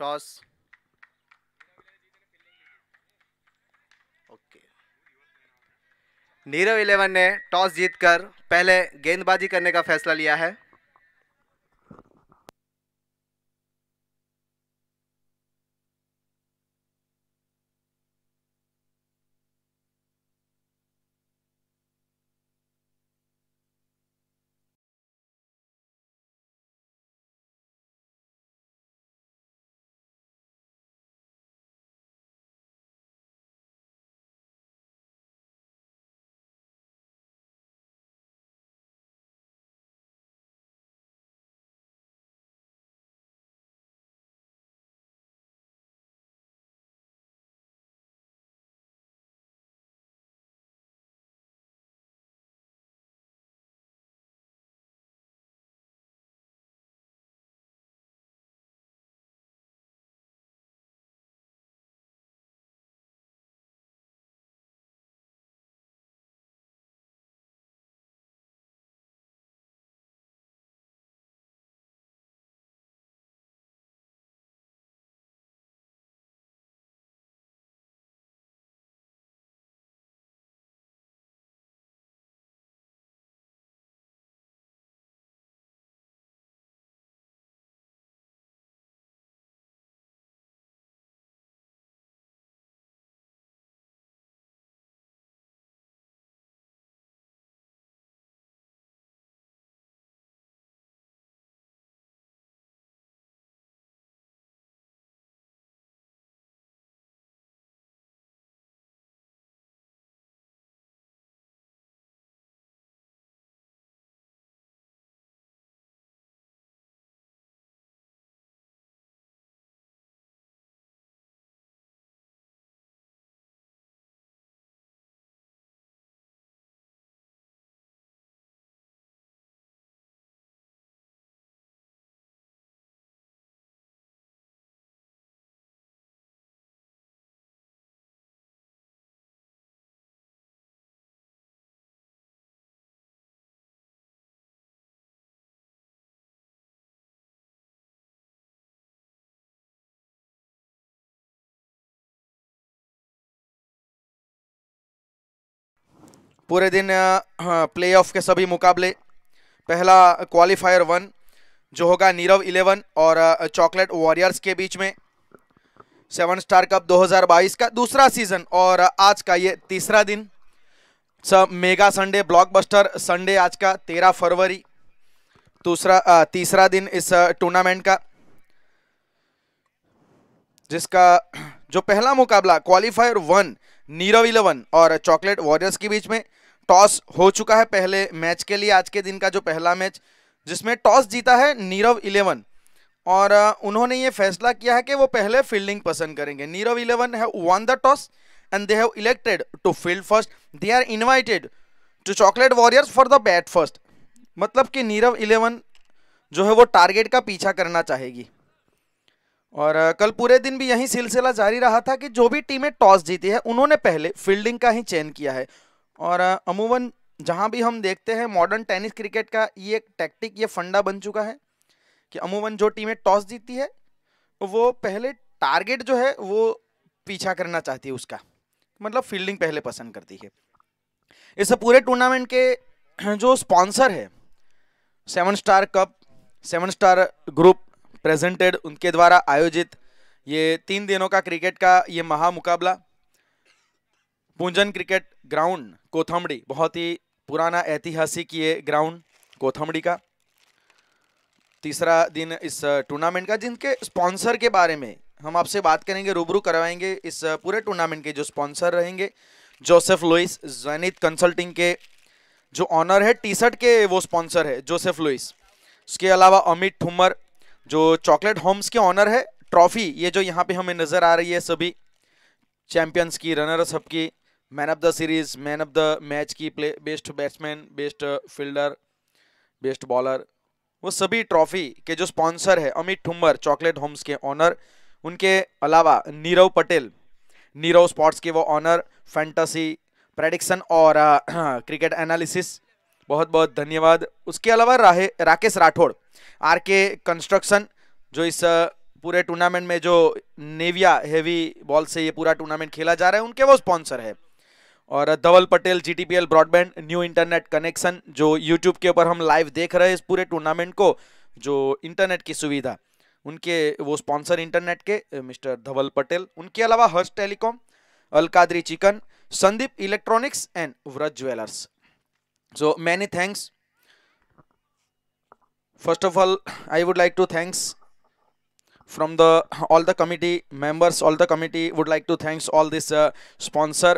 Toss okay Nirav eleven ने toss जीतकर पहले गेंदबाजी करने का फैसला लिया है पूरे दिन प्लेऑफ हाँ, के सभी मुकाबले पहला क्वालिफायर वन जो होगा नीरव इलेवन और चॉकलेट वॉरियर्स के बीच में सेवन स्टार कप 2022 का दूसरा सीजन और आज का ये तीसरा दिन सब मेगा संडे ब्लॉकबस्टर संडे आज का तेरह फरवरी दूसरा तीसरा दिन इस टूर्नामेंट का जिसका जो पहला मुकाबला क्वालिफायर वन नीरव इलेवन और चॉकलेट वॉरियर्स के बीच में टॉस हो चुका है पहले मैच के लिए आज के दिन का जो पहला मैच जिसमें टॉस जीता है नीरव इलेवन और उन्होंने ये फैसला किया है कि वो पहले फील्डिंग पसंद करेंगे Nirav eleven have won the toss and they have elected to field first they are invited to chocolate warriors for the bat first मतलब कि नीरव इलेवन जो है वो टारगेट का पीछा करना चाहेगी और कल पूरे दिन भी यही सिलसिला जारी रहा था कि जो भी टीमें टॉस जीती है उन्होंने पहले फील्डिंग का ही चयन किया है और अमूमन जहाँ भी हम देखते हैं मॉडर्न टेनिस क्रिकेट का ये एक टैक्टिक ये फंडा बन चुका है कि अमूमन जो टीमें टॉस जीतती है वो पहले टारगेट जो है वो पीछा करना चाहती है उसका मतलब फील्डिंग पहले पसंद करती है इस पूरे टूर्नामेंट के जो स्पॉन्सर है seven star cup seven star group presented उनके द्वारा आयोजित ये तीन दिनों का क्रिकेट का ये महामुकाबला पूंजन क्रिकेट ग्राउंड कोथमड़ी बहुत ही पुराना ऐतिहासिक ये ग्राउंड कोथमड़ी का तीसरा दिन इस टूर्नामेंट का जिनके स्पॉन्सर के बारे में हम आपसे बात करेंगे रूबरू करवाएंगे इस पूरे टूर्नामेंट के जो स्पॉन्सर रहेंगे जोसेफ लुइस जैनित कंसल्टिंग के जो ऑनर है टी शर्ट के वो स्पॉन्सर है जोसेफ लुइस उसके अलावा अमित ठुमर जो चॉकलेट होम्स के ऑनर है ट्रॉफी ये जो यहाँ पे हमें नज़र आ रही है सभी चैंपियंस की रनर सबकी man of the series man of the match की play best batsman best fielder best bowler वो सभी ट्रॉफी के जो स्पॉन्सर है अमित ठुम्बर चॉकलेट होम्स के ऑनर उनके अलावा नीरव पटेल नीरव स्पोर्ट्स के वो ऑनर फैंटसी प्रेडिक्शन और क्रिकेट एनालिसिस बहुत बहुत धन्यवाद उसके अलावा राहे Rakesh Rathod R K construction जो इस uh, पूरे टूर्नामेंट में जो नेविया हेवी बॉल से ये पूरा टूर्नामेंट खेला जा रहा है उनके वो स्पॉन्सर है और Dhaval Patel ji broadband new internet connection जो यूट्यूब के ऊपर हम लाइव देख रहे हैं इस पूरे टूर्नामेंट को जो इंटरनेट की सुविधा उनके वो स्पॉन्सर इंटरनेट के मिस्टर धवल पटेल उनके अलावा Harsh telecom अलकादरी chicken Sandeep electronics and Vraj jewellers so many thanks first of all I would like to thanks from the all the committee members all the committee would like to thanks all this uh, sponsor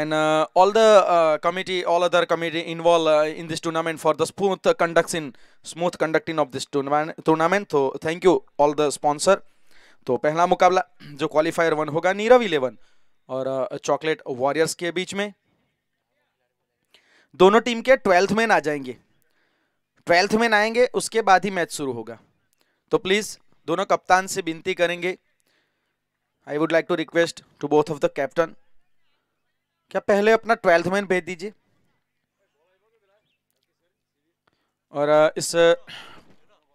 and uh, all the uh, committee all other committee involved uh, in this tournament for the smooth conducting smooth conducting of this tournament tournament so thank you all the sponsor तो पहला मुकाबला जो qualifier one होगा Nirav eleven और chocolate warriors के बीच में दोनों टीम के ट्वेल्थ में आ जाएंगे ट्वेल्थ में आएंगे उसके बाद ही मैच शुरू होगा तो प्लीज़ दोनों कप्तान से विनती करेंगे I would like to request to both of the captain क्या पहले अपना ट्वेल्थ मैन भेज दीजिए और इस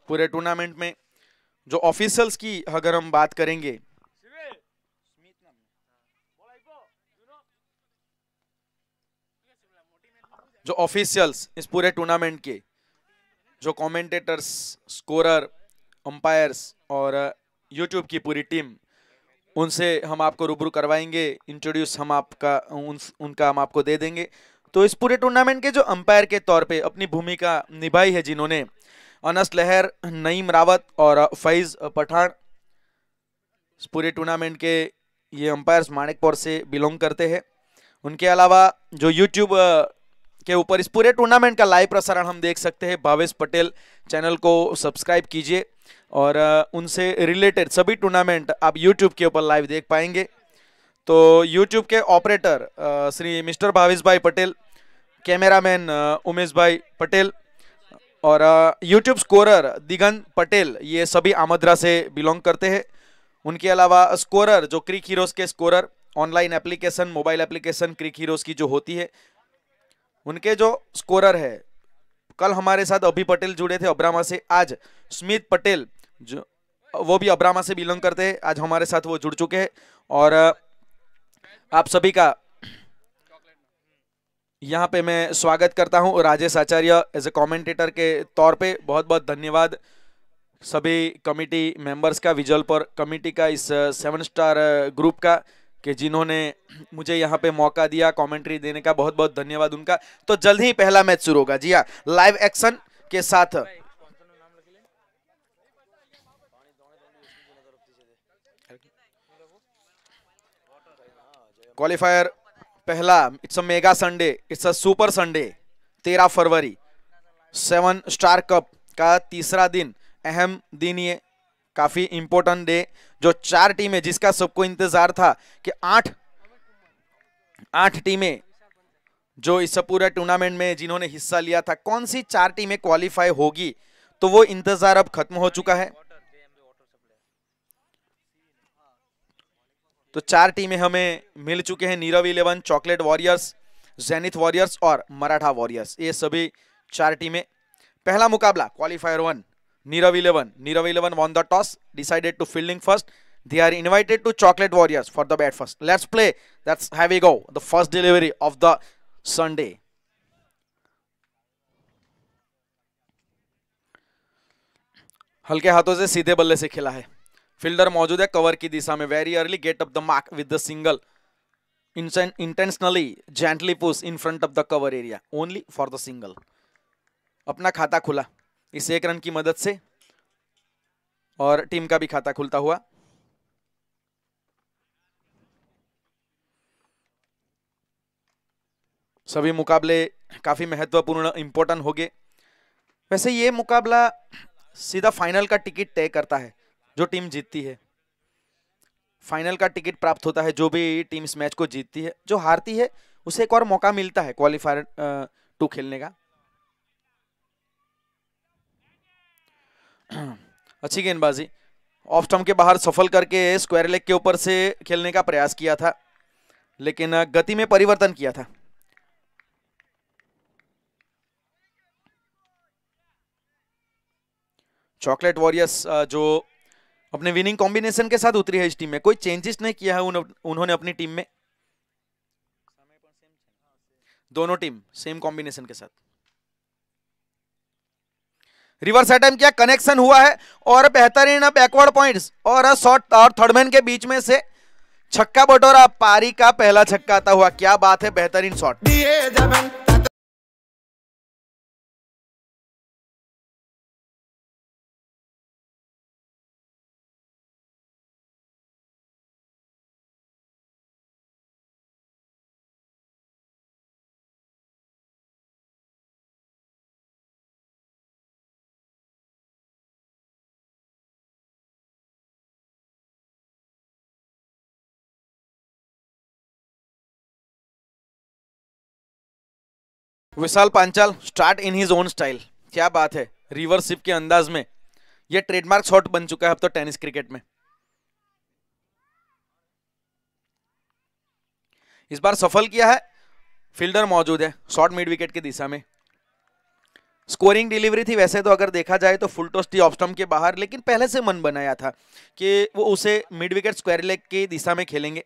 पूरे टूर्नामेंट में जो ऑफिसल्स की अगर हम बात करेंगे जो ऑफिशियल्स इस पूरे टूर्नामेंट के जो कमेंटेटर्स स्कोरर अंपायर्स और यूट्यूब uh, की पूरी टीम उनसे हम आपको रूबरू करवाएंगे इंट्रोड्यूस हम आपका उन, उनका हम आपको दे देंगे तो इस पूरे टूर्नामेंट के जो अंपायर के तौर पे अपनी भूमिका निभाई है जिन्होंने अनस लहर नईम रावत और uh, फैज़ पठान इस पूरे टूर्नामेंट के ये अंपायर्स माणिकपुर से बिलोंग करते हैं उनके अलावा जो यूट्यूब uh, के ऊपर इस पूरे टूर्नामेंट का लाइव प्रसारण हम देख सकते हैं भावेश पटेल चैनल को सब्सक्राइब कीजिए और उनसे रिलेटेड सभी टूर्नामेंट आप यूट्यूब के ऊपर लाइव देख पाएंगे तो यूट्यूब के ऑपरेटर श्री मिस्टर भावेश भाई पटेल कैमरामैन उमेश भाई पटेल और यूट्यूब स्कोरर दिगंत पटेल ये सभी आमद्रा से बिलोंग करते हैं उनके अलावा स्कोरर जो क्रिक हीरोज के scorer online application mobile application cric heroes की जो होती है उनके जो स्कोरर है कल हमारे साथ अभी पटेल जुड़े थे अब्रामा से आज स्मित पटेल जो वो भी अब्रामा से बिलोंग करते हैं आज हमारे साथ वो जुड़ चुके हैं और आप सभी का यहाँ पे मैं स्वागत करता हूँ Rajesh Acharya as a commentator के तौर पे बहुत बहुत धन्यवाद सभी कमिटी मेंबर्स का विजल पर कमिटी का इस सेवन स्टार ग्रुप का कि जिन्होंने मुझे यहाँ पे मौका दिया कमेंट्री देने का बहुत बहुत धन्यवाद उनका तो जल्द ही पहला मैच शुरू होगा जी हाँ लाइव एक्शन के साथ क्वालिफायर पहला it's a mega Sunday it's a super Sunday तेरह फरवरी सेवन स्टार कप का तीसरा दिन अहम दिन ये काफ़ी इम्पोर्टेंट डे जो चार टीमें जिसका सबको इंतज़ार था कि आठ आठ टीमें जो इस पूरे टूर्नामेंट में जिन्होंने हिस्सा लिया था कौन सी चार टीमें क्वालिफाई होगी तो वो इंतज़ार अब खत्म हो चुका है तो चार टीमें हमें मिल चुके हैं Nirav eleven chocolate warriors Zenith warriors और मराठा वॉरियर्स ये सभी चार टीमें पहला मुकाबला qualifier one Nirav eleven Nirav eleven won the toss decided to fielding first they are invited to chocolate warriors for the bat first let's play that's how we the the first delivery हल्के हाथों से सीधे बल्ले से खेला है फील्डर मौजूद है कवर की दिशा में very early get off the mark with the single intentionally gently push in front of the cover area only for the single अपना खाता खुला इस एक रन की मदद से और टीम का भी खाता खुलता हुआ सभी मुकाबले काफ़ी महत्वपूर्ण हो गए वैसे ये मुकाबला सीधा फाइनल का टिकट तय करता है जो टीम जीतती है फाइनल का टिकट प्राप्त होता है जो भी टीम इस मैच को जीतती है जो हारती है उसे एक और मौका मिलता है क्वालिफायर टू खेलने का अच्छी गेंदबाजी ऑफ स्टम्प के बाहर सफल करके स्क्वायर लेग के ऊपर से खेलने का प्रयास किया था लेकिन गति में परिवर्तन किया था चॉकलेट वॉरियर्स जो अपने विनिंग कॉम्बिनेशन के साथ उतरी है इस टीम में कोई चेंजेस नहीं किया है उन, उन्होंने अपनी टीम में दोनों टीम सेम कॉम्बिनेशन के साथ रिवर्स अटैम्प किया कनेक्शन हुआ है और बेहतरीन बैकवर्ड पॉइंट्स और शॉर्ट और थर्डमैन के बीच में से छक्का बटोरा पारी का पहला छक्का आता हुआ क्या बात है बेहतरीन short Vishal Panchal start in his own style क्या बात है रिवर्सिप के अंदाज में यह ट्रेडमार्क शॉट बन चुका है अब तो टेनिस क्रिकेट में इस बार सफल किया है फील्डर मौजूद है शॉर्ट मिड विकेट की दिशा में स्कोरिंग डिलीवरी थी वैसे तो अगर देखा जाए तो फुल टॉस थी ऑप्स्टम के बाहर लेकिन पहले से मन बनाया था कि वो उसे मिड विकेट स्क्वायर लेग की दिशा में खेलेंगे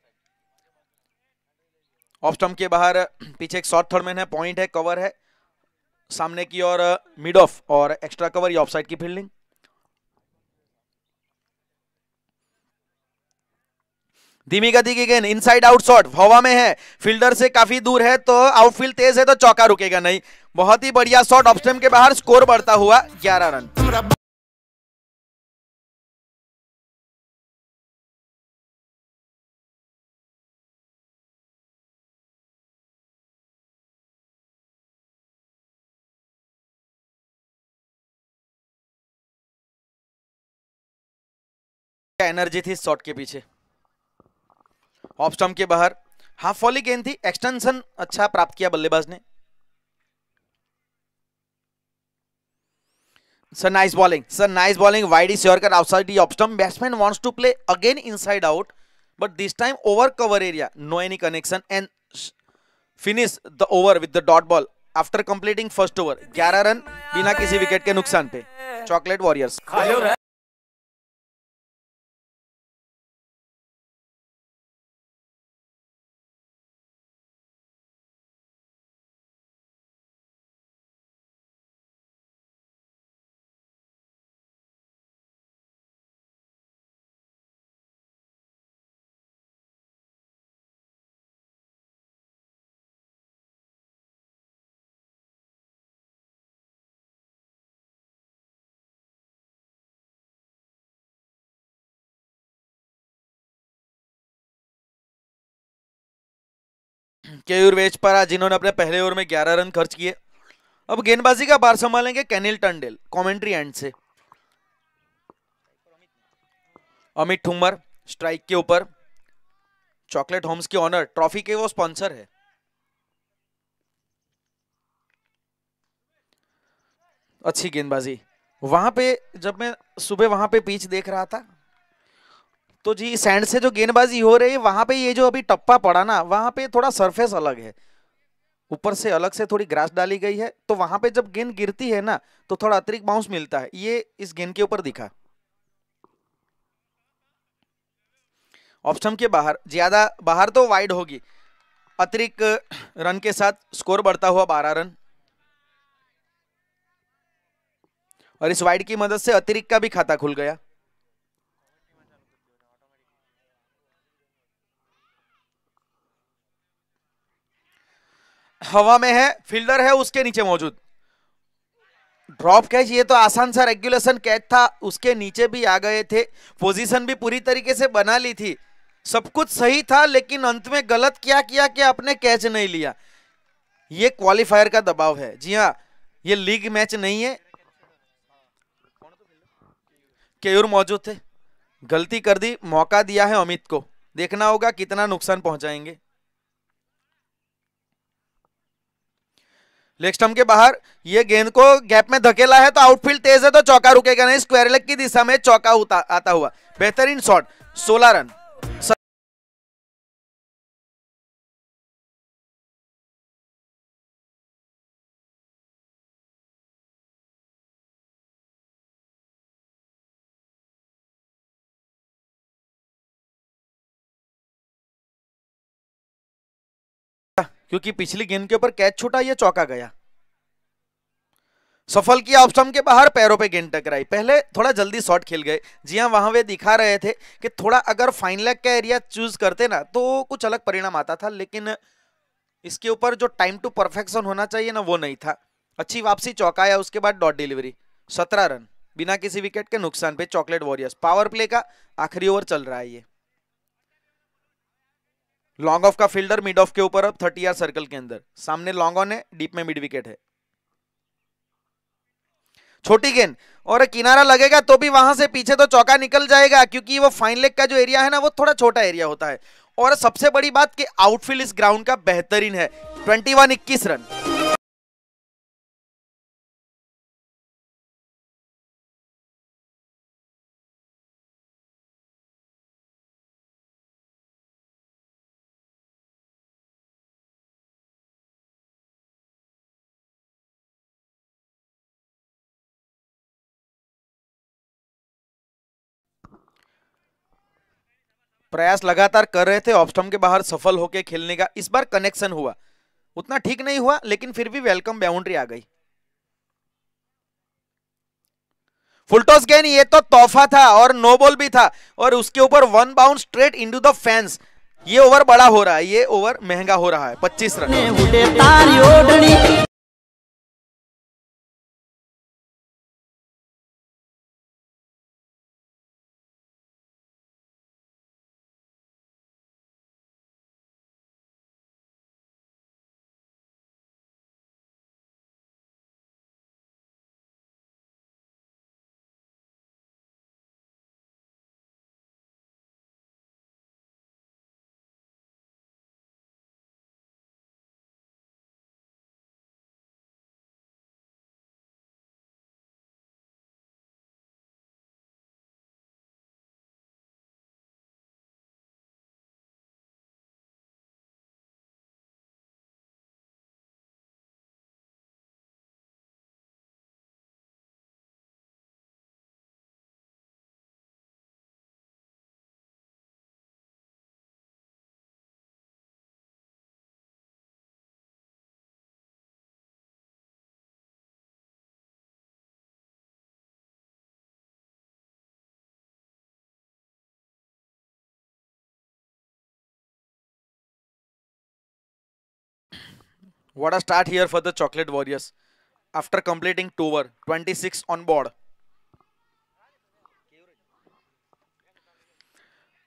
ऑफ स्टम्प के बाहर पीछे एक शॉर्ट थर्डमैन है पॉइंट है कवर है सामने की और मिड ऑफ और एक्स्ट्रा कवर ये ऑफ साइड की फील्डिंग धीमी गति की गेंद इनसाइड आउट शॉट हवा में है फील्डर से काफी दूर है तो आउटफील्ड तेज है तो चौका रुकेगा नहीं बहुत ही बढ़िया शॉट ऑफ स्टम्प के बाहर स्कोर बढ़ता हुआ ग्यारह रन एनर्जी थी शॉट के पीछे ऑफ स्टम्प के बाहर हाफ फॉली गेंद थी एक्सटेंशन अच्छा प्राप्त किया बल्लेबाज ने sir nice bowling sir nice bowling wide is yorker outside off stump batsman wants to play again inside out but this time over cover area no any connection and finish the over with the dot ball after completing first over 11 run बिना किसी wicket के नुकसान पे chocolate warriors केयूर veg पर आज जिन्होंने अपने पहले ओवर में 11 रन खर्च किए अब गेंदबाजी का बार संभालेंगे कैनिल टंडेल कमेंट्री एंड से अमित ठुमर स्ट्राइक के ऊपर चॉकलेट होम्स के ऑनर ट्रॉफी के वो स्पॉन्सर है अच्छी गेंदबाजी वहां पे जब मैं सुबह वहां पे पीच देख रहा था तो जी सैंड से जो गेंदबाजी हो रही है वहां पे ये जो अभी टप्पा पड़ा ना वहां पे थोड़ा सरफेस अलग है ऊपर से अलग से थोड़ी ग्रास डाली गई है तो वहां पे जब गेंद गिरती है ना तो थोड़ा अतिरिक्त बाउंस मिलता है ये इस गेंद के ऊपर दिखा ऑप्शन के बाहर ज्यादा बाहर तो वाइड होगी अतिरिक्त रन के साथ स्कोर बढ़ता हुआ बारह रन और इस वाइड की मदद से अतिरिक्त का भी खाता खुल गया हवा में है फील्डर है उसके नीचे मौजूद ड्रॉप कैच ये तो आसान सा रेगुलेशन कैच था उसके नीचे भी आ गए थे पोजीशन भी पूरी तरीके से बना ली थी सब कुछ सही था लेकिन अंत में गलत क्या किया कि आपने कैच नहीं लिया ये क्वालिफायर का दबाव है जी हाँ ये लीग मैच नहीं है केयूर मौजूद थे गलती कर दी मौका दिया है अमित को देखना होगा कितना नुकसान पहुंचाएंगे लेग स्टम्प के बाहर ये गेंद को गैप में धकेला है तो आउटफील्ड तेज है तो चौका रुकेगा नहीं स्क्वायर लेग की दिशा में चौका आता हुआ बेहतरीन शॉट सोलह रन क्योंकि पिछली गेंद के ऊपर कैच छूटा यह चौका गया सफल किया ऑप्शन के बाहर पैरों पे गेंद टकराई पहले थोड़ा जल्दी शॉट खेल गए जी हाँ वहां वे दिखा रहे थे कि थोड़ा अगर फाइन लेग का एरिया चूज करते ना तो कुछ अलग परिणाम आता था लेकिन इसके ऊपर जो टाइम टू परफेक्शन होना चाहिए ना वो नहीं था अच्छी वापसी चौकाया उसके बाद डॉट डिलीवरी सत्रह रन बिना किसी विकेट के नुकसान पे चॉकलेट वॉरियर्स पावर प्ले का आखिरी ओवर चल रहा है ये लॉन्ग ऑफ का फील्डर मिड ऑफ के ऊपर अब थर्टी आर सर्कल के अंदर सामने लॉन्ग ऑन है डीप में मिड विकेट है छोटी गेंद और किनारा लगेगा तो भी वहां से पीछे तो चौका निकल जाएगा क्योंकि वो फाइन लेग का जो एरिया है ना वो थोड़ा छोटा एरिया होता है और सबसे बड़ी बात कि आउटफील्ड इस ग्राउंड का बेहतरीन है ट्वेंटी वन इक्कीस रन प्रयास लगातार कर रहे थे ऑप्स्टम के बाहर सफल होके खेलने का इस बार कनेक्शन हुआ उतना ठीक नहीं हुआ लेकिन फिर भी वेलकम बाउंड्री आ गई फुलटॉस गेन ये तो तोहफा था और नो बॉल भी था और उसके ऊपर one bound straight into the fence ये ओवर बड़ा हो रहा है ये ओवर महंगा हो रहा है पच्चीस run What a start here for the Chocolate Warriors. After completing two over, 26 on board.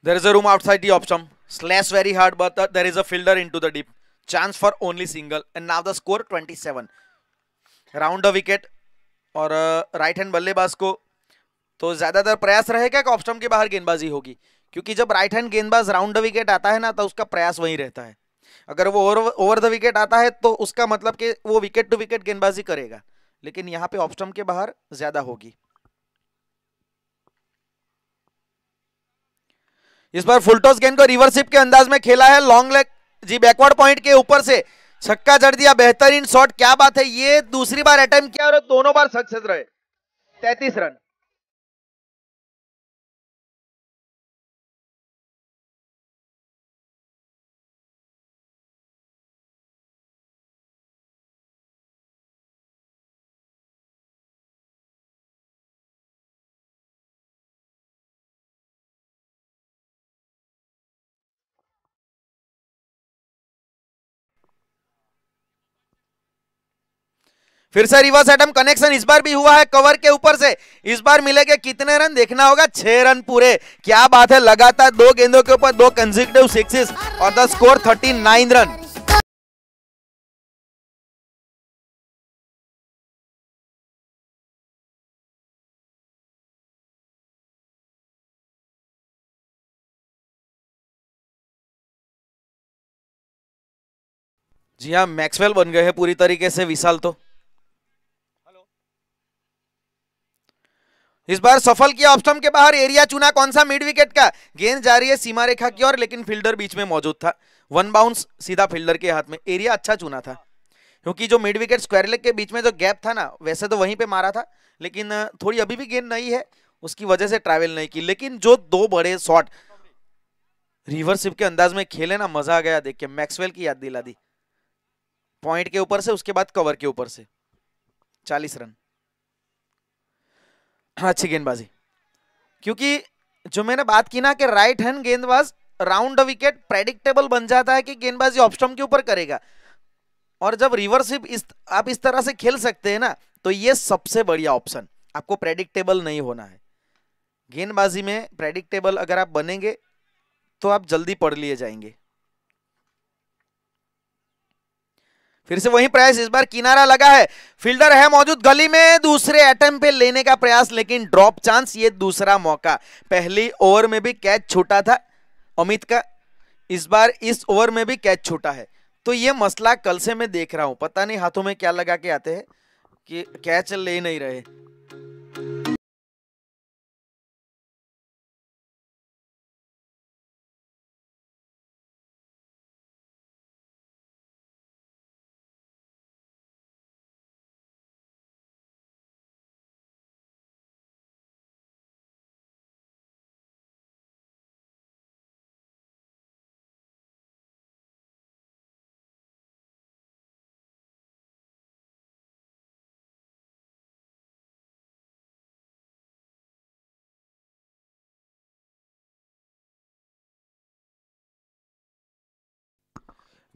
There is a room outside the option. Slash very hard, but there is a fielder into the deep. Chance for only single. And now the score 27. Round the wicket. और right hand बल्लेबाज को तो ज़्यादातर प्रयास रहेगा कि option के बाहर गेंदबाजी होगी क्योंकि जब राइट हैंड गेंदबाज राउंड द विकेट आता है ना तो उसका प्रयास वहीं रहता है अगर वो ओवर ओवर द विकेट आता है तो उसका मतलब कि वो विकेट टू विकेट गेंदबाजी करेगा लेकिन यहाँ पे ऑफ के बाहर ज्यादा होगी इस बार फुलटॉस गेंद को रिवर्सिप के अंदाज में खेला है लॉन्ग लेग जी बैकवर्ड पॉइंट के ऊपर से छक्का जड़ दिया बेहतरीन शॉट क्या बात है ये दूसरी बार अटेम्प्ट किया और दोनों बार सक्सेस रहे तैतीस रन फिर से रिवर्स एटम कनेक्शन इस बार भी हुआ है कवर के ऊपर से इस बार मिलेगा कितने रन देखना होगा छह रन पूरे क्या बात है लगातार दो गेंदों के ऊपर दो कंजिकटिव सिक्सिस और the score thirty nine run जी हाँ मैक्सवेल बन गए हैं पूरी तरीके से विशाल तो इस बार सफल किया ऑप्शन के बाहर एरिया चुना कौन सा मिड विकेट का गेंद जा रही है सीमा रेखा की ओर लेकिन फील्डर बीच में मौजूद था वन बाउंस सीधा फील्डर के हाथ में एरिया अच्छा चुना था क्योंकि जो मिड विकेट स्क्वायर लेग के बीच में जो गैप था ना वैसे तो वहीं पे मारा था लेकिन थोड़ी अभी भी गेंद नहीं है उसकी वजह से ट्रैवल नहीं की लेकिन जो दो बड़े शॉट रिवर्सिप के अंदाज में खेले ना मजा आ गया देख के मैक्सवेल की याद दिला दी पॉइंट के ऊपर से उसके बाद कवर के ऊपर से चालीस रन हाँ, अच्छी गेंदबाजी क्योंकि जो मैंने बात की ना कि राइट हैंड गेंदबाज राउंड विकेट प्रेडिक्टेबल बन जाता है कि गेंदबाजी ऑप्शन के ऊपर करेगा और जब रिवर्सिप इस आप इस तरह से खेल सकते हैं ना तो ये सबसे बढ़िया ऑप्शन आपको प्रेडिक्टेबल नहीं होना है गेंदबाजी में प्रेडिक्टेबल अगर आप बनेंगे तो आप जल्दी पढ़ लिए जाएंगे फिर से वही प्रयास इस बार किनारा लगा है फील्डर है मौजूद गली में दूसरे अटेम्प पे लेने का प्रयास लेकिन ड्रॉप चांस ये दूसरा मौका पहली ओवर में भी कैच छूटा था अमित का इस बार इस ओवर में भी कैच छूटा है तो ये मसला कल से मैं देख रहा हूं पता नहीं हाथों में क्या लगा के आते हैं कि कैच ले नहीं रहे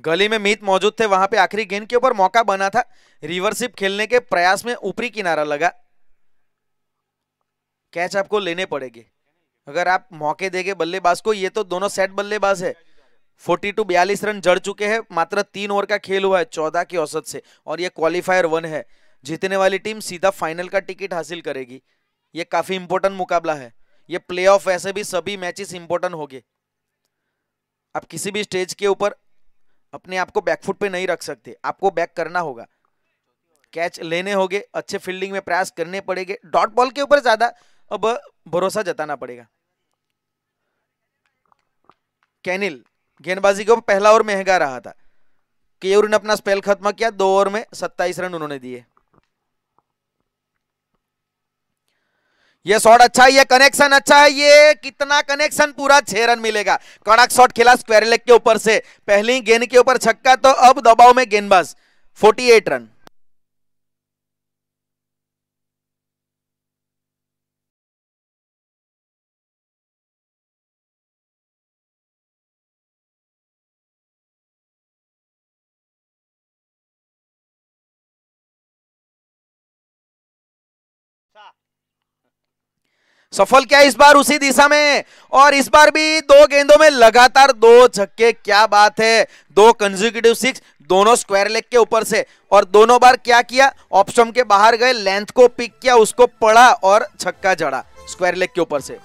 गली में मीत मौजूद थे वहां पे आखिरी गेंद के ऊपर मौका बना था रिवर्सिप खेलने के प्रयास में ऊपरी किनारा लगा कैच आपको लेने पड़ेगे अगर आप मौके देंगे बल्लेबाज को ये तो दोनों सेट बल्लेबाज है 42 टू बयालीस रन जड़ चुके हैं मात्र तीन ओवर का खेल हुआ है चौदह की औसत से और ये क्वालिफायर वन है जीतने वाली टीम सीधा फाइनल का टिकट हासिल करेगी ये काफी इंपोर्टेंट मुकाबला है ये प्लेऑफ ऐसे भी सभी मैचेस इंपॉर्टेंट होंगे आप किसी भी स्टेज के ऊपर अपने आप को बैकफुट पे नहीं रख सकते आपको बैक करना होगा कैच लेने होंगे अच्छे फील्डिंग में प्रयास करने पड़ेंगे डॉट बॉल के ऊपर ज्यादा अब भरोसा जताना पड़ेगा कैनिल गेंदबाजी को पहला ओवर महंगा रहा था केयूर ने अपना स्पेल खत्म किया दो ओवर में सत्ताईस रन उन्होंने दिए ये शॉट अच्छा है ये कनेक्शन अच्छा है ये कितना कनेक्शन पूरा छह रन मिलेगा कड़क शॉट खेला स्क्वायर लेग के ऊपर से पहली गेंद के ऊपर छक्का तो अब दबाव में गेंदबाज 48 रन सफल क्या इस बार उसी दिशा में और इस बार भी दो गेंदों में लगातार दो छक्के क्या बात है दो कंजुकेटिव सिक्स दोनों स्क्वायर लेग के ऊपर से और दोनों बार क्या किया ऑप्शन के बाहर गए लेंथ को पिक किया उसको पड़ा और छक्का जड़ा स्क्वायर लेग के ऊपर से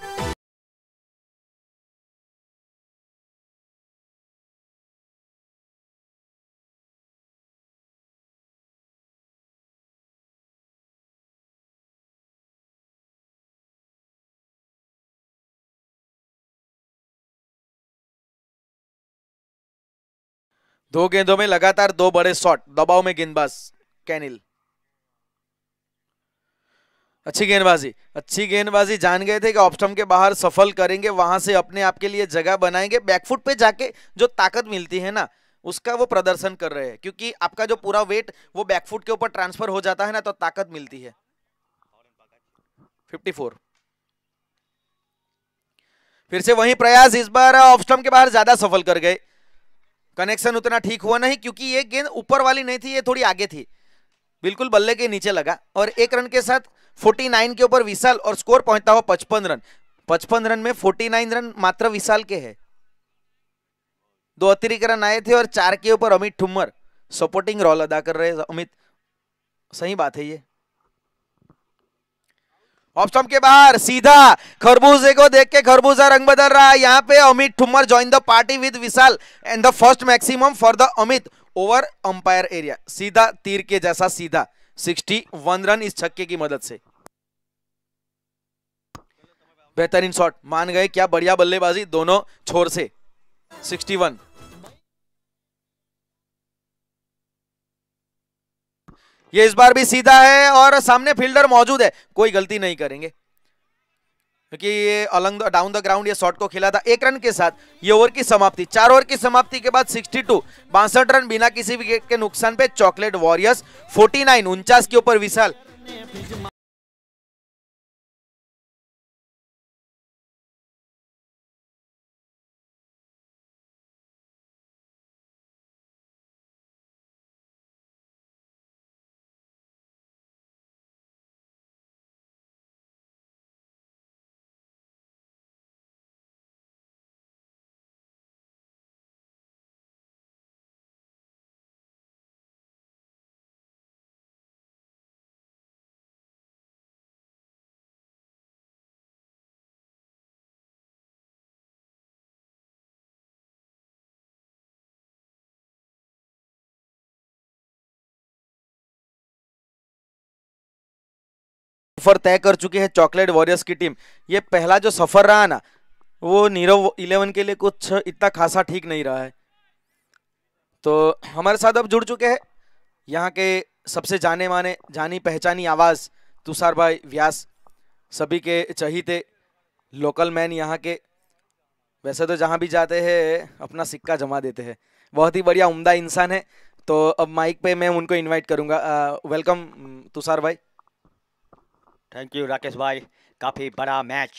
दो गेंदों में लगातार दो बड़े शॉट दबाव में गेंदबाज कैनिल अच्छी गेंदबाजी अच्छी गेंदबाजी जान गए थे कि ऑप्शन के बाहर सफल करेंगे वहां से अपने आप के लिए जगह बनाएंगे बैकफुट पे जाके जो ताकत मिलती है ना उसका वो प्रदर्शन कर रहे हैं क्योंकि आपका जो पूरा वेट वो बैकफुट के ऊपर ट्रांसफर हो जाता है ना तो ताकत मिलती है 54 फिर से वही प्रयास इस बार ऑप्शन के बाहर ज्यादा सफल कर गए कनेक्शन उतना ठीक हुआ नहीं क्योंकि ये गेंद ऊपर वाली नहीं थी ये थोड़ी आगे थी बिल्कुल बल्ले के नीचे लगा और एक रन के साथ 49 के ऊपर विशाल और स्कोर पहुंचता हुआ पचपन रन पचपन रन में 49 रन मात्र विशाल के है दो अतिरिक्त रन आए थे और चार के ऊपर अमित ठुमर सपोर्टिंग रोल अदा कर रहे अमित सही बात है ये ऑप्शन के बाहर सीधा खरबूजे को देख के खरबूजा रंग बदल रहा है यहाँ पे Amit Thumar join the party with Vishal and the first maximum for the Amit over umpire area सीधा तीर के जैसा सीधा 61 रन इस छक्के की मदद से बेहतरीन शॉट मान गए क्या बढ़िया बल्लेबाजी दोनों छोर से 61 ये इस बार भी सीधा है और सामने फील्डर मौजूद है कोई गलती नहीं करेंगे क्योंकि ये अलंग डाउन द ग्राउंड ये शॉट को खेला था एक रन के साथ ये ओवर की समाप्ति चार ओवर की समाप्ति के बाद 62 बासठ रन बिना किसी विकेट के नुकसान पे चॉकलेट वॉरियर्स 49 नाइन के ऊपर विशाल सफ़र तय कर चुकी है चॉकलेट वॉरियर्स की टीम ये पहला जो सफ़र रहा ना वो नीरव इलेवन के लिए कुछ इतना खासा ठीक नहीं रहा है तो हमारे साथ अब जुड़ चुके हैं यहाँ के सबसे जाने माने जानी पहचानी आवाज़ तुषार भाई व्यास सभी के चहीते लोकल मैन यहाँ के वैसे तो जहाँ भी जाते हैं अपना सिक्का जमा देते हैं बहुत ही बढ़िया उम्दा इंसान है तो अब माइक पे मैं उनको इनवाइट करूँगा वेलकम तुषार भाई थैंक यू राकेश भाई काफ़ी बड़ा मैच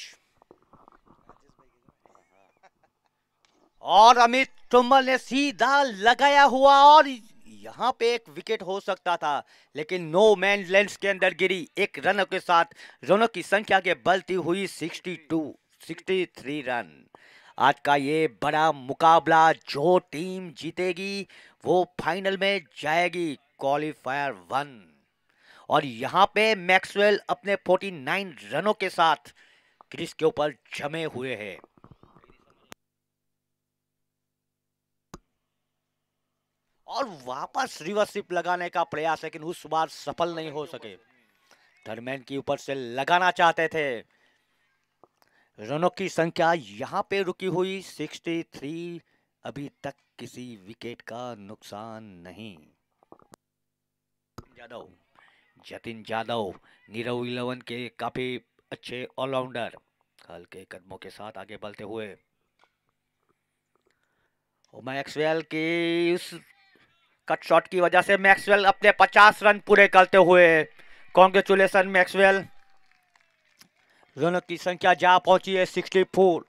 और अमित टुम्बल ने सीधा लगाया हुआ और यहाँ पे एक विकेट हो सकता था लेकिन नो मैन लेंस के अंदर गिरी एक रन के साथ रनों की संख्या के बलती हुई 62 63 रन आज का ये बड़ा मुकाबला जो टीम जीतेगी वो फाइनल में जाएगी क्वालिफायर वन और यहां पे मैक्सवेल अपने 49 रनों के साथ क्रिस के ऊपर जमे हुए हैं और वापस रिवर्सिप लगाने का प्रयास लेकिन उस बार सफल नहीं हो सके थर्मैन के ऊपर से लगाना चाहते थे रनों की संख्या यहां पे रुकी हुई 63 अभी तक किसी विकेट का नुकसान नहीं यादव जतिन यादव नीरव इलेवन के काफ़ी अच्छे ऑलराउंडर हल्के कदमों के साथ आगे बढ़ते हुए मैक्सवेल के उस कट शॉट की वजह से मैक्सवेल अपने 50 रन पूरे करते हुए कॉन्ग्रेचुलेसन मैक्सवेल रनों की संख्या जा पहुंची है सिक्सटी फोर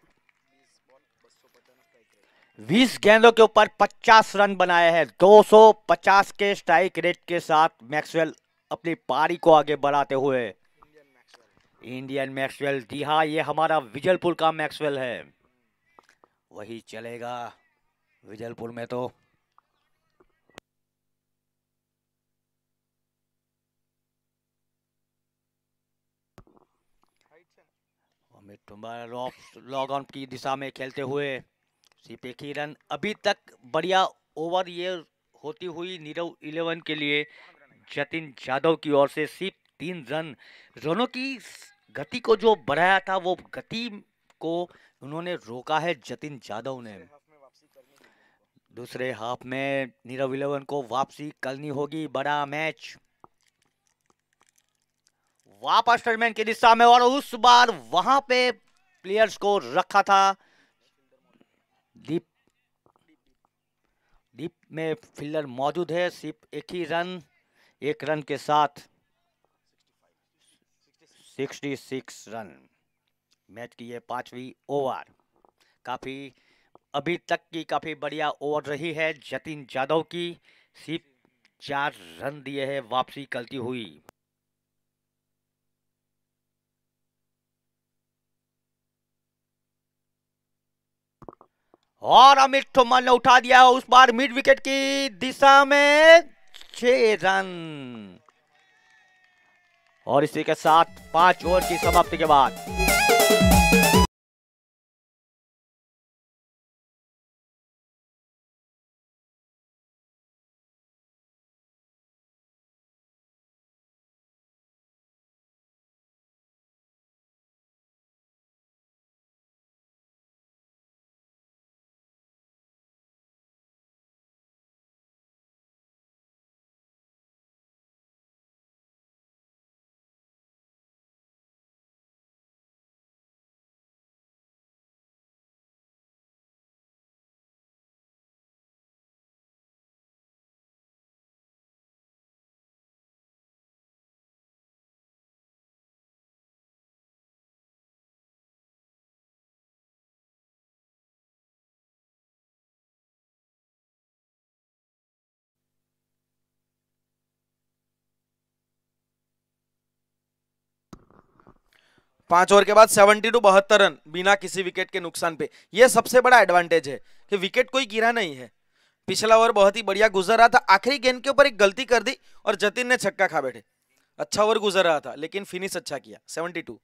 बीस गेंदों के ऊपर 50 रन बनाए हैं 250 के स्ट्राइक रेट के साथ मैक्सवेल अपनी पारी को आगे बढ़ाते हुए इंडियन मैक्सवेल जी हाँ ये हमारा विजलपुर का मैक्सवेल है वही चलेगा विजलपुर में तो लॉग ऑन की दिशा में खेलते हुए सिर्फ एक रन अभी तक बढ़िया ओवर ये होती हुई नीरव इलेवन के लिए जतिन यादव की ओर से सिर्फ तीन रन रनों की गति को जो बढ़ाया था वो गति को उन्होंने रोका है जतिन यादव ने दूसरे हाफ में नीरव इलेवन को वापसी करनी होगी बड़ा मैच वापस टर्नमेंट की दिशा में और उस बार वहां पे प्लेयर्स को रखा था दीप दीप में फील्डर मौजूद है सिर्फ एक ही रन एक रन के साथ 66 रन मैच की ये पांचवी ओवर काफ़ी अभी तक की काफ़ी बढ़िया ओवर रही है जतिन यादव की सिर्फ चार रन दिए हैं वापसी गलती हुई और अमित थोमर ने उठा दिया उस बार मिड विकेट की दिशा में छह रन और इसी के साथ पांच ओवर की समाप्ति के बाद पांच ओवर के बाद सेवेंटी टू बहत्तर रन बिना किसी विकेट के नुकसान पे ये सबसे बड़ा एडवांटेज है कि विकेट कोई गिरा नहीं है पिछला ओवर बहुत ही बढ़िया गुजर रहा था आखिरी गेंद के ऊपर एक गलती कर दी और जतिन ने छक्का खा बैठे अच्छा ओवर गुजर रहा था लेकिन फिनिश अच्छा किया सेवेंटी टू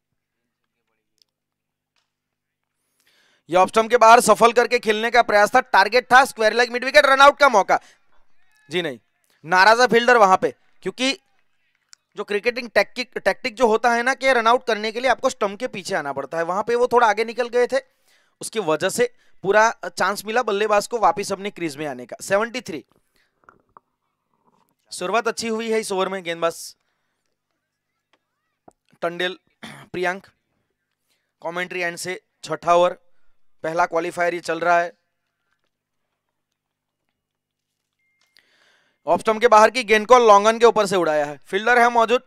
यह ऑप्शन के बाहर सफल करके खेलने का प्रयास था टारगेट था square leg mid wicket run out का मौका जी नहीं नाराजा फील्डर वहां पर क्योंकि जो क्रिकेटिंग टैक्टिक टैक्टिक जो होता है ना कि रनआउट करने के लिए आपको स्टम्प के पीछे आना पड़ता है वहां पे वो थोड़ा आगे निकल गए थे उसकी वजह से पूरा चांस मिला बल्लेबाज को वापस अपने क्रीज में आने का 73 शुरुआत अच्छी हुई है इस ओवर में गेंदबाज टंडेल प्रियांक कमेंट्री एंड से छठा ओवर पहला क्वालिफायर ये चल रहा है ऑफ स्टम्प के बाहर की गेंद को लॉन्गन के ऊपर से उड़ाया है फील्डर है मौजूद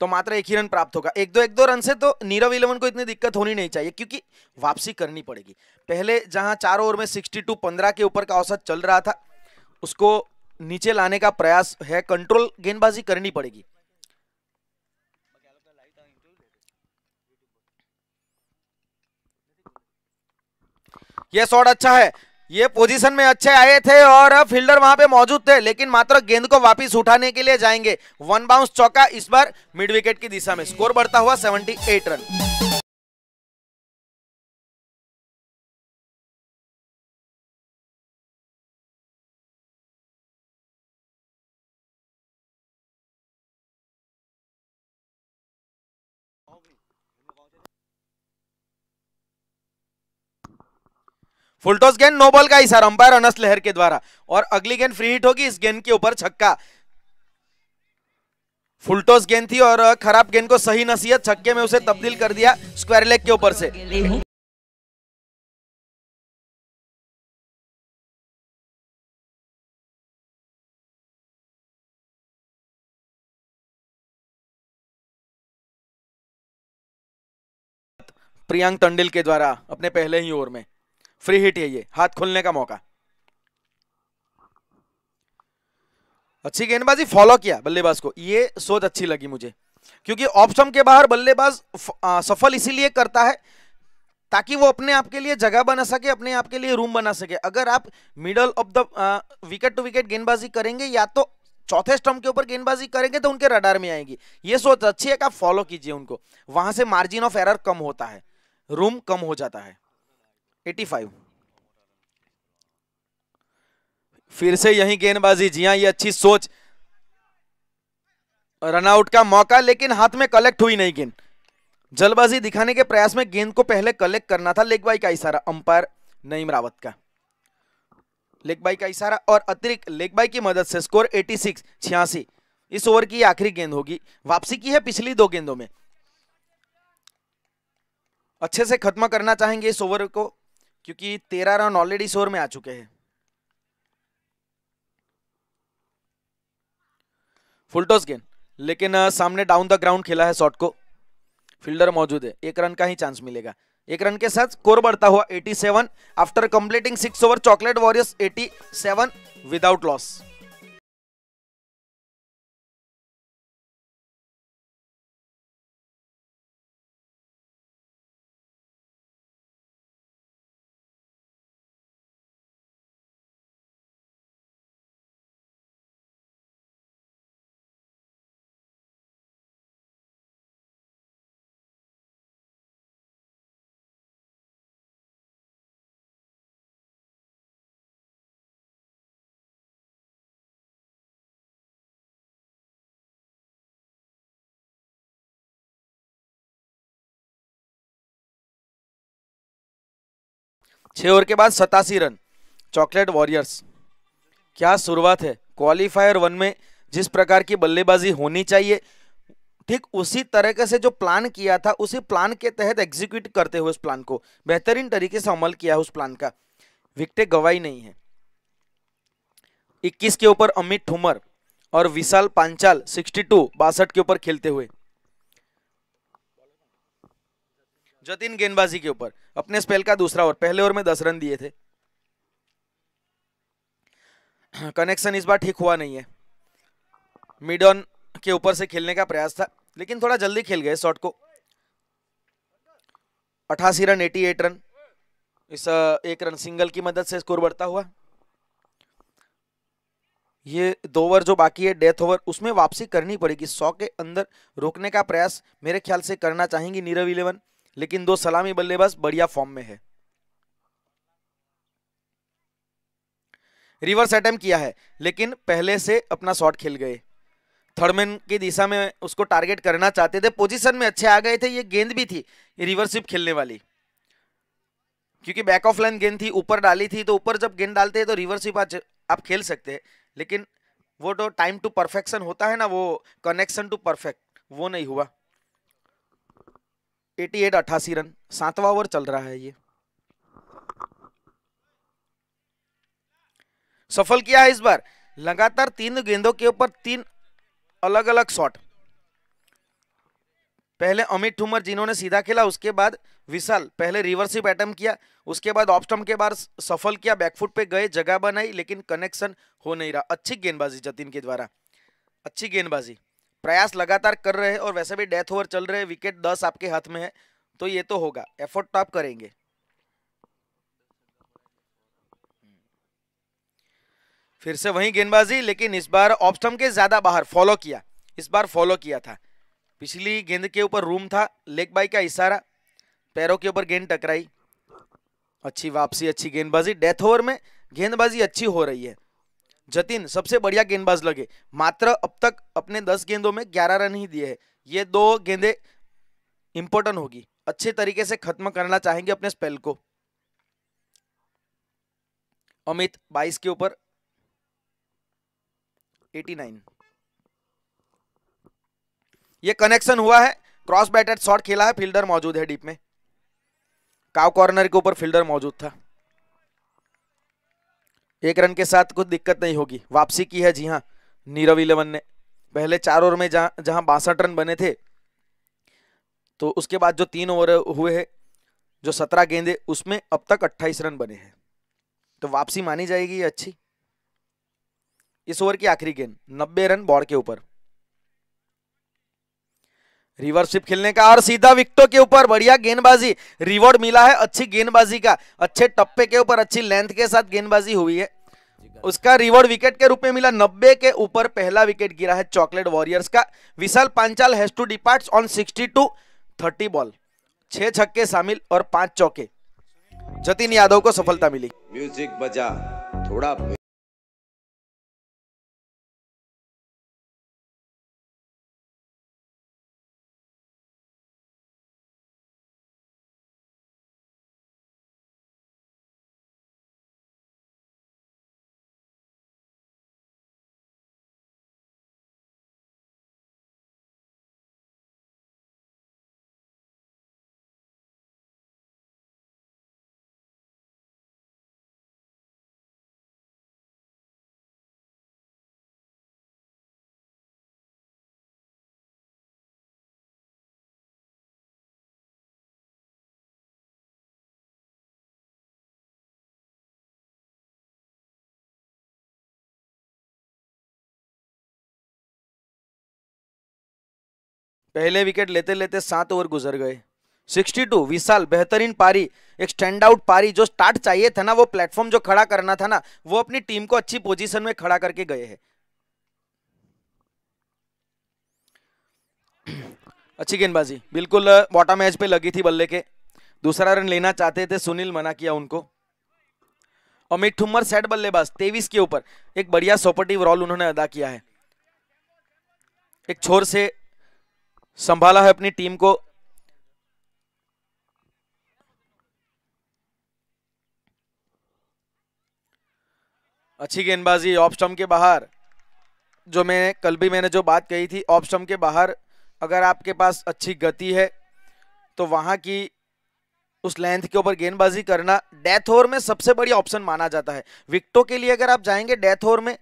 तो मात्र एक ही रन प्राप्त होगा एक दो एक दो रन से तो नीरव इलेवन को इतनी दिक्कत होनी नहीं चाहिए क्योंकि वापसी करनी पड़ेगी पहले जहां चार ओवर में 62 15 के ऊपर का औसत चल रहा था उसको नीचे लाने का प्रयास है कंट्रोल गेंदबाजी करनी पड़ेगी यह शॉट अच्छा है ये पोजीशन में अच्छे आए थे और फील्डर वहां पे मौजूद थे लेकिन मात्र गेंद को वापस उठाने के लिए जाएंगे वन बाउंस चौका इस बार मिड विकेट की दिशा में स्कोर बढ़ता हुआ 78 रन फुल टॉस गेंद नो बॉल का सर अंपायर अनस लहर के द्वारा और अगली गेंद फ्री हिट होगी इस गेंद के ऊपर छक्का फुल टॉस गेंद थी और खराब गेंद को सही नसीहत छक्के में उसे तब्दील कर दिया स्क्वायर लेग के ऊपर से प्रियांक तंडिल के द्वारा अपने पहले ही ओवर में फ्री हिट है ये हाथ खोलने का मौका अच्छी गेंदबाजी फॉलो किया बल्लेबाज को ये सोच अच्छी लगी मुझे क्योंकि ऑप्शन के बाहर बल्लेबाज सफल इसीलिए करता है ताकि वो अपने आप के लिए जगह बना सके अपने आप के लिए रूम बना सके अगर आप middle of the wicket to wicket गेंदबाजी करेंगे या तो चौथे स्टम्प के ऊपर गेंदबाजी करेंगे तो उनके रडार में आएगी ये सोच अच्छी है कि आप फॉलो कीजिए उनको वहां से मार्जिन ऑफ एरर कम होता है रूम कम हो जाता है फाइव फिर से यही गेंदबाजी जी हाँ ये अच्छी सोच रनआउट का मौका लेकिन हाथ में कलेक्ट हुई नहीं गेंद जल्दबाजी दिखाने के प्रयास में गेंद को पहले कलेक्ट करना था लेग बाई का इशारा अंपायर नईम रावत का लेग बाई का इशारा और अतिरिक्त लेग बाई की मदद से स्कोर 86 छियासी इस ओवर की आखिरी गेंद होगी वापसी की है पिछली दो गेंदों में अच्छे से खत्म करना चाहेंगे इस ओवर को क्योंकि तेरह रन ऑलरेडी शोर में आ चुके हैं फुलटॉस गेंद लेकिन सामने डाउन द ग्राउंड खेला है शॉट को फील्डर मौजूद है एक रन का ही चांस मिलेगा एक रन के साथ स्कोर बढ़ता हुआ 87 after completing six over chocolate warriors 87 without loss छह ओवर के बाद सतासी रन चॉकलेट वॉरियर्स क्या शुरुआत है क्वालिफायर वन में जिस प्रकार की बल्लेबाजी होनी चाहिए ठीक उसी तरीके से जो प्लान किया था उसी प्लान के तहत एग्जीक्यूट करते हुए उस प्लान को बेहतरीन तरीके से अमल किया है उस प्लान का विकटे गवाई नहीं है 21 के ऊपर अमित ठुमर और विशाल पांचाल 62 बासठ के ऊपर खेलते हुए जतिन गेंदबाजी के ऊपर अपने स्पेल का दूसरा ओवर पहले ओवर में दस रन दिए थे कनेक्शन इस बार ठीक हुआ नहीं है मिड ऑन के ऊपर से खेलने का प्रयास था लेकिन थोड़ा जल्दी खेल गए शॉट को अठासी रन एटी एट रन इस एक रन सिंगल की मदद से स्कोर बढ़ता हुआ ये दो ओवर जो बाकी है डेथ ओवर उसमें वापसी करनी पड़ेगी सौ के अंदर रोकने का प्रयास मेरे ख्याल से करना चाहेंगी नीरव इलेवन लेकिन दो सलामी बल्लेबाज बढ़िया फॉर्म में है रिवर्स अटैम्प किया है लेकिन पहले से अपना शॉट खेल गए थर्डमैन की दिशा में उसको टारगेट करना चाहते थे पोजीशन में अच्छे आ गए थे ये गेंद भी थी रिवर्सिप खेलने वाली क्योंकि बैक ऑफ लाइन गेंद थी ऊपर डाली थी तो ऊपर जब गेंद डालते हैं तो रिवर्सिप आप खेल सकते हैं लेकिन वो तो टाइम टू परफेक्शन होता है ना वो कनेक्शन टू परफेक्ट वो नहीं हुआ एटी एट अट्ठासी रन सातवा ओवर चल रहा है ये सफल किया है इस बार लगातार तीन गेंदों के ऊपर तीन अलग अलग शॉट पहले अमित ठुमर जिन्होंने सीधा खेला उसके बाद विशाल पहले रिवर्सिप अटैम्प किया उसके बाद ऑप्स्टम के बाद सफल किया बैकफुट पे गए जगह बनाई लेकिन कनेक्शन हो नहीं रहा अच्छी गेंदबाजी जतिन के द्वारा अच्छी गेंदबाजी प्रयास लगातार कर रहे हैं और वैसे भी डेथ ओवर चल रहे हैं विकेट दस आपके हाथ में है तो ये तो होगा एफर्ट टॉप तो करेंगे फिर से वही गेंदबाजी लेकिन इस बार ऑप्शन के ज्यादा बाहर फॉलो किया इस बार फॉलो किया था पिछली गेंद के ऊपर रूम था लेग बाई का इशारा पैरों के ऊपर गेंद टकराई अच्छी वापसी अच्छी गेंदबाजी डेथ ओवर में गेंदबाजी अच्छी हो रही है जतिन सबसे बढ़िया गेंदबाज लगे मात्र अब तक अपने दस गेंदों में ग्यारह रन ही दिए हैं ये दो गेंदे इंपॉर्टेंट होगी अच्छे तरीके से खत्म करना चाहेंगे अपने स्पेल को अमित 22 के ऊपर 89 ये कनेक्शन हुआ है क्रॉस बैटेड शॉट खेला है फील्डर मौजूद है डीप में काव कॉर्नर के ऊपर फील्डर मौजूद था एक रन के साथ कुछ दिक्कत नहीं होगी वापसी की है जी हाँ नीरव इलेवन ने पहले चार ओवर में जहाँ जहाँ बासठ रन बने थे तो उसके बाद जो तीन ओवर हुए हैं जो सत्रह गेंदे उसमें अब तक अट्ठाईस रन बने हैं तो वापसी मानी जाएगी अच्छी इस ओवर की आखिरी गेंद नब्बे रन बॉड के ऊपर रिवर्सिप खेलने का और सीधा विकटों के ऊपर बढ़िया गेंदबाजी रिवॉर्ड मिला है अच्छी गेंदबाजी का अच्छे टप्पे के ऊपर अच्छी लेंथ के साथ गेंदबाजी हुई है उसका रिवॉर्ड विकेट के रूप में मिला 90 के ऊपर पहला विकेट गिरा है चॉकलेट वॉरियर्स का Vishal Panchal has to depart on 62 thirty ball छह छक्के शामिल और पांच चौके जतिन यादव को सफलता मिली म्यूजिक बजा थोड़ा पहले विकेट लेते लेते सात ओवर गुजर गए 62 विशाल बेहतरीन पारी एक स्टैंड आउट पारी जो स्टार्ट चाहिए था ना वो प्लेटफॉर्म जो खड़ा करना था ना वो अपनी टीम को अच्छी पोजीशन में खड़ा करके गए हैं अच्छी गेंदबाजी बिल्कुल बॉटम मैच पे लगी थी बल्ले के दूसरा रन लेना चाहते थे सुनील मना किया उनको अमित ठुमर सेट बल्लेबाज तेवीस के ऊपर एक बढ़िया सपोर्टिव रोल उन्होंने अदा किया है एक छोर से संभाला है अपनी टीम को अच्छी गेंदबाजी ऑफ स्टम के बाहर जो मैं कल भी मैंने जो बात कही थी ऑफ के बाहर अगर आपके पास अच्छी गति है तो वहां की उस लेंथ के ऊपर गेंदबाजी करना डेथ ओवर में सबसे बड़ी ऑप्शन माना जाता है विकटों के लिए अगर आप जाएंगे डेथ ओवर में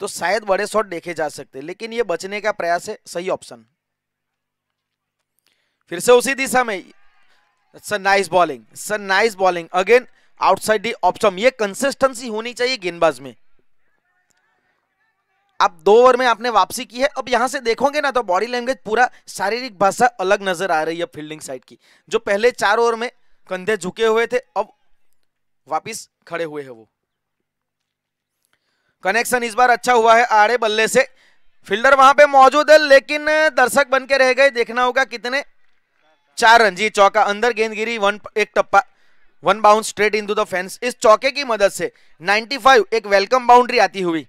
तो शायद बड़े शॉट देखे जा सकते लेकिन ये बचने का प्रयास है सही ऑप्शन फिर से उसी दिशा में it's a nice bowling it's a nice bowling again outside the option ये कंसिस्टेंसी होनी चाहिए गेंदबाज में आप दो ओवर में आपने वापसी की है अब यहां से देखोगे ना तो बॉडी लैंग्वेज पूरा शारीरिक भाषा अलग नजर आ रही है फील्डिंग साइड की जो पहले चार ओवर में कंधे झुके हुए थे अब वापिस खड़े हुए हैं वो कनेक्शन इस बार अच्छा हुआ है आड़े बल्ले से फील्डर वहां पे मौजूद है लेकिन दर्शक बन के रह गए देखना होगा कितने चार रंजी चौका अंदर गेंदगिरी वन एक टप्पा one bounce straight in the fence इस चौके की मदद से 95 एक वेलकम बाउंड्री आती हुई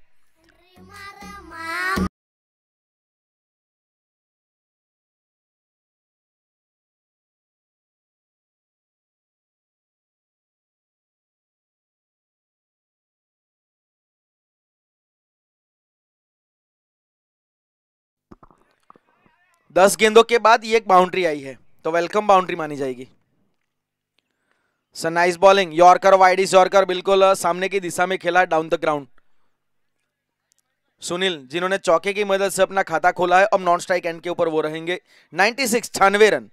दस गेंदों के बाद ये एक बाउंड्री आई है तो वेलकम बाउंड्री मानी जाएगी sir nice bowling yorker wide is yorker बिल्कुल सामने की दिशा में खेला डाउन द ग्राउंड सुनील जिन्होंने चौके की मदद से अपना खाता खोला है अब नॉन स्ट्राइक एंड के ऊपर वो रहेंगे 96 सिक्स छानवे रन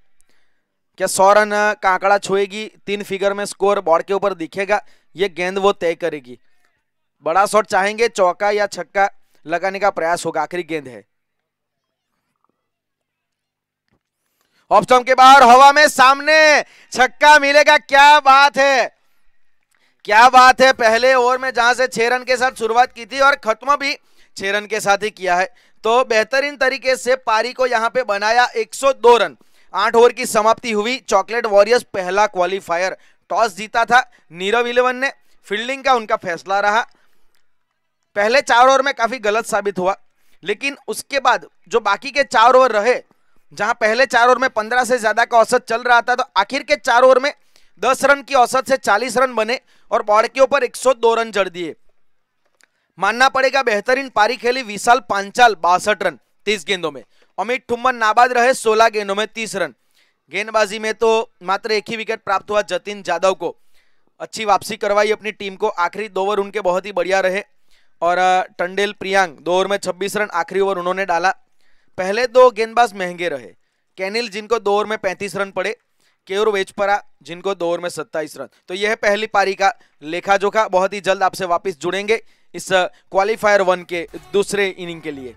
क्या सौ रन का आंकड़ा छुएगी तीन फिगर में स्कोर बॉर्ड के ऊपर दिखेगा ये गेंद वो तय करेगी बड़ा शॉट चाहेंगे चौका या छक्का लगाने का प्रयास होगा आखिरी गेंद है ऑप्शन के बाहर हवा में सामने छक्का मिलेगा क्या बात है क्या बात है पहले ओवर में जहां से छह रन के साथ शुरुआत की थी और खत्म भी छह रन के साथ ही किया है तो बेहतरीन तरीके से पारी को यहां पे बनाया 102 रन आठ ओवर की समाप्ति हुई चॉकलेट वॉरियर्स पहला क्वालिफायर टॉस जीता था नीरव इलेवन ने फील्डिंग का उनका फैसला रहा पहले चार ओवर में काफी गलत साबित हुआ लेकिन उसके बाद जो बाकी के चार ओवर रहे जहां पहले चार ओवर में पंद्रह से ज्यादा का औसत चल रहा था तो आखिर के चार ओवर में दस रन की औसत से चालीस रन बने और बॉर्ड के ऊपर एक रन जड़ दिए मानना पड़ेगा बेहतरीन पारी खेली विशाल पांचाल बासठ रन तीस गेंदों में अमित ठुम्बन नाबाद रहे सोलह गेंदों में तीस रन गेंदबाजी में तो मात्र एक ही विकेट प्राप्त हुआ जतिन जाधव को अच्छी वापसी करवाई अपनी टीम को आखिरी दो ओवर उनके बहुत ही बढ़िया रहे और टंडेल प्रियांग दो ओवर में 26 रन आखिरी ओवर उन्होंने डाला पहले दो गेंदबाज महंगे रहे कैनिल जिनको दो ओवर में पैंतीस रन पड़े केवर वेचपरा जिनको दो ओवर में सत्ताईस रन तो यह पहली पारी का लेखा जोखा बहुत ही जल्द आपसे वापस जुड़ेंगे इस क्वालिफायर वन के दूसरे इनिंग के लिए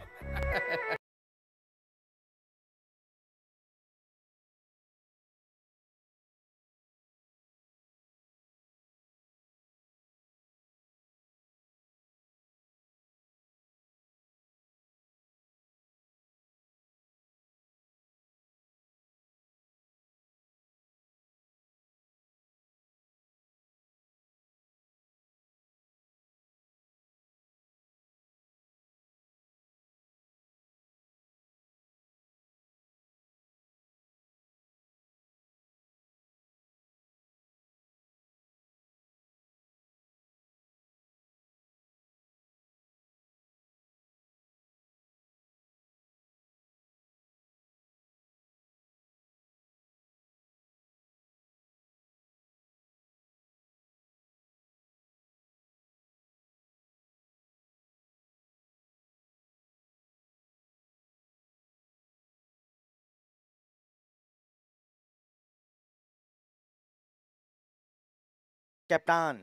कैप्टन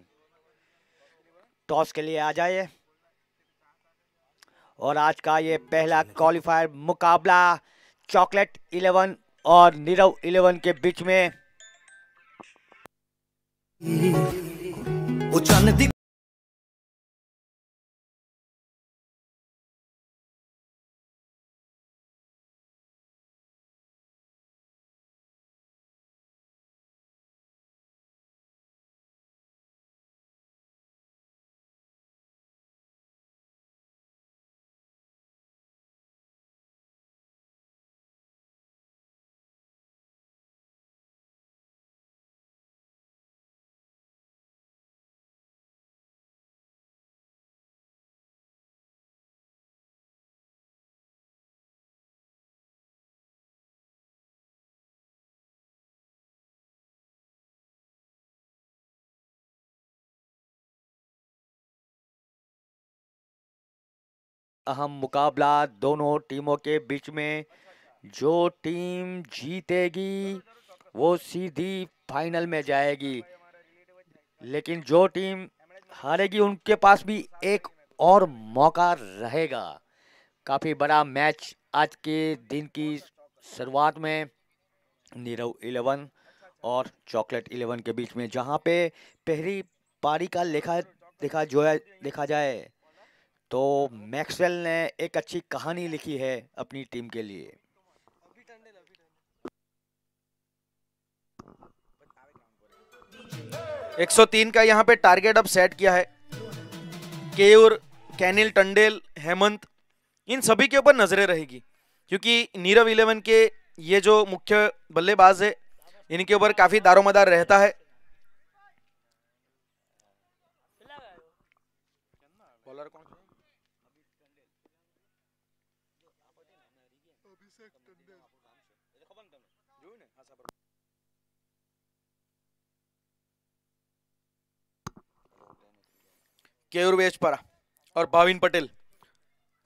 टॉस के लिए आ जाइए और आज का ये पहला क्वालिफायर मुकाबला चॉकलेट इलेवन और नीरव इलेवन के बीच में अहम मुकाबला दोनों टीमों के बीच में जो टीम जीतेगी वो सीधी फाइनल में जाएगी लेकिन जो टीम हारेगी उनके पास भी एक और मौका रहेगा काफ़ी बड़ा मैच आज के दिन की शुरुआत में नीरव इलेवन और चॉकलेट इलेवन के बीच में जहां पे पहली पारी का लेखा देखा जो है देखा जाए तो मैक्सवेल ने एक अच्छी कहानी लिखी है अपनी टीम के लिए एक सौ तीन का यहां पे टारगेट अब सेट किया है केयूर कैनिल टंडेल हेमंत इन सभी के ऊपर नजरें रहेगी क्योंकि नीरव इलेवन के ये जो मुख्य बल्लेबाज है इनके ऊपर काफी दारोमदार रहता है केयूर वेजपरा और भाविन पटेल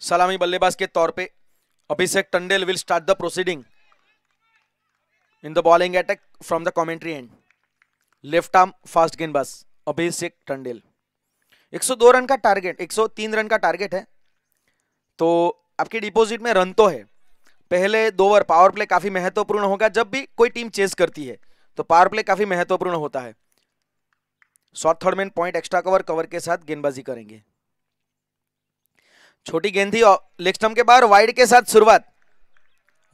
सलामी बल्लेबाज के तौर पे Abhishek Tandel will start the proceeding in the bowling attack from the commentary end left arm fast गेंदबाज अभिषेक टंडेल 102 रन का टारगेट 103 रन का टारगेट है तो आपके डिपॉजिट में रन तो है पहले दो ओवर पावर प्ले काफ़ी महत्वपूर्ण होगा जब भी कोई टीम चेस करती है तो पावर प्ले काफ़ी महत्वपूर्ण होता है short third man point extra cover cover के साथ गेंदबाजी करेंगे छोटी गेंद थी लेग स्टम्प के बाहर वाइड के साथ शुरुआत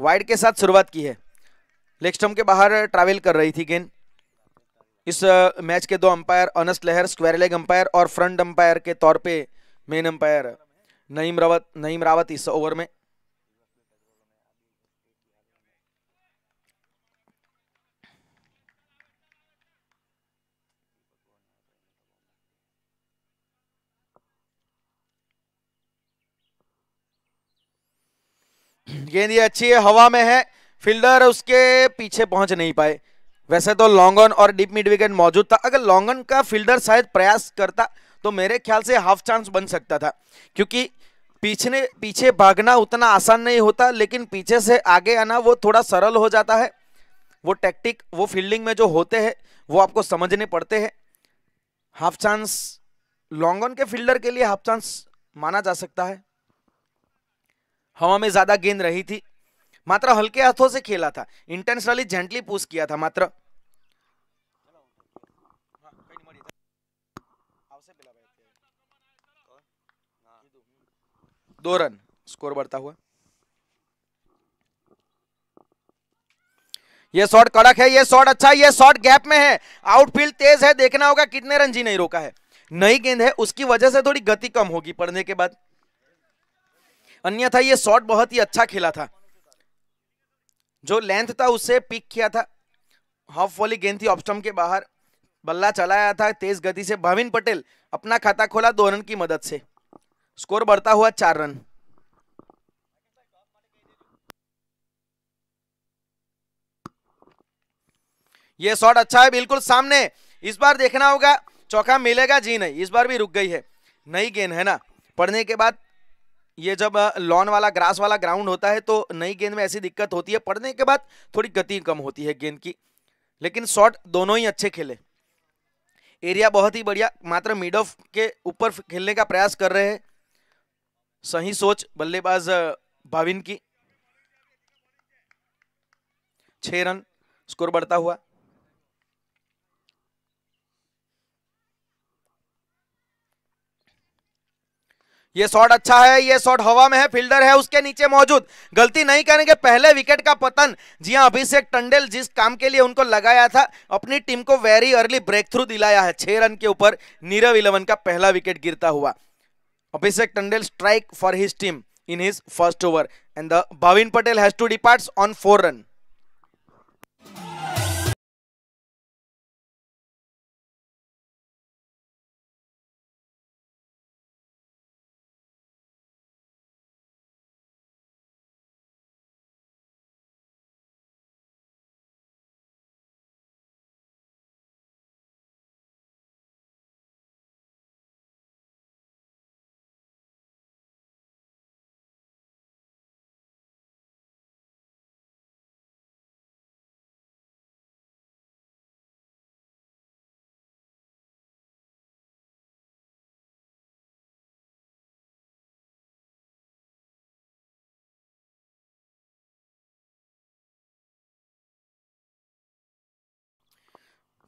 वाइड के साथ शुरुआत की है लेग स्टम्प के बाहर ट्रैवल कर रही थी गेंद इस मैच के दो umpire Anas Lahar square leg umpire और फ्रंट अंपायर के तौर पे मेन अंपायर नईम रावत नईम रावत इस ओवर में गेंद ये अच्छी है हवा में है फील्डर उसके पीछे पहुंच नहीं पाए वैसे तो लॉन्गन और डीप मिड विकेट मौजूद था अगर लॉन्गन का फील्डर शायद प्रयास करता तो मेरे ख्याल से हाफ चांस बन सकता था क्योंकि पीछे पीछे भागना उतना आसान नहीं होता लेकिन पीछे से आगे आना वो थोड़ा सरल हो जाता है वो टैक्टिक वो फील्डिंग में जो होते हैं वो आपको समझने पड़ते हैं हाफ चांस लॉन्गन के फील्डर के लिए हाफ चांस माना जा सकता है हवा में ज्यादा गेंद रही थी मात्र हल्के हाथों से खेला था इंटेंशनली जेंटली पुश किया था मात्र दो रन स्कोर बढ़ता हुआ ये शॉट कड़क है ये शॉट अच्छा ये शॉट गैप में है आउटफील्ड तेज है देखना होगा कितने रन जी नहीं रोका है नई गेंद है उसकी वजह से थोड़ी गति कम होगी पढ़ने के बाद अन्यथा ये शॉट बहुत ही अच्छा खेला था जो लेंथ था उससे पिक किया था हाफ वॉली गेंद थी ऑप्स्टम के बाहर बल्ला चलाया था तेज गति से भविन पटेल अपना खाता खोला दो रन की मदद से स्कोर बढ़ता हुआ चार रन ये शॉट अच्छा है बिल्कुल सामने इस बार देखना होगा चौका मिलेगा जी नहीं इस बार भी रुक गई है नई गेंद है ना पढ़ने के बाद ये जब लॉन वाला ग्रास वाला ग्राउंड होता है तो नई गेंद में ऐसी दिक्कत होती है पढ़ने के बाद थोड़ी गति कम होती है गेंद की लेकिन शॉट दोनों ही अच्छे खेले एरिया बहुत ही बढ़िया मात्र मिड ऑफ के ऊपर खेलने का प्रयास कर रहे हैं सही सोच बल्लेबाज भाविन की छः रन स्कोर बढ़ता हुआ ये शॉट अच्छा है ये शॉट हवा में है फील्डर है उसके नीचे मौजूद गलती नहीं करेंगे पहले विकेट का पतन जी हाँ अभिषेक टंडेल जिस काम के लिए उनको लगाया था अपनी टीम को वेरी अर्ली ब्रेक थ्रू दिलाया है छह रन के ऊपर नीरव इलेवन का पहला विकेट गिरता हुआ Abhishek Tandel strike for his team in his first over and the Bhavin Patel has to depart on four run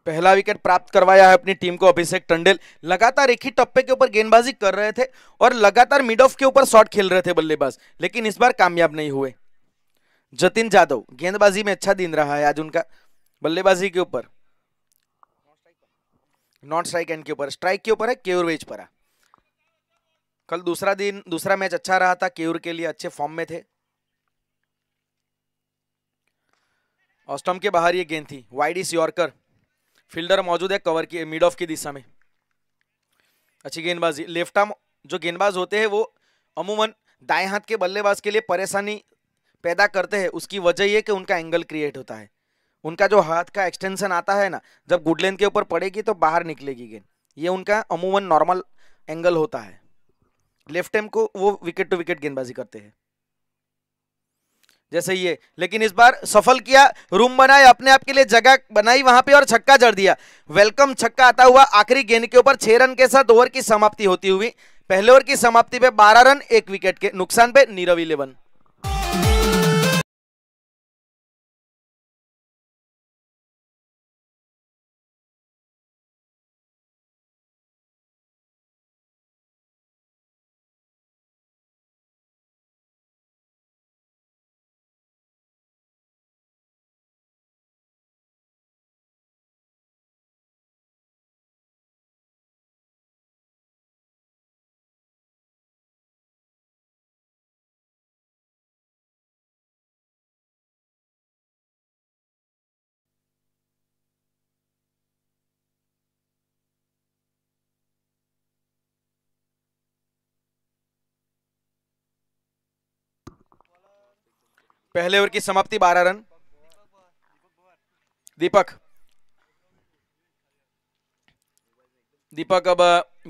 पहला विकेट प्राप्त करवाया है अपनी टीम को अभिषेक टंडेल लगातार एक ही टप्पे के ऊपर गेंदबाजी कर रहे थे और लगातार मिड ऑफ के ऊपर शॉट खेल रहे थे बल्लेबाज लेकिन इस बार कामयाब नहीं हुए जतिन जाधव गेंदबाजी में अच्छा दिन रहा है आज उनका बल्लेबाजी के ऊपर नॉट स्ट्राइक एंड के ऊपर स्ट्राइक के ऊपर है केयूर वेज परा कल दूसरा दिन दूसरा मैच अच्छा रहा था केयूर के लिए अच्छे फॉर्म में थे ऑस्टम के बाहर ये गेंद थी वाइड इस यॉर्कर फील्डर मौजूद है कवर की मिड ऑफ की दिशा में अच्छी गेंदबाजी लेफ्ट आर्म जो गेंदबाज होते हैं वो अमूमन दाएं हाथ के बल्लेबाज के लिए परेशानी पैदा करते हैं उसकी वजह यह कि उनका एंगल क्रिएट होता है उनका जो हाथ का एक्सटेंशन आता है ना जब गुडलेंथ के ऊपर पड़ेगी तो बाहर निकलेगी गेंद ये उनका अमूमन नॉर्मल एंगल होता है लेफ्ट एम को वो विकेट टू विकेट गेंदबाजी करते हैं जैसे ये लेकिन इस बार सफल किया रूम बनाए अपने आप के लिए जगह बनाई वहां पे और छक्का जड़ दिया वेलकम छक्का आता हुआ आखिरी गेंद के ऊपर छह रन के साथ ओवर की समाप्ति होती हुई पहले ओवर की समाप्ति पे बारह रन एक विकेट के नुकसान पे नीरव इलेवन पहले ओवर की समाप्ति बारह रन दीपक दीपक अब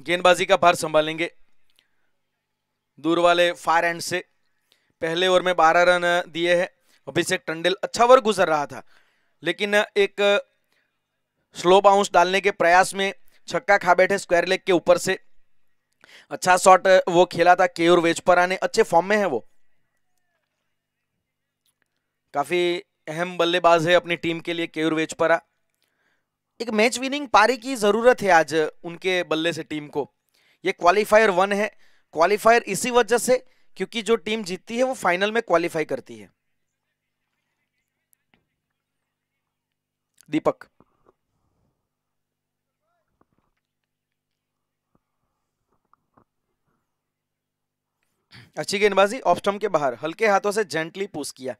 गेंदबाजी का भार संभालेंगे दूर वाले फायर एंड से पहले ओवर में 12 रन दिए हैं अभिषेक टंडेल अच्छा ओवर गुजर रहा था लेकिन एक स्लो बाउंस डालने के प्रयास में छक्का खा बैठे स्क्वायर लेग के ऊपर से अच्छा शॉट वो खेला था केयूर वेजपरा ने अच्छे फॉर्म में है वो काफ़ी अहम बल्लेबाज है अपनी टीम के लिए केयूर वेचपरा एक मैच विनिंग पारी की ज़रूरत है आज उनके बल्ले से टीम को ये क्वालिफायर वन है क्वालिफायर इसी वजह से क्योंकि जो टीम जीतती है वो फाइनल में क्वालिफाई करती है दीपक अच्छी गेंदबाजी ऑफ स्टम्प के बाहर हल्के हाथों से जेंटली पुश किया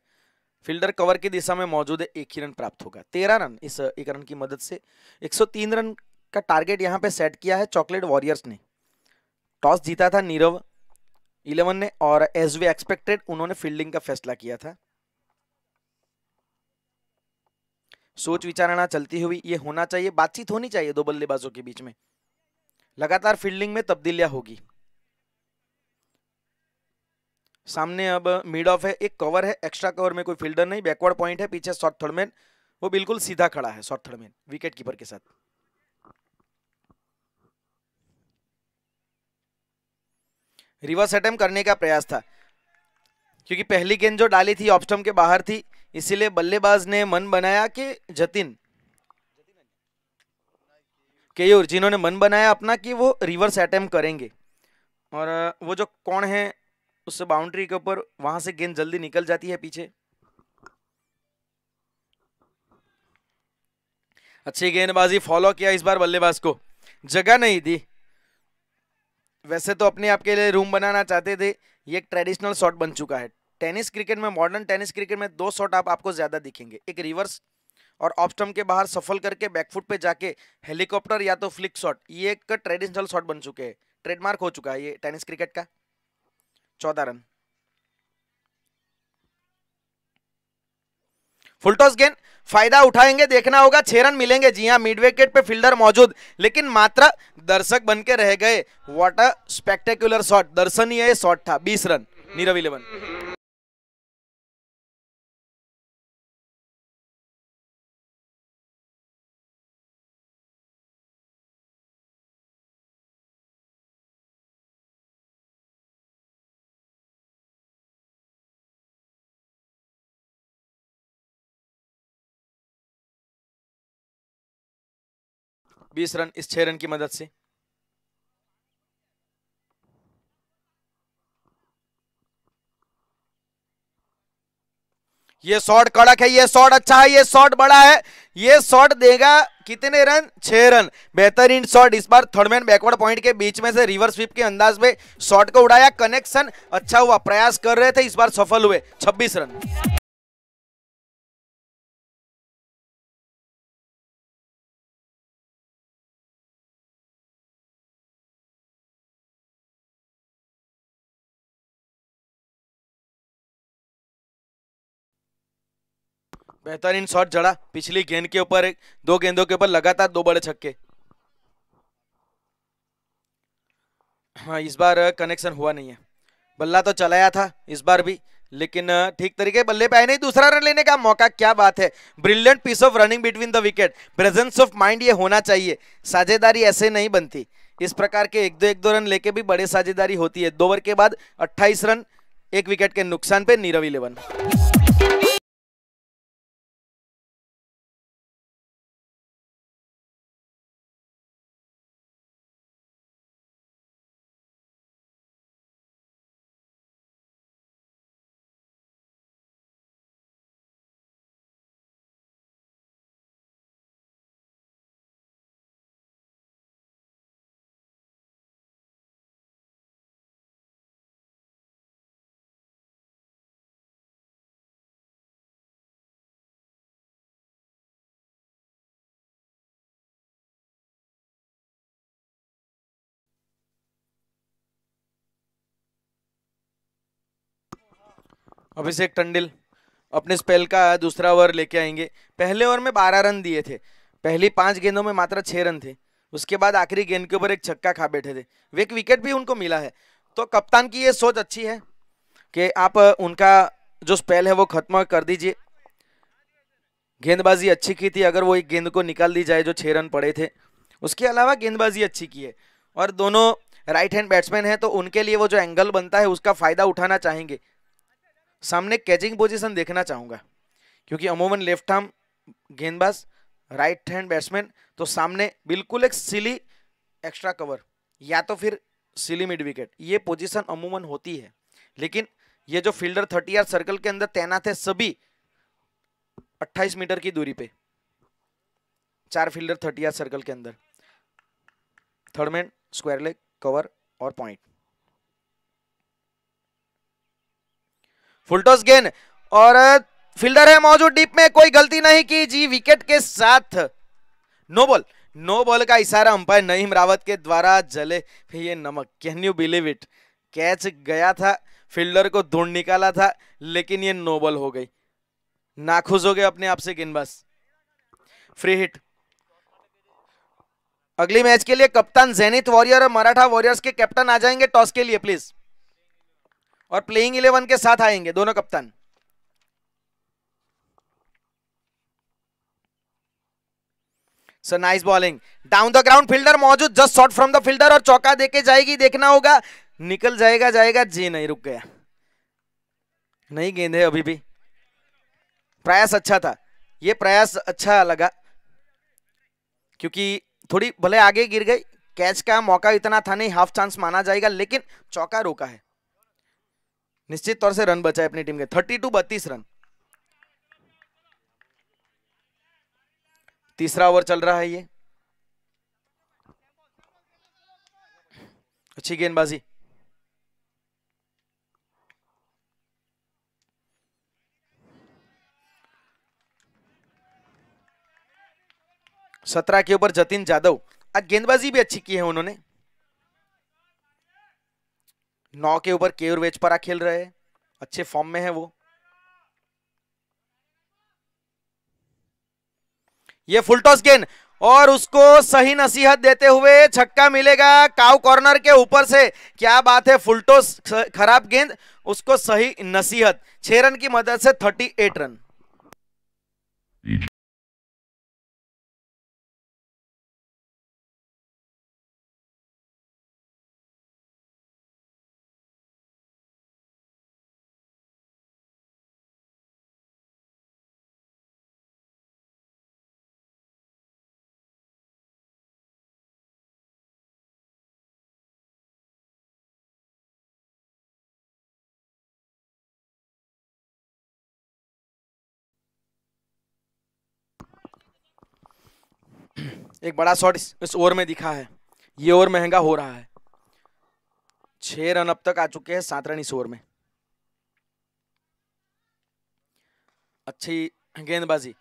फील्डर कवर की दिशा में मौजूद है एक ही रन प्राप्त होगा तेरह रन इस एक रन की मदद से 103 रन का टारगेट यहां पे सेट किया है चॉकलेट वॉरियर्स ने टॉस जीता था नीरव इलेवन ने और एज वी एक्सपेक्टेड उन्होंने फील्डिंग का फैसला किया था सोच विचारणा चलती हुई ये होना चाहिए बातचीत होनी चाहिए दो बल्लेबाजों के बीच में लगातार फील्डिंग में तब्दीलियां होगी सामने अब मिड ऑफ है एक कवर है एक्स्ट्रा कवर में कोई फील्डर नहीं बैकवर्ड पॉइंट है पीछे शॉर्ट थर्डमैन वो बिल्कुल सीधा खड़ा है शॉर्ट थर्डमैन विकेट कीपर के साथ रिवर्स अटैम्प करने का प्रयास था क्योंकि पहली गेंद जो डाली थी ऑप्स्टम के बाहर थी इसीलिए बल्लेबाज ने मन बनाया कि जतिन केयूर जिन्होंने मन बनाया अपना कि वो रिवर्स अटैम्प करेंगे और वो जो कौन है उससे बाउंड्री के ऊपर वहां से गेंद जल्दी निकल जाती है पीछे अच्छी गेंदबाजी फॉलो किया इस बार बल्लेबाज को जगह नहीं दी वैसे तो अपने आप के लिए रूम बनाना चाहते थे ये एक ट्रेडिशनल शॉट बन चुका है टेनिस क्रिकेट में मॉडर्न टेनिस क्रिकेट में दो शॉट आप आपको ज़्यादा दिखेंगे एक रिवर्स और ऑप्स्टम के बाहर सफल करके बैकफुट पे जाके हेलीकॉप्टर या तो फ्लिक शॉट ये एक ट्रेडिशनल शॉट बन चुके हैं ट्रेडमार्क हो चुका है ये टेनिस क्रिकेट का चौदह रन फुलटॉस गेंद फायदा उठाएंगे देखना होगा छह रन मिलेंगे जी हाँ मिड विकेट पे फील्डर मौजूद लेकिन मात्र दर्शक बन के रह गए वॉट अ स्पेक्टेक्युलर शॉट दर्शनीय शॉट था बीस रन नीरव इलेवन बीस रन इस छह रन की मदद से ये शॉट कड़क है ये शॉट अच्छा है ये शॉट बड़ा है ये शॉट देगा कितने रन छह रन बेहतरीन शॉट इस बार थर्डमैन बैकवर्ड पॉइंट के बीच में से रिवर्स स्वीप के अंदाज में शॉट को उड़ाया कनेक्शन अच्छा हुआ प्रयास कर रहे थे इस बार सफल हुए 26 रन बेहतरीन शॉट जड़ा पिछली गेंद के ऊपर दो गेंदों के ऊपर लगातार दो बड़े छक्के हाँ इस बार कनेक्शन हुआ नहीं है बल्ला तो चलाया था इस बार भी लेकिन ठीक तरीके बल्ले पे आए नहीं दूसरा रन लेने का मौका क्या बात है brilliant piece of running between the wicket presence of mind ये होना चाहिए साझेदारी ऐसे नहीं बनती इस प्रकार के एक दो एक दो रन लेके भी बड़े साझेदारी होती है दो ओवर के बाद 28 रन एक विकेट के नुकसान पे नीरव इलेवन अभिषेक टंडिल अपने स्पेल का दूसरा ओवर लेके आएंगे पहले ओवर में बारह रन दिए थे पहली पांच गेंदों में मात्र छः रन थे उसके बाद आखिरी गेंद के ऊपर एक छक्का खा बैठे थे वे एक विकेट भी उनको मिला है तो कप्तान की ये सोच अच्छी है कि आप उनका जो स्पेल है वो खत्म कर दीजिए गेंदबाजी अच्छी की थी अगर वो एक गेंद को निकाल दी जाए जो छः रन पड़े थे उसके अलावा गेंदबाजी अच्छी की है और दोनों राइट हैंड बैट्समैन हैं तो उनके लिए वो जो एंगल बनता है उसका फ़ायदा उठाना चाहेंगे सामने कैचिंग पोजीशन देखना चाहूँगा क्योंकि अमूमन लेफ्ट आर्म गेंदबाज राइट हैंड बैट्समैन तो सामने बिल्कुल एक सिली एक्स्ट्रा कवर या तो फिर सिली मिड विकेट ये पोजीशन अमूमन होती है लेकिन ये जो फील्डर थर्टी आर सर्कल के अंदर तैनात है सभी अट्ठाईस मीटर की दूरी पे चार फील्डर थर्टी आर सर्कल के अंदर थर्डमैन स्क्वायर लेग कवर और पॉइंट फुल गेंद और फील्डर है मौजूद डीप में कोई गलती नहीं की जी विकेट के साथ नो बॉल नो बॉल का इशारा अंपायर नईम रावत के द्वारा जले ये नमक can you believe it catch गया था फील्डर को ढूंढ निकाला था लेकिन ये नो बॉल हो गई नाखुश हो गए अपने आप से गेंदबाज फ्री हिट अगली मैच के लिए कप्तान जेनिथ वॉरियर और मराठा वॉरियर्स के कैप्टन आ जाएंगे टॉस के लिए प्लीज और प्लेइंग इलेवन के साथ आएंगे दोनों कप्तान sir nice bowling down the ground fielder मौजूद just short from the fielder और चौका देके जाएगी देखना होगा निकल जाएगा जाएगा जी नहीं रुक गया नहीं गेंद है अभी भी प्रयास अच्छा था ये प्रयास अच्छा लगा क्योंकि थोड़ी भले आगे गिर गई कैच का मौका इतना था नहीं हाफ चांस माना जाएगा लेकिन चौका रोका है निश्चित तौर से रन बचाए अपनी टीम के थर्टी टू बत्तीस रन तीसरा ओवर चल रहा है ये अच्छी गेंदबाजी सत्रह के ऊपर जतिन जाधव आज गेंदबाजी भी अच्छी की है उन्होंने नौ के ऊपर केयर परा खेल रहे हैं अच्छे फॉर्म में है वो ये फुल टॉस गेंद और उसको सही नसीहत देते हुए छक्का मिलेगा काउ कॉर्नर के ऊपर से क्या बात है फुलटोस खराब गेंद उसको सही नसीहत छह रन की मदद से 38 रन एक बड़ा शॉट इस ओवर में दिखा है ये ओवर महंगा हो रहा है छह रन अब तक आ चुके हैं सात रन इस ओवर में अच्छी गेंदबाजी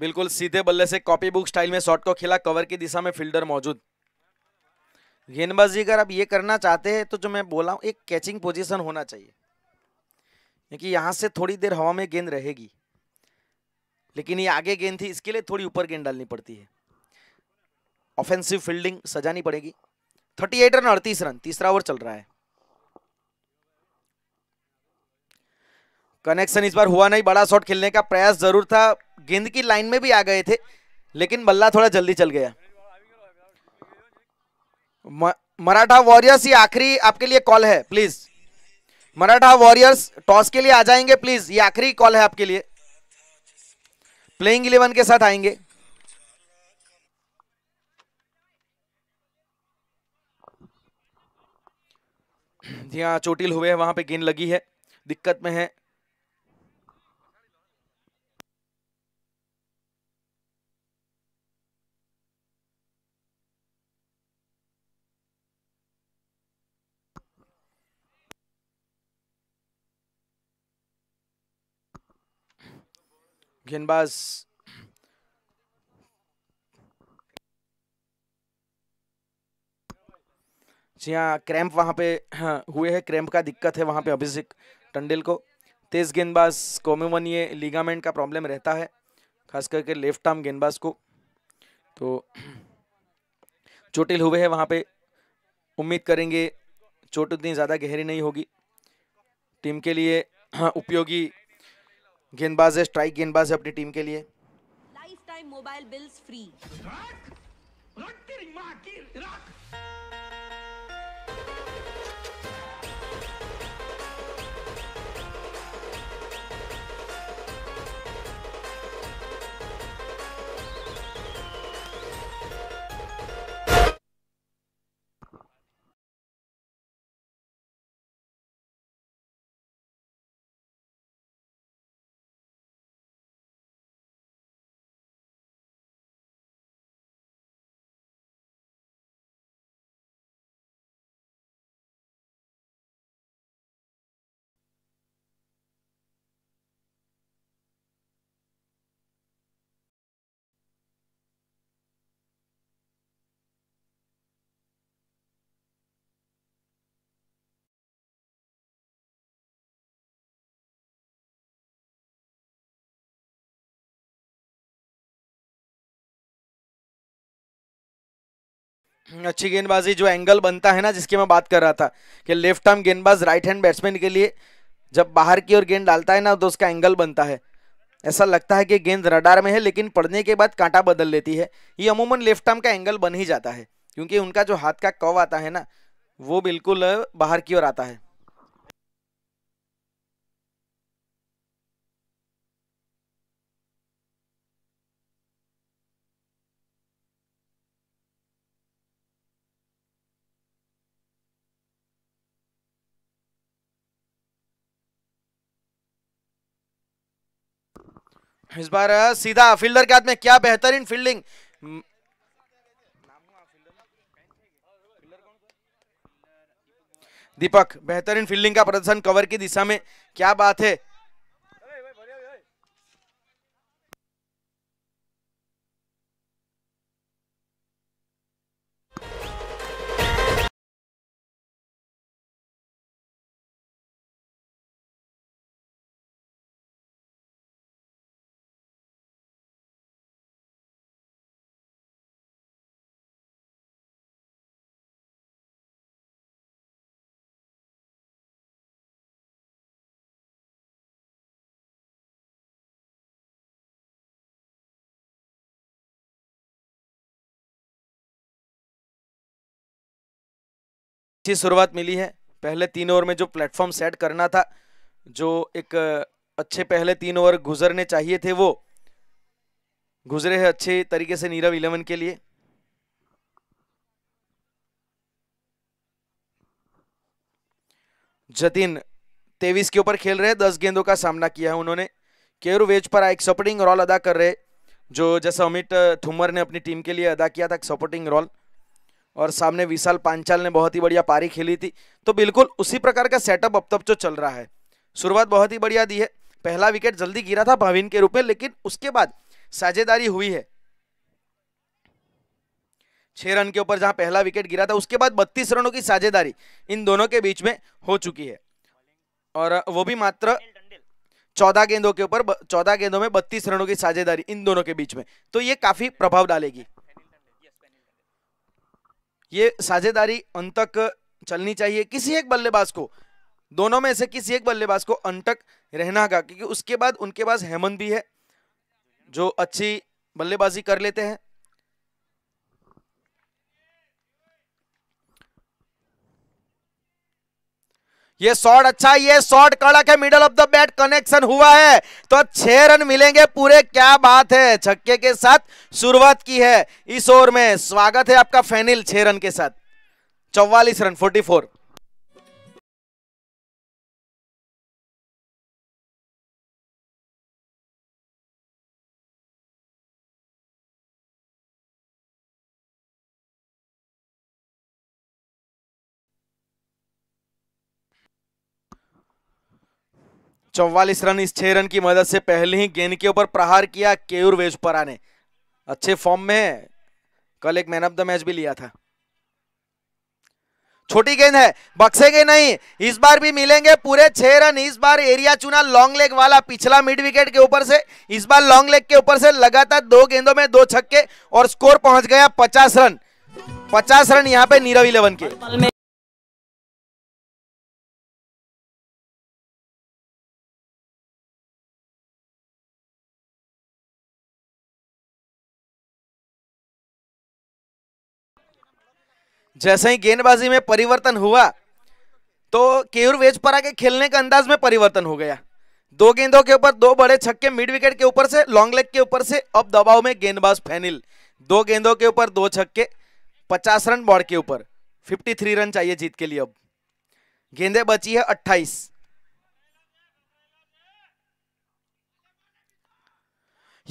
बिल्कुल सीधे बल्ले से कॉपी बुक स्टाइल में शॉट को खेला कवर की दिशा में फील्डर मौजूद गेंदबाजी अगर आप ये करना चाहते हैं तो जो मैं बोला हूँ एक कैचिंग पोजीशन होना चाहिए क्योंकि यहां से थोड़ी देर हवा में गेंद रहेगी लेकिन ये आगे गेंद थी इसके लिए थोड़ी ऊपर गेंद डालनी पड़ती है ऑफेंसिव फील्डिंग सजानी पड़ेगी 38 रन अड़तीस रन तीसरा ओवर चल रहा है कनेक्शन इस बार हुआ नहीं बड़ा शॉट खेलने का प्रयास जरूर था गेंद की लाइन में भी आ गए थे लेकिन बल्ला थोड़ा जल्दी चल गया मराठा वॉरियर्स ये आखिरी आपके लिए कॉल है प्लीज मराठा वॉरियर्स टॉस के लिए आ जाएंगे प्लीज ये आखिरी कॉल है आपके लिए प्लेइंग इलेवन के साथ आएंगे हाँ चोटिल हुए हैं वहां पे गेंद लगी है दिक्कत में है गेंदबाज जी हाँ क्रैम्प वहाँ पे हाँ, हुए हैं क्रैम्प का दिक्कत है वहाँ पे अभिषेक टंडेल को तेज गेंदबाज कॉम्यूमन ये लीगामेंट का प्रॉब्लम रहता है खास करके लेफ्ट आर्म गेंदबाज को तो चोटिल हुए हैं वहाँ पे उम्मीद करेंगे चोट उतनी ज़्यादा गहरी नहीं होगी टीम के लिए हाँ, उपयोगी गेंदबाज है स्ट्राइक गेंदबाज है अपनी टीम के लिए मोबाइल बिल्स फ्री हम्म, अच्छी गेंदबाजी जो एंगल बनता है ना जिसकी मैं बात कर रहा था कि लेफ्ट आर्म गेंदबाज राइट हैंड बैट्समैन के लिए जब बाहर की ओर गेंद डालता है ना तो उसका एंगल बनता है ऐसा लगता है कि गेंद रडार में है लेकिन पड़ने के बाद कांटा बदल लेती है ये अमूमन लेफ्ट आर्म का एंगल बन ही जाता है क्योंकि उनका जो हाथ का कव आता है ना वो बिल्कुल बाहर की ओर आता है इस बार सीधा फील्डर के हाथ में क्या बेहतरीन फील्डिंग दीपक बेहतरीन फील्डिंग का प्रदर्शन कवर की दिशा में क्या बात है अच्छी शुरुआत मिली है पहले तीन ओवर में जो प्लेटफॉर्म सेट करना था जो एक अच्छे पहले तीन ओवर गुजरने चाहिए थे वो गुजरे हैं अच्छे तरीके से नीरव इलेवन के लिए जतिन तेवीस के ऊपर खेल रहे हैं दस गेंदों का सामना किया है उन्होंने केयर वेज पर एक सपोर्टिंग रोल अदा कर रहे जो जैसा अमित थुमर ने अपनी टीम के लिए अदा किया था सपोर्टिंग रोल और सामने विशाल पांचाल ने बहुत ही बढ़िया पारी खेली थी तो बिल्कुल उसी प्रकार का सेटअप अब तक जो तो चल रहा है शुरुआत बहुत ही बढ़िया दी है पहला विकेट जल्दी गिरा था भाविन के रूप में लेकिन उसके बाद साझेदारी हुई है छह रन के ऊपर जहां पहला विकेट गिरा था उसके बाद बत्तीस रनों की साझेदारी इन दोनों के बीच में हो चुकी है और वो भी मात्र चौदह गेंदों के ऊपर चौदह गेंदों में बत्तीस रनों की साझेदारी इन दोनों के बीच में तो ये काफी प्रभाव डालेगी ये साझेदारी अंतक तक चलनी चाहिए किसी एक बल्लेबाज को दोनों में से किसी एक बल्लेबाज को अंतक तक रहना होगा क्योंकि उसके बाद उनके पास हेमंत भी है जो अच्छी बल्लेबाजी कर लेते हैं ये शॉट अच्छा ये शॉट कड़क है middle of the bat connection हुआ है तो छह रन मिलेंगे पूरे क्या बात है छक्के के साथ शुरुआत की है इस ओवर में स्वागत है आपका फैनिल छह रन के साथ चौवालीस रन फोर्टी फोर चौवालीस रन इस छह रन की मदद से पहले ही गेंद के ऊपर प्रहार किया केयूर वेजपरा ने अच्छे फॉर्म में है कल एक मैन ऑफ द मैच भी लिया था छोटी गेंद है बक्सेंगे नहीं इस बार भी मिलेंगे पूरे छह रन इस बार एरिया चुना लॉन्ग लेग वाला पिछला मिड विकेट के ऊपर से इस बार लॉन्ग लेग के ऊपर से लगातार दो गेंदों में दो छक्के और स्कोर पहुंच गया पचास रन पचास रन यहां पे नीरव इलेवन के जैसे ही गेंदबाजी में परिवर्तन हुआ तो केयूर वेजपरा के खेलने के अंदाज में परिवर्तन हो गया दो गेंदों के ऊपर दो बड़े छक्के मिड विकेट के ऊपर से लॉन्ग लेग के ऊपर से अब दबाव में गेंदबाज फैनिल दो गेंदों के ऊपर दो छक्के पचास रन बॉर्ड के ऊपर फिफ्टी थ्री रन चाहिए जीत के लिए अब गेंदे बची है अट्ठाईस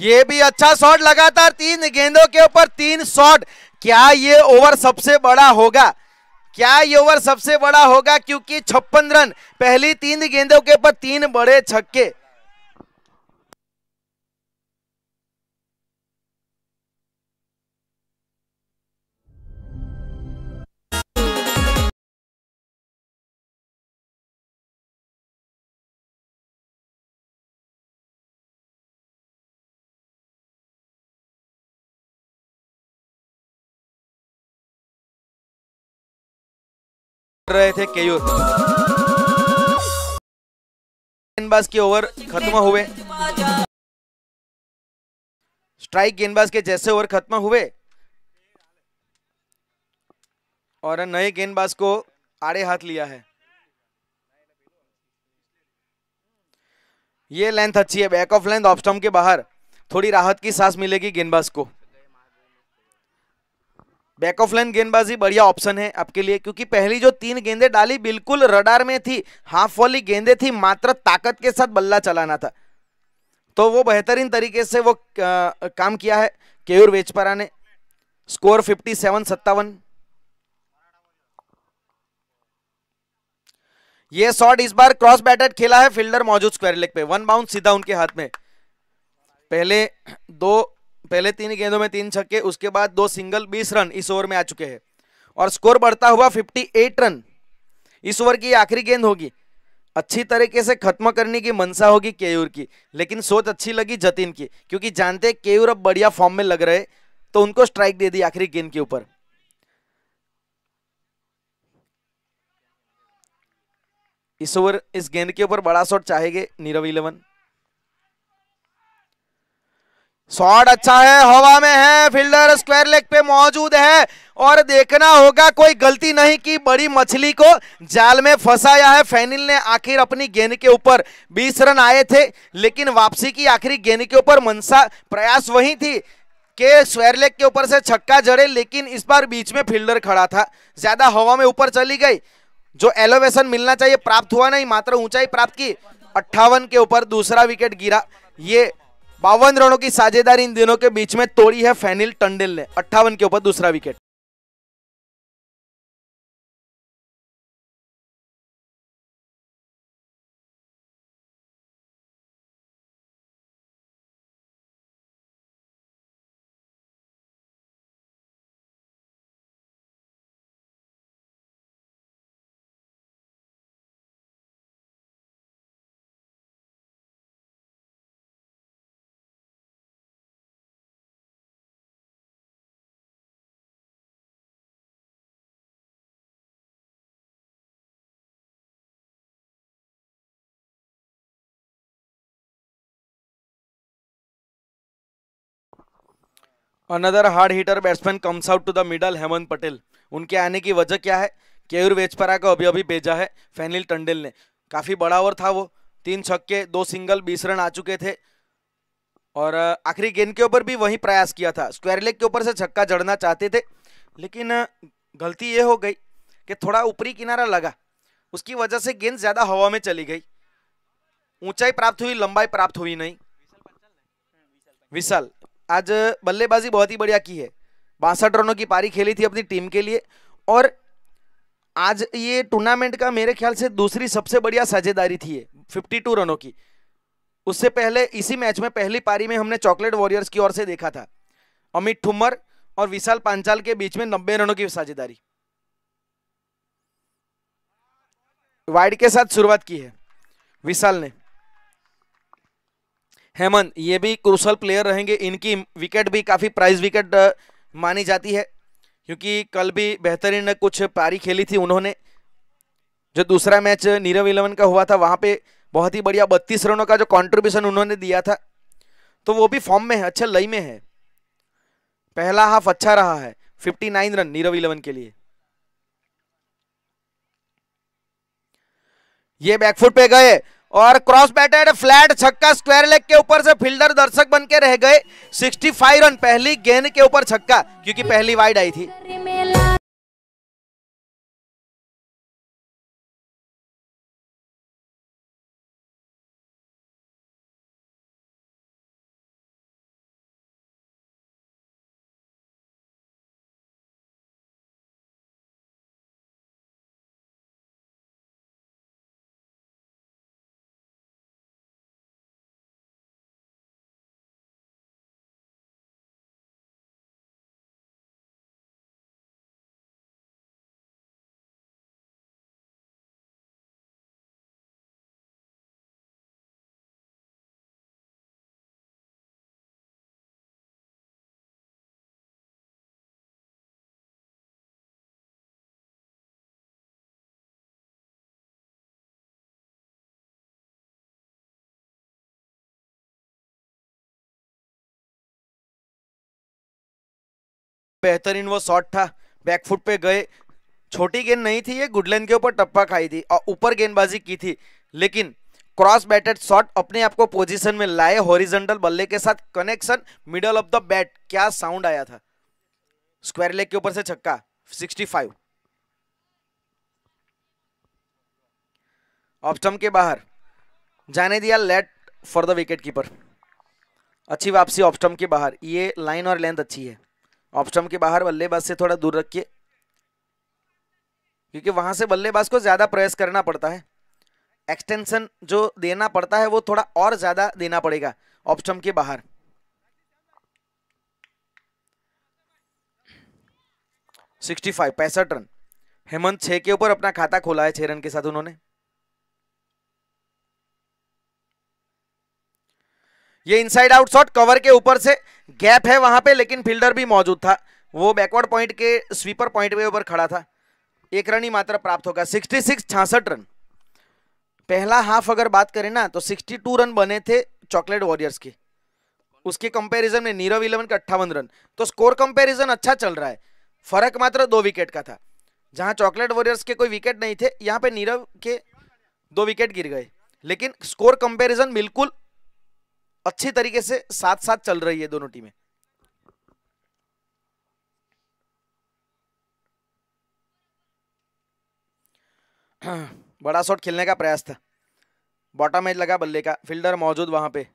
ये भी अच्छा शॉट लगातार तीन गेंदों के ऊपर तीन शॉट क्या ये ओवर सबसे बड़ा होगा क्या ये ओवर सबसे बड़ा होगा क्योंकि छप्पन रन पहली तीन गेंदों के ऊपर तीन बड़े छक्के रहे थे केयूर गेंदबाज के ओवर खत्म हुए स्ट्राइक गेंदबाज के जैसे ओवर खत्म हुए और नए गेंदबाज को आड़े हाथ लिया है ये लेंथ अच्छी है back of length off stump के बाहर थोड़ी राहत की सांस मिलेगी गेंदबाज को बैक ऑफ लाइन गेंदबाजी बढ़िया ऑप्शन है आपके लिए क्योंकि पहली जो तीन गेंदें डाली बिल्कुल रडार में थी हाफ वाली गेंदें थी मात्र ताकत के साथ बल्ला चलाना था तो वो बेहतरीन तरीके से वो आ, काम किया है केयूर वेचपरा ने स्कोर फिफ्टी सेवन सत्तावन ये शॉट इस बार क्रॉस बैटेड खेला है फील्डर मौजूद स्क्वायर लेग पे वन बाउंड सीधा उनके हाथ में पहले दो पहले तीन गेंदों में तीन छक्के उसके बाद दो सिंगल बीस रन इस ओवर में आ चुके हैं और स्कोर बढ़ता हुआ फिफ्टी एट रन इस ओवर की आखिरी गेंद होगी अच्छी तरीके से खत्म करने की मंशा होगी केयूर की लेकिन सोच अच्छी लगी जतिन की क्योंकि जानते केयूर अब बढ़िया फॉर्म में लग रहे तो उनको स्ट्राइक दे दी आखिरी गेंद के ऊपर इस ओवर इस गेंद के ऊपर बड़ा शॉट चाहेंगे नीरव इलेवन शॉट अच्छा है हवा में है फील्डर स्क्वायर लेग पे मौजूद है और देखना होगा कोई गलती नहीं की बड़ी मछली को जाल में फंसाया है फैनिल ने आखिर अपनी गेंद के ऊपर 20 रन आए थे लेकिन वापसी की आखिरी गेंद के ऊपर मनसा प्रयास वही थी के स्वेर लेग के ऊपर से छक्का जड़े लेकिन इस बार बीच में फील्डर खड़ा था ज्यादा हवा में ऊपर चली गई जो एलोवेशन मिलना चाहिए प्राप्त हुआ नहीं मात्र ऊंचाई प्राप्त की अट्ठावन के ऊपर दूसरा विकेट गिरा ये बावन रनों की साझेदारी इन दिनों के बीच में तोड़ी है फैनिल टंडेल ने अट्ठावन के ऊपर दूसरा wicket another hard hitter batsman comes out to the middle Hemant Patel उनके आने की वजह क्या है केयूर वेजपरा को अभी अभी भेजा है फैनिल टंडेल ने काफ़ी बड़ा ओवर था वो तीन छक्के दो सिंगल बीस रन आ चुके थे और आखिरी गेंद के ऊपर भी वही प्रयास किया था स्क्वायर लेग के ऊपर से छक्का जड़ना चाहते थे लेकिन गलती ये हो गई कि थोड़ा ऊपरी किनारा लगा उसकी वजह से गेंद ज़्यादा हवा में चली गई ऊंचाई प्राप्त हुई लंबाई प्राप्त हुई नहीं विशाल आज बल्लेबाजी बहुत ही बढ़िया की है बासठ रनों की पारी खेली थी अपनी टीम के लिए और आज ये टूर्नामेंट का मेरे ख्याल से दूसरी सबसे बढ़िया साझेदारी थी फिफ्टी टू रनों की उससे पहले इसी मैच में पहली पारी में हमने चॉकलेट वॉरियर्स की ओर से देखा था अमित ठुमर और विशाल पांचाल के बीच में नब्बे रनों की साझेदारी वाइड के साथ शुरुआत की है विशाल ने हेमंत ये भी क्रूसल प्लेयर रहेंगे इनकी विकेट भी काफ़ी प्राइज विकेट मानी जाती है क्योंकि कल भी बेहतरीन कुछ पारी खेली थी उन्होंने जो दूसरा मैच नीरव इलेवन का हुआ था वहाँ पे बहुत ही बढ़िया बत्तीस रनों का जो कंट्रीब्यूशन उन्होंने दिया था तो वो भी फॉर्म में है अच्छा लई में है पहला हाफ अच्छा रहा है नाइन रन नीरव इलेवन के लिए ये बैकफुट पे गए और क्रॉस बैटेड फ्लैट छक्का स्क्वायर लेग के ऊपर से फील्डर दर्शक बन के रह गए 65 रन पहली गेंद के ऊपर छक्का क्योंकि पहली वाइड आई थी बेहतरीन वो शॉट था बैकफुट पे गए छोटी गेंद नहीं थी ये गुडलैंड के ऊपर टप्पा खाई थी और ऊपर गेंदबाजी की थी लेकिन क्रॉस बैटेड शॉट अपने आप को पोजीशन में लाए हॉरिजेंटल बल्ले के साथ connection middle of the bat क्या साउंड आया था स्क्वायर लेग के ऊपर से छक्का 65 ऑफ के बाहर जाने दिया late for the wicket keeper अच्छी वापसी ऑप्शन के बाहर ये लाइन और लेंथ अच्छी है ऑफ स्टम्प के बाहर बल्लेबाज से थोड़ा दूर रखिए क्योंकि वहां से बल्लेबाज को ज्यादा प्रयास करना पड़ता है एक्सटेंशन जो देना पड़ता है वो थोड़ा और ज्यादा देना पड़ेगा ऑफ स्टम्प के बाहर सिक्सटी फाइव पैंसठ रन हेमंत छह के ऊपर अपना खाता खोला है छह रन के साथ उन्होंने ये इनसाइड आउट शॉट कवर के ऊपर से गैप है वहां पे लेकिन फील्डर भी मौजूद था वो बैकवर्ड पॉइंट के स्वीपर पॉइंट के ऊपर खड़ा था एक रन ही मात्र प्राप्त होगा सिक्सटी सिक्स रन पहला हाफ अगर बात करें ना तो सिक्सटी टू रन बने थे चॉकलेट वॉरियर्स के उसके कंपैरिजन में नीरव इलेवन का अट्ठावन रन तो स्कोर कंपेरिजन अच्छा चल रहा है फर्क मात्र दो विकेट का था जहां चॉकलेट वॉरियर्स के कोई विकेट नहीं थे यहाँ पे नीरव के दो विकेट गिर गए लेकिन स्कोर कंपेरिजन बिल्कुल अच्छे तरीके से साथ साथ चल रही है दोनों टीमें बड़ा शॉट खेलने का प्रयास था बॉटम एज लगा बल्ले का फील्डर मौजूद वहां पे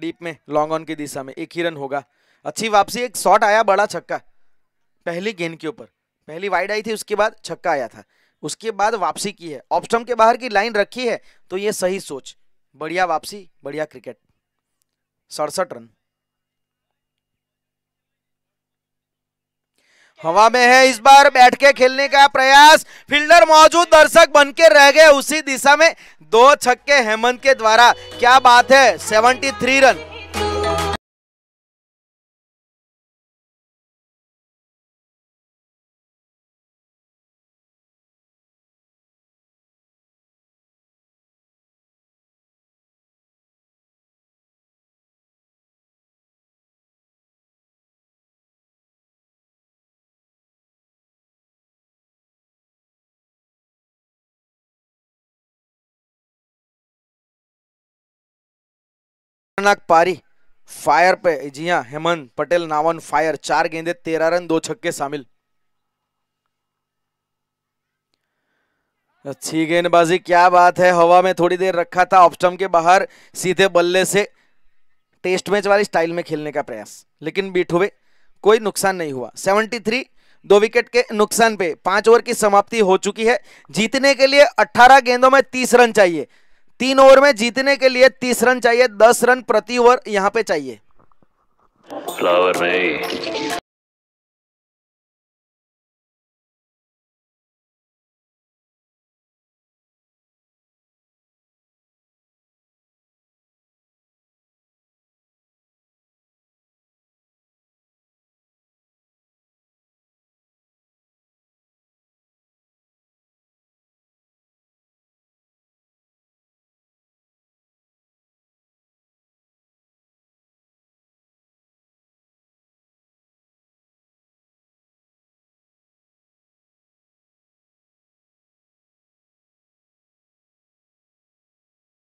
डीप में लॉन्ग ऑन की दिशा में एक ही रन होगा अच्छी वापसी एक शॉट आया बड़ा छक्का पहली गेंद के ऊपर पहली वाइड आई थी उसके बाद छक्का आया था उसके बाद वापसी की है ऑप्शन के बाहर की लाइन रखी है तो ये सही सोच बढ़िया वापसी बढ़िया क्रिकेट सड़सठ रन हवा में है इस बार बैठ के खेलने का प्रयास फील्डर मौजूद दर्शक बन के रह गए उसी दिशा में दो छक्के हेमंत के द्वारा क्या बात है 73 रन खतरनाक पारी फायर पे जी हाँ हेमंत पटेल नावन फायर चार गेंदे तेरह रन दो छक्के शामिल अच्छी गेंदबाजी क्या बात है हवा में थोड़ी देर रखा था ऑफ के बाहर सीधे बल्ले से टेस्ट मैच वाली स्टाइल में खेलने का प्रयास लेकिन बीट हुए कोई नुकसान नहीं हुआ 73 दो विकेट के नुकसान पे पांच ओवर की समाप्ति हो चुकी है जीतने के लिए 18 गेंदों में 30 रन चाहिए तीन ओवर में जीतने के लिए तीस रन चाहिए दस रन प्रति ओवर यहाँ पे चाहिए फ्लावर नहीं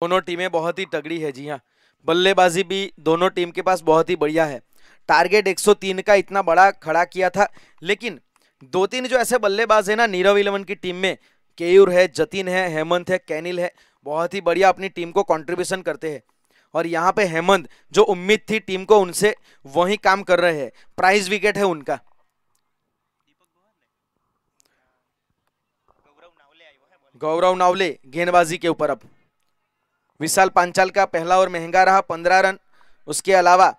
दोनों टीमें बहुत ही तगड़ी है जी हाँ बल्लेबाजी भी दोनों टीम के पास बहुत ही बढ़िया है टारगेट 103 का इतना बड़ा खड़ा किया था लेकिन दो तीन जो ऐसे बल्लेबाज है ना नीरव इलेवन की टीम में केयूर है जतिन है हेमंत है कैनिल है बहुत ही बढ़िया अपनी टीम को कॉन्ट्रीब्यूशन करते हैं और यहाँ पे हेमंत जो उम्मीद थी टीम को उनसे वही काम कर रहे हैं प्राइज विकेट है उनका गौरव नावले गेंदबाजी के ऊपर अब विशाल पांचाल का पहला और महंगा रहा पंद्रह रन उसके अलावा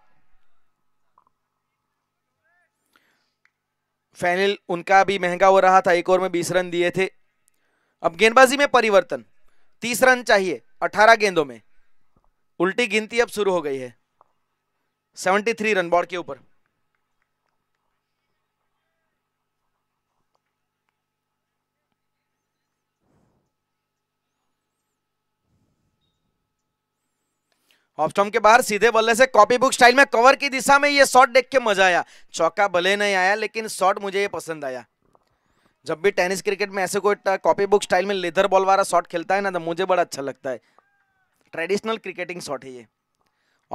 फैनिल उनका भी महंगा हो रहा था एक ओवर में बीस रन दिए थे अब गेंदबाजी में परिवर्तन तीस रन चाहिए अठारह गेंदों में उल्टी गिनती अब शुरू हो गई है सेवेंटी थ्री रन बॉर्ड के ऊपर ऑफ स्टम्प के बाहर सीधे बल्ले से कॉपी बुक स्टाइल में कवर की दिशा में ये शॉट देख के मजा आया चौका भले नहीं आया लेकिन शॉट मुझे ये पसंद आया जब भी टेनिस क्रिकेट में ऐसे कोई कॉपी बुक स्टाइल में लेदर बॉल वाला शॉट खेलता है ना तो मुझे बड़ा अच्छा लगता है ट्रेडिशनल क्रिकेटिंग शॉट है ये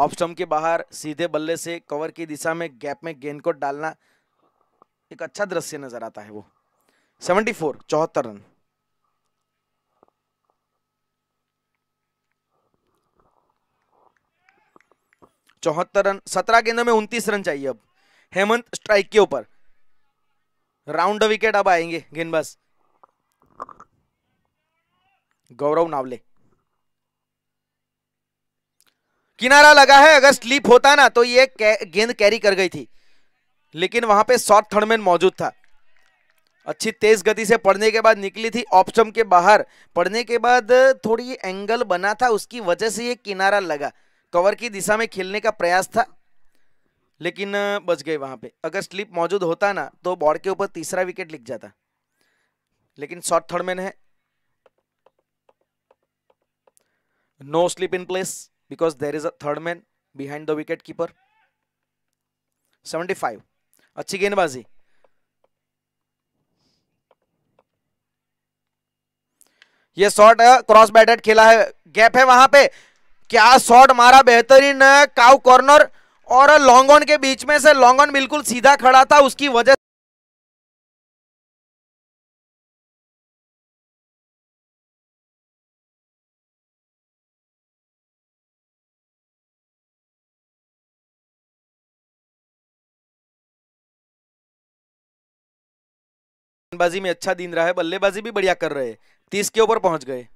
ऑफ स्टम्प के बाहर सीधे बल्ले से कवर की दिशा में गैप में गेंद को डालना एक अच्छा दृश्य नजर आता है वो फोर चौहत्तर रन चौहत्तर रन सत्रह गेंदों में उनतीस रन चाहिए अब हेमंत स्ट्राइक के ऊपर राउंड विकेट अब आएंगे गेंदबाज गौरव नावले किनारा लगा है अगर स्लिप होता ना तो ये गेंद कैरी कर गई थी लेकिन वहां पे शॉर्ट थर्डमैन मौजूद था अच्छी तेज गति से पढ़ने के बाद निकली थी ऑप्शन के बाहर पढ़ने के बाद थोड़ी एंगल बना था उसकी वजह से ये किनारा लगा कवर की दिशा में खेलने का प्रयास था लेकिन बच गए वहां पे अगर स्लिप मौजूद होता ना तो बॉर्ड के ऊपर तीसरा विकेट लिख जाता लेकिन शॉर्ट थर्ड मैन है no slip in place because there is a third man behind the wicket keeper seventy five अच्छी गेंदबाजी ये शॉर्ट क्रॉस बैटेड खेला है गैप है वहां पे क्या शॉट मारा बेहतरीन काउ कॉर्नर और लॉन्ग ऑन के बीच में से लॉन्ग ऑन बिल्कुल सीधा खड़ा था उसकी वजह बाजी में अच्छा दिन रहा है बल्लेबाजी भी बढ़िया कर रहे हैं तीस के ऊपर पहुंच गए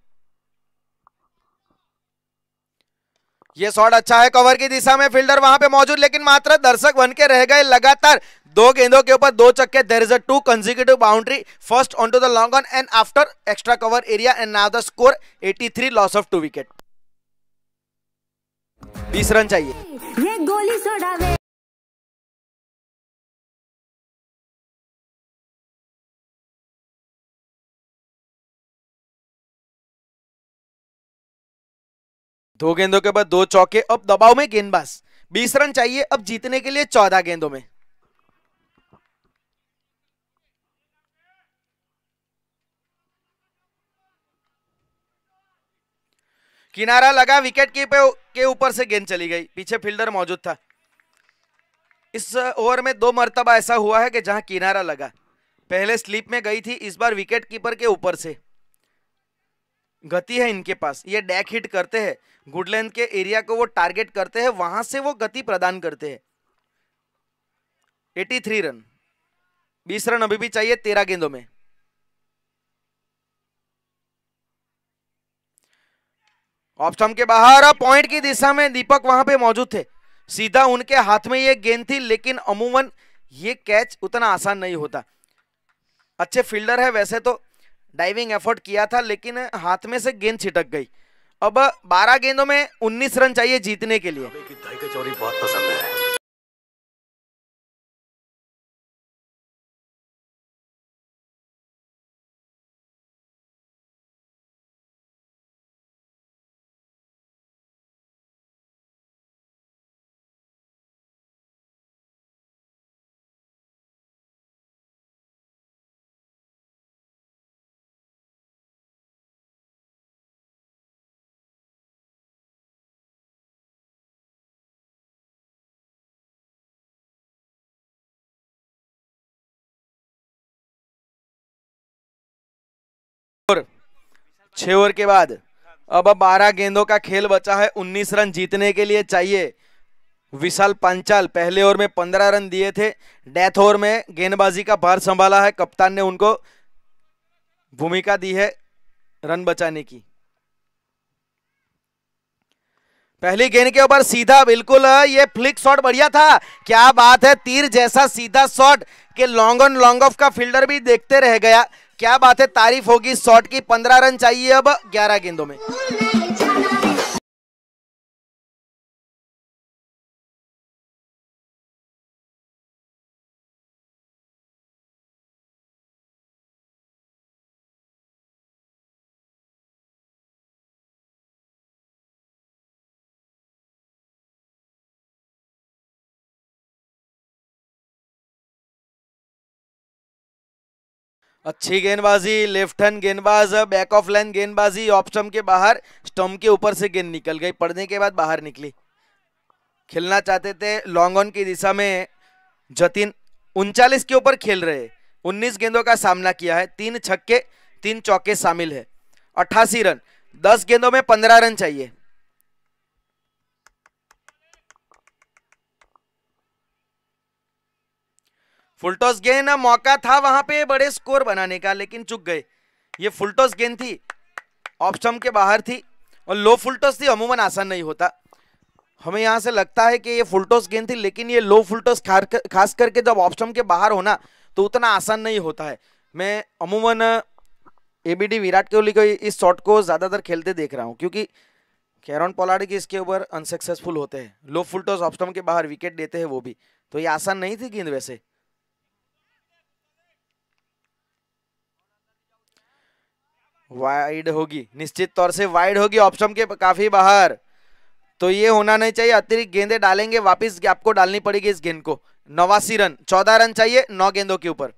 ये शॉट अच्छा है कवर की दिशा में फील्डर वहां पे मौजूद लेकिन मात्र दर्शक बन के रह गए लगातार दो गेंदों के ऊपर दो चक्के there is a two consecutive boundary first on to the long on and after extra cover area and now the score 83 loss of two wicket 20 run चाहिए दो गेंदों के बाद दो चौके अब दबाव में गेंदबाज बीस रन चाहिए अब जीतने के लिए चौदह गेंदों में किनारा लगा विकेट कीपर के ऊपर से गेंद चली गई पीछे फील्डर मौजूद था इस ओवर में दो मरतबा ऐसा हुआ है कि जहां किनारा लगा पहले स्लिप में गई थी इस बार विकेट कीपर के ऊपर से गति है इनके पास ये डैक हिट करते हैं गुड लेंथ के एरिया को वो टारगेट करते हैं वहां से वो गति प्रदान करते हैं 83 रन 20 रन अभी भी चाहिए तेरह गेंदों में ऑप्शन के बाहर पॉइंट की दिशा में दीपक वहां पे मौजूद थे सीधा उनके हाथ में ये गेंद थी लेकिन अमूमन ये कैच उतना आसान नहीं होता अच्छे फील्डर है वैसे तो डाइविंग एफर्ट किया था लेकिन हाथ में से गेंद छिटक गई अब 12 गेंदों में 19 रन चाहिए जीतने के लिए कचौरी बहुत पसंद है छः ओवर के बाद अब अब बारह गेंदों का खेल बचा है उन्नीस रन जीतने के लिए चाहिए विशाल पांचाल पहले ओवर में पंद्रह रन दिए थे डेथ ओवर में गेंदबाजी का भार संभाला है कप्तान ने उनको भूमिका दी है रन बचाने की पहली गेंद के ऊपर सीधा बिल्कुल ये फ्लिक शॉट बढ़िया था क्या बात है तीर जैसा सीधा शॉट के लॉन्ग ऑन लॉन्ग ऑफ का फील्डर भी देखते रह गया क्या बात है तारीफ होगी शॉट की पंद्रह रन चाहिए अब ग्यारह गेंदों में अच्छी गेंदबाजी लेफ्ट हैंड गेंदबाज बैक ऑफ लाइन गेंदबाजी ऑफ स्टम्प के बाहर स्टम्प के ऊपर से गेंद निकल गई पढ़ने के बाद बाहर निकली खेलना चाहते थे लॉन्ग ऑन की दिशा में जतिन उनचालीस के ऊपर खेल रहे उन्नीस गेंदों का सामना किया है तीन छक्के तीन चौके शामिल है अट्ठासी रन दस गेंदों में पंद्रह रन चाहिए फुलटॉस गेंद मौका था वहां पे बड़े स्कोर बनाने का लेकिन चुक गए ये फुलटॉस गेंद थी ऑप्शन के बाहर थी और लो फुलटॉस थी अमूमन आसान नहीं होता हमें यहाँ से लगता है कि ये फुलटॉस गेंद थी लेकिन ये लो फुलटॉस खास करके जब ऑप्शन के बाहर होना तो उतना आसान नहीं होता है मैं अमूमन एबीडी विराट कोहली को इस शॉट को ज़्यादातर खेलते देख रहा हूँ क्योंकि कैरन पोलार्ड के इसके ऊपर अनसक्सेसफुल होते हैं लो फुल टॉस के बाहर विकेट देते हैं वो भी तो ये आसान नहीं थी गेंद वैसे वाइड होगी निश्चित तौर से वाइड होगी ऑप्शन के काफ़ी बाहर तो ये होना नहीं चाहिए अतिरिक्त गेंदे डालेंगे वापिस आपको डालनी पड़ेगी इस गेंद को नवासी रन चौदह रन चाहिए नौ गेंदों के ऊपर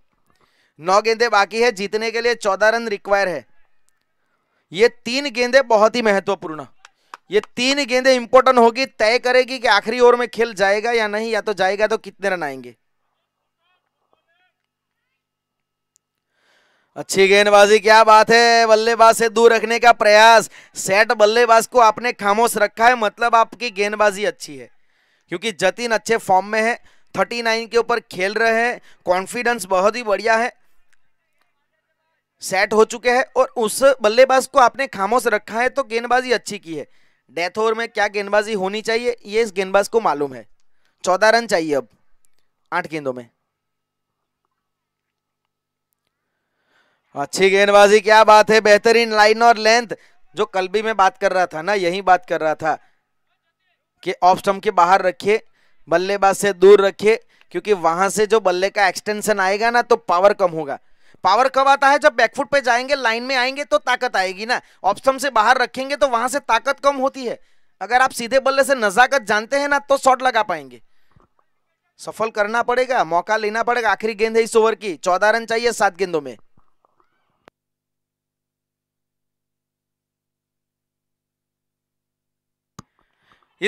नौ गेंदे बाकी है जीतने के लिए चौदह रन रिक्वायर है ये तीन गेंदे बहुत ही महत्वपूर्ण ये तीन गेंदे इंपोर्टेंट होगी तय करेगी कि आखिरी ओवर में खेल जाएगा या नहीं या तो जाएगा तो कितने रन आएंगे अच्छी गेंदबाजी क्या बात है बल्लेबाज से दूर रखने का प्रयास सेट बल्लेबाज को आपने खामोश रखा है मतलब आपकी गेंदबाजी अच्छी है क्योंकि जतिन अच्छे फॉर्म में है नाइन के ऊपर खेल रहे हैं कॉन्फिडेंस बहुत ही बढ़िया है सेट हो चुके हैं और उस बल्लेबाज को आपने खामोश रखा है तो गेंदबाजी अच्छी की है डेथ ओवर में क्या गेंदबाजी होनी चाहिए ये इस गेंदबाज को मालूम है चौदह रन चाहिए अब आठ गेंदों में अच्छी गेंदबाजी क्या बात है बेहतरीन लाइन और लेंथ जो कल भी मैं बात कर रहा था ना यही बात कर रहा था कि ऑफ स्टम्प के बाहर रखिए बल्लेबाज से दूर रखिए क्योंकि वहां से जो बल्ले का एक्सटेंशन आएगा ना तो पावर कम होगा पावर कब आता है जब बैकफुट पे जाएंगे लाइन में आएंगे तो ताकत आएगी ना स्टम्प से बाहर रखेंगे तो वहां से ताकत कम होती है अगर आप सीधे बल्ले से नजाकत जानते हैं ना तो शॉट लगा पाएंगे सफल करना पड़ेगा मौका लेना पड़ेगा आखिरी गेंद है इस ओवर की चौदह रन चाहिए सात गेंदों में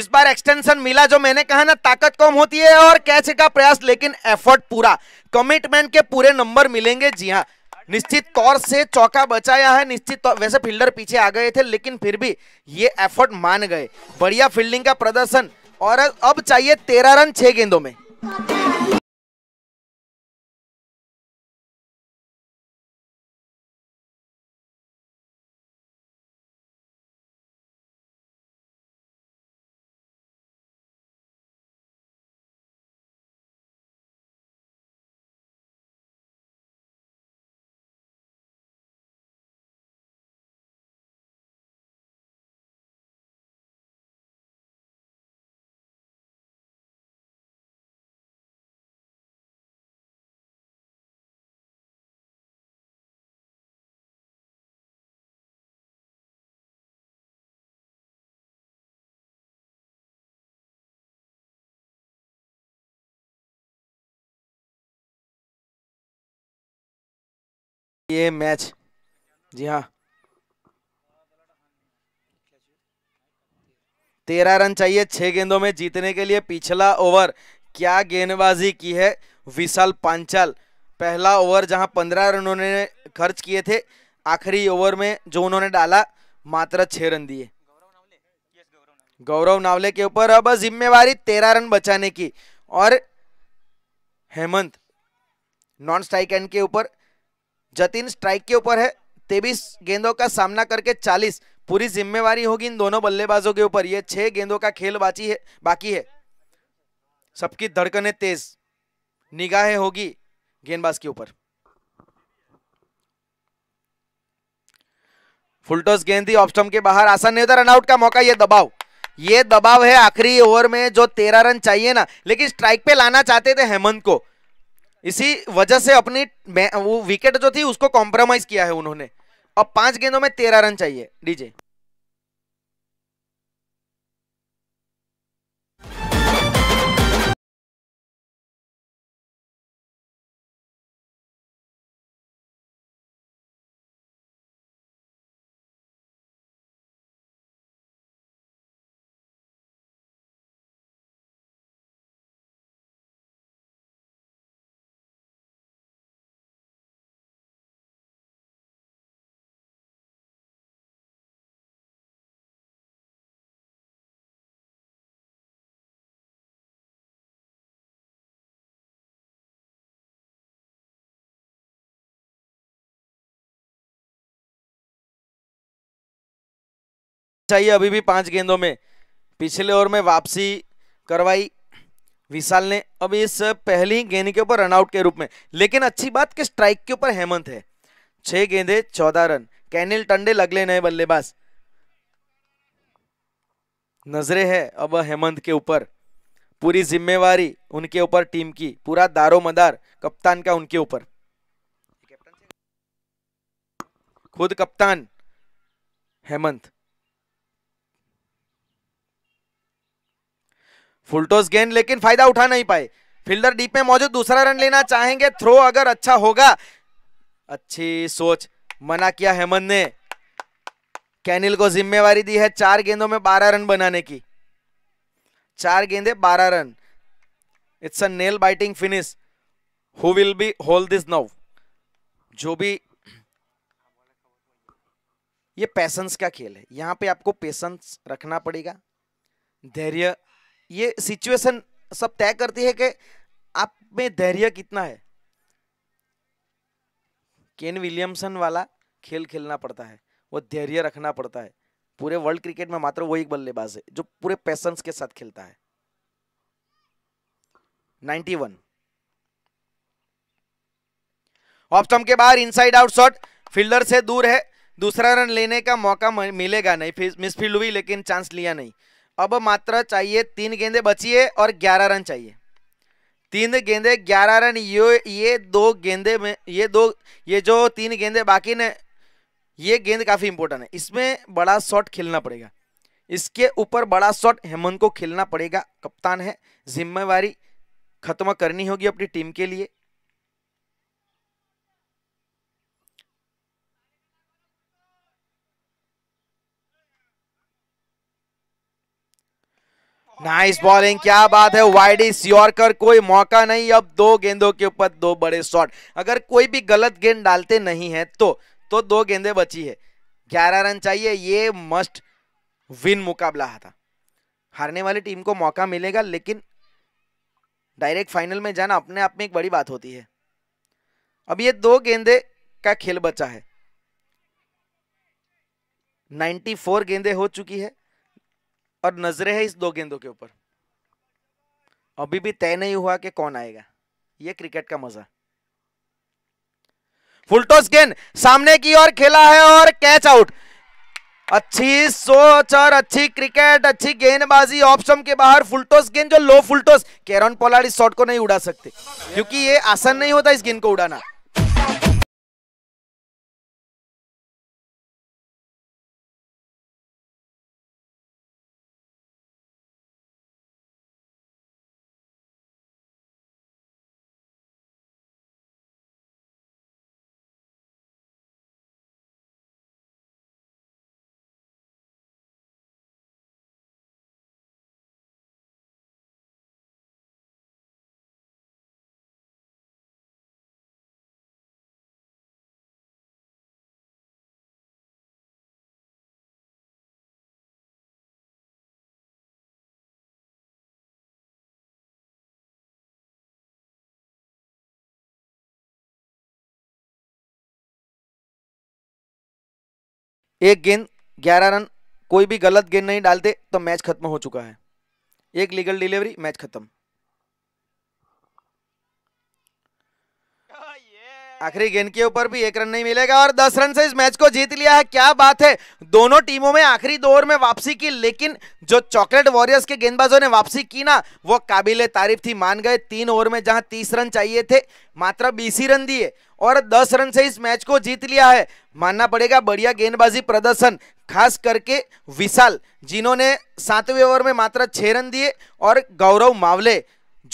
इस बार एक्सटेंशन मिला जो मैंने कहा ना ताकत कम होती है और कैच का प्रयास लेकिन एफर्ट पूरा कमिटमेंट के पूरे नंबर मिलेंगे जी हाँ निश्चित तौर से चौका बचाया है निश्चित तौर वैसे फील्डर पीछे आ गए थे लेकिन फिर भी ये एफर्ट मान गए बढ़िया फील्डिंग का प्रदर्शन और अब चाहिए तेरह रन छह गेंदों में ये मैच जी हाँ तेरह रन चाहिए छह गेंदों में जीतने के लिए पिछला ओवर क्या गेंदबाजी की है विशाल पांचाल पहला ओवर जहां पंद्रह रन उन्होंने खर्च किए थे आखिरी ओवर में जो उन्होंने डाला मात्र छह रन दिए गौरव नावले के ऊपर अब जिम्मेवारी तेरह रन बचाने की और हेमंत नॉन स्ट्राइक एंड के ऊपर जतिन स्ट्राइक के ऊपर है तेबीस गेंदों का सामना करके चालीस पूरी जिम्मेवारी होगी इन दोनों बल्लेबाजों के ऊपर ये छह गेंदों का खेल बाकी है बाकी है सबकी धड़कने तेज निगाहें होगी गेंदबाज के ऊपर फुलटॉस गेंद ही ऑप्शन के बाहर आसान नहीं होता रनआउट का मौका ये दबाव ये दबाव है आखिरी ओवर में जो तेरह रन चाहिए ना लेकिन स्ट्राइक पे लाना चाहते थे हेमंत को इसी वजह से अपनी वो विकेट जो थी उसको कॉम्प्रोमाइज किया है उन्होंने अब पांच गेंदों में तेरह रन चाहिए डीजे चाहिए अभी भी पांच गेंदों में पिछले ओवर में वापसी करवाई विशाल ने अब इस पहली गेंद के ऊपर रनआउट के रूप में लेकिन अच्छी बात कि स्ट्राइक के ऊपर हेमंत है छह गेंदे चौदह रन कैनिल टंडे लगले नए बल्लेबाज नजरे है अब हेमंत के ऊपर पूरी जिम्मेवारी उनके ऊपर टीम की पूरा दारो मदार कप्तान का उनके ऊपर खुद कप्तान हेमंत फुल टॉस गेंद लेकिन फायदा उठा नहीं पाए फील्डर डीप में मौजूद दूसरा रन लेना चाहेंगे थ्रो अगर अच्छा होगा अच्छी सोच मना किया हेमंत ने कैनिल को जिम्मेवारी दी है चार गेंदों में बारह रन बनाने की चार गेंदे बारह run it's a nail biting finish who will be hold this now जो भी ये पैसेंस का खेल है यहां पे आपको पेशेंस रखना पड़ेगा धैर्य ये सिचुएशन सब तय करती है कि आप में धैर्य कितना है केन विलियमसन वाला खेल खेलना पड़ता है वो धैर्य रखना पड़ता है पूरे वर्ल्ड क्रिकेट में मात्र वो एक बल्लेबाज है जो पूरे पैसन के साथ खेलता है 91 ऑप्शन के बाहर इनसाइड आउट शॉट फील्डर से दूर है दूसरा रन लेने का मौका मिलेगा नहीं मिसफील्ड हुई लेकिन चांस लिया नहीं अब मात्र चाहिए तीन गेंदे बचिए और ग्यारह रन चाहिए तीन गेंदे ग्यारह रन ये ये दो गेंदे में ये दो ये जो तीन गेंदे बाकी ने ये गेंद काफ़ी इंपॉर्टेंट है इसमें बड़ा शॉट खेलना पड़ेगा इसके ऊपर बड़ा शॉट हेमंत को खेलना पड़ेगा कप्तान है जिम्मेवारी खत्म करनी होगी अपनी टीम के लिए नाइस बॉलिंग क्या बात है वाइडी सियोरकर कोई मौका नहीं अब दो गेंदों के ऊपर दो बड़े शॉट अगर कोई भी गलत गेंद डालते नहीं है तो तो दो गेंदे बची है ग्यारह रन चाहिए ये मस्ट विन मुकाबला था हारने वाली टीम को मौका मिलेगा लेकिन डायरेक्ट फाइनल में जाना अपने आप में एक बड़ी बात होती है अब ये दो गेंदे का खेल बचा है फोर गेंदे हो चुकी है और नजरें हैं इस दो गेंदों के ऊपर अभी भी तय नहीं हुआ कि कौन आएगा ये क्रिकेट का मजा फुलटोस गेंद सामने की ओर खेला है और कैच आउट अच्छी सोच और अच्छी क्रिकेट अच्छी गेंदबाजी ऑप्शन के बाहर फुलटोस गेंद जो लो फुलटोस कैरन पोलाड इस शॉट को नहीं उड़ा सकते क्योंकि ये आसान नहीं होता इस गेंद को उड़ाना एक गेंद ग्यारह रन कोई भी गलत गेंद नहीं डालते तो मैच खत्म हो चुका है एक लीगल डिलीवरी मैच खत्म आखिरी गेंद के ऊपर भी एक रन नहीं मिलेगा और दस रन से इस मैच को जीत लिया है क्या बात है दोनों टीमों में आखिरी दो ओवर में वापसी की लेकिन जो चॉकलेट वॉरियर्स के गेंदबाजों ने वापसी की ना वो काबिले तारीफ थी मान गए तीन ओवर में जहां तीस रन चाहिए थे मात्र बीस रन दिए और दस रन से इस मैच को जीत लिया है मानना पड़ेगा बढ़िया गेंदबाजी प्रदर्शन खास करके विशाल जिन्होंने सातवें ओवर में मात्र छह रन दिए और गौरव मावले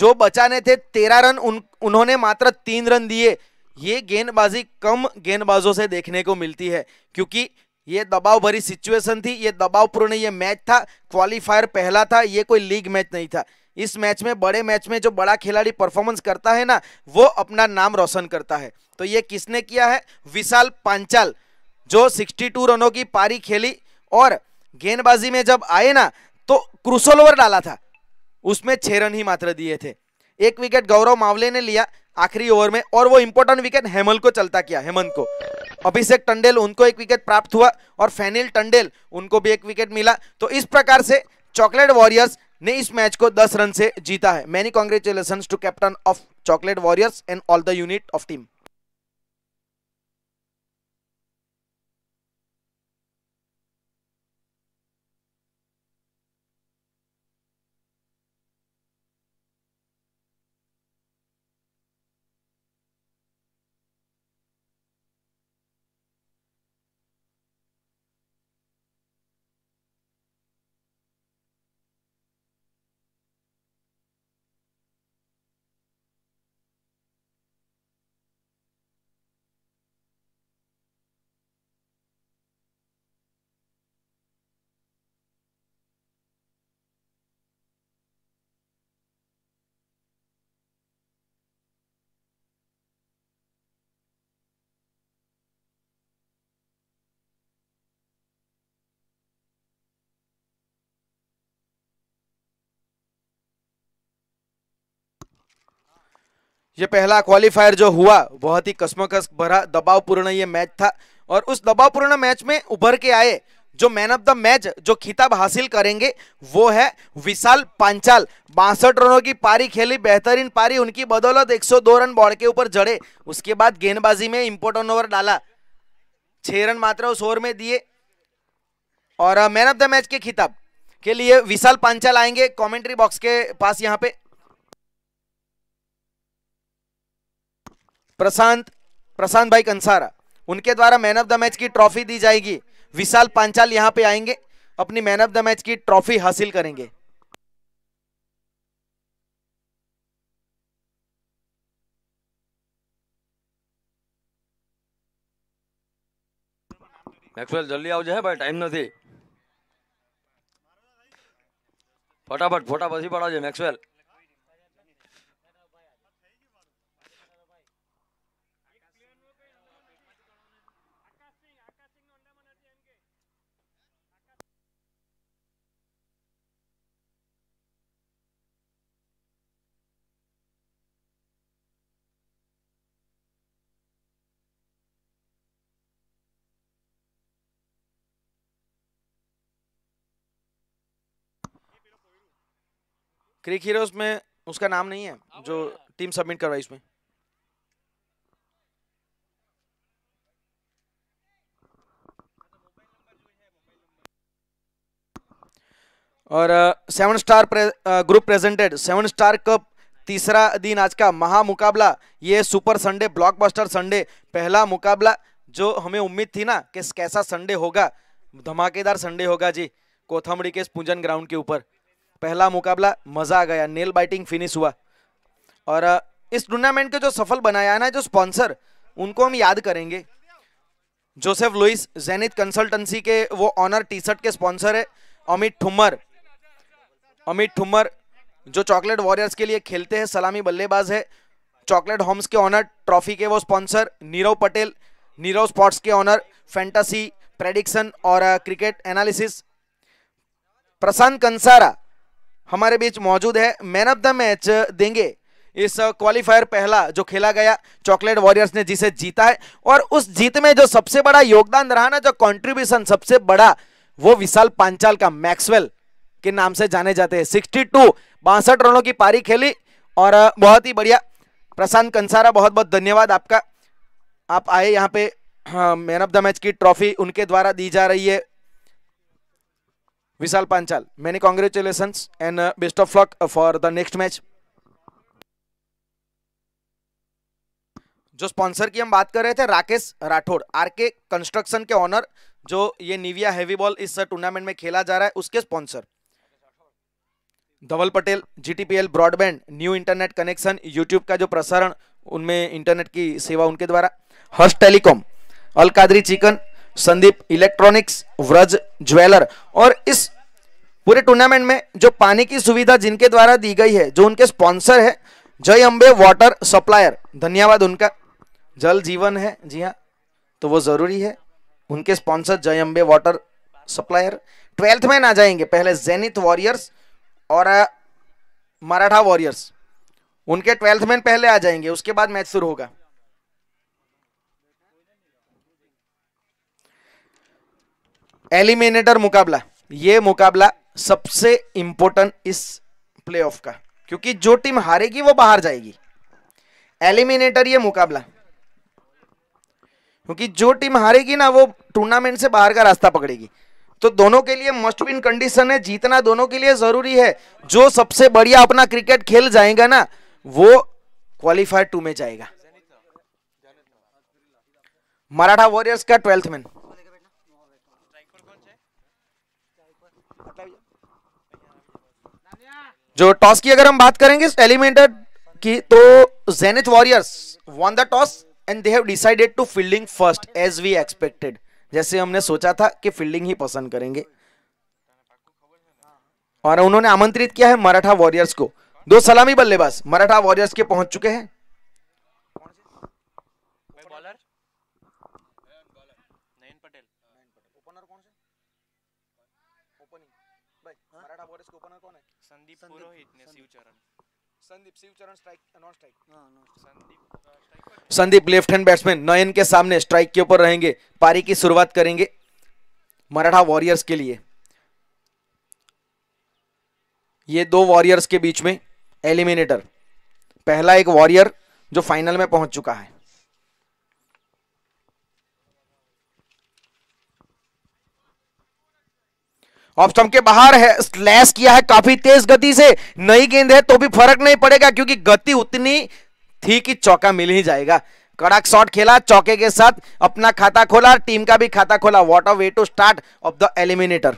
जो बचाने थे तेरह रन उन उन्होंने मात्र तीन रन दिए ये गेंदबाजी कम गेंदबाजों से देखने को मिलती है क्योंकि ये दबाव भरी सिचुएशन थी ये दबाव पूर्ण ये मैच था क्वालिफायर पहला था ये कोई लीग मैच नहीं था इस मैच में बड़े मैच में जो बड़ा खिलाड़ी परफॉर्मेंस करता है ना वो अपना नाम रोशन करता है तो ये किसने किया है विशाल पांचाल जो 62 रनों की पारी खेली और गेंदबाजी में जब आए ना तो क्रूसल ओवर डाला था उसमें छह रन ही मात्र दिए थे एक विकेट गौरव मावले ने लिया आखिरी ओवर में और वो इंपोर्टेंट विकेट हेमल को चलता किया हेमंत को अभिषेक टंडेल उनको एक विकेट प्राप्त हुआ और फैनिल टंडेल उनको भी एक विकेट मिला तो इस प्रकार से चॉकलेट वॉरियर्स ने इस मैच को 10 रन से जीता है many congratulation to captain of chocolate warriors and all the unit of team ये पहला क्वालिफायर जो हुआ बहुत ही कसमकस भरा दबावपूर्ण ये मैच था और उस दबावपूर्ण मैच में उभर के आए जो मैन ऑफ द मैच जो खिताब हासिल करेंगे वो है विशाल पांचाल बासठ रनों की पारी खेली बेहतरीन पारी उनकी बदौलत 102 रन बॉल के ऊपर जड़े उसके बाद गेंदबाजी में इंपोर्टेंट ओवर डाला छह रन मात्र उस ओवर में दिए और मैन ऑफ द मैच के खिताब के लिए विशाल पांचाल आएंगे कमेंट्री बॉक्स के पास यहाँ पे प्रशांत प्रशांत भाई कंसारा उनके द्वारा मैन ऑफ द मैच की ट्रॉफी दी जाएगी विशाल पांचाल यहां पे आएंगे अपनी मैन ऑफ द मैच की ट्रॉफी हासिल करेंगे जल्दी જલ્દી टाइम હે ભાઈ फटाफट फोटा ફટાફટ ही पड़ा जाए मैक्सवेल क्रिक हीरोज में उसका नाम नहीं है हाँ, जो टीम सबमिट करवाई इसमें और सेवन स्टार प्रे, group presented seven star cup तीसरा दिन आज का महा मुकाबला ये सुपर संडे ब्लॉकबस्टर संडे पहला मुकाबला जो हमें उम्मीद थी ना कि कैसा संडे होगा धमाकेदार संडे होगा जी कोथमड़ी के पूंजन ग्राउंड के ऊपर पहला मुकाबला मज़ा आ गया नेल बाइटिंग फिनिश हुआ और इस टूर्नामेंट के जो सफल बनाया ना जो स्पॉन्सर उनको हम याद करेंगे जोसेफ लुइस जैनित कंसल्टेंसी के वो ऑनर टी शर्ट के स्पॉन्सर है अमित ठुमर अमित ठुमर जो चॉकलेट वॉरियर्स के लिए खेलते हैं सलामी बल्लेबाज है चॉकलेट होम्स के ऑनर ट्रॉफी के वो स्पॉन्सर नीरव पटेल नीरव स्पोर्ट्स के ऑनर फैंटासी प्रेडिक्शन और क्रिकेट एनालिसिस प्रशांत कंसारा हमारे बीच मौजूद है मैन ऑफ द मैच देंगे इस क्वालिफायर पहला जो खेला गया चॉकलेट वॉरियर्स ने जिसे जीता है और उस जीत में जो सबसे बड़ा योगदान रहा ना जो कंट्रीब्यूशन सबसे बड़ा वो विशाल पांचाल का मैक्सवेल के नाम से जाने जाते हैं सिक्सटी टू बासठ रनों की पारी खेली और बहुत ही बढ़िया प्रशांत कंसारा बहुत बहुत धन्यवाद आपका आप आए यहाँ पे मैन ऑफ द मैच की ट्रॉफी उनके द्वारा दी जा रही है Vishal Panchal many congratulation and best of luck for the next match जो स्पॉन्सर की हम बात कर रहे थे राकेश राठौड़ आरके कंस्ट्रक्शन के ऑनर जो ये निविया हैवी बॉल इस टूर्नामेंट uh, में खेला जा रहा है उसके sponsor Dhaval Patel GTPL broadband new internet connection YouTube का जो प्रसारण उनमें इंटरनेट की सेवा उनके द्वारा Harsh telecom अलकादरी chicken Sandeep electronics Vraj jeweller और इस पूरे टूर्नामेंट में जो पानी की सुविधा जिनके द्वारा दी गई है जो उनके स्पॉन्सर है जय अंबे वाटर सप्लायर धन्यवाद उनका जल जीवन है जी हाँ तो वो ज़रूरी है उनके स्पॉन्सर जय अंबे वाटर सप्लायर ट्वेल्थ में ना जाएंगे पहले जेनिथ वॉरियर्स और मराठा वॉरियर्स उनके ट्वेल्थ में पहले आ जाएंगे उसके बाद मैच शुरू होगा एलिमिनेटर मुकाबला ये मुकाबला सबसे इंपॉर्टेंट इस प्लेऑफ का क्योंकि जो टीम हारेगी वो बाहर जाएगी एलिमिनेटर ये मुकाबला क्योंकि जो टीम हारेगी ना वो टूर्नामेंट से बाहर का रास्ता पकड़ेगी तो दोनों के लिए मस्ट विन कंडीशन है जीतना दोनों के लिए जरूरी है जो सबसे बढ़िया अपना क्रिकेट खेल जाएगा ना वो क्वालिफाइड टू में जाएगा मराठा वॉरियर्स का ट्वेल्थ मैन जो टॉस की अगर हम बात करेंगे एलिमेंटर की तो Zenith warriors won the toss and they have decided to fielding first as we expected जैसे हमने सोचा था कि फील्डिंग ही पसंद करेंगे और उन्होंने आमंत्रित किया है मराठा वॉरियर्स को दो सलामी बल्लेबाज मराठा वॉरियर्स के पहुंच चुके हैं Uh, हाँ, Sandeep left hand batsman Nayan के सामने स्ट्राइक के ऊपर रहेंगे पारी की शुरुआत करेंगे मराठा वॉरियर्स के लिए ये दो वॉरियर्स के बीच में एलिमिनेटर पहला एक वॉरियर जो फाइनल में पहुंच चुका है ऑप्शन तो के बाहर है स्लैश किया है काफी तेज गति से नई गेंद है तो भी फर्क नहीं पड़ेगा क्योंकि गति उतनी थी कि चौका मिल ही जाएगा कड़क शॉट खेला चौके के साथ अपना खाता खोला टीम का भी खाता खोला what a way to start off the eliminator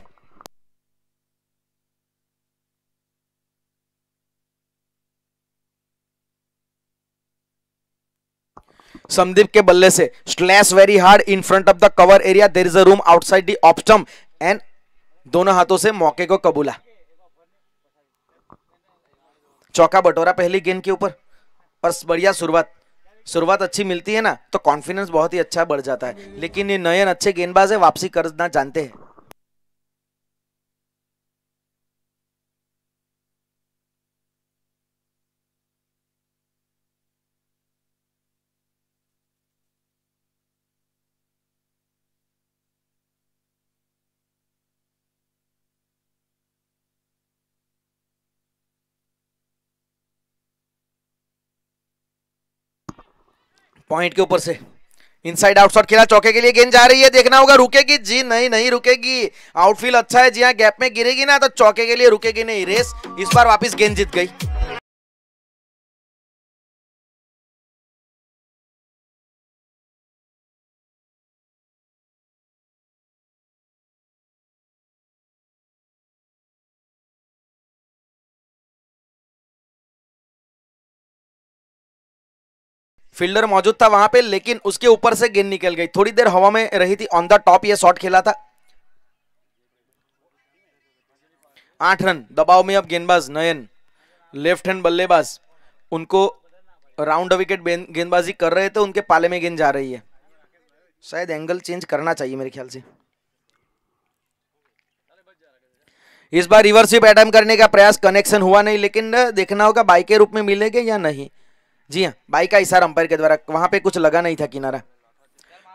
Sandeep के बल्ले से slash very hard in front of the cover area there is a room outside the option and दोनों हाथों से मौके को कबूला चौका बटोरा पहली गेंद के ऊपर और बढ़िया शुरुआत शुरुआत अच्छी मिलती है ना तो कॉन्फिडेंस बहुत ही अच्छा बढ़ जाता है लेकिन ये नयन अच्छे गेंदबाज है वापसी करना जानते हैं पॉइंट के ऊपर से इनसाइड आउटसाइड खेला चौके के लिए गेंद जा रही है देखना होगा रुकेगी जी नहीं नहीं रुकेगी आउटफील्ड अच्छा है जी हाँ गैप में गिरेगी ना तो चौके के लिए रुकेगी नहीं रेस इस बार वापस गेंद जीत गई फील्डर मौजूद था वहां पे लेकिन उसके ऊपर से गेंद निकल गई थोड़ी देर हवा में रही थी ऑन द टॉप ये शॉट खेला था आठ रन दबाव में अब गेंदबाज नयन लेफ्ट हैंड बल्लेबाज उनको राउंड विकेट गेंदबाजी कर रहे थे उनके पाले में गेंद जा रही है शायद एंगल चेंज करना चाहिए मेरे ख्याल से इस बार रिवर्सिप अटैम्प करने का प्रयास कनेक्शन हुआ नहीं लेकिन देखना होगा बाइक के रूप में मिलेंगे या नहीं जी हाँ बाई का इशारा अंपायर के द्वारा वहां पे कुछ लगा नहीं था किनारा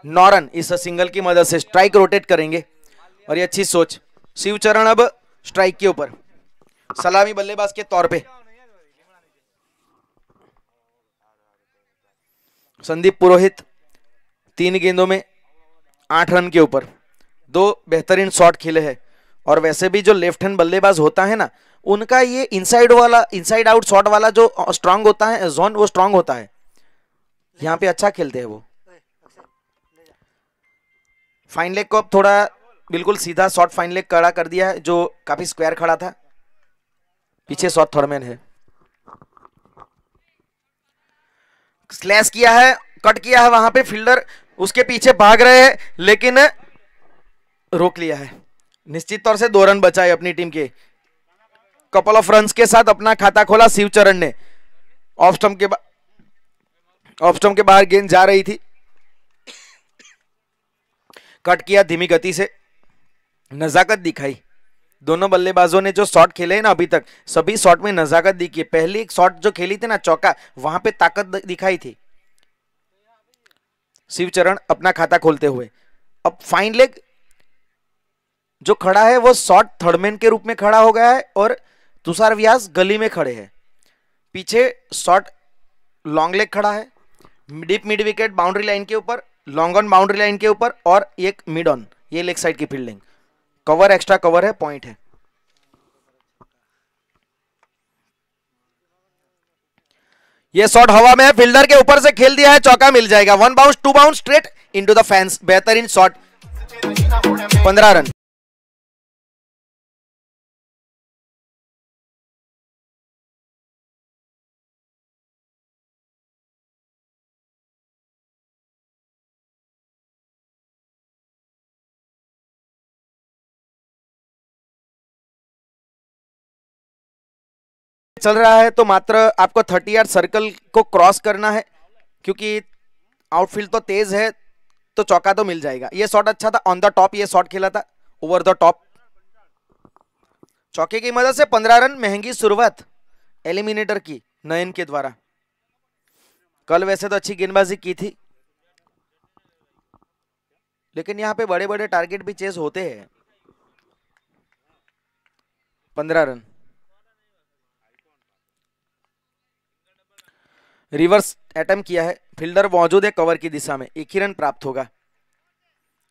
नॉरन इस सिंगल की मदद से स्ट्राइक रोटेट करेंगे और ये अच्छी सोच शिवचरण अब स्ट्राइक के ऊपर सलामी बल्लेबाज के तौर पे संदीप पुरोहित तीन गेंदों में आठ रन के ऊपर दो बेहतरीन शॉट खेले हैं और वैसे भी जो लेफ्ट हैंड बल्लेबाज होता है ना उनका ये इनसाइड वाला इनसाइड आउट शॉट वाला जो स्ट्रांग होता है जोन वो स्ट्रांग होता है यहाँ पे अच्छा खेलते हैं वो फाइन अच्छा, लेग को अब थोड़ा बिल्कुल सीधा शॉट फाइन लेग खड़ा कर दिया है जो काफी स्क्वायर खड़ा था पीछे शॉट थर्डमैन है स्लैश किया है कट किया है वहां पे फील्डर उसके पीछे भाग रहे हैं लेकिन रोक लिया है निश्चित तौर से दो रन बचाए अपनी टीम के कपल ऑफ रन के साथ अपना खाता खोला शिवचरण ने ऑफस्टम के ऑफस्टम के बाहर गेंद जा रही थी कट किया धीमी गति से नजाकत दिखाई दोनों बल्लेबाजों ने जो शॉट खेले ना अभी तक सभी शॉट में नजाकत दिखी है पहली एक शॉट जो खेली थी ना चौका वहां पे ताकत दिखाई थी शिवचरण अपना खाता खोलते हुए अब फाइन लेग जो खड़ा है वो शॉर्ट थर्डमैन के रूप में खड़ा हो गया है और तुषार व्यास गली में खड़े हैं पीछे शॉर्ट लॉन्ग लेग खड़ा है deep mid wicket boundary line के ऊपर लॉन्ग ऑन बाउंड्री लाइन के ऊपर और एक मिड ऑन ये लेग साइड की फील्डिंग कवर एक्स्ट्रा कवर है पॉइंट है ये शॉट हवा में है फील्डर के ऊपर से खेल दिया है चौका मिल जाएगा one bounce two bounce straight into the fans बेहतरीन शॉट पंद्रह रन चल रहा है तो मात्र आपको थर्टी यार्ड सर्कल को क्रॉस करना है क्योंकि आउटफील्ड तो तेज है तो चौका तो मिल जाएगा ये शॉट अच्छा था ऑन द टॉप ये शॉट खेला था ओवर द टॉप चौके की मदद से पंद्रह रन महंगी शुरुआत एलिमिनेटर की नयन के द्वारा कल वैसे तो अच्छी गेंदबाजी की थी लेकिन यहां पे बड़े बड़े टारगेट भी चेस होते हैं पंद्रह रन रिवर्स एटम किया है फील्डर मौजूद है कवर की दिशा में एक ही रन प्राप्त होगा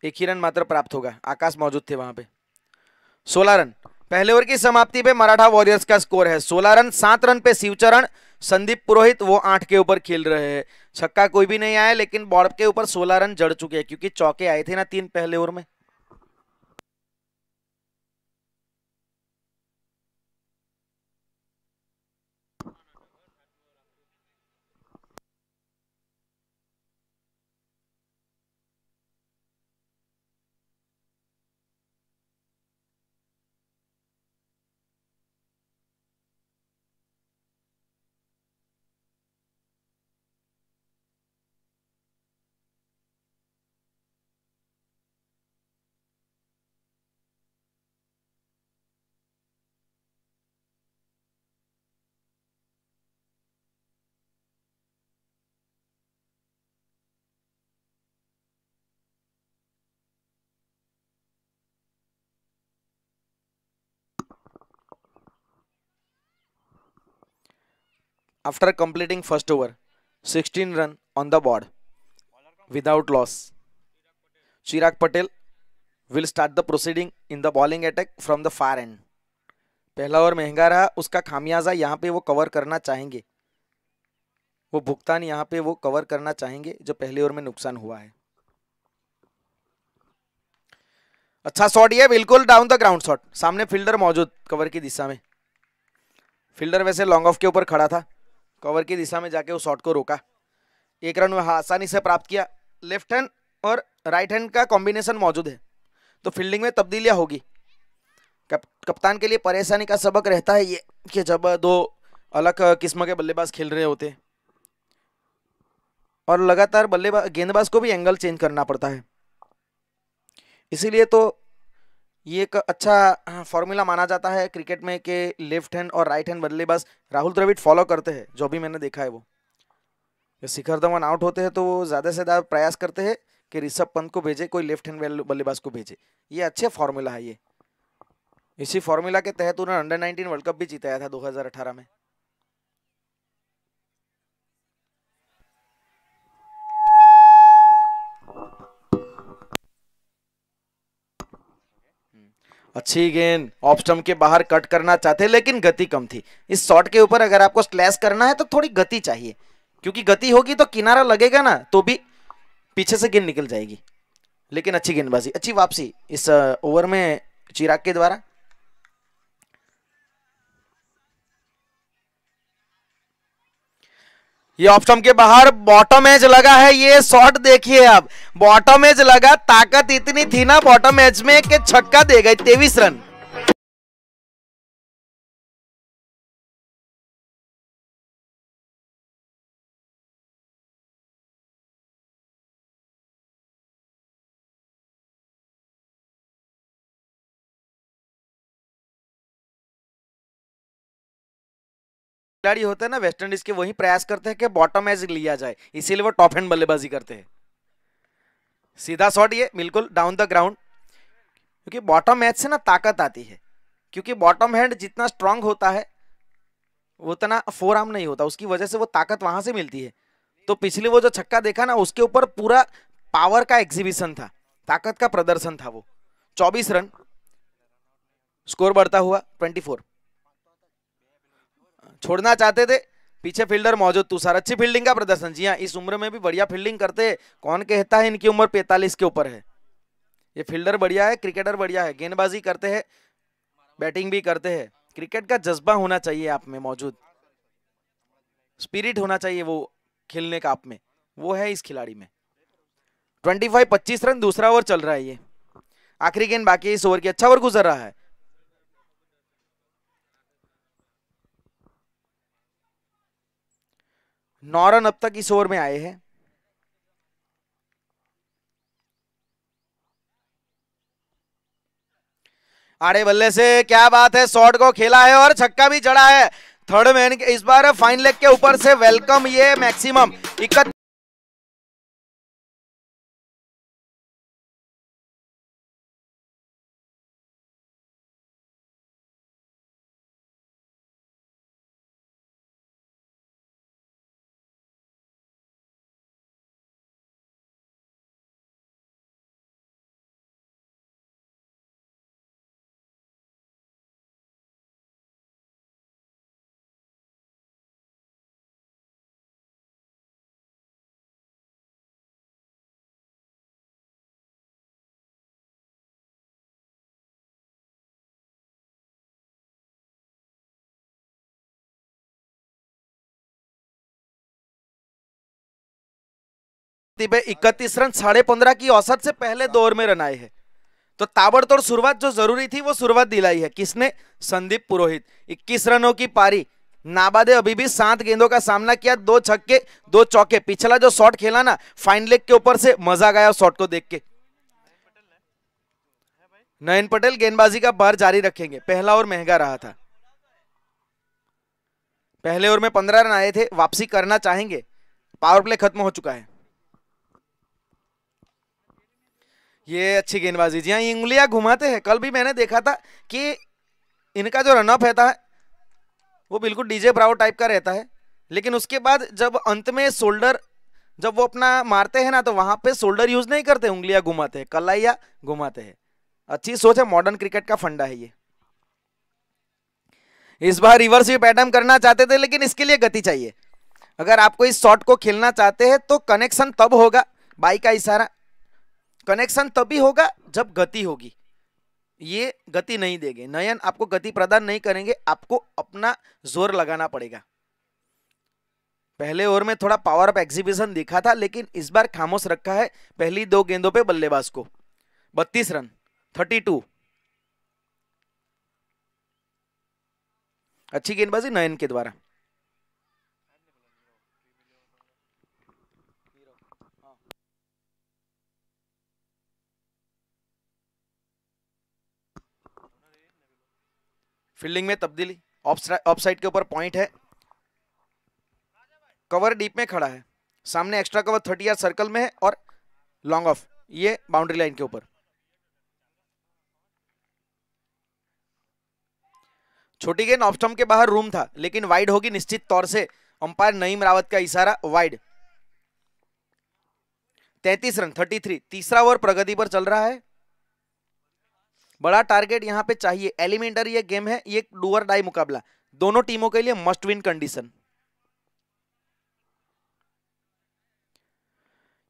एक ही रन मात्र प्राप्त होगा आकाश मौजूद थे वहां पे सोलह रन पहले ओवर की समाप्ति पे मराठा वॉरियर्स का स्कोर है सोलह रन सात रन पे शिवचरण संदीप पुरोहित वो आठ के ऊपर खेल रहे हैं छक्का कोई भी नहीं आया लेकिन बॉर्ड के ऊपर सोलह रन जड़ चुके हैं क्योंकि चौके आए थे ना तीन पहले ओवर में after completing first over 16 run on the board without loss Chirag Patel will start the proceeding in the bowling attack from the far end पहला ओवर महंगा रहा उसका खामियाजा यहाँ पे वो कवर करना चाहेंगे वो भुगतान यहाँ पे वो कवर करना चाहेंगे जो पहले ओवर में नुकसान हुआ है अच्छा शॉट ये बिल्कुल डाउन द ग्राउंड शॉट सामने फील्डर मौजूद कवर की दिशा में फील्डर वैसे लॉन्ग ऑफ के ऊपर खड़ा था कवर की दिशा में जाके उस शॉट को रोका एक रन वह आसानी से प्राप्त किया लेफ्ट हैंड और राइट हैंड का कॉम्बिनेशन मौजूद है तो फील्डिंग में तब्दीलियाँ होगी कप, कप्तान के लिए परेशानी का सबक रहता है ये कि जब दो अलग किस्म के बल्लेबाज खेल रहे होते और लगातार बल्लेबाज गेंदबाज को भी एंगल चेंज करना पड़ता है इसीलिए तो ये एक अच्छा फॉर्मूला हाँ, माना जाता है क्रिकेट में कि लेफ्ट हैंड और राइट हैंड बल्लेबाज राहुल द्रविड फॉलो करते हैं जो भी मैंने देखा है वो शिखर धवन आउट होते हैं तो वो ज़्यादा से ज़्यादा प्रयास करते हैं कि ऋषभ पंत को भेजे कोई लेफ्ट हैंड बल्लेबाज को भेजे ये अच्छे फॉर्मूला है ये इसी फॉर्मूला के तहत उन्होंने अंडर 19 वर्ल्ड कप भी जिताया था 2018 में अच्छी गेंद स्टम्प के बाहर कट करना चाहते लेकिन गति कम थी इस शॉट के ऊपर अगर आपको स्लैश करना है तो थोड़ी गति चाहिए क्योंकि गति होगी तो किनारा लगेगा ना तो भी पीछे से गेंद निकल जाएगी लेकिन अच्छी गेंदबाजी अच्छी वापसी इस ओवर में चिराग के द्वारा ये ऑप्शन के बाहर बॉटम एज लगा है ये शॉट देखिए आप बॉटम एज लगा ताकत इतनी थी ना बॉटम एज में कि छक्का दे गई तेईस रन खिलाड़ी होते हैं ना वेस्ट इंडीज के वही प्रयास करते हैं कि बॉटम एज लिया जाए इसीलिए वो टॉप हैंड बल्लेबाजी करते हैं सीधा शॉट ये बिल्कुल डाउन द ग्राउंड क्योंकि बॉटम एज से ना ताकत आती है क्योंकि बॉटम हैंड जितना स्ट्रांग होता है उतना फोर आर्म नहीं होता उसकी वजह से वो ताकत वहां से मिलती है तो पिछले वो जो छक्का देखा ना उसके ऊपर पूरा पावर का एग्जीबिशन था ताकत का प्रदर्शन था वो 24 रन स्कोर बढ़ता हुआ 24 छोड़ना चाहते थे पीछे फील्डर मौजूद तुषार अच्छी फील्डिंग का प्रदर्शन जी हाँ इस उम्र में भी बढ़िया फील्डिंग करते कौन कहता है इनकी उम्र पैंतालीस के ऊपर है ये फील्डर बढ़िया है क्रिकेटर बढ़िया है गेंदबाजी करते हैं बैटिंग भी करते हैं क्रिकेट का जज्बा होना चाहिए आप में मौजूद स्पिरिट होना चाहिए वो खेलने का आप में वो है इस खिलाड़ी में 25-25 रन दूसरा ओवर चल रहा है ये आखिरी गेंद बाकी इस ओवर की अच्छा ओवर गुजर रहा है नौ रन अब तक इस ओवर में आए हैं आड़े बल्ले से क्या बात है शॉट को खेला है और छक्का भी चढ़ा है थर्ड मैन इस बार फाइन लेग के ऊपर से वेलकम ये मैक्सिमम इकत तिबे इकतीस रन साढ़े पंद्रह की औसत से पहले दौर में रन आए हैं तो ताबड़तोड़ शुरुआत जो जरूरी थी वो शुरुआत दिलाई है किसने संदीप पुरोहित 21 रनों की पारी नाबादे अभी भी सात गेंदों का सामना किया दो छक्के दो चौके पिछला जो शॉट खेला ना फाइन लेग के ऊपर से मजा गया शॉट को देख के नयन पटेल गेंदबाजी का बार जारी रखेंगे पहला और महंगा रहा था पहले ओवर में पंद्रह रन आए थे वापसी करना चाहेंगे पावर प्ले खत्म हो चुका है ये अच्छी गेंदबाजी जी हाँ ये उंगलियाँ घुमाते हैं कल भी मैंने देखा था कि इनका जो रनअप रहता है वो बिल्कुल डीजे ब्राउ टाइप का रहता है लेकिन उसके बाद जब अंत में शोल्डर जब वो अपना मारते हैं ना तो वहाँ पे शोल्डर यूज़ नहीं करते उंगलियाँ घुमाते हैं कलाइया घुमाते हैं अच्छी सोच है मॉडर्न क्रिकेट का फंडा है ये इस बार रिवर्स भी पैटर्न करना चाहते थे लेकिन इसके लिए गति चाहिए अगर आपको इस शॉट को खेलना चाहते हैं तो कनेक्शन तब होगा बाइक का इशारा कनेक्शन तभी होगा जब गति होगी ये गति नहीं देंगे नयन आपको गति प्रदान नहीं करेंगे आपको अपना जोर लगाना पड़ेगा पहले ओवर में थोड़ा पावर ऑफ एग्जीबिशन दिखा था लेकिन इस बार खामोश रखा है पहली दो गेंदों पे बल्लेबाज को बत्तीस रन थर्टी टू अच्छी गेंदबाजी नयन के द्वारा फील्डिंग में तब्दीली ऑफ साइड के ऊपर पॉइंट है कवर डीप में खड़ा है सामने extra cover thirty yard circle में है और लॉन्ग ऑफ ये बाउंड्री लाइन के ऊपर छोटी गेंद ऑप्स्टम के बाहर रूम था लेकिन वाइड होगी निश्चित तौर से अंपायर नईम रावत का इशारा वाइड तैतीस रन थर्टी थ्री तीसरा ओवर प्रगति पर चल रहा है बड़ा टारगेट यहाँ पे चाहिए एलिमेंटर ये गेम है ये डुअर डाई मुकाबला दोनों टीमों के लिए मस्ट विन कंडीशन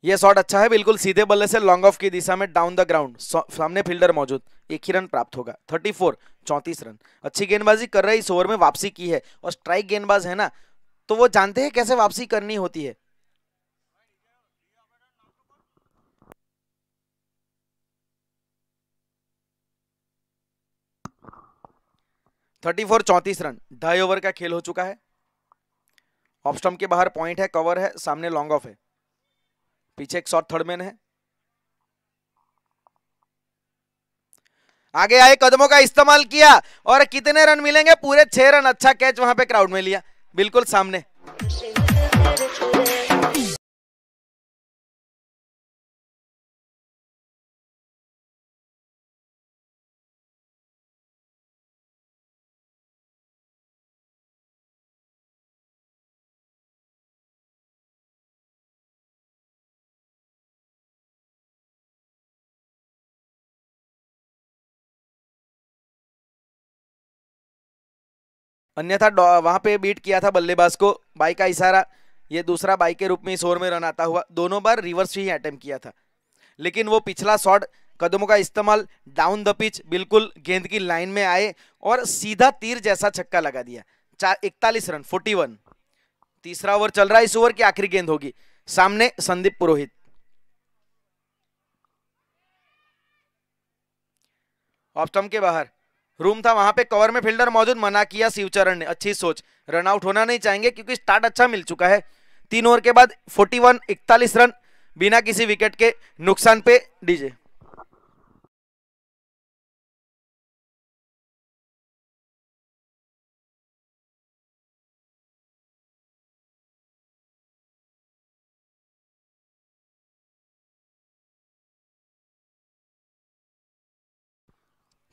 ये शॉट अच्छा है बिल्कुल सीधे बल्ले से लॉन्ग ऑफ की दिशा में डाउन द ग्राउंड सामने फील्डर मौजूद एक ही रन प्राप्त होगा 34 चौंतीस रन अच्छी गेंदबाजी कर रहे इस ओवर में वापसी की है और स्ट्राइक गेंदबाज है ना तो वो जानते हैं कैसे वापसी करनी होती है थर्टी फोर चौंतीस रन ढाई ओवर का खेल हो चुका है ऑप्स्टम के बाहर पॉइंट है कवर है सामने लॉन्ग ऑफ है पीछे एक शॉर्ट थर्ड मैन है आगे आए कदमों का इस्तेमाल किया और कितने रन मिलेंगे पूरे छह रन अच्छा कैच वहां पे क्राउड में लिया बिल्कुल सामने अन्यथा वहां पे बीट किया था बल्लेबाज को बाई का इशारा ये दूसरा बाई के रूप में इस ओवर में रन आता हुआ दोनों बार रिवर्स ही अटैम्प किया था लेकिन वो पिछला शॉट कदमों का इस्तेमाल डाउन द पिच बिल्कुल गेंद की लाइन में आए और सीधा तीर जैसा छक्का लगा दिया चार इकतालीस रन फोर्टी वन तीसरा ओवर चल रहा है इस ओवर की आखिरी गेंद होगी सामने संदीप पुरोहित ऑफ के बाहर रूम था वहां पे कवर में फील्डर मौजूद मना किया शिवचरण ने अच्छी सोच रनआउट होना नहीं चाहेंगे क्योंकि स्टार्ट अच्छा मिल चुका है तीन ओवर के बाद 41 41 रन बिना किसी विकेट के नुकसान पे डीजे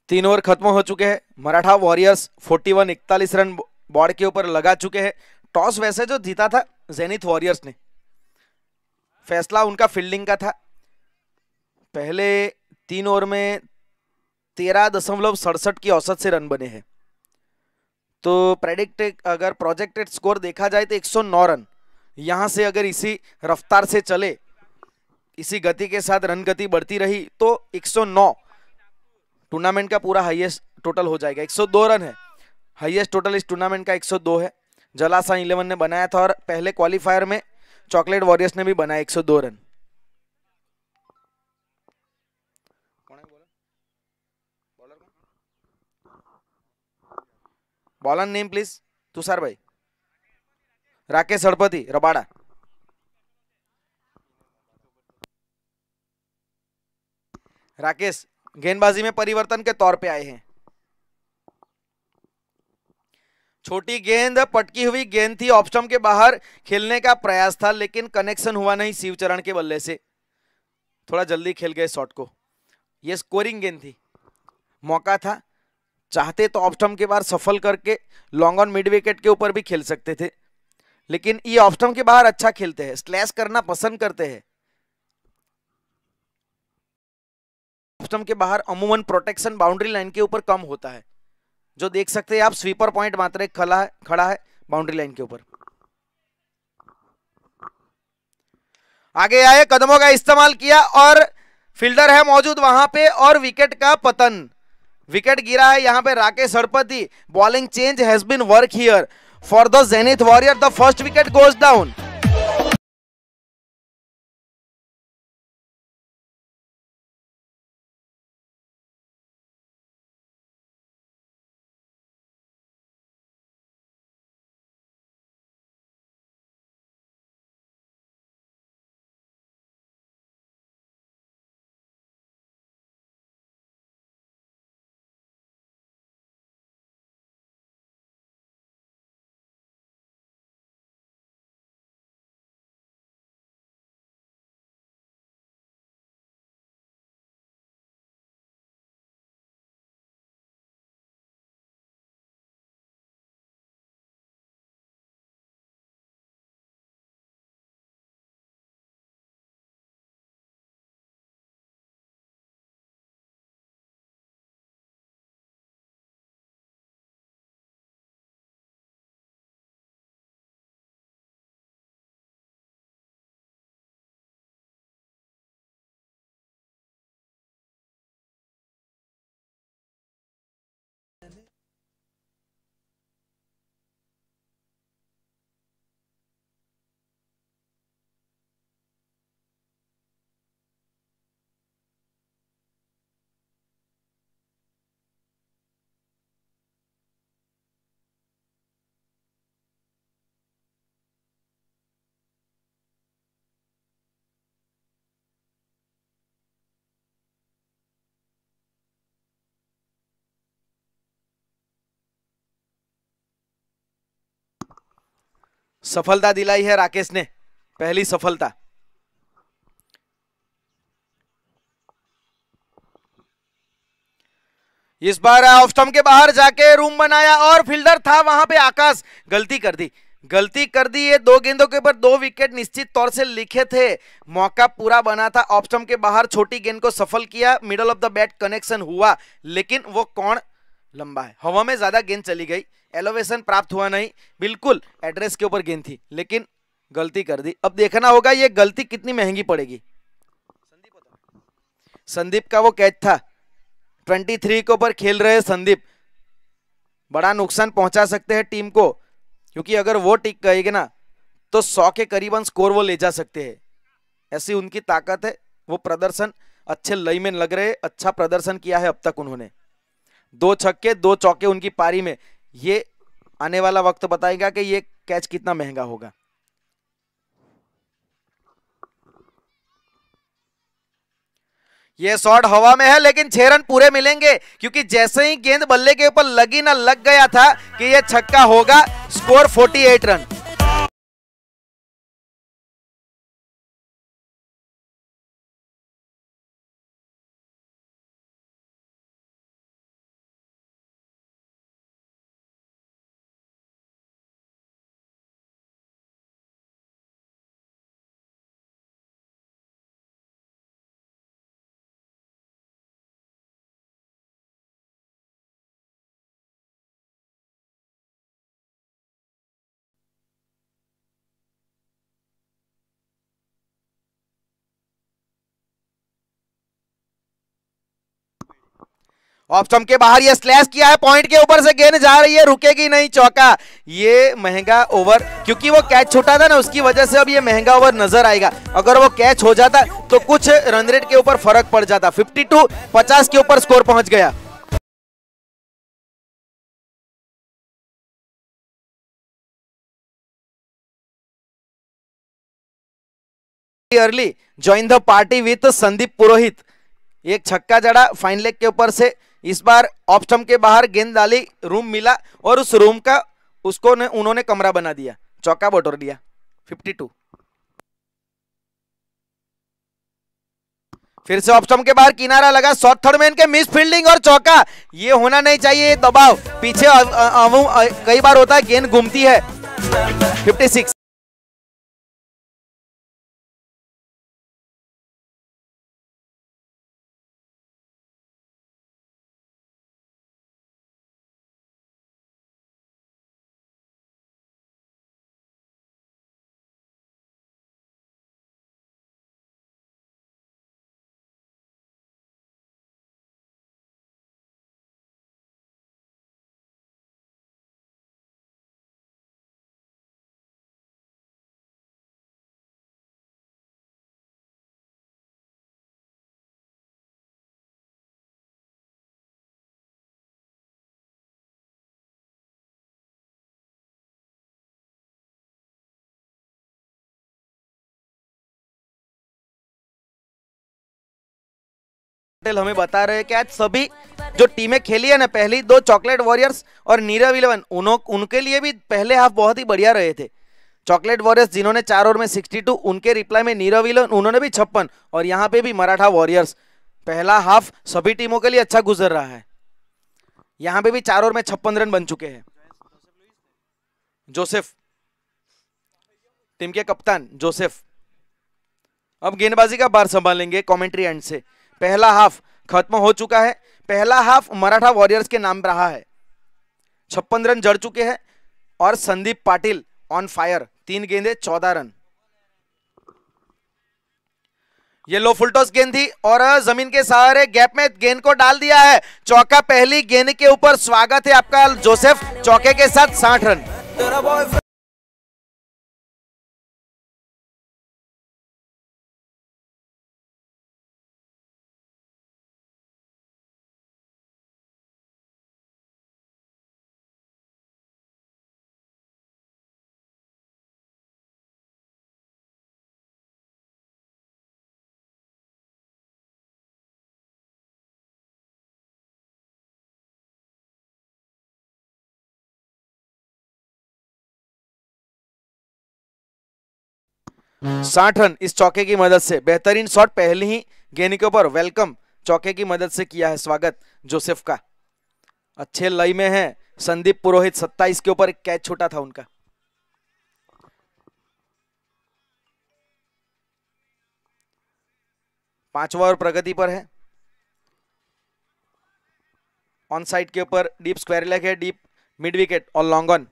तीन ओवर खत्म हो चुके हैं मराठा वॉरियर्स 41 इकतालीस रन बॉर्ड के ऊपर लगा चुके हैं टॉस वैसे जो जीता था जेनिथ वॉरियर्स ने फैसला उनका फील्डिंग का था पहले तीन ओवर में तेरह दशमलव सड़सठ की औसत से रन बने हैं तो प्रेडिक्ट अगर प्रोजेक्टेड स्कोर देखा जाए तो 109 रन यहाँ से अगर इसी रफ्तार से चले इसी गति के साथ रन गति बढ़ती रही तो 109 टूर्नामेंट का पूरा हाईएस्ट टोटल हो जाएगा 102 रन है हाईएस्ट टोटल इस टूर्नामेंट का 102 है जलासा इलेवन ने बनाया था और पहले क्वालिफायर में चॉकलेट वॉरियर्स ने भी बनाया 102 run bowler name please Tushar भाई राकेश हड़पति रबाड़ा राकेश गेंदबाजी में परिवर्तन के तौर पे आए हैं छोटी गेंद पटकी हुई गेंद थी ऑप्शन के बाहर खेलने का प्रयास था लेकिन कनेक्शन हुआ नहीं शिवचरण के बल्ले से थोड़ा जल्दी खेल गए शॉट को ये स्कोरिंग गेंद थी मौका था चाहते तो ऑप्शन के बाहर सफल करके लॉन्ग ऑन मिड विकेट के ऊपर भी खेल सकते थे लेकिन ये ऑप्शन के बाहर अच्छा खेलते हैं स्लैश करना पसंद करते हैं सिस्टम के बाहर अमूमन प्रोटेक्शन बाउंड्री लाइन के ऊपर कम होता है जो देख सकते हैं आप स्वीपर पॉइंट मात्र एक खड़ा है खड़ा है बाउंड्री लाइन के ऊपर आगे आए कदमों का इस्तेमाल किया और फील्डर है मौजूद वहां पे और विकेट का पतन विकेट गिरा है यहां पे Rakesh Harpati bowling change has been work here for the Zenith warrior the first wicket goes down सफलता दिलाई है राकेश ने पहली सफलता इस बार ऑफ स्टम्प के बाहर जाके रूम बनाया और फील्डर था वहां पे आकाश गलती कर दी गलती कर दी ये दो गेंदों के ऊपर दो विकेट निश्चित तौर से लिखे थे मौका पूरा बना था ऑफ स्टम्प के बाहर छोटी गेंद को सफल किया middle of the bat connection हुआ लेकिन वो कौन लंबा है हवा में ज्यादा गेंद चली गई एलोवेशन प्राप्त हुआ नहीं बिल्कुल एड्रेस के ऊपर गेंद थी लेकिन गलती कर दी अब देखना होगा ये गलती कितनी महंगी पड़ेगी संदीप का वो कैच था 23 के ऊपर खेल रहे संदीप बड़ा नुकसान पहुंचा सकते हैं टीम को क्योंकि अगर वो टिक करेगी ना तो सौ के करीबन स्कोर वो ले जा सकते हैं ऐसी उनकी ताकत है वो प्रदर्शन अच्छे लय में लग रहे अच्छा प्रदर्शन किया है अब तक उन्होंने दो छक्के दो चौके उनकी पारी में ये आने वाला वक्त तो बताएगा कि ये कैच कितना महंगा होगा ये शॉट हवा में है लेकिन छह रन पूरे मिलेंगे क्योंकि जैसे ही गेंद बल्ले के ऊपर लगी ना लग गया था कि ये छक्का होगा स्कोर 48 रन ऑप्शन के बाहर ये स्लैश किया है पॉइंट के ऊपर से गेंद जा रही है रुकेगी नहीं चौका ये महंगा ओवर क्योंकि वो कैच छूटा था ना उसकी वजह से अब ये महंगा ओवर नजर आएगा अगर वो कैच हो जाता तो कुछ रन रेट के ऊपर फर्क पड़ जाता 52 50 के ऊपर स्कोर पहुंच गया early join the party with Sandeep Purohit एक छक्का जड़ा फाइन लेग के ऊपर से इस बार ऑफ के बाहर गेंद डाली रूम मिला और उस रूम का उसको ने, उन्होंने कमरा बना दिया चौका बटोर दिया 52 फिर से ऑप्शन के बाहर किनारा लगा शॉर्ट थर्ड मैन के मिस फील्डिंग और चौका ये होना नहीं चाहिए दबाव पीछे कई बार होता है गेंद घूमती है 56 पटेल हमें बता रहे हैं कि आज सभी जो टीमें खेली है ना पहली दो चॉकलेट वॉरियर्स और नीरव इलेवन उन्हों उनके लिए भी पहले हाफ बहुत ही बढ़िया रहे थे चॉकलेट वॉरियर्स जिन्होंने चार ओवर में 62 उनके रिप्लाई में नीरव इलेवन उन्होंने भी छप्पन और यहाँ पे भी मराठा वॉरियर्स पहला हाफ सभी टीमों के लिए अच्छा गुजर रहा है यहाँ पे भी चार ओवर में छप्पन रन बन चुके हैं जोसेफ टीम के कप्तान जोसेफ अब गेंदबाजी का बार संभालेंगे कमेंट्री एंड से पहला हाफ खत्म हो चुका है पहला हाफ मराठा वॉरियर्स के नाम रहा है छप्पन रन जड़ चुके हैं और संदीप पाटिल ऑन फायर तीन गेंदे चौदह रन ये लो फुलटॉस गेंद थी और जमीन के सहारे गैप में गेंद को डाल दिया है चौका पहली गेंद के ऊपर स्वागत है आपका जोसेफ चौके के साथ साठ रन साठ रन इस चौके की मदद से बेहतरीन शॉट पहले ही गेंद के ऊपर वेलकम चौके की मदद से किया है स्वागत जोसेफ का अच्छे लय में है संदीप पुरोहित 27 के ऊपर एक कैच छूटा था उनका पांचवा और प्रगति पर है ऑन साइड के ऊपर डीप स्क्वायर लेग है डीप मिड विकेट और लॉन्ग ऑन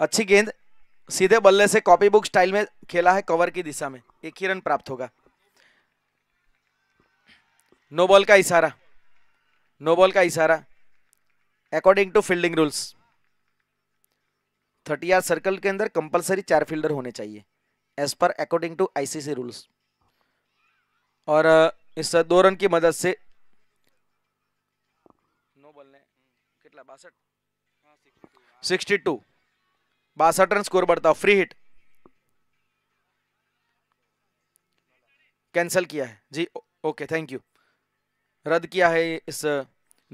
अच्छी गेंद सीधे बल्ले से कॉपी बुक स्टाइल में खेला है कवर की दिशा में एक ही रन प्राप्त होगा नो बॉल का इशारा नो बॉल का इशारा according to fielding rules thirty yard circle के अंदर कंपलसरी चार फील्डर होने चाहिए as per according to ICC rules और इस दो रन की मदद से नो बॉल ने हम्म, कितना बासठ सिक्सटी हाँ, टू बासठ रन स्कोर बढ़ता फ्री हिट कैंसल किया है जी ओके थैंक यू रद्द किया है इस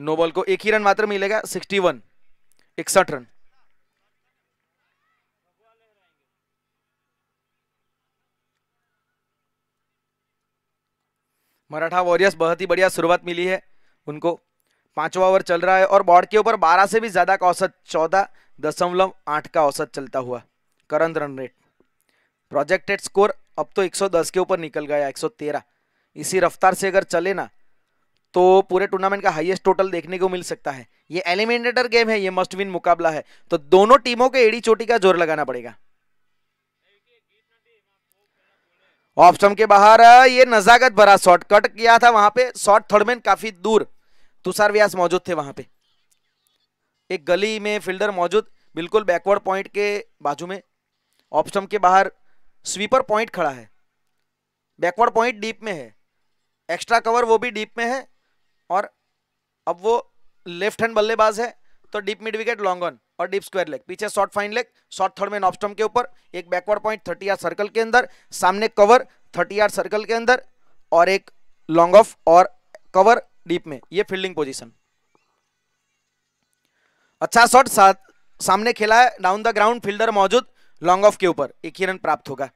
नोबल को एक ही रन मात्र मिलेगा सिक्सटी वन इकसठ रन मराठा वॉरियर्स बहुत ही बढ़िया शुरुआत मिली है उनको पांचवा ओवर चल रहा है और बॉर्ड के ऊपर 12 से भी ज्यादा का औसत चौदह दशमलव आठ का औसत चलता हुआ current run rate projected score अब तो 110 के ऊपर निकल गया 113 इसी रफ्तार से अगर चले ना तो पूरे टूर्नामेंट का हाईएस्ट टोटल देखने को मिल सकता है ये एलिमिनेटर गेम है ये मस्ट विन मुकाबला है तो दोनों टीमों के एड़ी चोटी का जोर लगाना पड़ेगा ऑप्शन के बाहर ये नजाकत भरा शॉर्ट कट किया था वहां पे शॉर्ट थर्डमैन काफी दूर तुषार व्यास मौजूद थे वहां पे एक गली में फील्डर मौजूद बिल्कुल बैकवर्ड पॉइंट के बाजू में ऑप्शम के बाहर स्वीपर पॉइंट खड़ा है बैकवर्ड पॉइंट डीप में है एक्स्ट्रा कवर वो भी डीप में है और अब वो लेफ्ट हैंड बल्लेबाज है तो deep mid wicket long on और डीप स्क्वायर लेग पीछे short fine leg short third में नॉपस्टम के ऊपर एक backward point thirty yard circle के अंदर सामने कवर थर्टी आर सर्कल के अंदर और एक लॉन्ग ऑफ और कवर डीप में ये फील्डिंग पोजिशन अच्छा शॉट साथ सामने खेला है डाउन द ग्राउंड फील्डर मौजूद लॉन्ग ऑफ के ऊपर एक ही रन प्राप्त होगा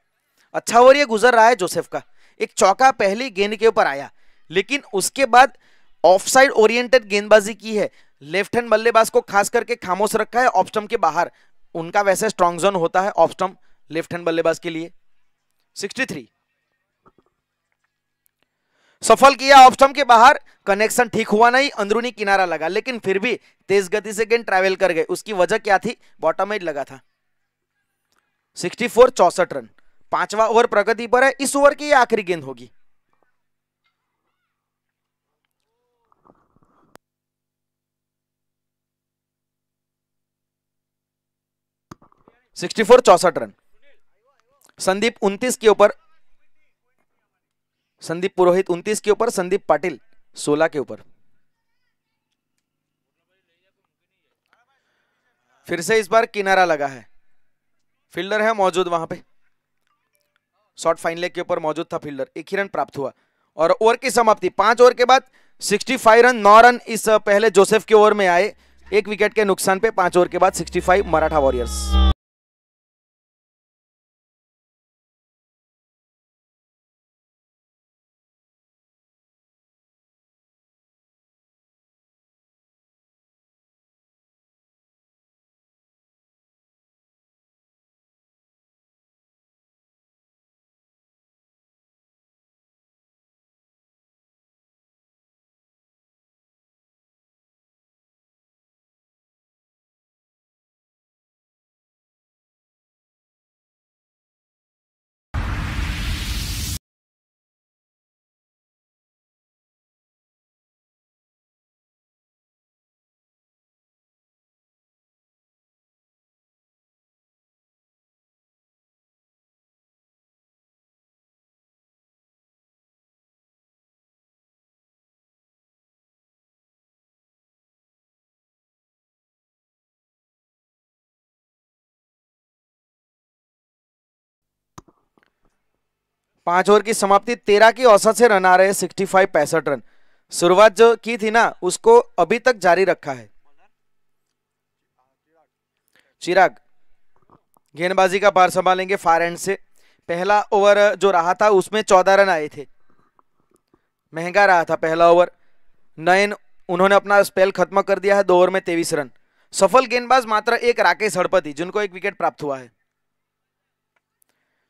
अच्छा ओवर ये गुजर रहा है जोसेफ का एक चौका पहली गेंद के ऊपर आया लेकिन उसके बाद ऑफ साइड ओरिएंटेड गेंदबाजी की है लेफ्ट हैंड बल्लेबाज को खास करके खामोश रखा है ऑफ स्टम्प के बाहर उनका वैसे स्ट्रॉन्ग जोन होता है ऑफ स्टम्प लेफ्ट हैंड बल्लेबाज के लिए 63 सफल किया ऑफ स्टम्प के बाहर कनेक्शन ठीक हुआ नहीं अंदरूनी किनारा लगा लेकिन फिर भी तेज गति से गेंद ट्रैवल कर गए उसकी वजह क्या थी बॉटम एज लगा था 64 फोर चौसठ रन पांचवा ओवर प्रगति पर है इस ओवर की आखिरी गेंद होगी सिक्सटी फोर चौसठ रन संदीप उन्तीस के ऊपर संदीप पुरोहित उन्तीस के ऊपर संदीप पाटिल सोलह के ऊपर फिर से इस बार किनारा लगा है फील्डर है मौजूद वहां पे शॉर्ट फाइन लेग के ऊपर मौजूद था फील्डर एक ही रन प्राप्त हुआ और ओवर की समाप्ति पांच ओवर के बाद 65 रन नौ रन इस पहले जोसेफ के ओवर में आए एक विकेट के नुकसान पे पांच ओवर के बाद 65 मराठा वॉरियर्स पांच ओवर की समाप्ति तेरह की औसत से रन आ रहे हैं सिक्सटी फाइव पैंसठ रन शुरुआत जो की थी ना उसको अभी तक जारी रखा है चिराग गेंदबाजी का पार संभालेंगे फार एंड से पहला ओवर जो रहा था उसमें चौदह रन आए थे महंगा रहा था पहला ओवर नयन उन्होंने अपना स्पेल खत्म कर दिया है दो ओवर में तेईस रन सफल गेंदबाज मात्र एक राकेश हड़पति जिनको एक विकेट प्राप्त हुआ है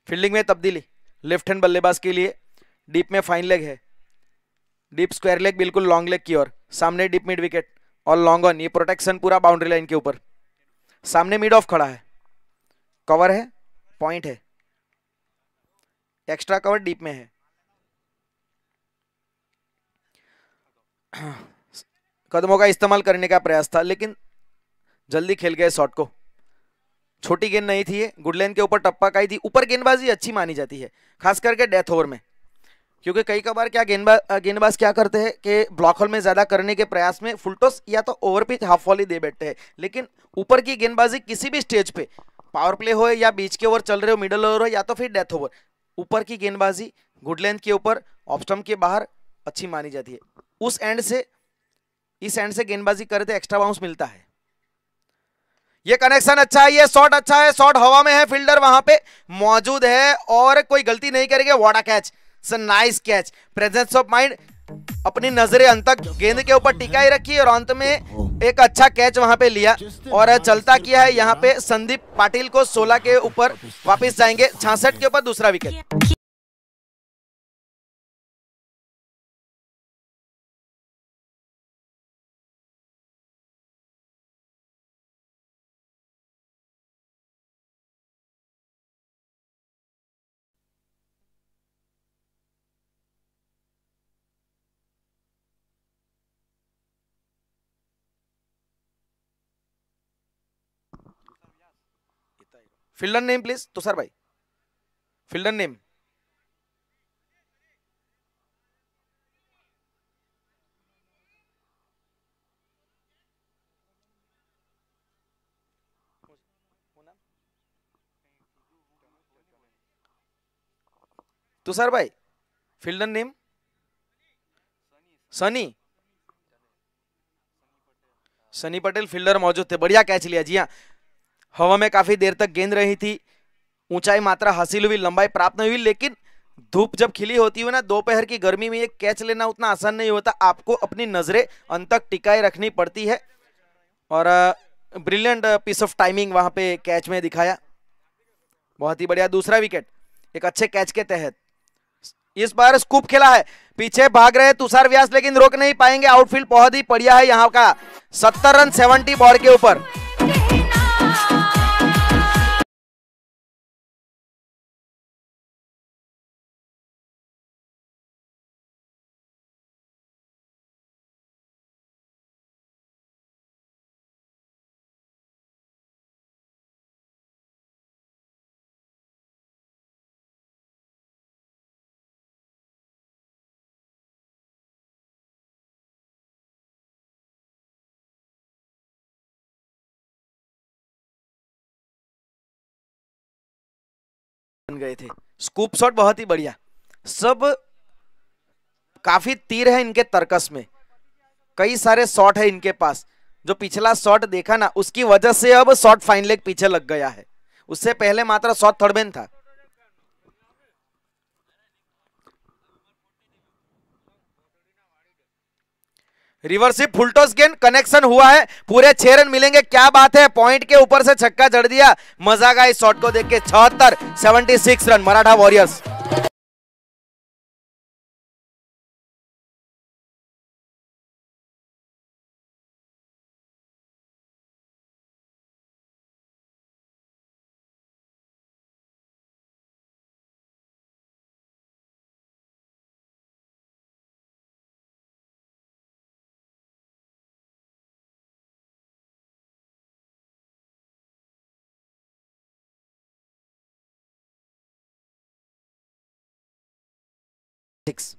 फील्डिंग में तब्दीली लेफ्ट हैंड बल्लेबाज के लिए डीप में फाइन लेग है डीप स्क्वायर लेग बिल्कुल लॉन्ग लेग की ओर सामने डीप मिड विकेट और लॉन्ग ऑन ये प्रोटेक्शन पूरा बाउंड्री लाइन के ऊपर सामने मिड ऑफ खड़ा है कवर है पॉइंट है एक्स्ट्रा कवर डीप में है कदमों का इस्तेमाल करने का प्रयास था लेकिन जल्दी खेल गए शॉट को छोटी गेंद नहीं थी गुड के ऊपर टप्पा काई थी ऊपर गेंदबाजी अच्छी मानी जाती है खास करके डेथ ओवर में क्योंकि कई कबार क्या गेंदबाज गेंदबाज क्या करते हैं कि ब्लॉक होल में ज़्यादा करने के प्रयास में फुलटोस या तो ओवर पिच हाफ वॉली दे बैठते हैं लेकिन ऊपर की गेंदबाजी किसी भी स्टेज पे पावर प्ले हो या बीच के ओवर चल रहे हो मिडल ओवर हो या तो फिर डेथ ओवर ऊपर की गेंदबाजी गुड लेंथ के ऊपर ऑप्स्टम के बाहर अच्छी मानी जाती है उस एंड से इस एंड से गेंदबाजी करते एक्स्ट्रा बाउंस मिलता है ये कनेक्शन अच्छा है ये शॉट अच्छा है शॉट हवा में है फील्डर वहां पे मौजूद है और कोई गलती नहीं करेगा what a catch nice catch presence of mind अपनी नजरें अंत तक गेंद के ऊपर टिकाई रखी और अंत में एक अच्छा कैच वहां पे लिया और चलता किया है यहाँ पे संदीप पाटिल को 16 के ऊपर वापस जाएंगे 66 के ऊपर दूसरा wicket fielder name please Tushar भाई फिल्डर नेम तुषार भाई fielder name Sunny Sunny Patel fielder मौजूद थे बढ़िया कैच लिया जी हाँ हवा में काफ़ी देर तक गेंद रही थी ऊंचाई मात्रा हासिल हुई लंबाई प्राप्त नहीं हुई लेकिन धूप जब खिली होती है ना दोपहर की गर्मी में एक कैच लेना उतना आसान नहीं होता आपको अपनी नज़रें अंत तक टिकाए रखनी पड़ती है और ब्रिलियंट पीस ऑफ टाइमिंग वहां पे कैच में दिखाया बहुत ही बढ़िया दूसरा विकेट एक अच्छे कैच के तहत इस बार स्कूप खेला है पीछे भाग रहे तुषार व्यास लेकिन रोक नहीं पाएंगे आउटफील्ड बहुत ही बढ़िया है यहाँ का सत्तर रन सेवेंटी बॉल के ऊपर बन गए थे स्कूप शॉट बहुत ही बढ़िया सब काफी तीर है इनके तर्कस में कई सारे शॉट है इनके पास जो पिछला शॉट देखा ना उसकी वजह से अब शॉट फाइन लेग पीछे लग गया है उससे पहले मात्र शॉट थर्ड था रिवर्सिव फुलटोस गेंद कनेक्शन हुआ है पूरे छह रन मिलेंगे क्या बात है पॉइंट के ऊपर से छक्का जड़ दिया मजा गया इस शॉट को देख के छहत्तर seventy six run Maratha warriors six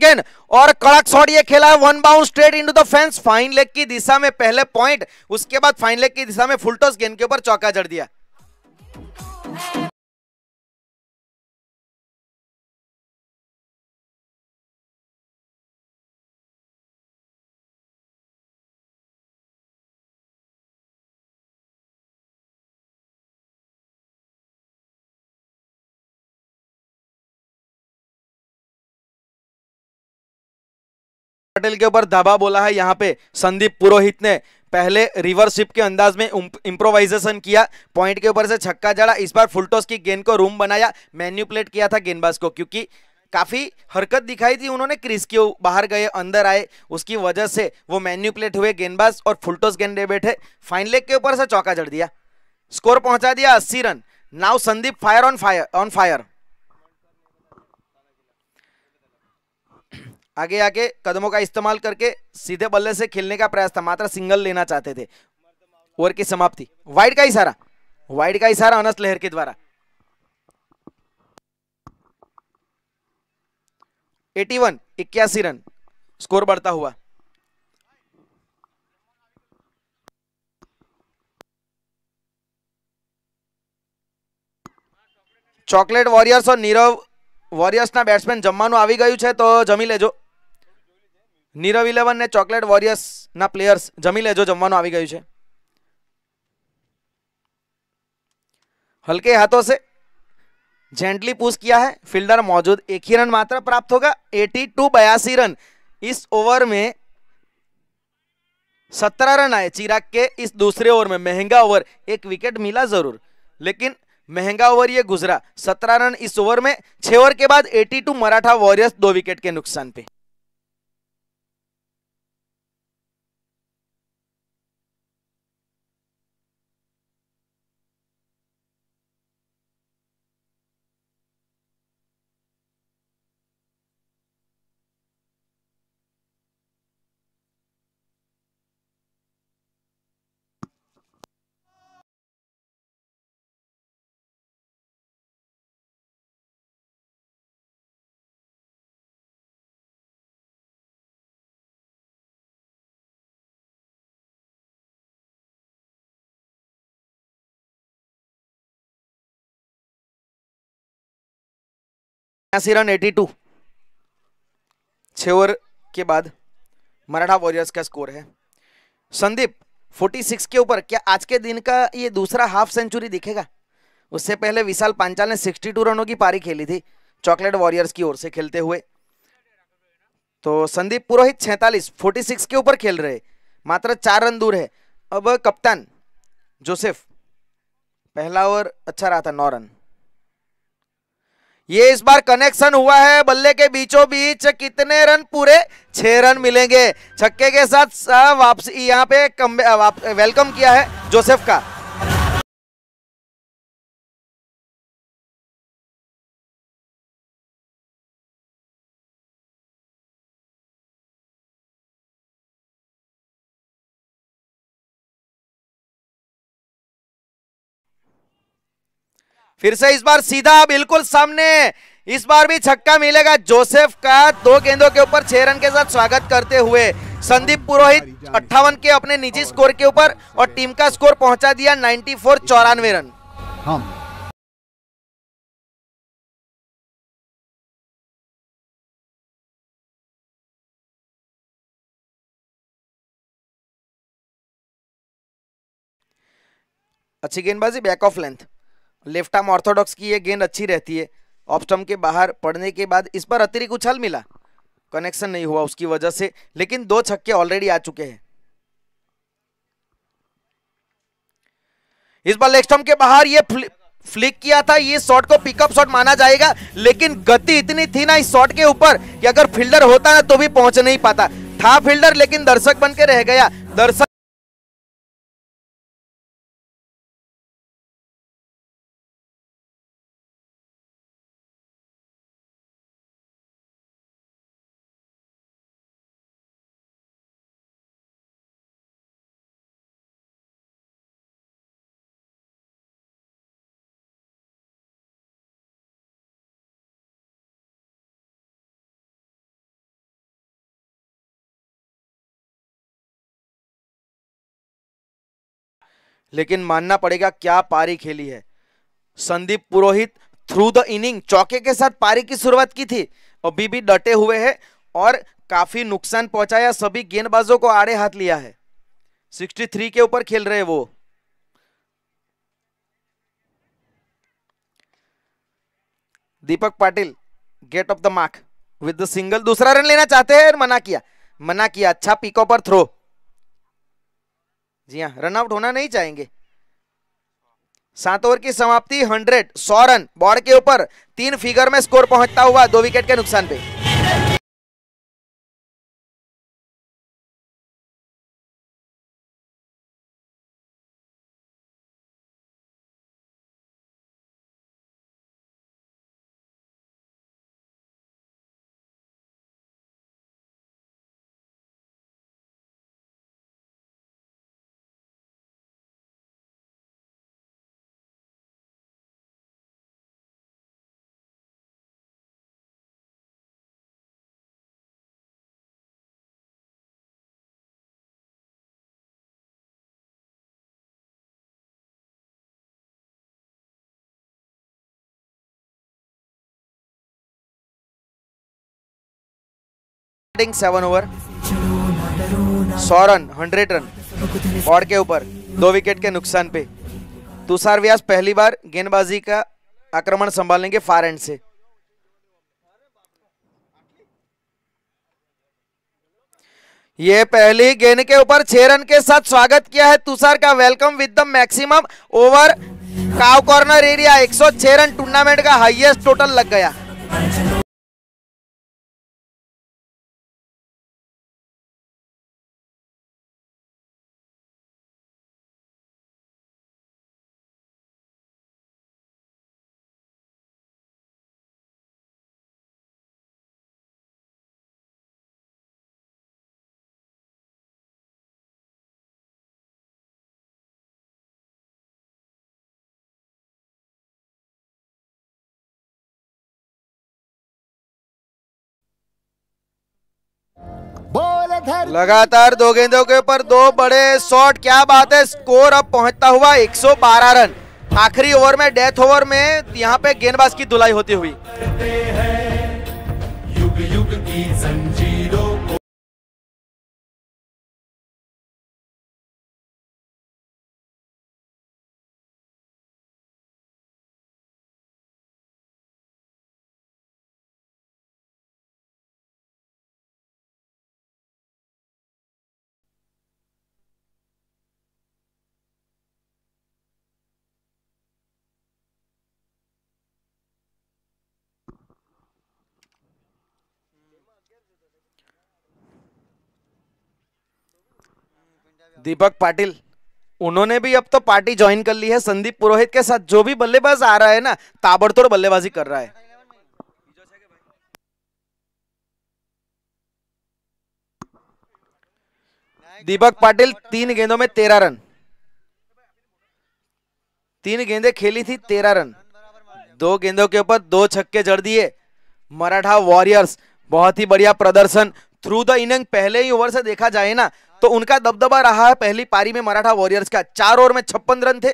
गेंद और कड़क शॉट ये खेला है one bound straight into the fence fine leg की दिशा में पहले पॉइंट उसके बाद फाइन लेग की दिशा में फुलटोस गेंद के ऊपर चौका जड़ दिया पटेल के ऊपर धाबा बोला है यहाँ पे संदीप पुरोहित ने पहले रिवरशिप के अंदाज में इंप्रोवाइजेशन किया पॉइंट के ऊपर से छक्का जड़ा इस बार फुलटॉस की गेंद को रूम बनाया मैन्यूपुलेट किया था गेंदबाज को क्योंकि काफ़ी हरकत दिखाई थी उन्होंने क्रिस के बाहर गए अंदर आए उसकी वजह से वो मैन्यूपुलेट हुए गेंदबाज और फुलटॉस गेंदे बैठे फाइन लेग के ऊपर से चौका जड़ दिया स्कोर पहुंचा दिया अस्सी run now Sandeep fire on fire on fire आगे आके कदमों का इस्तेमाल करके सीधे बल्ले से खेलने का प्रयास था मात्र सिंगल लेना चाहते थे ओवर की समाप्ति वाइड का इशारा वाइड का इशारा अनस लहर के द्वारा 81 इक्यासी रन स्कोर बढ़ता हुआ चॉकलेट વોરિયર્સ और नीरव વોરિયર્સના ना बैट्समैन जमानू आ गयु तो जमी लेजो नीरव इलेवन ने चॉकलेट વોરિયર્સના प्लेयर्स जमी लेजो જમવાનું गयु हल्के हाथों से जेंटली पुश किया है फील्डर मौजूद एक ही रन मात्र प्राप्त होगा एटी टू बयासी रन इस ओवर में सत्रह रन आए चिराग के इस दूसरे ओवर में महंगा ओवर एक विकेट मिला जरूर लेकिन महंगा ओवर ये गुजरा सत्रह रन इस ओवर में छह ओवर के बाद 82 मराठा वॉरियर्स दो विकेट के नुकसान पे छियासी रन एटी टू छ ओवर के बाद मराठा वॉरियर्स का स्कोर है संदीप 46 के ऊपर क्या आज के दिन का ये दूसरा हाफ सेंचुरी दिखेगा उससे पहले विशाल पांचाल ने 62 रनों की पारी खेली थी चॉकलेट वॉरियर्स की ओर से खेलते हुए तो संदीप पुरोहित फोर्टी सिक्स के ऊपर खेल रहे मात्र चार रन दूर है अब कप्तान जोसेफ पहला ओवर अच्छा रहा था नौ रन ये इस बार कनेक्शन हुआ है बल्ले के बीचों बीच कितने रन पूरे छह रन मिलेंगे छक्के के साथ वापसी यहाँ पे वेलकम किया है जोसेफ का फिर से इस बार सीधा बिल्कुल सामने इस बार भी छक्का मिलेगा जोसेफ का दो गेंदों के ऊपर छह रन के साथ स्वागत करते हुए संदीप पुरोहित अट्ठावन के अपने निजी स्कोर के ऊपर और टीम का स्कोर पहुंचा दिया 94 फोर चौरानवे रन हम अच्छी गेंदबाजी back of length left arm orthodox की ये गेंद अच्छी रहती है ऑप्स्टम के बाहर पड़ने के बाद इस पर अतिरिक्त उछल मिला कनेक्शन नहीं हुआ उसकी वजह से लेकिन दो छक्के ऑलरेडी आ चुके हैं इस बार लेगस्टम के बाहर ये फ्लि फ्लिक किया था ये शॉट को पिकअप शॉट माना जाएगा लेकिन गति इतनी थी ना इस शॉट के ऊपर कि अगर फील्डर होता ना तो भी पहुंच नहीं पाता था फील्डर लेकिन दर्शक बन के रह गया दर्शक लेकिन मानना पड़ेगा क्या पारी खेली है Sandeep Purohit through the inning चौके के साथ पारी की शुरुआत की थी अभी भी डटे हुए हैं और काफी नुकसान पहुंचाया सभी गेंदबाजों को आड़े हाथ लिया है 63 के ऊपर खेल रहे वो Deepak Patil get off the mark with the single दूसरा रन लेना चाहते हैं मना किया मना किया अच्छा पिकअप पर थ्रो जी हाँ रनआउट होना नहीं चाहेंगे सात ओवर की समाप्ति 100 सौ रन बॉर्ड के ऊपर तीन फिगर में स्कोर पहुंचता हुआ दो विकेट के नुकसान पे बैटिंग सेवन ओवर सौ रन हंड्रेड रन बॉड के ऊपर दो विकेट के नुकसान पे तुषार व्यास पहली बार गेंदबाजी का आक्रमण संभालेंगे फार एंड से ये पहली गेंद के ऊपर छह रन के साथ स्वागत किया है तुषार का welcome with the maximum over cow corner area 106 run tournament का हाईएस्ट टोटल लग गया लगातार दो गेंदों के ऊपर दो बड़े शॉट क्या बात है स्कोर अब पहुंचता हुआ 112 रन आखिरी ओवर में डेथ ओवर में यहाँ पे गेंदबाज की धुलाई होती हुई दीपक पाटिल उन्होंने भी अब तो पार्टी ज्वाइन कर ली है संदीप पुरोहित के साथ जो भी बल्लेबाज आ रहा है ना ताबड़तोड़ बल्लेबाजी कर रहा है दीपक पाटिल तीन गेंदों में तेरह रन तीन गेंदे खेली थी तेरह रन दो गेंदों के ऊपर दो छक्के जड़ दिए मराठा वॉरियर्स बहुत ही बढ़िया प्रदर्शन थ्रू द इनिंग पहले ही ओवर से देखा जाए ना तो उनका दबदबा रहा है पहली पारी में मराठा वॉरियर्स का चार ओवर में छप्पन रन थे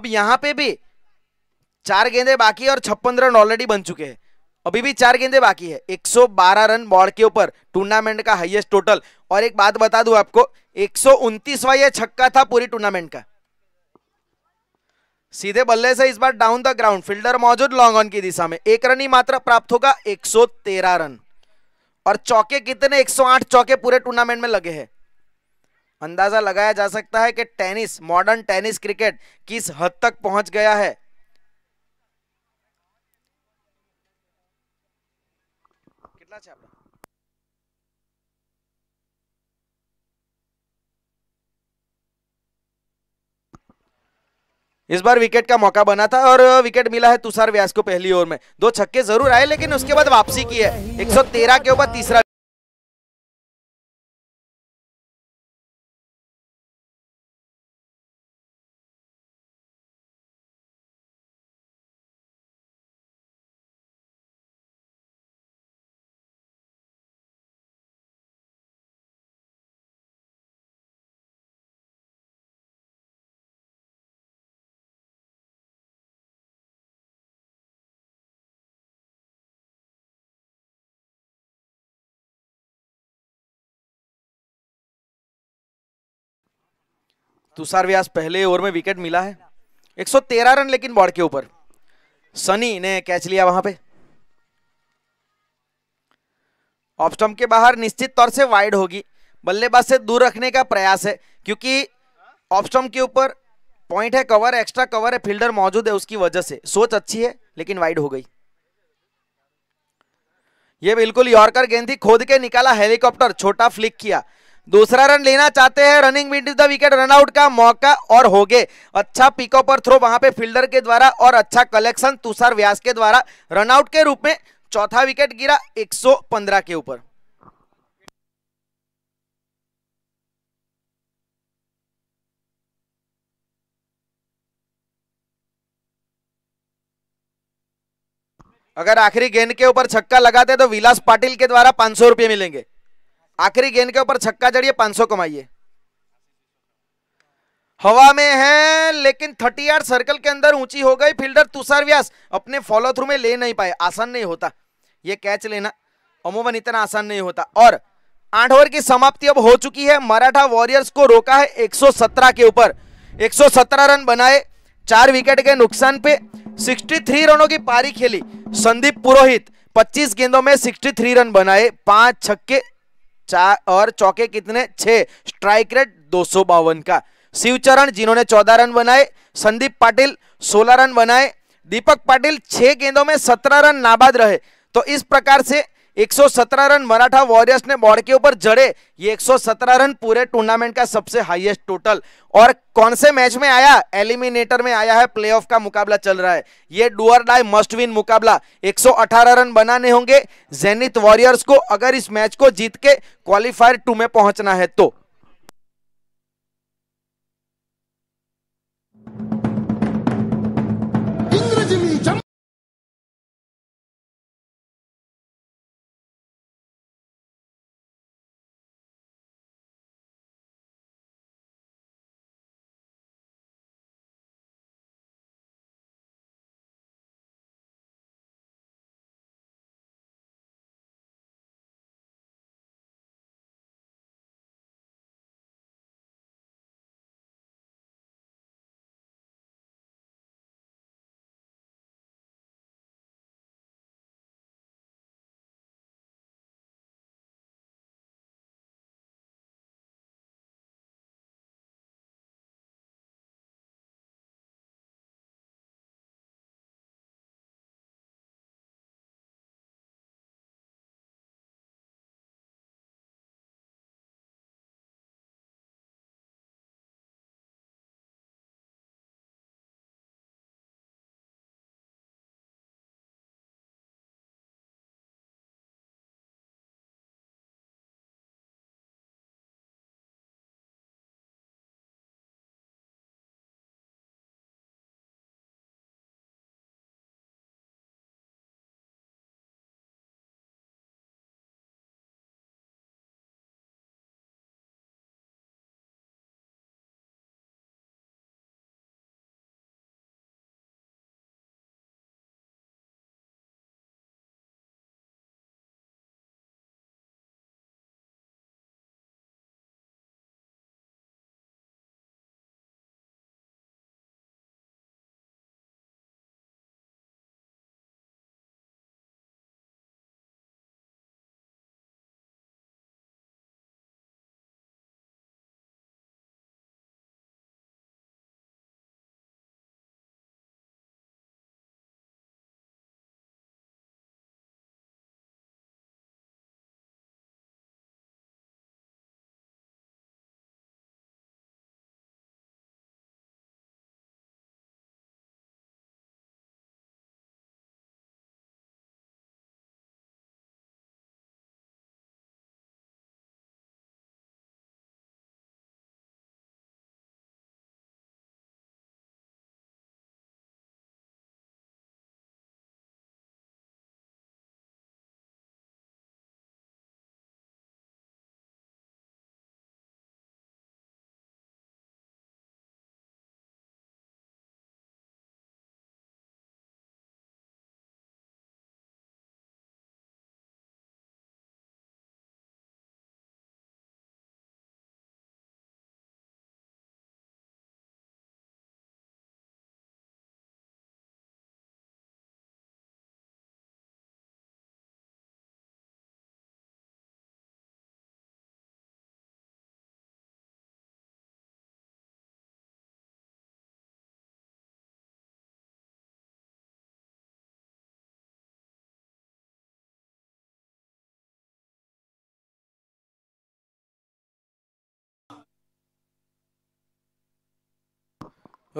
अब यहां पे भी चार गेंदे बाकी और छप्पन रन ऑलरेडी बन चुके हैं अभी भी चार गेंदे बाकी है 112 रन बॉल के ऊपर टूर्नामेंट का हाईएस्ट टोटल और एक बात बता दू आपको एक यह छक्का था पूरी टूर्नामेंट का सीधे बल्ले से इस बार डाउन द ग्राउंड फील्डर मौजूद लॉन्ग ऑन की दिशा में एक रन ही मात्र प्राप्त होगा 113 रन और चौके कितने 108 चौके पूरे टूर्नामेंट में लगे हैं अंदाजा लगाया जा सकता है कि टेनिस मॉडर्न टेनिस क्रिकेट किस हद तक पहुंच गया है इस बार विकेट का मौका बना था और विकेट मिला है तुषार व्यास को पहली ओवर में दो छक्के जरूर आए लेकिन उसके बाद वापसी की है 113 के ऊपर तीसरा तुषार व्यास पहले ओवर में विकेट मिला है 113 रन लेकिन बॉर्ड के ऊपर सनी ने कैच लिया वहां पे ऑफ स्टम्प के बाहर निश्चित तौर से वाइड होगी बल्लेबाज से दूर रखने का प्रयास है क्योंकि ऑफ स्टम्प के ऊपर पॉइंट है कवर एक्स्ट्रा कवर है फील्डर मौजूद है उसकी वजह से सोच अच्छी है लेकिन वाइड हो गई ये बिल्कुल यॉर्कर गेंद थी खोद के निकाला हेलीकॉप्टर छोटा फ्लिक किया दूसरा रन लेना चाहते हैं running mid the wicket run out का मौका और हो गए अच्छा पिकअप और थ्रो वहां पे फील्डर के द्वारा और अच्छा कलेक्शन तुषार व्यास के द्वारा रनआउट के रूप में चौथा विकेट गिरा 115 के ऊपर अगर आखिरी गेंद के ऊपर छक्का लगाते तो विलास पाटिल के द्वारा पांच सौ मिलेंगे आखिरी गेंद के ऊपर छक्का जड़िए 500 कमाइए हवा में है लेकिन थर्टी यार्ड सर्कल के अंदर ऊंची हो गई फील्डर तुषार व्यास अपने फॉलो थ्रू में ले नहीं पाए आसान नहीं होता ये कैच लेना अमूमन इतना आसान नहीं होता और आठ ओवर की समाप्ति अब हो चुकी है मराठा वॉरियर्स को रोका है 117 के ऊपर 117 रन बनाए चार विकेट के नुकसान पे 63 रनों की पारी खेली संदीप पुरोहित 25 गेंदों में 63 रन बनाए पांच छक्के चार और चौके कितने छह स्ट्राइक रेट दो का शिवचरण जिन्होंने चौदह रन बनाए संदीप पाटिल सोलह रन बनाए दीपक पाटिल छह गेंदों में सत्रह रन नाबाद रहे तो इस प्रकार से 117 रन मराठा वॉरियर्स ने बॉर्ड के ऊपर जड़े ये 117 रन पूरे टूर्नामेंट का सबसे हाईएस्ट टोटल और कौन से मैच में आया एलिमिनेटर में आया है प्लेऑफ का मुकाबला चल रहा है ये डुअर डाई मस्ट विन मुकाबला 118 रन बनाने होंगे जेनित वॉरियर्स को अगर इस मैच को जीत के क्वालिफायर टू में पहुंचना है तो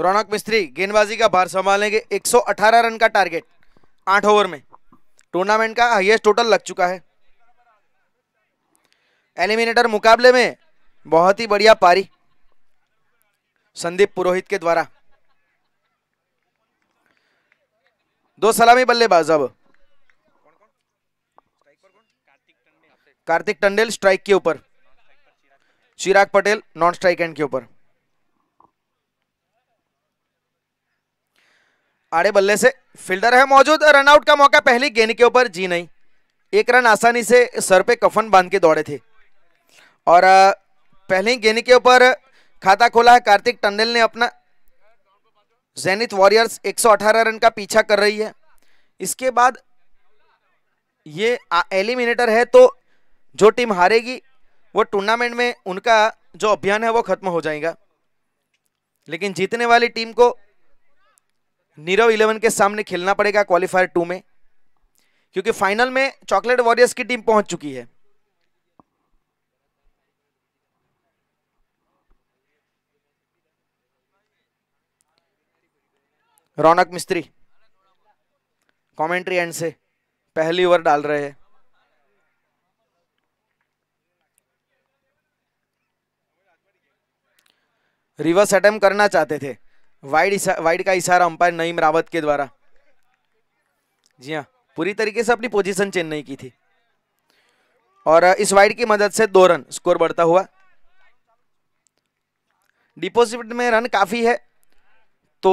रौनक मिस्त्री गेंदबाजी का भार संभालेंगे 118 रन का टारगेट आठ ओवर में टूर्नामेंट का हाइएस्ट टोटल लग चुका है एलिमिनेटर मुकाबले में बहुत ही बढ़िया पारी संदीप पुरोहित के द्वारा दो सलामी बल्लेबाज अब कार्तिक टंडेल स्ट्राइक के ऊपर Chirag Patel non strike end के ऊपर आड़े बल्ले से फील्डर है मौजूद रनआउट का मौका पहली गेंद के ऊपर जी नहीं एक रन आसानी से सर पे कफन बांध के दौड़े थे और पहली गेंद के ऊपर खाता खोला है कार्तिक टंडेल ने अपना जेनिथ वॉरियर्स 118 रन का पीछा कर रही है इसके बाद ये एलिमिनेटर है तो जो टीम हारेगी वो टूर्नामेंट में उनका जो अभियान है वो खत्म हो जाएगा लेकिन जीतने वाली टीम को नीरव इलेवन के सामने खेलना पड़ेगा क्वालिफायर टू में क्योंकि फाइनल में चॉकलेट वॉरियर्स की टीम पहुंच चुकी है रौनक मिस्त्री कमेंट्री एंड से पहली ओवर डाल रहे हैं रिवर्स अटेम्प करना चाहते थे वाइड वाइड का इशारा अंपायर नईम रावत के द्वारा जी हाँ पूरी तरीके से अपनी पोजीशन चेंज नहीं की थी और इस वाइड की मदद से दो रन स्कोर बढ़ता हुआ डिपोजिट में रन काफ़ी है तो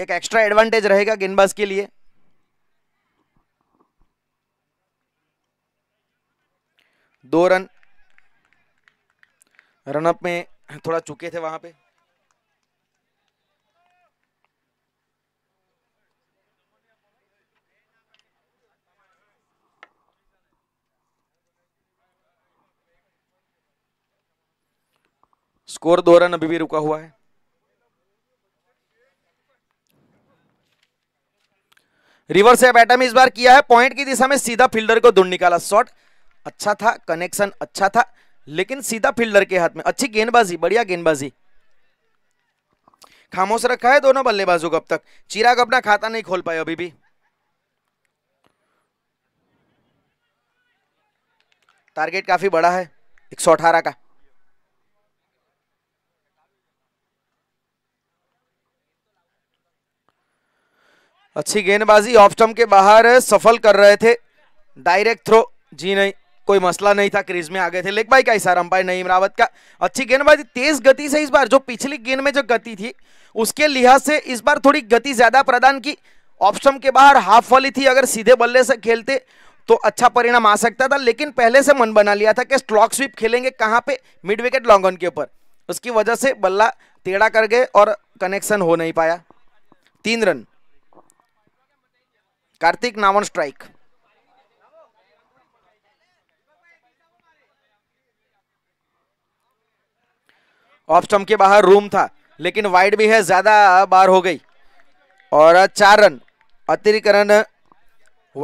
एक एक्स्ट्रा एडवांटेज रहेगा गेंदबाज के लिए दो रन रनअप में थोड़ा चुके थे वहां पे स्कोर दो रन अभी भी रुका हुआ है रिवर्स एप एटम इस बार किया है पॉइंट की दिशा में सीधा फील्डर को ढूंढ निकाला शॉट अच्छा था कनेक्शन अच्छा था लेकिन सीधा फील्डर के हाथ में अच्छी गेंदबाजी बढ़िया गेंदबाजी खामोश रखा है दोनों बल्लेबाजों को अब तक चिराग अपना खाता नहीं खोल पाए अभी भी टारगेट काफी बड़ा है एक का अच्छी गेंदबाजी ऑफ स्टम्प के बाहर सफल कर रहे थे डायरेक्ट थ्रो जी नहीं कोई मसला नहीं था क्रीज में आ गए थे लेक भाई का इशारा अंपायर नईम रावत का अच्छी गेंदबाजी तेज गति से इस बार जो पिछली गेंद में जो गति थी उसके लिहाज से इस बार थोड़ी गति ज्यादा प्रदान की ऑप्शन के बाहर हाफ वाली थी अगर सीधे बल्ले से खेलते तो अच्छा परिणाम आ सकता था लेकिन पहले से मन बना लिया था कि स्ट्रॉक स्वीप खेलेंगे कहाँ पे मिड विकेट लॉन्ग ऑन के ऊपर उसकी वजह से बल्ला टेढ़ा कर गए और कनेक्शन हो नहीं पाया तीन रन कार्तिक नावन स्ट्राइक ऑफ स्टम्प के बाहर रूम था लेकिन वाइड भी है ज्यादा बार हो गई और चार रन अतिरिक्त रन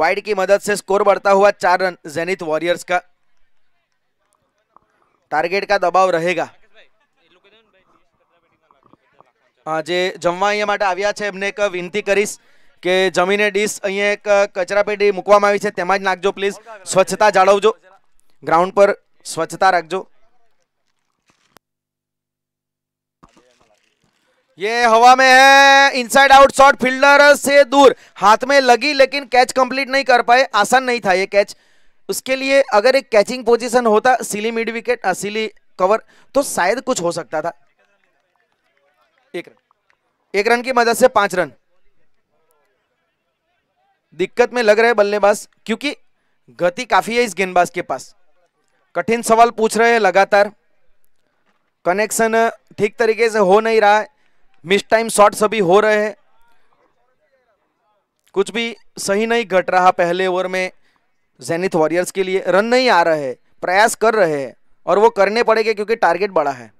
वाइड की मदद से स्कोर बढ़ता हुआ चार रन जेनिथ वॉरियर्स का टारगेट का दबाव रहेगा જે जमवाइया અહીંયા માટે આવ્યા છે એમને के જમીને ડીશ અહીંયા एक कचरा पेटी मुकमी है तमज नाखजो प्लीज स्वच्छता जाड़वजो ग्राउंड पर स्वच्छता સ્વચ્છતા ये हवा में है इनसाइड आउट शॉट फील्डर से दूर हाथ में लगी लेकिन कैच कंप्लीट नहीं कर पाए आसान नहीं था ये कैच उसके लिए अगर एक कैचिंग पोजीशन होता silly mid wicket silly cover तो शायद कुछ हो सकता था एक रन एक रन की मदद से पांच रन दिक्कत में लग रहे बल्लेबाज क्योंकि गति काफी है इस गेंदबाज के पास कठिन सवाल पूछ रहे हैं लगातार कनेक्शन ठीक तरीके से हो नहीं रहा है मिस टाइम शॉट सभी हो रहे हैं कुछ भी सही नहीं घट रहा पहले ओवर में जेनिथ वॉरियर्स के लिए रन नहीं आ रहे प्रयास कर रहे हैं और वो करने पड़ेंगे क्योंकि टारगेट बड़ा है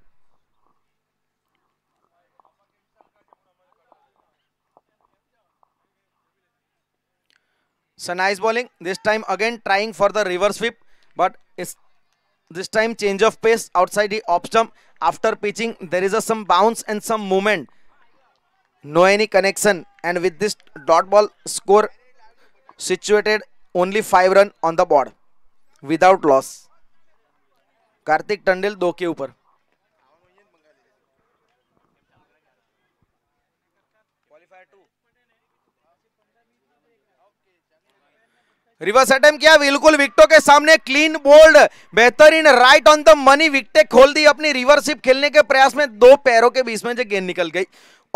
So nice bowling. This time again trying for the reverse sweep. But it's this time change of pace outside the off stump. After pitching there is a some bounce and some movement. No any connection. And with this dot ball score situated only 5 run on the board. Without loss. Karthik Tandil 2 के ऊपर reverse attempt किया बिल्कुल विकटों के सामने clean bowled बेहतरीन right on the money विकटे खोल दी अपनी रिवर्सिप खेलने के प्रयास में दो पैरों के बीच में जो गेंद निकल गई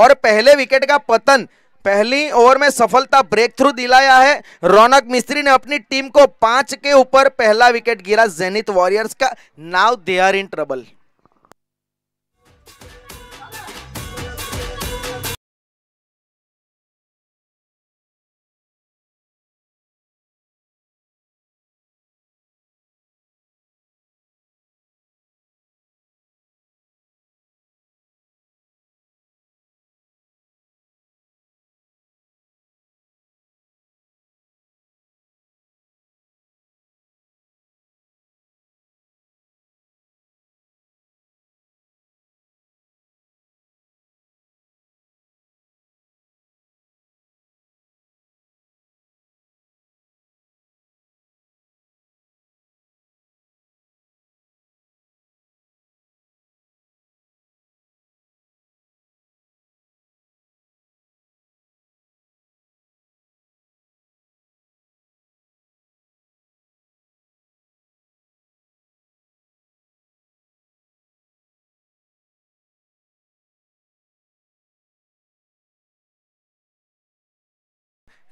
और पहले विकेट का पतन पहली ओवर में सफलता ब्रेक थ्रू दिलाया है रौनक मिस्त्री ने अपनी टीम को पांच के ऊपर पहला विकेट गिरा जेनित वॉरियर्स का now they are in trouble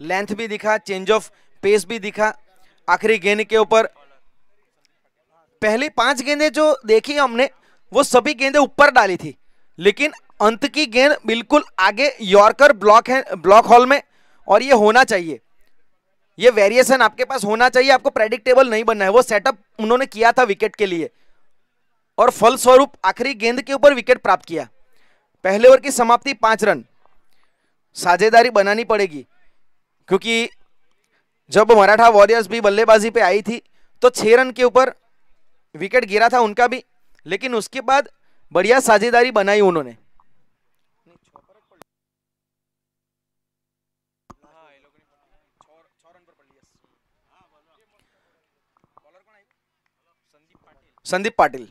length भी दिखा चेंज ऑफ पेस भी दिखा आखिरी गेंद के ऊपर पहली पांच गेंदें जो देखी हमने वो सभी गेंदें ऊपर डाली थी लेकिन अंत की गेंद बिल्कुल आगे यॉर्कर ब्लॉक है ब्लॉक हॉल में और ये होना चाहिए ये वेरिएशन आपके पास होना चाहिए आपको प्रेडिक्टेबल नहीं बनना है वो सेटअप उन्होंने किया था विकेट के लिए और फलस्वरूप आखिरी गेंद के ऊपर विकेट प्राप्त किया पहले ओवर की समाप्ति पांच रन साझेदारी बनानी पड़ेगी क्योंकि जब मराठा वॉरियर्स भी बल्लेबाजी पे आई थी तो छः रन के ऊपर विकेट गिरा था उनका भी लेकिन उसके बाद बढ़िया साझेदारी बनाई उन्होंने संदीप पाटिल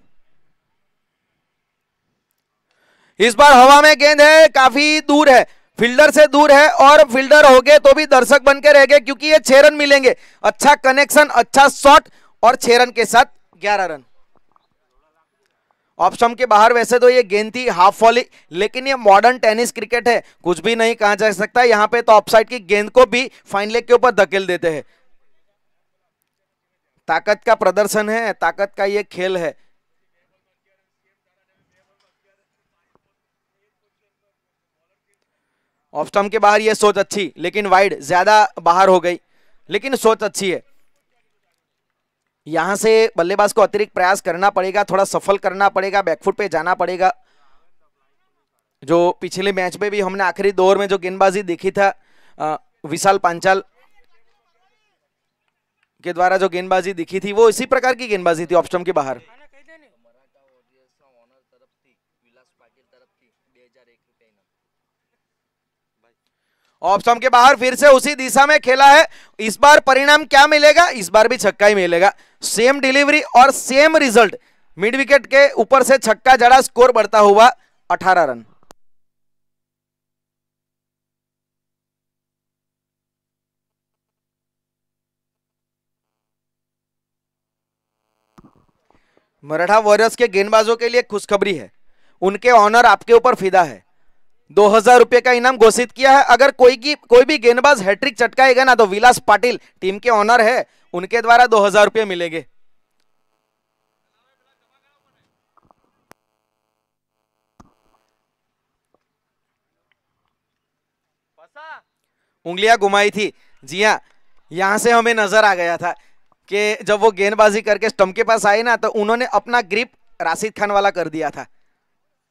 इस बार हवा में गेंद है काफी दूर है फील्डर से दूर है और फील्डर हो गए तो भी दर्शक बन के रह गए क्योंकि ये छह रन मिलेंगे अच्छा कनेक्शन अच्छा शॉट और छह रन के साथ ग्यारह रन ऑप्शन के बाहर वैसे तो ये गेंद थी हाफ वॉली लेकिन ये मॉडर्न टेनिस क्रिकेट है कुछ भी नहीं कहा जा सकता यहाँ पे तो ऑफ साइड की गेंद को भी फाइनल के ऊपर धकेल देते हैं ताकत का प्रदर्शन है ताकत का ये खेल है ऑफ स्टम्प के बाहर ये सोच अच्छी लेकिन वाइड ज्यादा बाहर हो गई लेकिन सोच अच्छी है यहां से बल्लेबाज को अतिरिक्त प्रयास करना पड़ेगा थोड़ा सफल करना पड़ेगा बैकफुट पे जाना पड़ेगा जो पिछले मैच में भी हमने आखिरी दौर में जो गेंदबाजी देखी था विशाल पांचाल के द्वारा जो गेंदबाजी दिखी थी वो इसी प्रकार की गेंदबाजी थी ऑफ स्टम्प के बाहर ऑप्शन के बाहर फिर से उसी दिशा में खेला है इस बार परिणाम क्या मिलेगा इस बार भी छक्का ही मिलेगा सेम डिलीवरी और सेम रिजल्ट मिड विकेट के ऊपर से छक्का जड़ा स्कोर बढ़ता हुआ अठारह रन मराठा वॉरियर्स के गेंदबाजों के लिए खुशखबरी है उनके ऑनर आपके ऊपर फिदा है दो हजार रुपए का इनाम घोषित किया है अगर कोई की कोई भी गेंदबाज हैट्रिक चटकाएगा ना तो विलास पाटिल टीम के ऑनर है उनके द्वारा दो हजार रुपये मिलेंगे उंगलियां घुमाई थी जी हाँ यहां से हमें नजर आ गया था कि जब वो गेंदबाजी करके स्टम्प के पास आए ना तो उन्होंने अपना ग्रिप राशिद खान वाला कर दिया था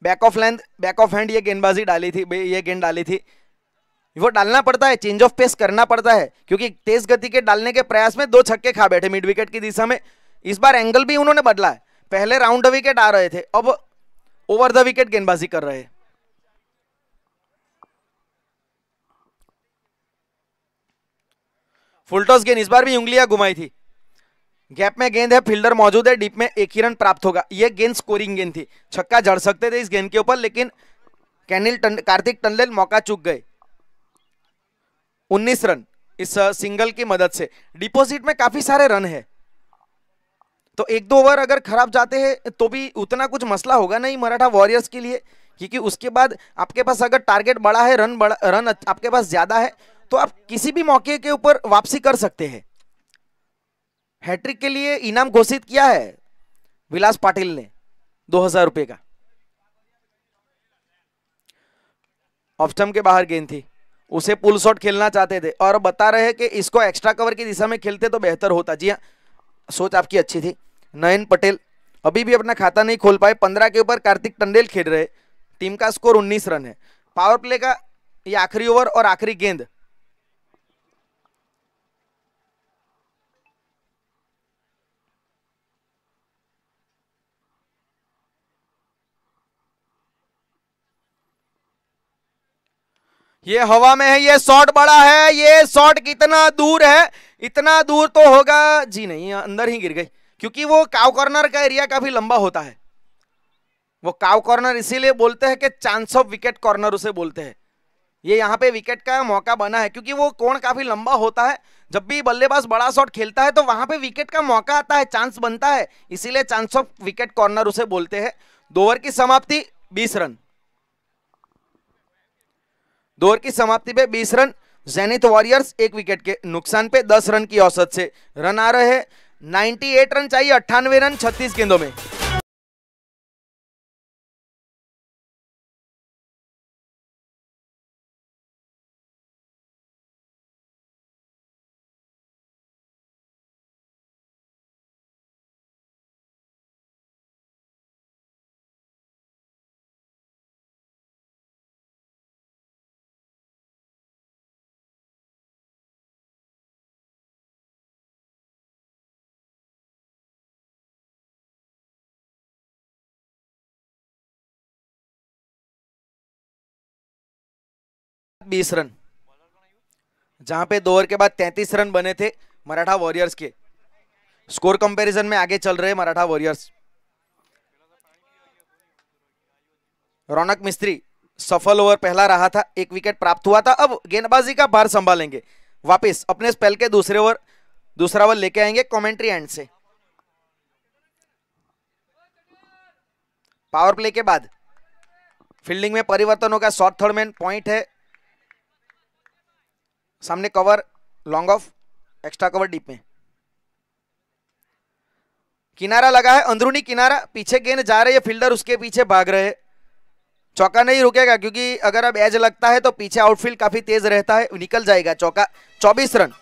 back of length back of hand ये गेंदबाजी डाली थी ये गेंद डाली थी वो डालना पड़ता है चेंज ऑफ पेस करना पड़ता है क्योंकि तेज गति के डालने के प्रयास में दो छक्के खा बैठे मिड विकेट की दिशा में इस बार एंगल भी उन्होंने बदला है पहले राउंड द विकेट आ रहे थे अब ओवर द विकेट गेंदबाजी कर रहे फुलटॉस गेंद इस बार भी उंगलियां घुमाई थी गैप में गेंद है फील्डर मौजूद है डीप में एक ही रन प्राप्त होगा यह गेंद स्कोरिंग गेंद थी छक्का जड़ सकते थे इस गेंद के ऊपर लेकिन कैनिल टन, कार्तिक टंडेल मौका चुक गए 19 रन इस सिंगल की मदद से डिपोजिट में काफी सारे रन है तो एक दो ओवर अगर खराब जाते हैं तो भी उतना कुछ मसला होगा नहीं मराठा वॉरियर्स के लिए क्योंकि उसके बाद आपके पास अगर टारगेट बड़ा है रन बड़ा रन आपके पास ज्यादा है तो आप किसी भी मौके के ऊपर वापसी कर सकते हैं हैट्रिक के लिए इनाम घोषित किया है विलास पाटिल ने दो हजार रुपए का ऑप्शन के बाहर गेंद थी उसे पुल शॉट खेलना चाहते थे और बता रहे हैं कि इसको एक्स्ट्रा कवर की दिशा में खेलते तो बेहतर होता जी हाँ सोच आपकी अच्छी थी नयन पटेल अभी भी अपना खाता नहीं खोल पाए पंद्रह के ऊपर कार्तिक टंडेल खेल रहे टीम का स्कोर उन्नीस रन है पावर प्ले का ये आखिरी ओवर और आखिरी गेंद ये हवा में है ये शॉट बड़ा है ये शॉट कितना दूर है इतना दूर तो होगा जी नहीं अंदर ही गिर गई क्योंकि वो काव कॉर्नर का एरिया काफी लंबा होता है वो काव कॉर्नर इसीलिए बोलते हैं कि चांस ऑफ विकेट कॉर्नर उसे बोलते हैं ये यहाँ पे विकेट का मौका बना है क्योंकि वो कोण काफी लंबा होता है जब भी बल्लेबाज बड़ा शॉट खेलता है तो वहां पे विकेट का मौका आता है चांस बनता है इसीलिए चांस ऑफ विकेट कॉर्नर उसे बोलते हैं दोवर की समाप्ति बीस रन दौर की समाप्ति पे 20 रन जेनिथ वॉरियर्स एक विकेट के नुकसान पे 10 रन की औसत से रन आ रहे हैं 98 रन चाहिए अट्ठानवे रन 36 गेंदों में बीस रन जहां पे दो ओवर के बाद तैतीस रन बने थे मराठा वॉरियर्स के स्कोर कंपैरिजन में आगे चल रहे मराठा वॉरियर्स रौनक मिस्त्री सफल ओवर पहला रहा था एक विकेट प्राप्त हुआ था अब गेंदबाजी का भार संभालेंगे वापस अपने स्पेल के दूसरे ओवर दूसरा ओवर लेके आएंगे कमेंट्री एंड से पावर प्ले के बाद फील्डिंग में परिवर्तनों का शॉर्ट थर्डमैन पॉइंट है सामने cover long off extra cover deep में किनारा लगा है अंदरूनी किनारा पीछे गेंद जा रही है फील्डर उसके पीछे भाग रहे चौका नहीं रुकेगा क्योंकि अगर अब एज लगता है तो पीछे आउटफील्ड काफी तेज रहता है निकल जाएगा चौका 24 रन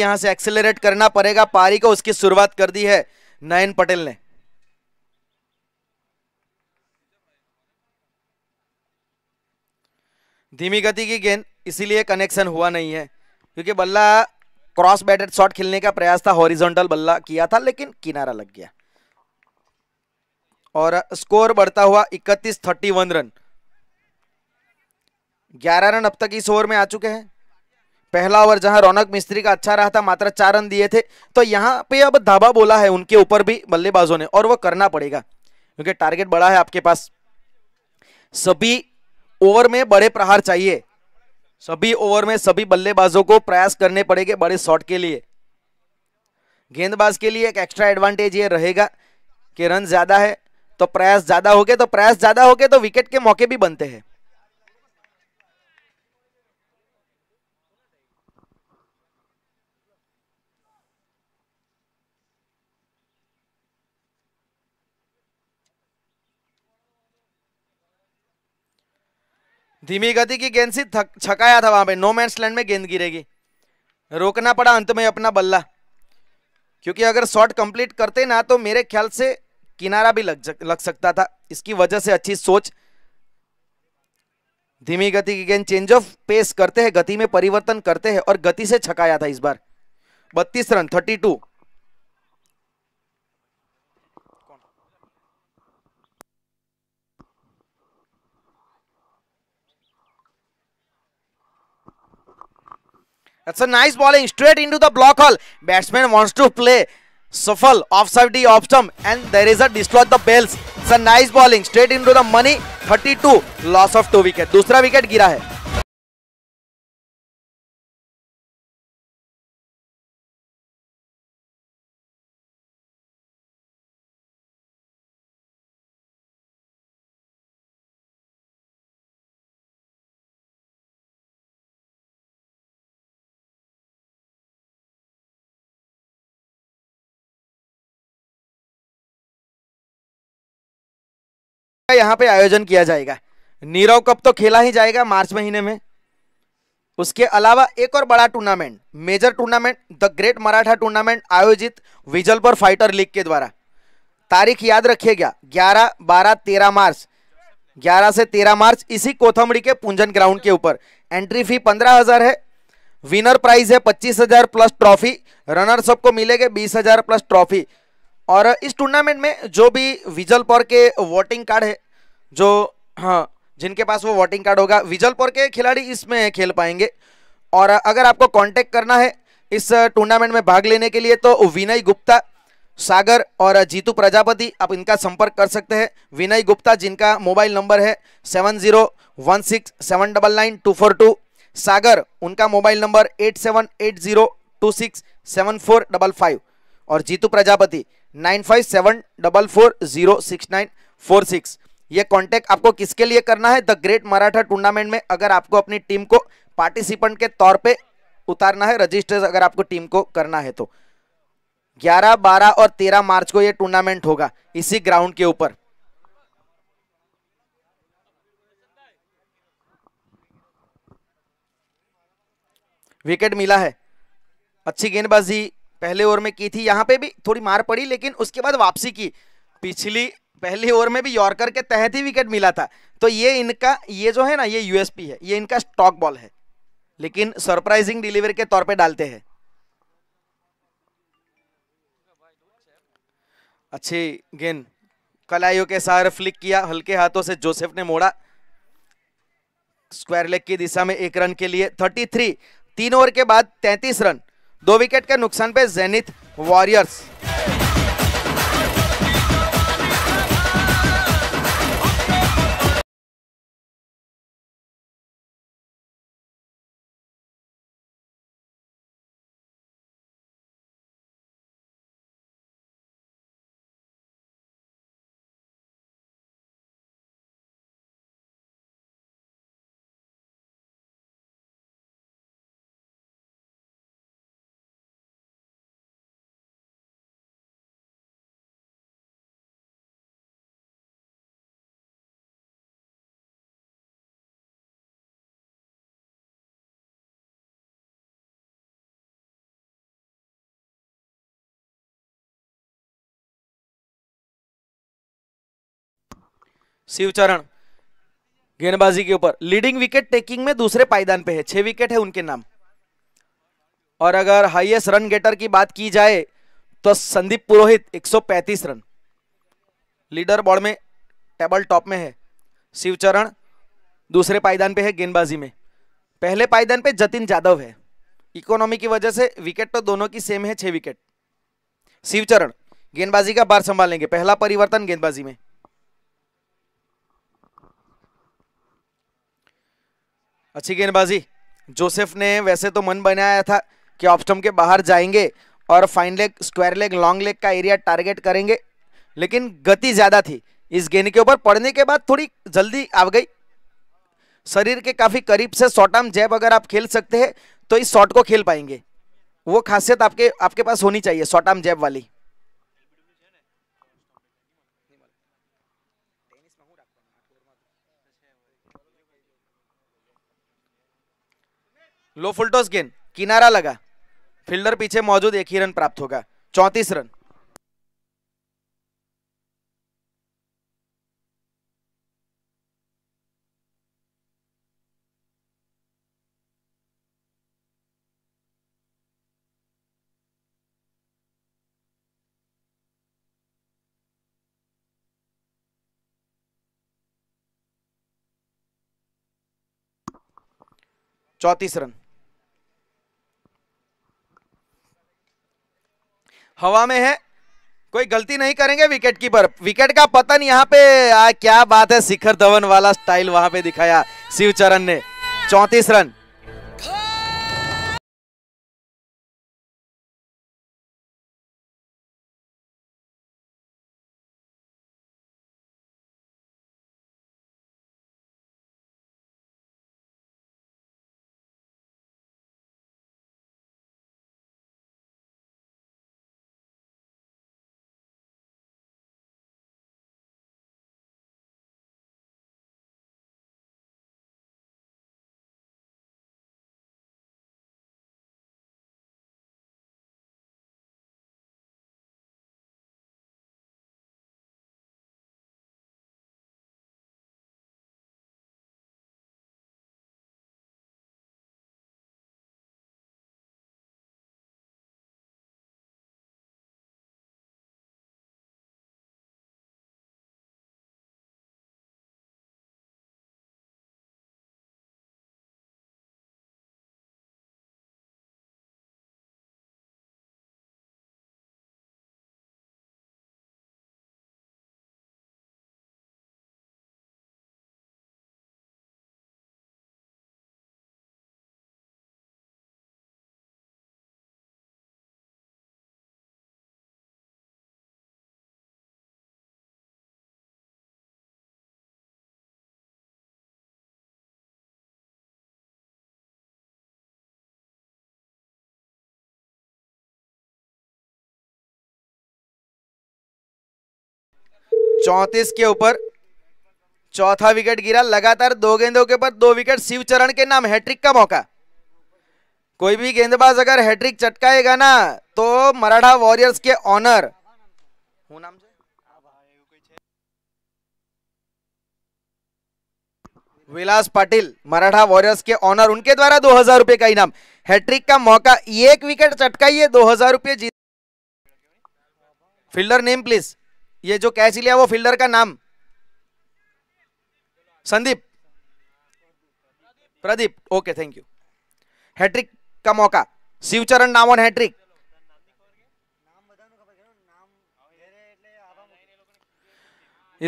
यहां से एक्सेलरेट करना पड़ेगा पारी को उसकी शुरुआत कर दी है नयन पटेल ने धीमी गति की गेंद इसीलिए कनेक्शन हुआ नहीं है क्योंकि बल्ला क्रॉस बैटेड शॉट खेलने का प्रयास था हॉरिजॉन्टल बल्ला किया था लेकिन किनारा लग गया और स्कोर बढ़ता हुआ इकतीस थर्टी वन रन ग्यारह रन अब तक इस ओवर में आ चुके हैं पहला ओवर जहां रौनक मिस्त्री का अच्छा रहा था मात्र चार रन दिए थे तो यहां पे अब धाबा बोला है उनके ऊपर भी बल्लेबाजों ने और वो करना पड़ेगा क्योंकि टारगेट बड़ा है आपके पास सभी ओवर में बड़े प्रहार चाहिए सभी ओवर में सभी बल्लेबाजों को प्रयास करने पड़ेंगे बड़े शॉट के लिए गेंदबाज के लिए एक एक्स्ट्रा एडवांटेज ये रहेगा कि रन ज्यादा है तो प्रयास ज्यादा हो गए तो प्रयास ज्यादा हो गए तो विकेट के मौके भी बनते हैं धीमी गति की गेंद से छकाया था वहां पे नो मैन स्लैंड में गेंद गिरेगी रोकना पड़ा अंत में अपना बल्ला क्योंकि अगर शॉट कंप्लीट करते ना तो मेरे ख्याल से किनारा भी लग लग सकता था इसकी वजह से अच्छी सोच धीमी गति की गेंद चेंज ऑफ पेस करते हैं गति में परिवर्तन करते हैं और गति से छकाया था इस बार बत्तीस run thirty two That's a nice bowling straight into the block hole. Batsman wants to play Safal offside the off stump and there is a dislodge the bells. It's a nice bowling straight into the money 32 loss of two wicket. दूसरा wicket गिरा है का यहाँ पे आयोजन किया जाएगा Nirav cup तो खेला ही जाएगा मार्च महीने में उसके अलावा एक और बड़ा tournament major tournament the great Maratha tournament आयोजित विजलपुर फाइटर लीग के द्वारा तारीख याद रखिएगा ग्यारह बारह तेरह मार्च ग्यारह से तेरह मार्च इसी कोथमड़ी के पूंजन ग्राउंड के ऊपर एंट्री फी पंद्रह हजार है विनर प्राइज है पच्चीस हजार प्लस ट्रॉफी रनर सबको मिलेगा बीस हजार प्लस ट्रॉफी और इस टूर्नामेंट में जो भी पर के वोटिंग कार्ड है जो हाँ जिनके पास वो वोटिंग कार्ड होगा पर के खिलाड़ी इसमें खेल पाएंगे और अगर आपको कांटेक्ट करना है इस टूर्नामेंट में भाग लेने के लिए तो विनय गुप्ता सागर और जीतू प्रजापति आप इनका संपर्क कर सकते हैं विनय गुप्ता जिनका मोबाइल नंबर है seven zero one six seven double nine two four two Sagar उनका mobile number eight seven eight zero two six seven four double five और Jitu Prajapati nine five seven double four zero six nine four six ये contact आपको किसके लिए करना है the great Maratha tournament में अगर आपको अपनी टीम को पार्टिसिपेंट के तौर पे उतारना है रजिस्टर अगर आपको टीम को करना है तो 11, 12 और 13 मार्च को ये टूर्नामेंट होगा इसी ग्राउंड के ऊपर विकेट मिला है अच्छी गेंदबाजी पहले ओवर में की थी यहाँ पे भी थोड़ी मार पड़ी लेकिन उसके बाद वापसी की पिछली पहले ओवर में भी यॉर्कर के तहत ही विकेट मिला था तो ये इनका ये जो है ना ये यूएसपी है ये इनका स्टॉक बॉल है लेकिन सरप्राइजिंग डिलीवरी के तौर पे डालते हैं अच्छी गेंद कलाइयों के सहारे फ्लिक किया हल्के हाथों से जोसेफ ने मोड़ा स्क्वायर लेग की दिशा में एक रन के लिए 33 तीन ओवर के बाद 33 रन दो विकेट के नुकसान पे जेनिथ वॉरियर्स शिवचरण गेंदबाजी के ऊपर लीडिंग विकेट टेकिंग में दूसरे पायदान पे है छह विकेट है उनके नाम और अगर हाईएस्ट रन गेटर की बात की जाए तो Sandeep Purohit 135 run leader board में टेबल टॉप में है शिवचरण दूसरे पायदान पे है गेंदबाजी में पहले पायदान पे जतिन जादव है इकोनॉमी की वजह से विकेट तो दोनों की सेम है छह विकेट शिवचरण गेंदबाजी का बार संभालेंगे पहला परिवर्तन गेंदबाजी में अच्छी गेंदबाजी जोसेफ ने वैसे तो मन बनाया था कि ऑफ के बाहर जाएंगे और fine leg square leg long leg का एरिया टारगेट करेंगे लेकिन गति ज़्यादा थी इस गेंद के ऊपर पड़ने के बाद थोड़ी जल्दी आ गई शरीर के काफ़ी करीब से शॉर्ट आर्म जैब अगर आप खेल सकते हैं तो इस शॉट को खेल पाएंगे वो खासियत आपके आपके पास होनी चाहिए शॉर्ट आर्म जैब वाली लो फुलटोस गेंद किनारा लगा फील्डर पीछे मौजूद एक ही रन प्राप्त होगा चौंतीस रन चौतीस रन हवा में है कोई गलती नहीं करेंगे विकेट कीपर विकेट का पतन यहाँ पे आ, क्या बात है शिखर धवन वाला स्टाइल वहां पे दिखाया शिवचरण ने चौंतीस रन चौतीस के ऊपर चौथा विकेट गिरा लगातार दो गेंदों के ऊपर दो विकेट शिवचरण के नाम हैट्रिक का मौका कोई भी गेंदबाज अगर हैट्रिक चटकाएगा ना तो मराठा वॉरियर्स के ऑनर विलास पाटिल मराठा वॉरियर्स के ऑनर उनके द्वारा दो हजार रुपए का इनाम हैट्रिक का मौका एक विकेट चटकाइए दो हजार रुपये फील्डर नेम प्लीज ये जो कैच लिया वो फील्डर का नाम Sandeep Pradeep okay thank you hattrick का मौका शिवचरण नाम ऑन हैट्रिक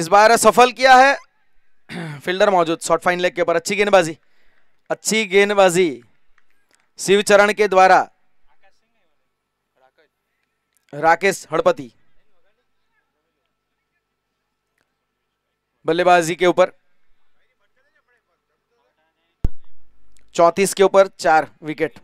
इस बार सफल किया है फील्डर मौजूद शॉर्ट फाइन लेग के ऊपर अच्छी गेंदबाजी अच्छी गेंदबाजी शिवचरण के द्वारा राकेश हड़पति बल्लेबाजी के ऊपर चौतीस के ऊपर चार विकेट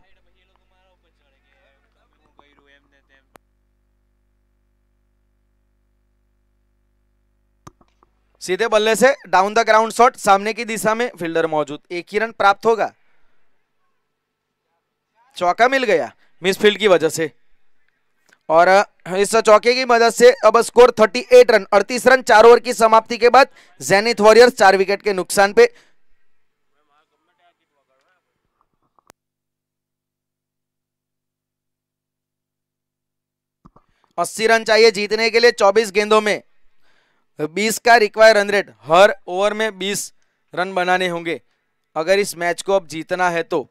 सीधे बल्ले से डाउन द ग्राउंड शॉट सामने की दिशा में फील्डर मौजूद एक ही रन प्राप्त होगा चौका मिल गया मिसफील्ड की वजह से और इस चौके की मदद से अब स्कोर 38 रन 38 रन चार ओवर की समाप्ति के बाद जेनिथ वॉरियर्स चार विकेट के नुकसान पे अस्सी रन चाहिए जीतने के लिए 24 गेंदों में 20 का रिक्वायर रन रेट हर ओवर में 20 रन बनाने होंगे अगर इस मैच को अब जीतना है तो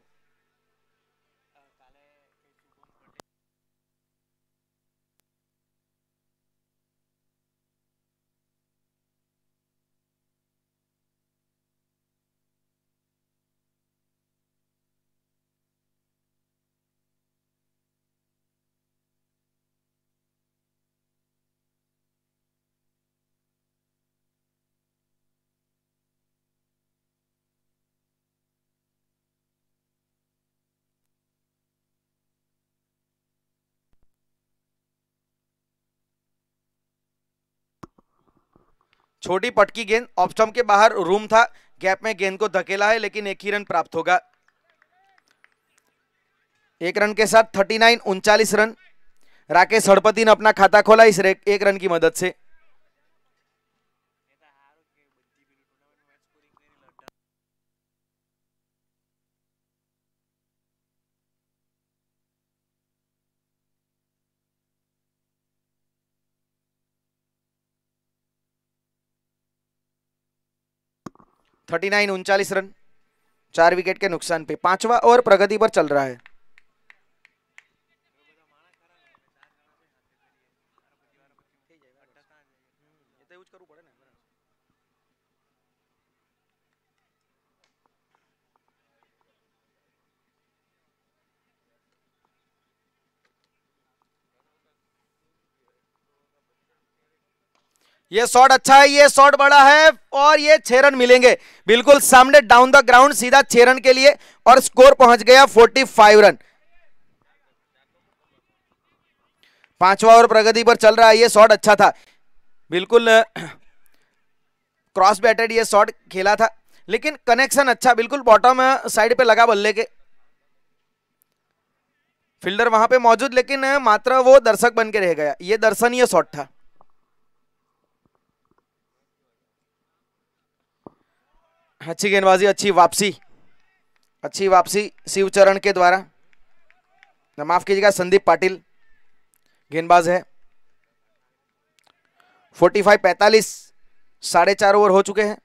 छोटी पटकी गेंद ऑफ स्टम्प के बाहर रूम था गैप में गेंद को धकेला है लेकिन एक ही रन प्राप्त होगा एक रन के साथ थर्टी नाइन उनचालीस रन राकेश हड़पति ने अपना खाता खोला इस एक रन की मदद से थर्टी नाइन उनचालीस रन चार विकेट के नुकसान पे पांचवा ओवर प्रगति पर चल रहा है ये शॉट अच्छा है ये शॉट बड़ा है और ये छह रन मिलेंगे बिल्कुल सामने डाउन द ग्राउंड सीधा छह रन के लिए और स्कोर पहुंच गया 45 रन पांचवा ओवर प्रगति पर चल रहा है ये शॉट अच्छा था बिल्कुल क्रॉस बैटेड ये शॉट खेला था लेकिन कनेक्शन अच्छा बिल्कुल बॉटम साइड पे लगा बल्ले के फील्डर वहां पे मौजूद लेकिन मात्र वो दर्शक बन के रह गया ये दर्शनीय शॉट था अच्छी गेंदबाजी अच्छी वापसी अच्छी वापसी शिवचरण के द्वारा माफ कीजिएगा संदीप पाटिल गेंदबाज है 45 पैतालीस साढ़े चार ओवर हो चुके हैं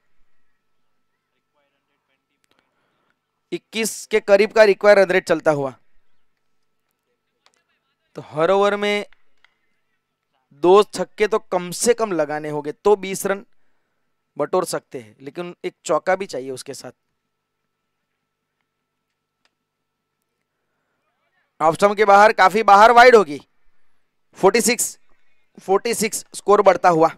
21 के करीब का रिक्वायर रन रेट चलता हुआ तो हर ओवर में दो छक्के तो कम से कम लगाने होंगे तो 20 रन बटोर सकते हैं लेकिन एक चौका भी चाहिए उसके साथ ऑफ के बाहर काफी बाहर वाइड होगी 46 46 स्कोर बढ़ता हुआ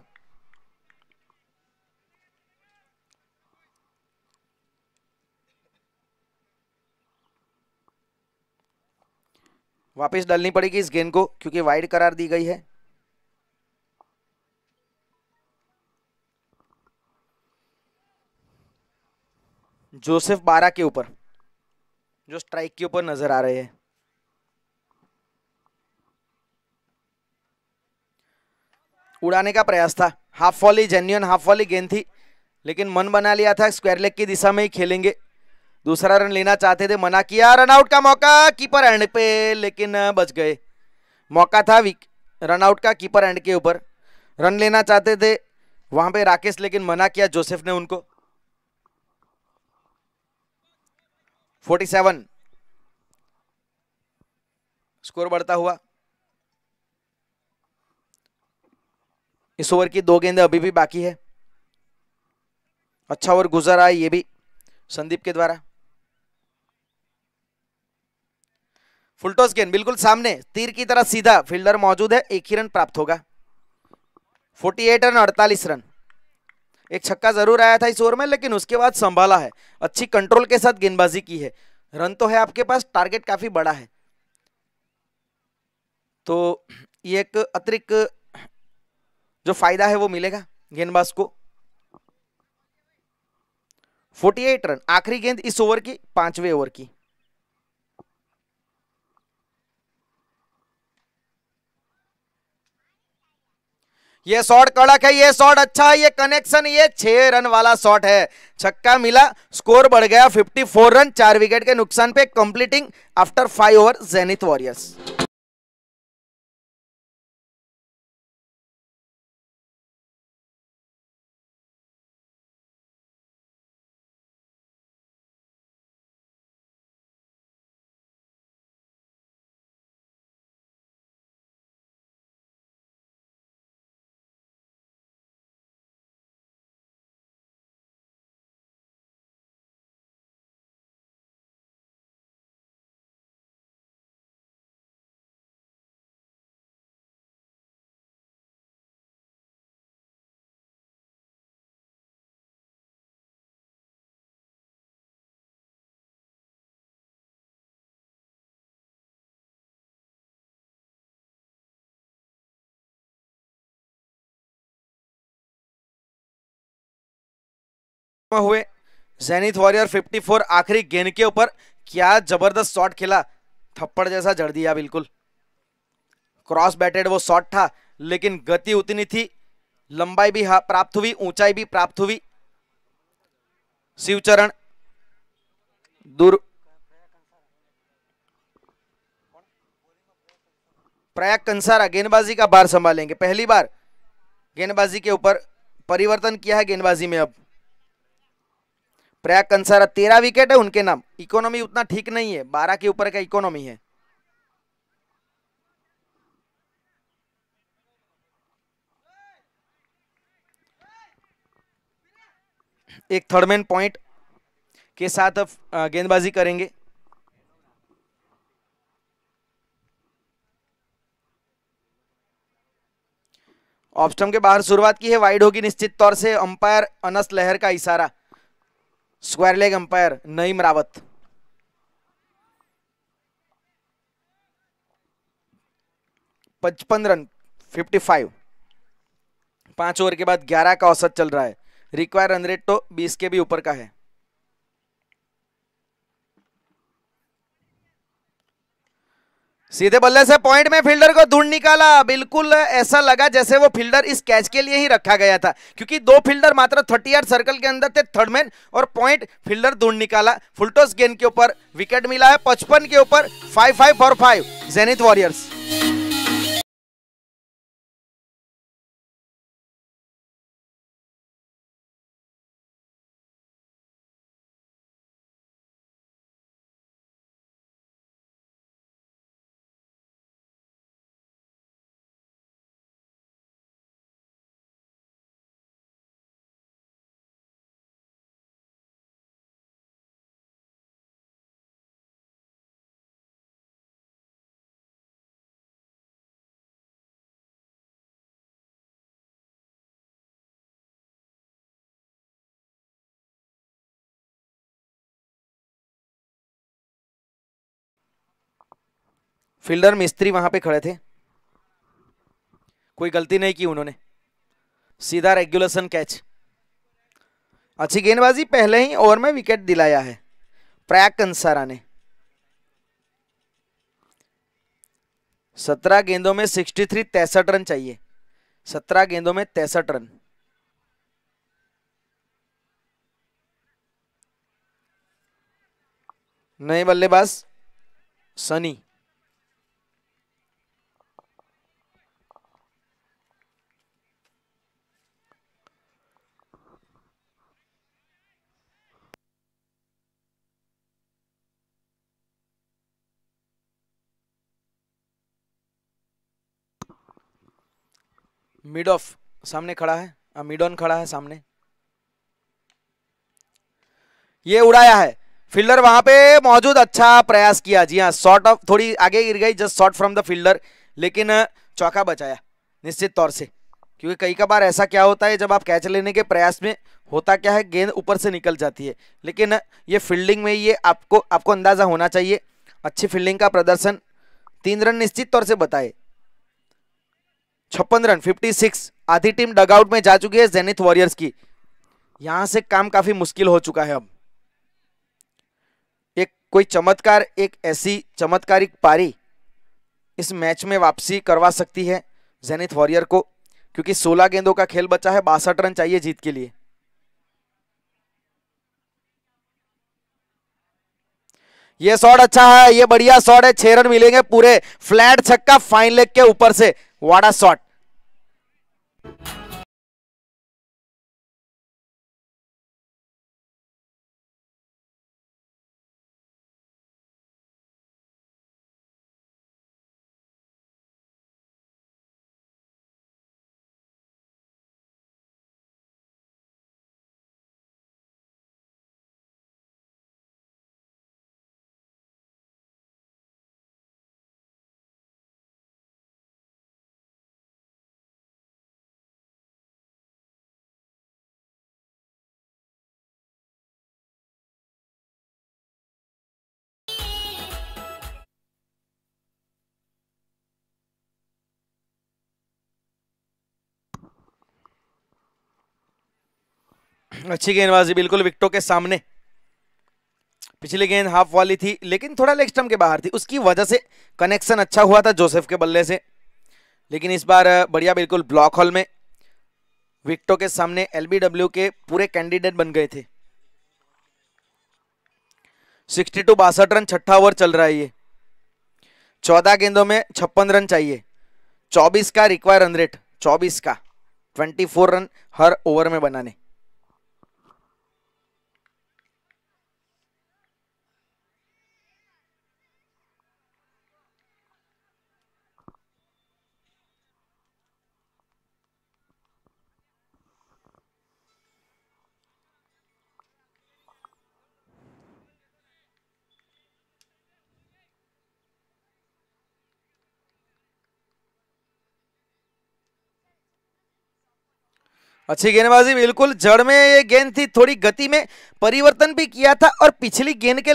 वापस डालनी पड़ेगी इस गेंद को क्योंकि वाइड करार दी गई है जोसेफ बारह के ऊपर जो स्ट्राइक के ऊपर नजर आ रहे हैं उड़ाने का प्रयास था half volley genuine half volley गेंद थी लेकिन मन बना लिया था स्क्वायर लेग की दिशा में ही खेलेंगे दूसरा रन लेना चाहते थे मना किया रनआउट का मौका कीपर एंड पे लेकिन बच गए मौका था रनआउट का कीपर एंड के ऊपर रन लेना चाहते थे वहां पे राकेश लेकिन मना किया जोसेफ ने उनको फोर्टी सेवन स्कोर बढ़ता हुआ इस ओवर की दो गेंदें अभी भी बाकी है अच्छा ओवर गुजरा है ये भी संदीप के द्वारा फुलटोस गेंद बिल्कुल सामने तीर की तरह सीधा फील्डर मौजूद है एक ही रन प्राप्त होगा 48 रन 48 रन एक छक्का जरूर आया था इस ओवर में लेकिन उसके बाद संभाला है अच्छी कंट्रोल के साथ गेंदबाजी की है रन तो है आपके पास टारगेट काफी बड़ा है तो ये एक अतिरिक्त जो फायदा है वो मिलेगा गेंदबाज को 48 रन आखिरी गेंद इस ओवर की पांचवे ओवर की ये शॉट कड़क है ये शॉट अच्छा है ये कनेक्शन ये छह रन वाला शॉट है छक्का मिला स्कोर बढ़ गया 54 रन चार विकेट के नुकसान पे completing after five over Zenith Warriors हुए जेनिथ वॉरियर 54 आखिरी गेंद के ऊपर क्या जबरदस्त शॉट खेला थप्पड़ जैसा जड़ दिया बिल्कुल क्रॉस बैटेड वो शॉट था लेकिन गति उतनी थी लंबाई भी हाँ प्राप्त हुई ऊंचाई भी प्राप्त हुई शिवचरण दूर प्रयाग कंसारा गेंदबाजी का बार संभालेंगे पहली बार गेंदबाजी के ऊपर परिवर्तन किया है गेंदबाजी में अब प्रयाग कंसारा तेरह विकेट है उनके नाम इकोनॉमी उतना ठीक नहीं है बारह के ऊपर का इकोनॉमी है एक थर्डमैन पॉइंट के साथ गेंदबाजी करेंगे ऑप्शन के बाहर शुरुआत की है वाइड होगी निश्चित तौर से अंपायर अनस लहर का इशारा square leg umpire Naeem Rawat पचपन रन 55 पांच ओवर के बाद 11 का औसत चल रहा है रिक्वायर रन रेट तो 20 के भी ऊपर का है सीधे बल्ले से पॉइंट में फील्डर को ढूंढ निकाला बिल्कुल ऐसा लगा जैसे वो फील्डर इस कैच के लिए ही रखा गया था क्योंकि दो फील्डर मात्र थर्टी यार्ड सर्कल के अंदर थे थर्ड मैन और पॉइंट फील्डर ढूंढ निकाला फुलटोस गेंद के ऊपर विकेट मिला है पचपन के ऊपर five five four five Zenith Warriors fielder Mistry वहां पे खड़े थे कोई गलती नहीं की उन्होंने सीधा रेगुलेशन कैच अच्छी गेंदबाजी पहले ही ओवर में विकेट दिलाया है प्रयाग कंसारा ने सत्रह गेंदों में सिक्सटी थ्री तैसठ रन चाहिए सत्रह गेंदों में तैसठ रन नए बल्लेबाज सनी मिड ऑफ सामने खड़ा है हाँ, मिड ऑन खड़ा है सामने ये उड़ाया है फील्डर वहां पे मौजूद अच्छा प्रयास किया जी हाँ शॉर्ट ऑफ थोड़ी आगे गिर गई just short from the fielder लेकिन चौका बचाया निश्चित तौर से क्योंकि कई कबार ऐसा क्या होता है जब आप कैच लेने के प्रयास में होता क्या है गेंद ऊपर से निकल जाती है लेकिन ये फील्डिंग में ये आपको आपको अंदाज़ा होना चाहिए अच्छी फील्डिंग का प्रदर्शन तीन रन निश्चित तौर से बताए छप्पन रन 56 आधी टीम डगआउट में जा चुकी है जेनिथ वॉरियर्स की यहां से काम काफी मुश्किल हो चुका है अब एक कोई चमत्कार एक ऐसी चमत्कारिक पारी इस मैच में वापसी करवा सकती है जेनिथ वॉरियर को क्योंकि 16 गेंदों का खेल बचा है बासठ रन चाहिए जीत के लिए ये शॉट अच्छा है ये बढ़िया शॉट है छह रन मिलेंगे पूरे फ्लैट छक्का फाइन लेग के ऊपर से What a shot! अच्छी गेंदबाजी बिल्कुल विकटों के सामने पिछली गेंद हाफ वाली थी लेकिन थोड़ा लेग स्टम्प के बाहर थी उसकी वजह से कनेक्शन अच्छा हुआ था जोसेफ के बल्ले से लेकिन इस बार बढ़िया बिल्कुल ब्लॉक हॉल में विक्टो के सामने एलबीडब्ल्यू के पूरे कैंडिडेट बन गए थे सिक्सटी टू बासठ रन छठा ओवर चल रहा है ये चौदह गेंदों में छप्पन रन चाहिए चौबीस का रिक्वायर रन रेट चौबीस का ट्वेंटी फोर रन हर ओवर में बनाने अच्छी गेंदबाजी बिल्कुल जड़ में ये गेंद थी थोड़ी गति में परिवर्तन भी किया था और पिछली गेंद के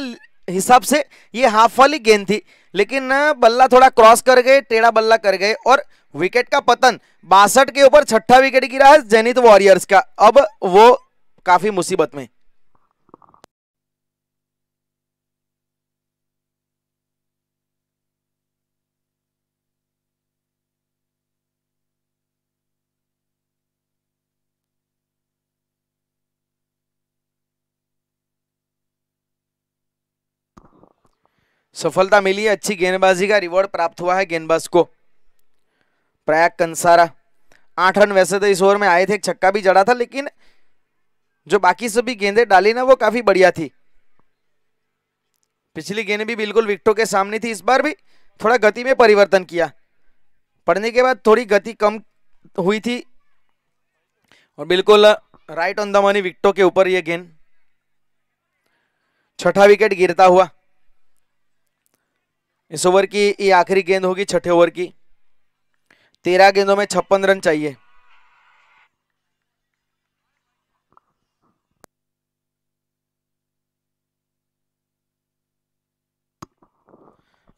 हिसाब से ये हाफ वाली गेंद थी लेकिन बल्ला थोड़ा क्रॉस कर गए टेढ़ा बल्ला कर गए और विकेट का पतन बासठ के ऊपर छठा विकेट गिरा है जेनित वॉरियर्स का अब वो काफी मुसीबत में सफलता मिली है अच्छी गेंदबाजी का रिवॉर्ड प्राप्त हुआ है गेंदबाज को प्रयाग कंसारा आठ रन वैसे तो इस ओवर में आए थे एक छक्का भी जड़ा था लेकिन जो बाकी सभी गेंदें डाली ना वो काफी बढ़िया थी पिछली गेंद भी बिल्कुल विकटों के सामने थी इस बार भी थोड़ा गति में परिवर्तन किया पढ़ने के बाद थोड़ी गति कम हुई थी और बिल्कुल राइट ऑन द मनी विकटों के ऊपर यह गेंद छठा विकेट गिरता हुआ इस ओवर की ये आखिरी गेंद होगी छठे ओवर की तेरह गेंदों में छप्पन रन चाहिए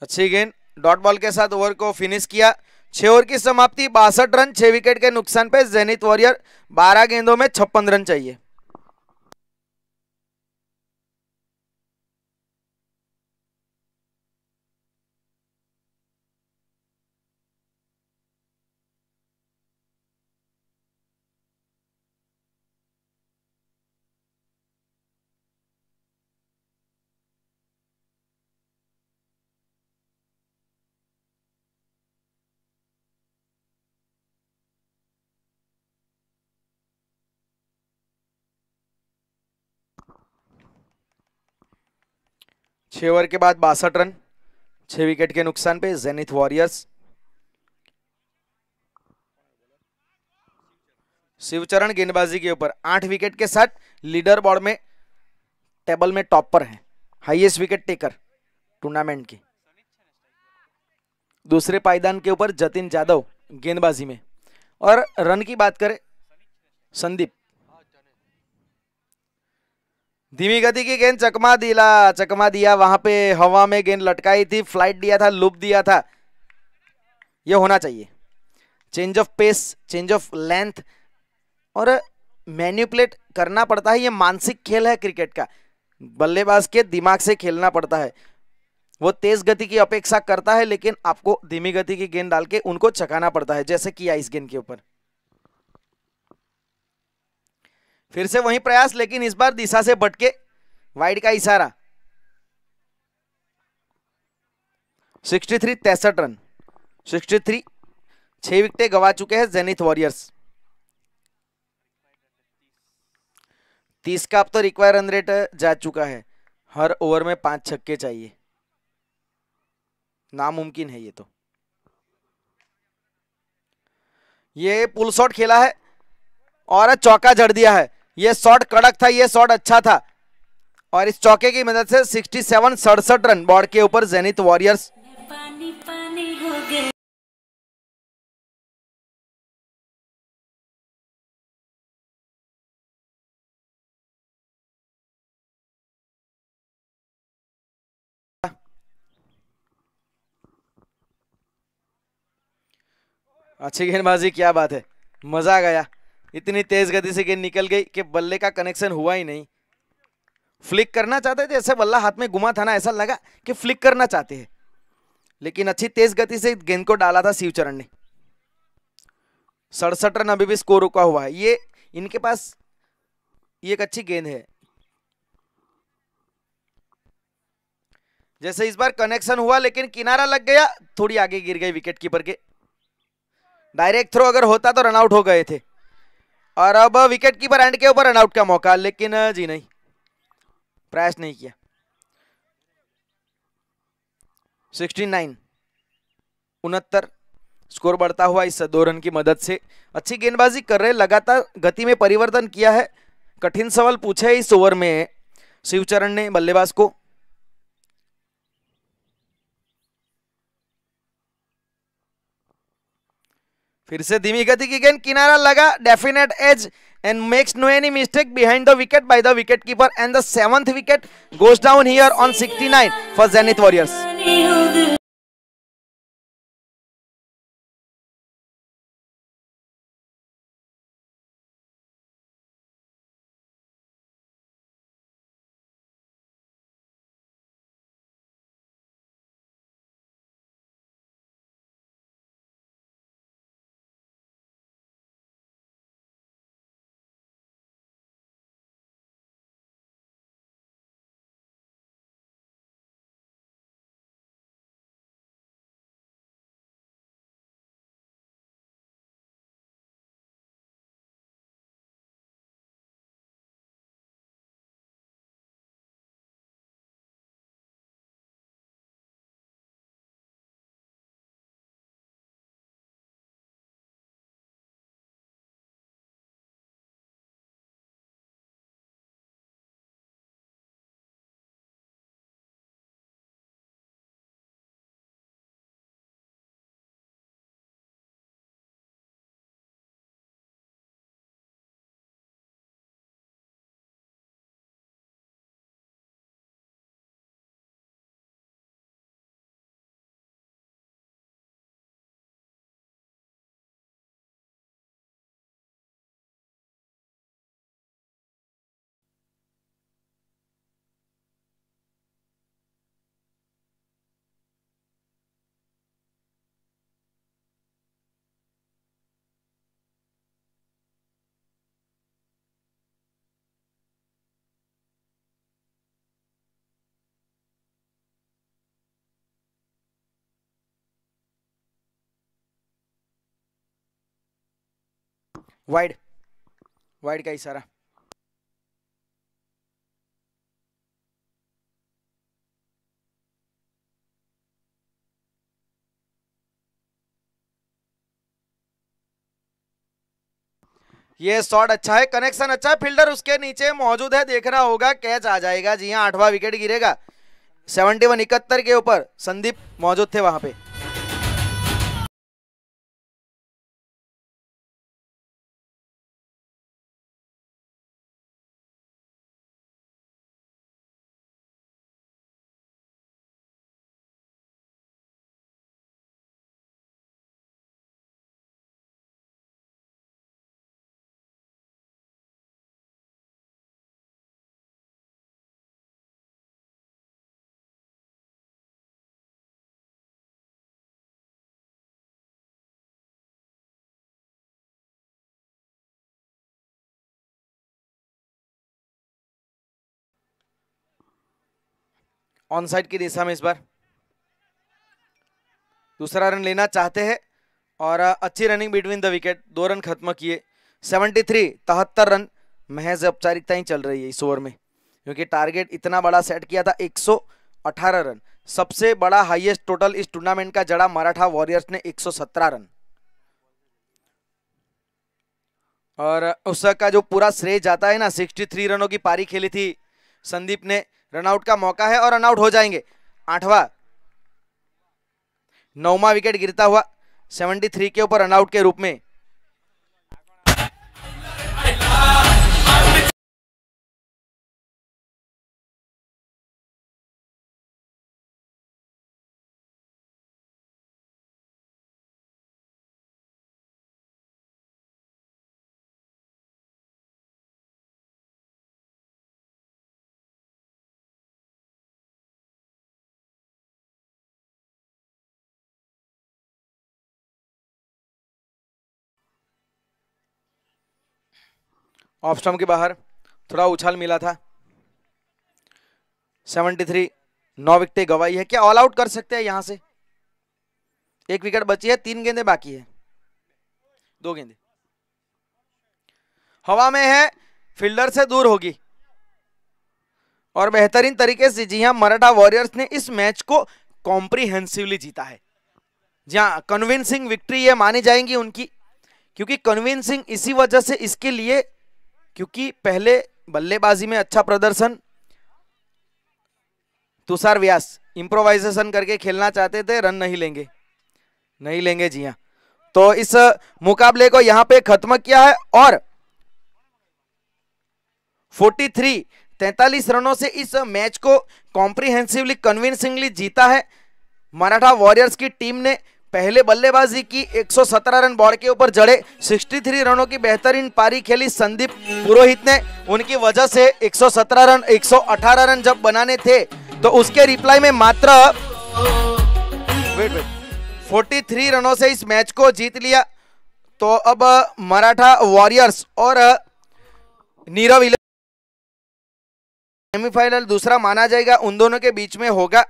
अच्छी गेंद डॉट बॉल के साथ ओवर को फिनिश किया छह ओवर की समाप्ति बासठ रन छह विकेट के नुकसान पे जेनित वॉरियर बारह गेंदों में छप्पन रन चाहिए छः ओवर के बाद बासठ रन छः विकेट के नुकसान पे जेनिथ वॉरियर्स शिवचरण गेंदबाजी के ऊपर आठ विकेट के साथ लीडर बोर्ड में टेबल में टॉप पर हैं हाईएस्ट विकेट टेकर टूर्नामेंट के दूसरे पायदान के ऊपर जतिन जादव गेंदबाजी में और रन की बात करें संदीप धीमी गति की गेंद चकमा दिला चकमा दिया वहां पे हवा में गेंद लटकाई थी फ्लाइट दिया था लुप दिया था ये होना चाहिए change of pace change of length और मैन्युपुलेट करना पड़ता है ये मानसिक खेल है क्रिकेट का बल्लेबाज के दिमाग से खेलना पड़ता है वो तेज गति की अपेक्षा करता है लेकिन आपको धीमी गति की गेंद डाल के उनको चकाना पड़ता है जैसे किया इस गेंद के ऊपर फिर से वही प्रयास लेकिन इस बार दिशा से भटके वाइड का इशारा 63 थ्री तैसठ रन 63 थ्री छह विकेटे गवा चुके हैं जेनिथ वॉरियर्स तीस का अब तो रिक्वायर रन रेट जा चुका है हर ओवर में पांच छक्के चाहिए नामुमकिन है ये तो ये पुल शॉट खेला है और चौका जड़ दिया है ये शॉट कड़क था ये शॉट अच्छा था और इस चौके की मदद से 67 सड़सठ रन बॉर्ड के ऊपर जेनित वॉरियर्स अच्छी गेंदबाजी क्या बात है मजा आ गया इतनी तेज गति से गेंद निकल गई कि बल्ले का कनेक्शन हुआ ही नहीं फ्लिक करना चाहते थे तो ऐसे बल्ला हाथ में घुमा था ना ऐसा लगा कि फ्लिक करना चाहते हैं लेकिन अच्छी तेज गति से गेंद को डाला था शिवचरण ने सड़सठ रन अभी भी स्कोर रुका हुआ है ये इनके पास ये एक अच्छी गेंद है जैसे इस बार कनेक्शन हुआ लेकिन किनारा लग गया थोड़ी आगे गिर गई विकेट कीपर के डायरेक्ट थ्रो अगर होता तो रनआउट हो गए थे और अब विकेट कीपर एंड के ऊपर रनआउट का मौका लेकिन जी नहीं प्रयास नहीं किया 69 उनहत्तर स्कोर बढ़ता हुआ इस दो रन की मदद से अच्छी गेंदबाजी कर रहे लगातार गति में परिवर्तन किया है कठिन सवाल पूछे इस ओवर में शिवचरण ने बल्लेबाज को फिर से धीमी गति की गेंद किनारा लगा definite edge and makes no any mistake behind the wicket by the wicket keeper and the seventh wicket goes down here on sixty nine for Zenith Warriors wide wide का इशारा ये शॉट अच्छा है कनेक्शन अच्छा है fielder उसके नीचे मौजूद है देखना होगा कैच आ जाएगा जी हाँ आठवां विकेट गिरेगा सेवेंटी वन इकहत्तर के ऊपर संदीप मौजूद थे वहां पे ऑन साइड की दिशा में इस बार दूसरा रन लेना चाहते हैं और अच्छी रनिंग बिटवीन द विकेट दो रन खत्म किए 73 तहत्तर रन महज औपचारिकता ही चल रही है इस ओवर में क्योंकि टारगेट इतना बड़ा सेट किया था 118 रन सबसे बड़ा हाईएस्ट टोटल इस टूर्नामेंट का जड़ा मराठा वॉरियर्स ने 117 रन और उसका जो पूरा श्रेय जाता है ना 63 रनों की पारी खेली थी संदीप ने रनआउट का मौका है और रनआउट हो जाएंगे आठवा नौवा विकेट गिरता हुआ 73 के ऊपर रनआउट के रूप में ऑफ स्टम्प के बाहर थोड़ा उछाल मिला था 73 नौ विकेटें गवाई है क्या ऑल आउट कर सकते हैं यहां से एक विकेट बची है तीन गेंदे बाकी है दो गेंदे हवा में है फील्डर से दूर होगी और बेहतरीन तरीके से जी हाँ मराठा वॉरियर्स ने इस मैच को कॉम्प्रिहेंसिवली जीता है जी हाँ कन्विंसिंग विक्ट्री ये मानी जाएंगी उनकी क्योंकि कन्विंसिंग इसी वजह से इसके लिए क्योंकि पहले बल्लेबाजी में अच्छा प्रदर्शन तुषार व्यास इम्प्रोवाइजेशन करके खेलना चाहते थे रन नहीं लेंगे नहीं लेंगे जी हाँ तो इस मुकाबले को यहां पे खत्म किया है और 43 तैतालीस रनों से इस मैच को कॉम्प्रिहेंसिवली कन्विंसिंगली जीता है मराठा वॉरियर्स की टीम ने पहले बल्लेबाजी की 117 रन बॉर्ड के ऊपर जड़े 63 रनों की बेहतरीन पारी खेली संदीप पुरोहित ने उनकी वजह से 117 रन 118 रन जब बनाने थे तो उसके रिप्लाई में मात्र वेट वेट 43 रनों से इस मैच को जीत लिया तो अब मराठा वॉरियर्स और नीरव इलेवन सेमीफाइनल दूसरा माना जाएगा उन दोनों के बीच में होगा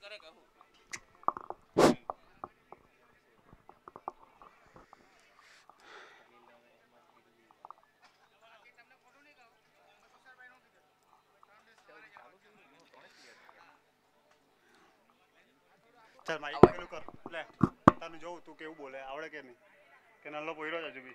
ચાલ માઈક પેલું કર લે જોઉં તું કેવું બોલે આવડે કે નહીં કે નલ્લો પોયરો જ હજુ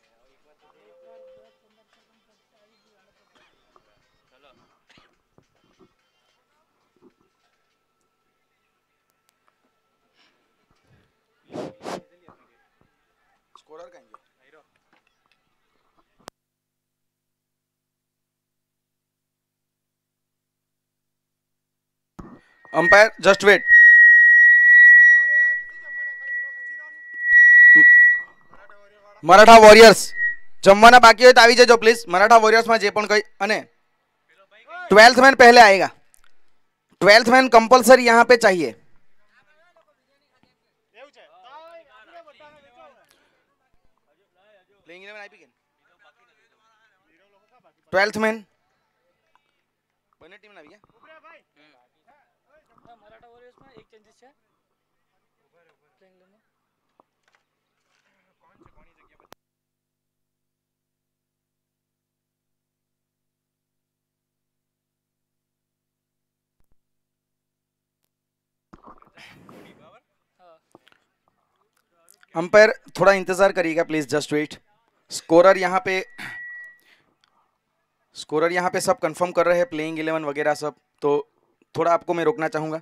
umpire just wait Maratha Warriors જમવાના बाकी હોય तो आई જજો प्लीज मराठा वोरियर्स में પણ કઈ અને ट्वेल्थ मैन पहले आएगा ट्वेल्थ मैन कंपलसरी यहाँ पे चाहिए ट्वेल्थ मैन अंपायर थोड़ा इंतज़ार करिएगा प्लीज़ जस्ट वेट स्कोरर यहाँ पे स्कोरर यहाँ पे सब कंफर्म कर रहे हैं प्लेइंग इलेवन वगैरह सब तो थोड़ा आपको मैं रोकना चाहूँगा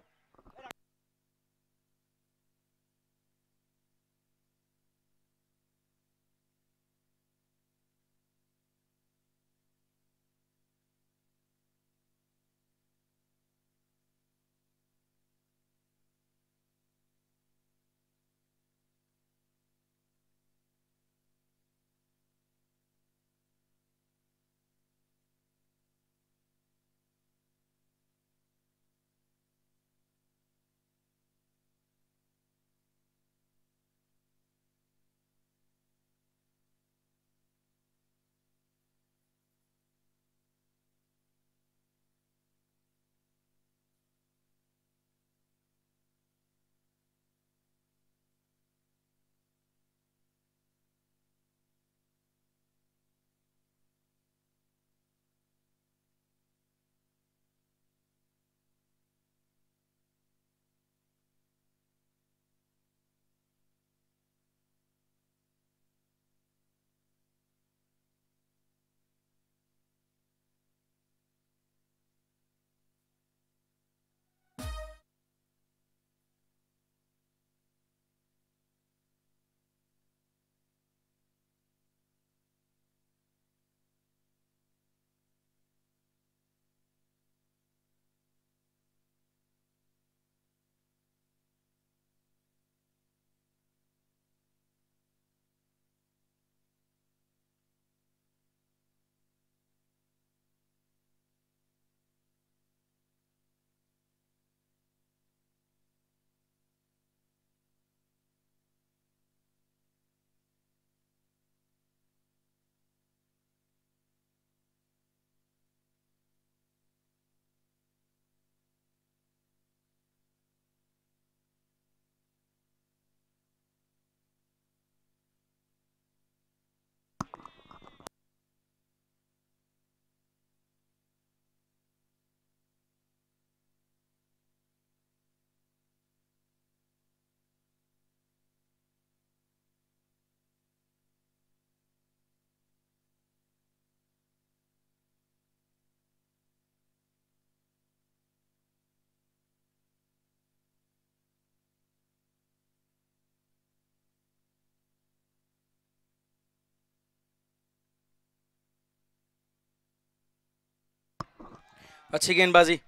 अच्छी गेंदबाजी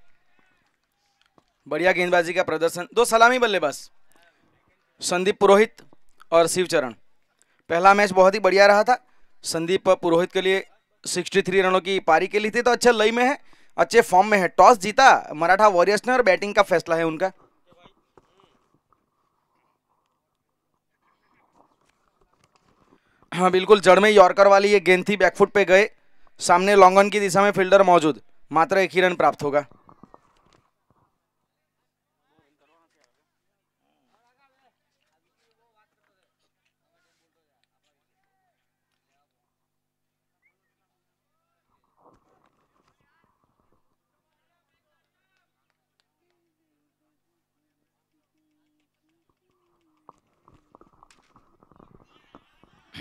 बढ़िया गेंदबाजी का प्रदर्शन दो सलामी बल्लेबाज संदीप पुरोहित और शिवचरण पहला मैच बहुत ही बढ़िया रहा था संदीप पुरोहित के लिए 63 रनों की पारी के लिए थी तो अच्छे लई में है अच्छे फॉर्म में है टॉस जीता मराठा वॉरियर्स ने और बैटिंग का फैसला है उनका हाँ बिल्कुल जड़ में यॉर्कर वाली ये गेंद थी बैकफुट पे गए सामने लॉन्गन की दिशा में फील्डर मौजूद मात्र एक ही रन प्राप्त होगा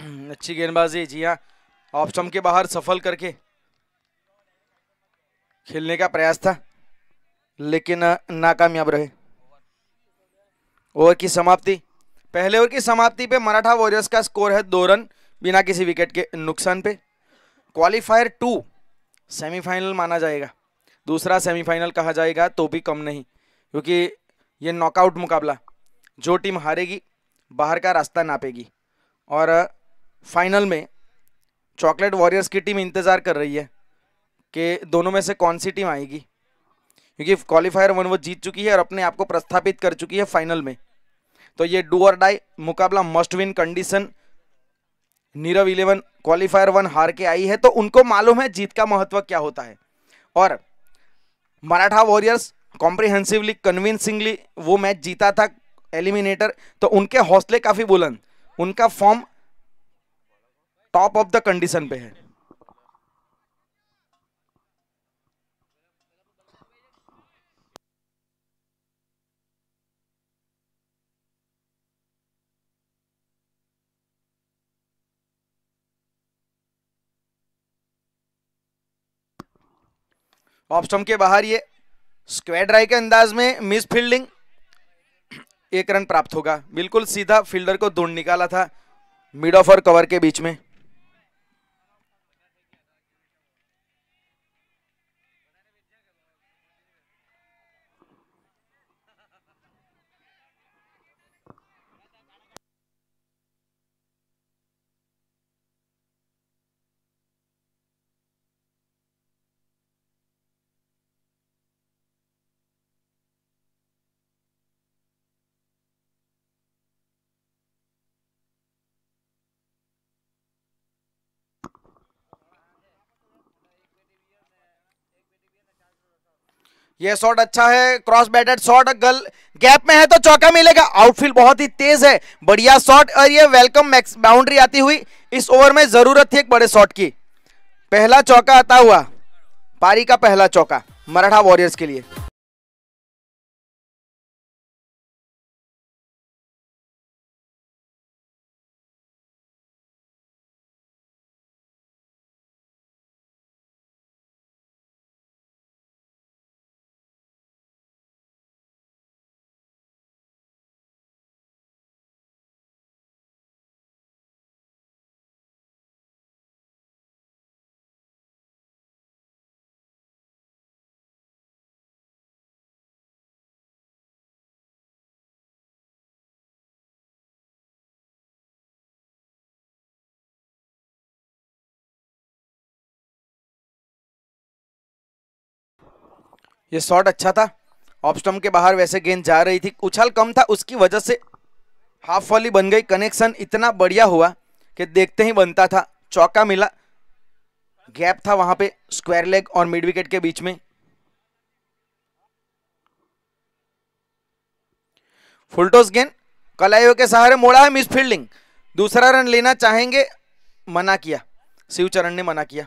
अच्छी गेंदबाजी जी हाँ ऑफ स्टम्प के बाहर सफल करके खेलने का प्रयास था लेकिन नाकामयाब रहे ओवर की समाप्ति पहले ओवर की समाप्ति पे मराठा वॉरियर्स का स्कोर है दो रन बिना किसी विकेट के नुकसान पे क्वालिफायर टू सेमीफाइनल माना जाएगा दूसरा सेमीफाइनल कहा जाएगा तो भी कम नहीं क्योंकि ये नॉकआउट मुकाबला जो टीम हारेगी बाहर का रास्ता नापेगी और फाइनल में चॉकलेट वॉरियर्स की टीम इंतज़ार कर रही है कि दोनों में से कौन सी टीम आएगी क्योंकि क्वालिफायर वन वो जीत चुकी है और अपने आप को प्रस्थापित कर चुकी है फाइनल में तो ये डू और डाई मुकाबला must win condition Nirav eleven qualifier one हार के आई है तो उनको मालूम है जीत का महत्व क्या होता है और मराठा वॉरियर्स कॉम्प्रिहेंसिवली कन्विंसिंगली वो मैच जीता था एलिमिनेटर तो उनके हौसले काफ़ी बुलंद उनका form top of the condition पे है स्टम्प के बाहर ये स्क्वेड ड्राइव के अंदाज में मिस फील्डिंग एक रन प्राप्त होगा बिल्कुल सीधा फील्डर को ढूंढ निकाला था मिड ऑफ और कवर के बीच में ये शॉट अच्छा है क्रॉस बैटेड शॉट गल गैप में है तो चौका मिलेगा आउटफील्ड बहुत ही तेज है बढ़िया शॉट और ये वेलकम मैक्स बाउंड्री आती हुई इस ओवर में जरूरत थी एक बड़े शॉट की पहला चौका आता हुआ पारी का पहला चौका मराठा वॉरियर्स के लिए ये शॉट अच्छा था ऑप्शन के बाहर वैसे गेंद जा रही थी उछाल कम था उसकी वजह से हाफ वाली बन गई कनेक्शन इतना बढ़िया हुआ कि देखते ही बनता था चौका मिला गैप था वहां पे स्क्वायर लेग और मिड विकेट के बीच में फुलटोस गेंद कलाइयों के सहारे मोड़ा है मिस फील्डिंग दूसरा रन लेना चाहेंगे मना किया शिवचरण ने मना किया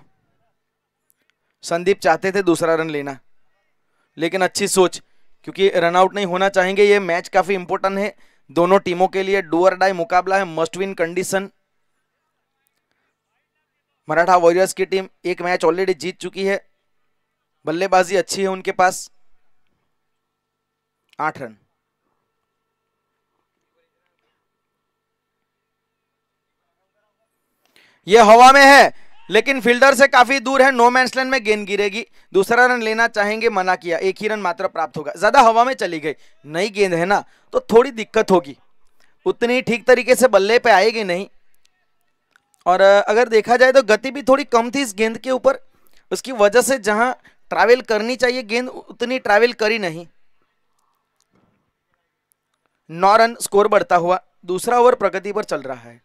संदीप चाहते थे दूसरा रन लेना लेकिन अच्छी सोच क्योंकि रनआउट नहीं होना चाहेंगे ये मैच काफ़ी इंपॉर्टेंट है दोनों टीमों के लिए डूअर डाई मुकाबला है must win condition Maratha Warriors की टीम एक मैच ऑलरेडी जीत चुकी है बल्लेबाजी अच्छी है उनके पास आठ रन ये हवा में है लेकिन फील्डर से काफी दूर है नो मैं में गेंद गिरेगी दूसरा रन लेना चाहेंगे मना किया एक ही रन मात्र प्राप्त होगा ज्यादा हवा में चली गई नई गेंद है ना तो थोड़ी दिक्कत होगी उतनी ठीक तरीके से बल्ले पे आएगी नहीं और अगर देखा जाए तो गति भी थोड़ी कम थी इस गेंद के ऊपर उसकी वजह से जहां ट्रैवल करनी चाहिए गेंद उतनी ट्रैवल करी नहीं नौ रन स्कोर बढ़ता हुआ दूसरा ओवर प्रगति पर चल रहा है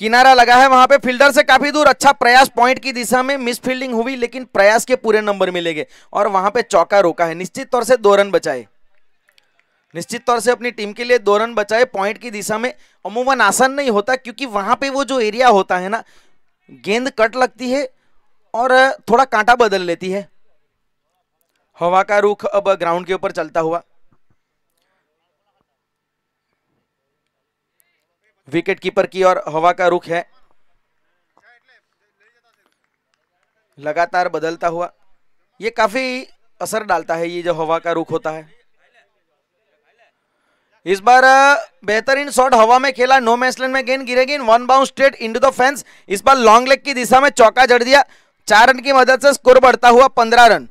किनारा लगा है वहां पे फील्डर से काफी दूर अच्छा प्रयास पॉइंट की दिशा में मिस फील्डिंग हुई लेकिन प्रयास के पूरे नंबर मिलेंगे और वहां पे चौका रोका है निश्चित तौर से दो रन बचाए निश्चित तौर से अपनी टीम के लिए दो रन बचाए पॉइंट की दिशा में अमूमन आसान नहीं होता क्योंकि वहां पे वो जो एरिया होता है ना गेंद कट लगती है और थोड़ा कांटा बदल लेती है हवा का रुख अब ग्राउंड के ऊपर चलता हुआ विकेट कीपर की और हवा का रुख है लगातार बदलता हुआ ये काफी असर डालता है ये जो हवा का रुख होता है इस बार बेहतरीन शॉट हवा में खेला नो मैसलैंड में गेंद गिरेगी one bound straight into the fence इस बार लॉन्ग लेग की दिशा में चौका जड़ दिया चार रन की मदद से स्कोर बढ़ता हुआ पंद्रह रन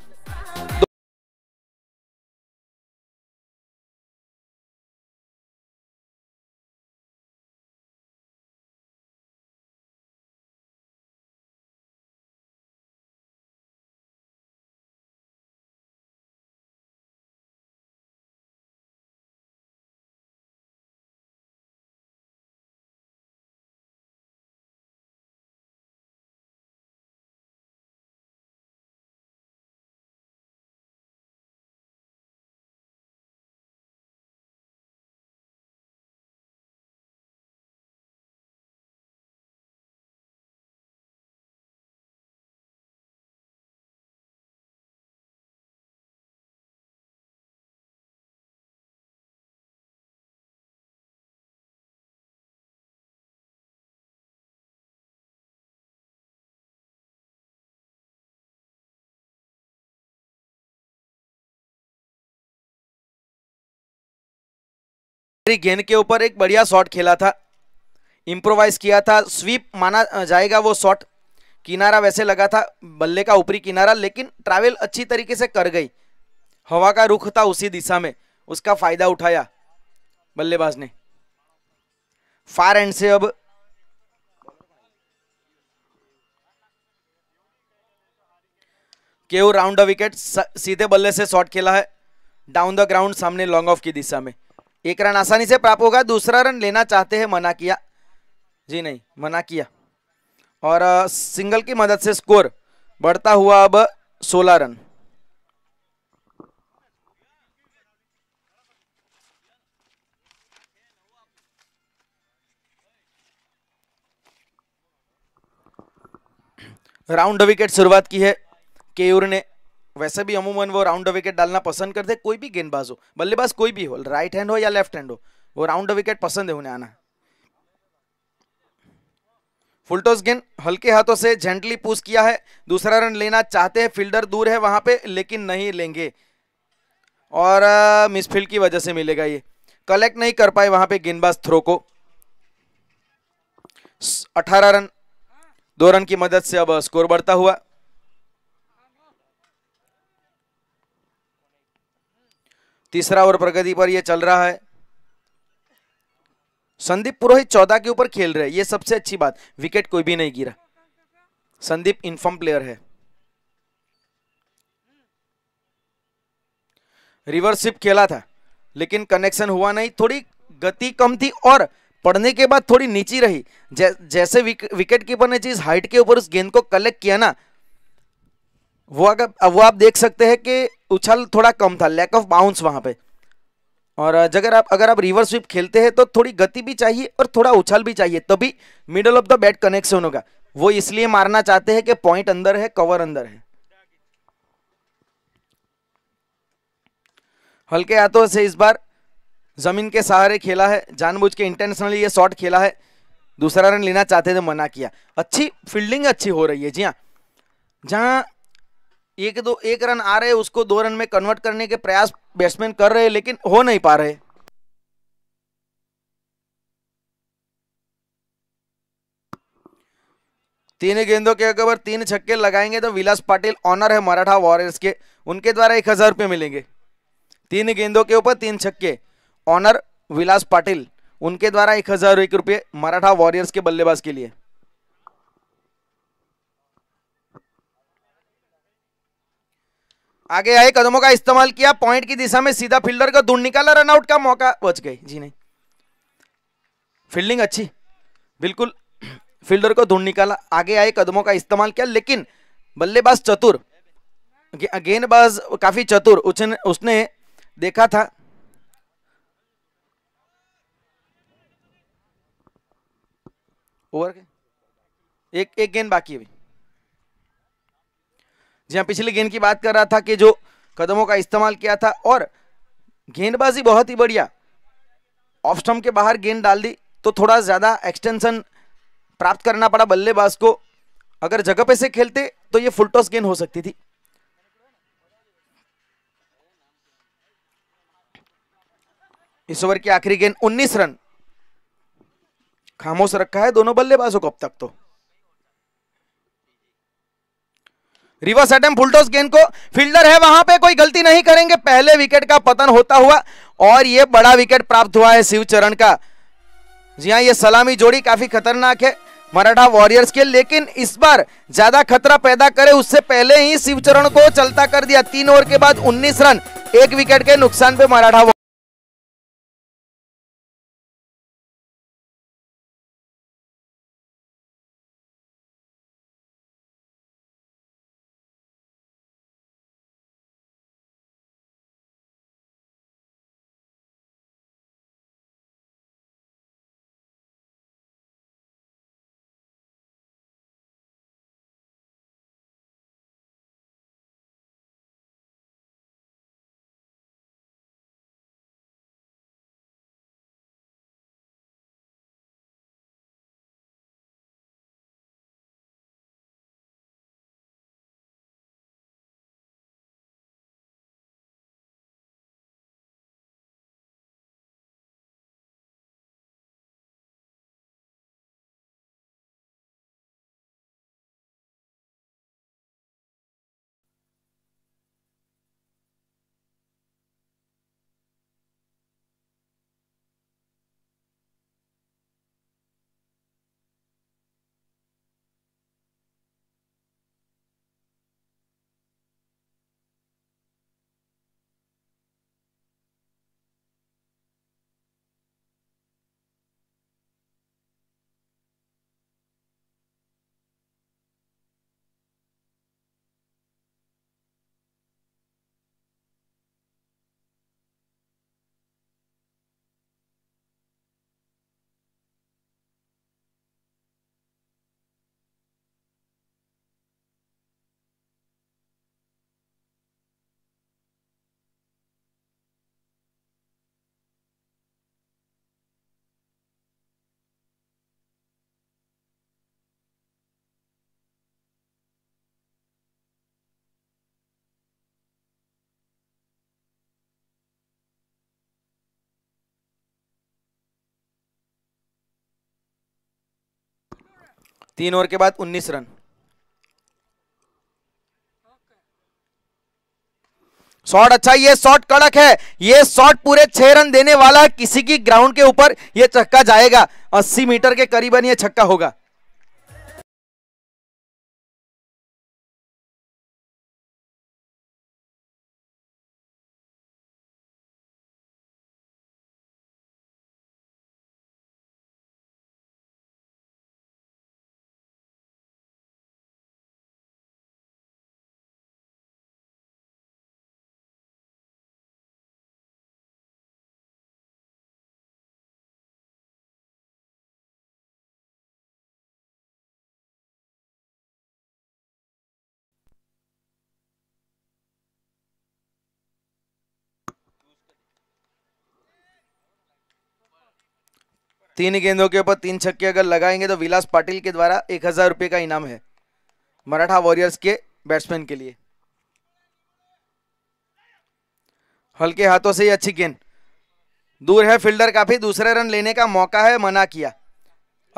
बैटरी गेंद के ऊपर एक बढ़िया शॉट खेला था इम्प्रोवाइज किया था स्वीप माना जाएगा वो शॉट किनारा वैसे लगा था बल्ले का ऊपरी किनारा लेकिन ट्रैवल अच्छी तरीके से कर गई हवा का रुख था उसी दिशा में उसका फायदा उठाया बल्लेबाज ने फार एंड से अब केव राउंड द विकेट सीधे बल्ले से शॉट खेला है डाउन द ग्राउंड सामने लॉन्ग ऑफ की दिशा में एक रन आसानी से प्राप्त होगा दूसरा रन लेना चाहते हैं मना किया जी नहीं मना किया और सिंगल की मदद से स्कोर बढ़ता हुआ अब 16 रन राउंड विकेट शुरुआत की है केयूर ने वैसे भी अमूमन वो राउंड विकेट डालना पसंद करते कोई भी गेंदबाज हो बल्लेबाज कोई भी हो राइट हैंड हो या लेफ्ट हैंड हो वो राउंड विकेट पसंद है उन्हें आना फुलटोस गेंद हल्के हाथों से जेंटली पुश किया है दूसरा रन लेना चाहते हैं फील्डर दूर है वहां पे लेकिन नहीं लेंगे और मिसफील्ड की वजह से मिलेगा ये कलेक्ट नहीं कर पाए वहां पे गेंदबाज थ्रो को 18 रन दो रन की मदद से अब स्कोर बढ़ता हुआ तीसरा ओवर प्रगति पर यह चल रहा है संदीप पुरोहित चौदह के ऊपर खेल रहे हैं ये सबसे अच्छी बात विकेट कोई भी नहीं गिरा संदीप इनफॉर्म प्लेयर है रिवर्स शिप खेला था लेकिन कनेक्शन हुआ नहीं थोड़ी गति कम थी और पढ़ने के बाद थोड़ी नीची रही जै, जैसे विक, विकेट कीपर ने जिस हाइट के ऊपर उस गेंद को कलेक्ट किया ना वो अगर वो आप देख सकते हैं कि उछल थोड़ा कम था लैक ऑफ बाउंस वहाँ पे और अगर आप अगर आप रिवर स्विप खेलते हैं तो थोड़ी गति भी चाहिए और थोड़ा उछल भी चाहिए तभी middle of the bat connection होगा वो इसलिए मारना चाहते हैं कि पॉइंट अंदर है कवर अंदर है हल्के हाथों से इस बार जमीन के सहारे खेला है जानबूझ के इंटेंशनली ये शॉट खेला है दूसरा रन लेना चाहते थे मना किया अच्छी फील्डिंग अच्छी हो रही है जी हाँ जहाँ एक दो एक रन आ रहे उसको दो रन में कन्वर्ट करने के प्रयास बैट्समैन कर रहे लेकिन हो नहीं पा रहे तीन गेंदों के अगर तीन छक्के लगाएंगे तो विलास पाटिल ऑनर है मराठा वॉरियर्स के उनके द्वारा एक हजार रुपये मिलेंगे तीन गेंदों के ऊपर तीन छक्के ऑनर विलास पाटिल उनके द्वारा एक हजार एक रुपये मराठा वॉरियर्स के बल्लेबाज के लिए आगे आए कदमों का इस्तेमाल किया पॉइंट की दिशा में सीधा फील्डर को दूर निकाला रनआउट का मौका बच गए जी नहीं फील्डिंग अच्छी बिल्कुल फील्डर को ढूंढ निकाला आगे आए कदमों का इस्तेमाल किया लेकिन बल्लेबाज चतुर गेंदबाज काफी चतुर उसने उसने देखा था ओवर एक एक गेंद बाकी अभी जहां पिछले गेंद की बात कर रहा था कि जो कदमों का इस्तेमाल किया था और गेंदबाजी बहुत ही बढ़िया ऑफ स्टम्प के बाहर गेंद डाल दी तो थोड़ा ज़्यादा एक्सटेंशन प्राप्त करना पड़ा बल्लेबाज को अगर जगह पे से खेलते तो ये फुलटॉस गेंद हो सकती थी इस ओवर की आखिरी गेंद 19 रन खामोश रखा है दोनों बल्लेबाजों को अब तक तो रिवर्स अटेम्प फुलटॉस गेंद को फील्डर है वहां पे कोई गलती नहीं करेंगे पहले विकेट का पतन होता हुआ और ये बड़ा विकेट प्राप्त हुआ है शिव चरण का जी हाँ ये सलामी जोड़ी काफी खतरनाक है मराठा वॉरियर्स के लेकिन इस बार ज्यादा खतरा पैदा करे उससे पहले ही शिवचरण को चलता कर दिया तीन ओवर के बाद 19 रन एक विकेट के नुकसान पे मराठा तीन ओवर के बाद उन्नीस रन शॉट अच्छा ये शॉट कड़क है ये शॉट पूरे छह रन देने वाला किसी की ग्राउंड के ऊपर ये छक्का जाएगा अस्सी मीटर के करीबन ये छक्का होगा तीन गेंदों के ऊपर तीन छक्के अगर लगाएंगे तो विलास पाटिल के द्वारा एक हजार रुपये का इनाम है मराठा वॉरियर्स के बैट्समैन के लिए हल्के हाथों से ही अच्छी गेंद दूर है फील्डर काफी दूसरे रन लेने का मौका है मना किया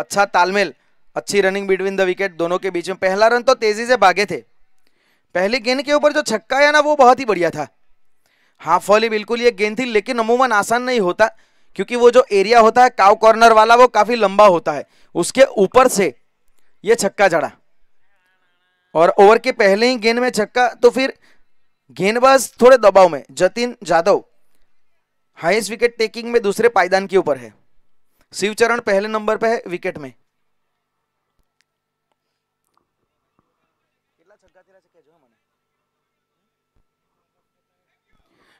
अच्छा तालमेल अच्छी रनिंग बिटवीन द विकेट दोनों के बीच में पहला रन तो तेजी से भागे थे पहली गेंद के ऊपर जो छक्का है ना वो बहुत ही बढ़िया था हाफ वॉली बिल्कुल ये गेंद थी लेकिन अमूमन आसान नहीं होता क्योंकि वो जो एरिया होता है काउ कॉर्नर वाला वो काफी लंबा होता है उसके ऊपर से ये छक्का जड़ा और ओवर के पहले ही गेंद में छक्का तो फिर गेंदबाज थोड़े दबाव में Jatin Jadhav highest wicket taking में दूसरे पायदान के ऊपर है शिवचरण पहले नंबर पर है विकेट में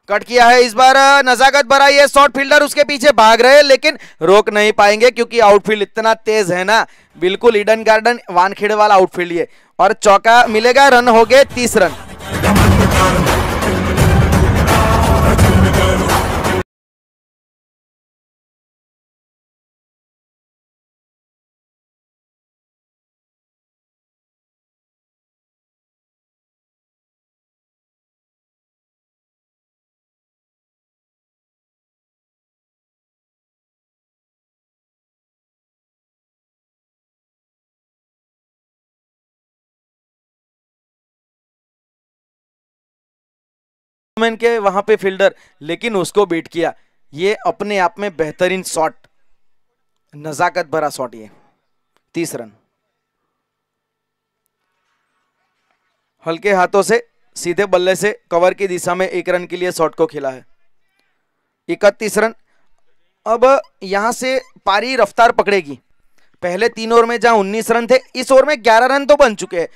कट किया है इस बार नजाकत भरा ये शॉर्ट फील्डर उसके पीछे भाग रहे हैं लेकिन रोक नहीं पाएंगे क्योंकि आउटफील्ड इतना तेज है ना बिल्कुल इडन गार्डन वानखेड़े वाला आउटफील्ड ये और चौका मिलेगा रन हो गए तीस रन बैट्समैन के वहां पे फील्डर लेकिन उसको बीट किया ये अपने आप में बेहतरीन शॉट नज़ाकत भरा शॉट ये तीस रन हल्के हाथों से सीधे बल्ले से कवर की दिशा में एक रन के लिए शॉट को खेला है इकतीस रन अब यहां से पारी रफ्तार पकड़ेगी पहले तीन ओवर में जहां उन्नीस रन थे इस ओवर में ग्यारह रन तो बन चुके हैं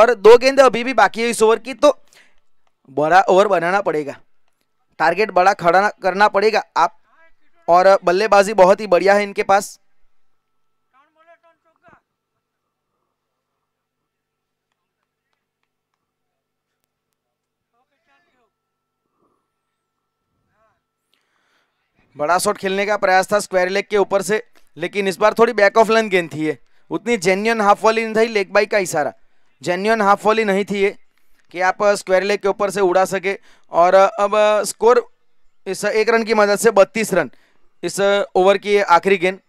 और दो गेंद अभी भी बाकी है इस ओवर की तो बड़ा ओवर बनाना पड़ेगा टारगेट बड़ा खड़ा करना पड़ेगा आप और बल्लेबाजी बहुत ही बढ़िया है इनके पास बड़ा शॉट खेलने का प्रयास था स्क्वायर लेग के ऊपर से लेकिन इस बार थोड़ी बैक ऑफ लेंथ गेंद थी ये उतनी जेन्यून हाफ वॉली नहीं थी लेग बाई का इशारा जेन्यून हाफ वॉली नहीं थी ये कि आप स्क्वायर लेग के ऊपर से उड़ा सके और अब स्कोर इस एक रन की मदद से बत्तीस रन इस ओवर की आखिरी गेंद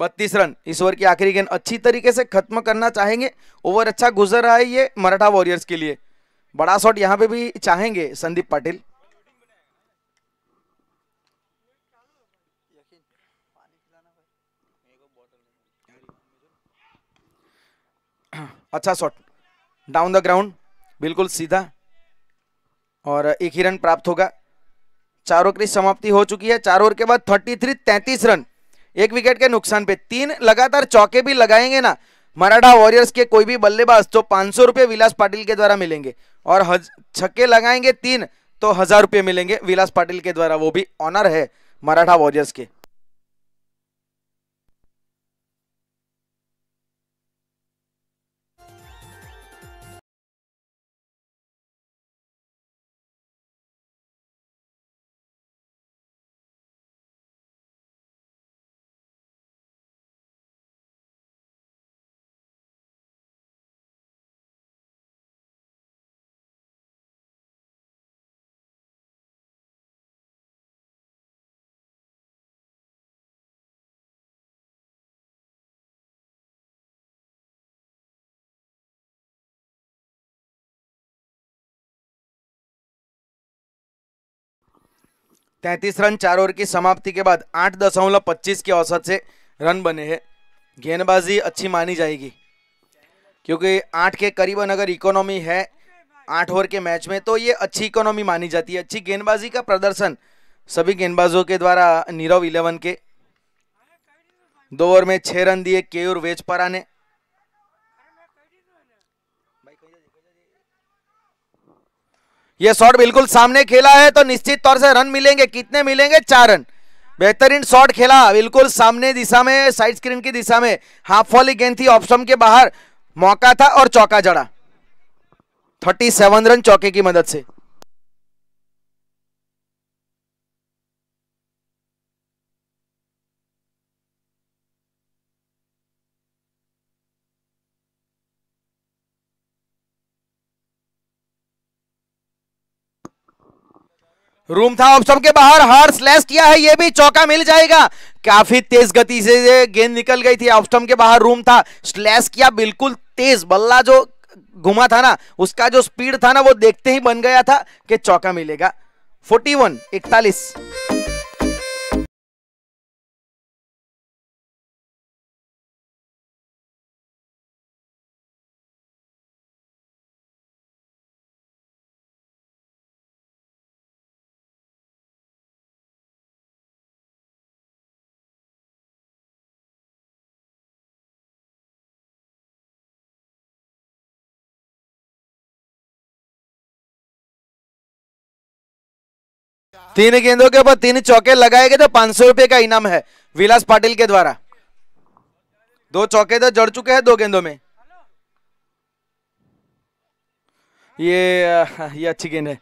बत्तीस रन इस ओवर की आखिरी गेंद अच्छी तरीके से खत्म करना चाहेंगे ओवर अच्छा गुजर रहा है ये मराठा वॉरियर्स के लिए बड़ा शॉट यहाँ पे भी चाहेंगे संदीप पाटिल अच्छा शॉट डाउन द ग्राउंड बिल्कुल सीधा और एक ही रन प्राप्त होगा चार ओवर की समाप्ति हो चुकी है चार ओवर के बाद थर्टी थ्री तैंतीस रन एक विकेट के नुकसान पे तीन लगातार चौके भी लगाएंगे ना मराठा वॉरियर्स के कोई भी बल्लेबाज तो पांच सौ रुपये विलास पाटिल के द्वारा मिलेंगे और छक्के लगाएंगे तीन तो हजार रुपये मिलेंगे विलास पाटिल के द्वारा वो भी ऑनर है मराठा वॉरियर्स के तैंतीस रन चार ओवर की समाप्ति के बाद आठ दशमलव पच्चीस के औसत से रन बने हैं गेंदबाजी अच्छी मानी जाएगी क्योंकि आठ के करीबन अगर इकोनॉमी है आठ ओवर के मैच में तो ये अच्छी इकोनॉमी मानी जाती है अच्छी गेंदबाजी का प्रदर्शन सभी गेंदबाजों के द्वारा नीरव इलेवन के दो ओवर में छः रन दिए केयूर वेजपरा ने यह शॉट बिल्कुल सामने खेला है तो निश्चित तौर से रन मिलेंगे कितने मिलेंगे चार रन बेहतरीन शॉट खेला बिल्कुल सामने दिशा में साइड स्क्रीन की दिशा में हाफ वॉली गेंद थी ऑप्शन के बाहर मौका था और चौका जड़ा थर्टी सेवन रन चौके की मदद से रूम था ऑप्शन के बाहर हार स्लैश किया है ये भी चौका मिल जाएगा काफी तेज गति से गेंद निकल गई थी ऑप्शन के बाहर रूम था स्लैश किया बिल्कुल तेज बल्ला जो घुमा था ना उसका जो स्पीड था ना वो देखते ही बन गया था कि चौका मिलेगा 41 41 तीन गेंदों के ऊपर तीन चौके लगाए गए थे पांच सौ रुपए का इनाम है विलास पाटिल के द्वारा दो चौके तो जड़ चुके हैं दो गेंदों में ये ये अच्छी गेंद है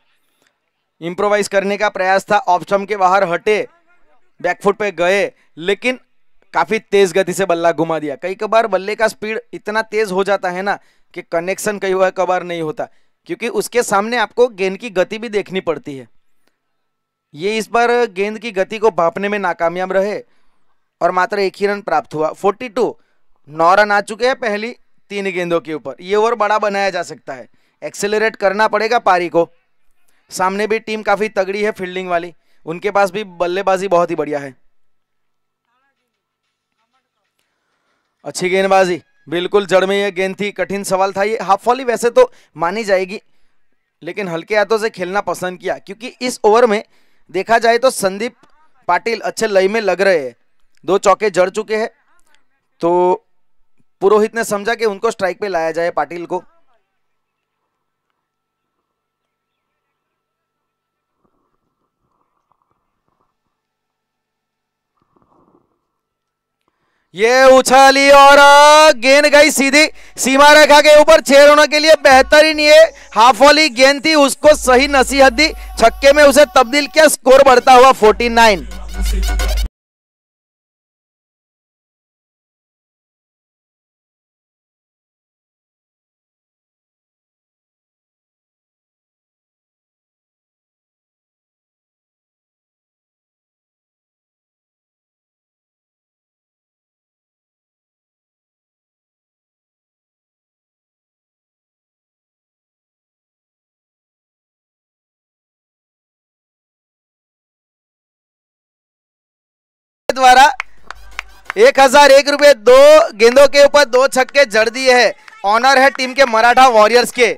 इम्प्रोवाइज करने का प्रयास था ऑप्शन के बाहर हटे बैकफुट पे गए लेकिन काफी तेज गति से बल्ला घुमा दिया कई कबार बल्ले का स्पीड इतना तेज हो जाता है ना कि कनेक्शन कई कबार नहीं होता क्योंकि उसके सामने आपको गेंद की गति भी देखनी पड़ती है ये इस बार गेंद की गति को भापने में नाकामयाब रहे और मात्र एक ही रन प्राप्त हुआ 42 नौ रन आ चुके हैं पहली तीन गेंदों के ऊपर ये ओवर बड़ा बनाया जा सकता है एक्सेलरेट करना पड़ेगा पारी को सामने भी टीम काफ़ी तगड़ी है फील्डिंग वाली उनके पास भी बल्लेबाजी बहुत ही बढ़िया है अच्छी गेंदबाजी बिल्कुल जड़ में यह गेंद थी कठिन सवाल था ये हाफ वॉली वैसे तो मानी जाएगी लेकिन हल्के हाथों से खेलना पसंद किया क्योंकि इस ओवर में देखा जाए तो संदीप पाटिल अच्छे लय में लग रहे हैं दो चौके जड़ चुके हैं तो पुरोहित ने समझा कि उनको स्ट्राइक पे लाया जाए पाटिल को ये उछाली और गेंद गई सीधी सीमा रेखा के ऊपर छह रनों के लिए बेहतरीन ये हाफ वाली गेंद थी उसको सही नसीहत दी छक्के में उसे तब्दील किया स्कोर बढ़ता हुआ 49 द्वारा एक हजार एक रुपए दो गेंदों के ऊपर दो छक्के जड़ दिए है ऑनर है टीम के मराठा वॉरियर्स के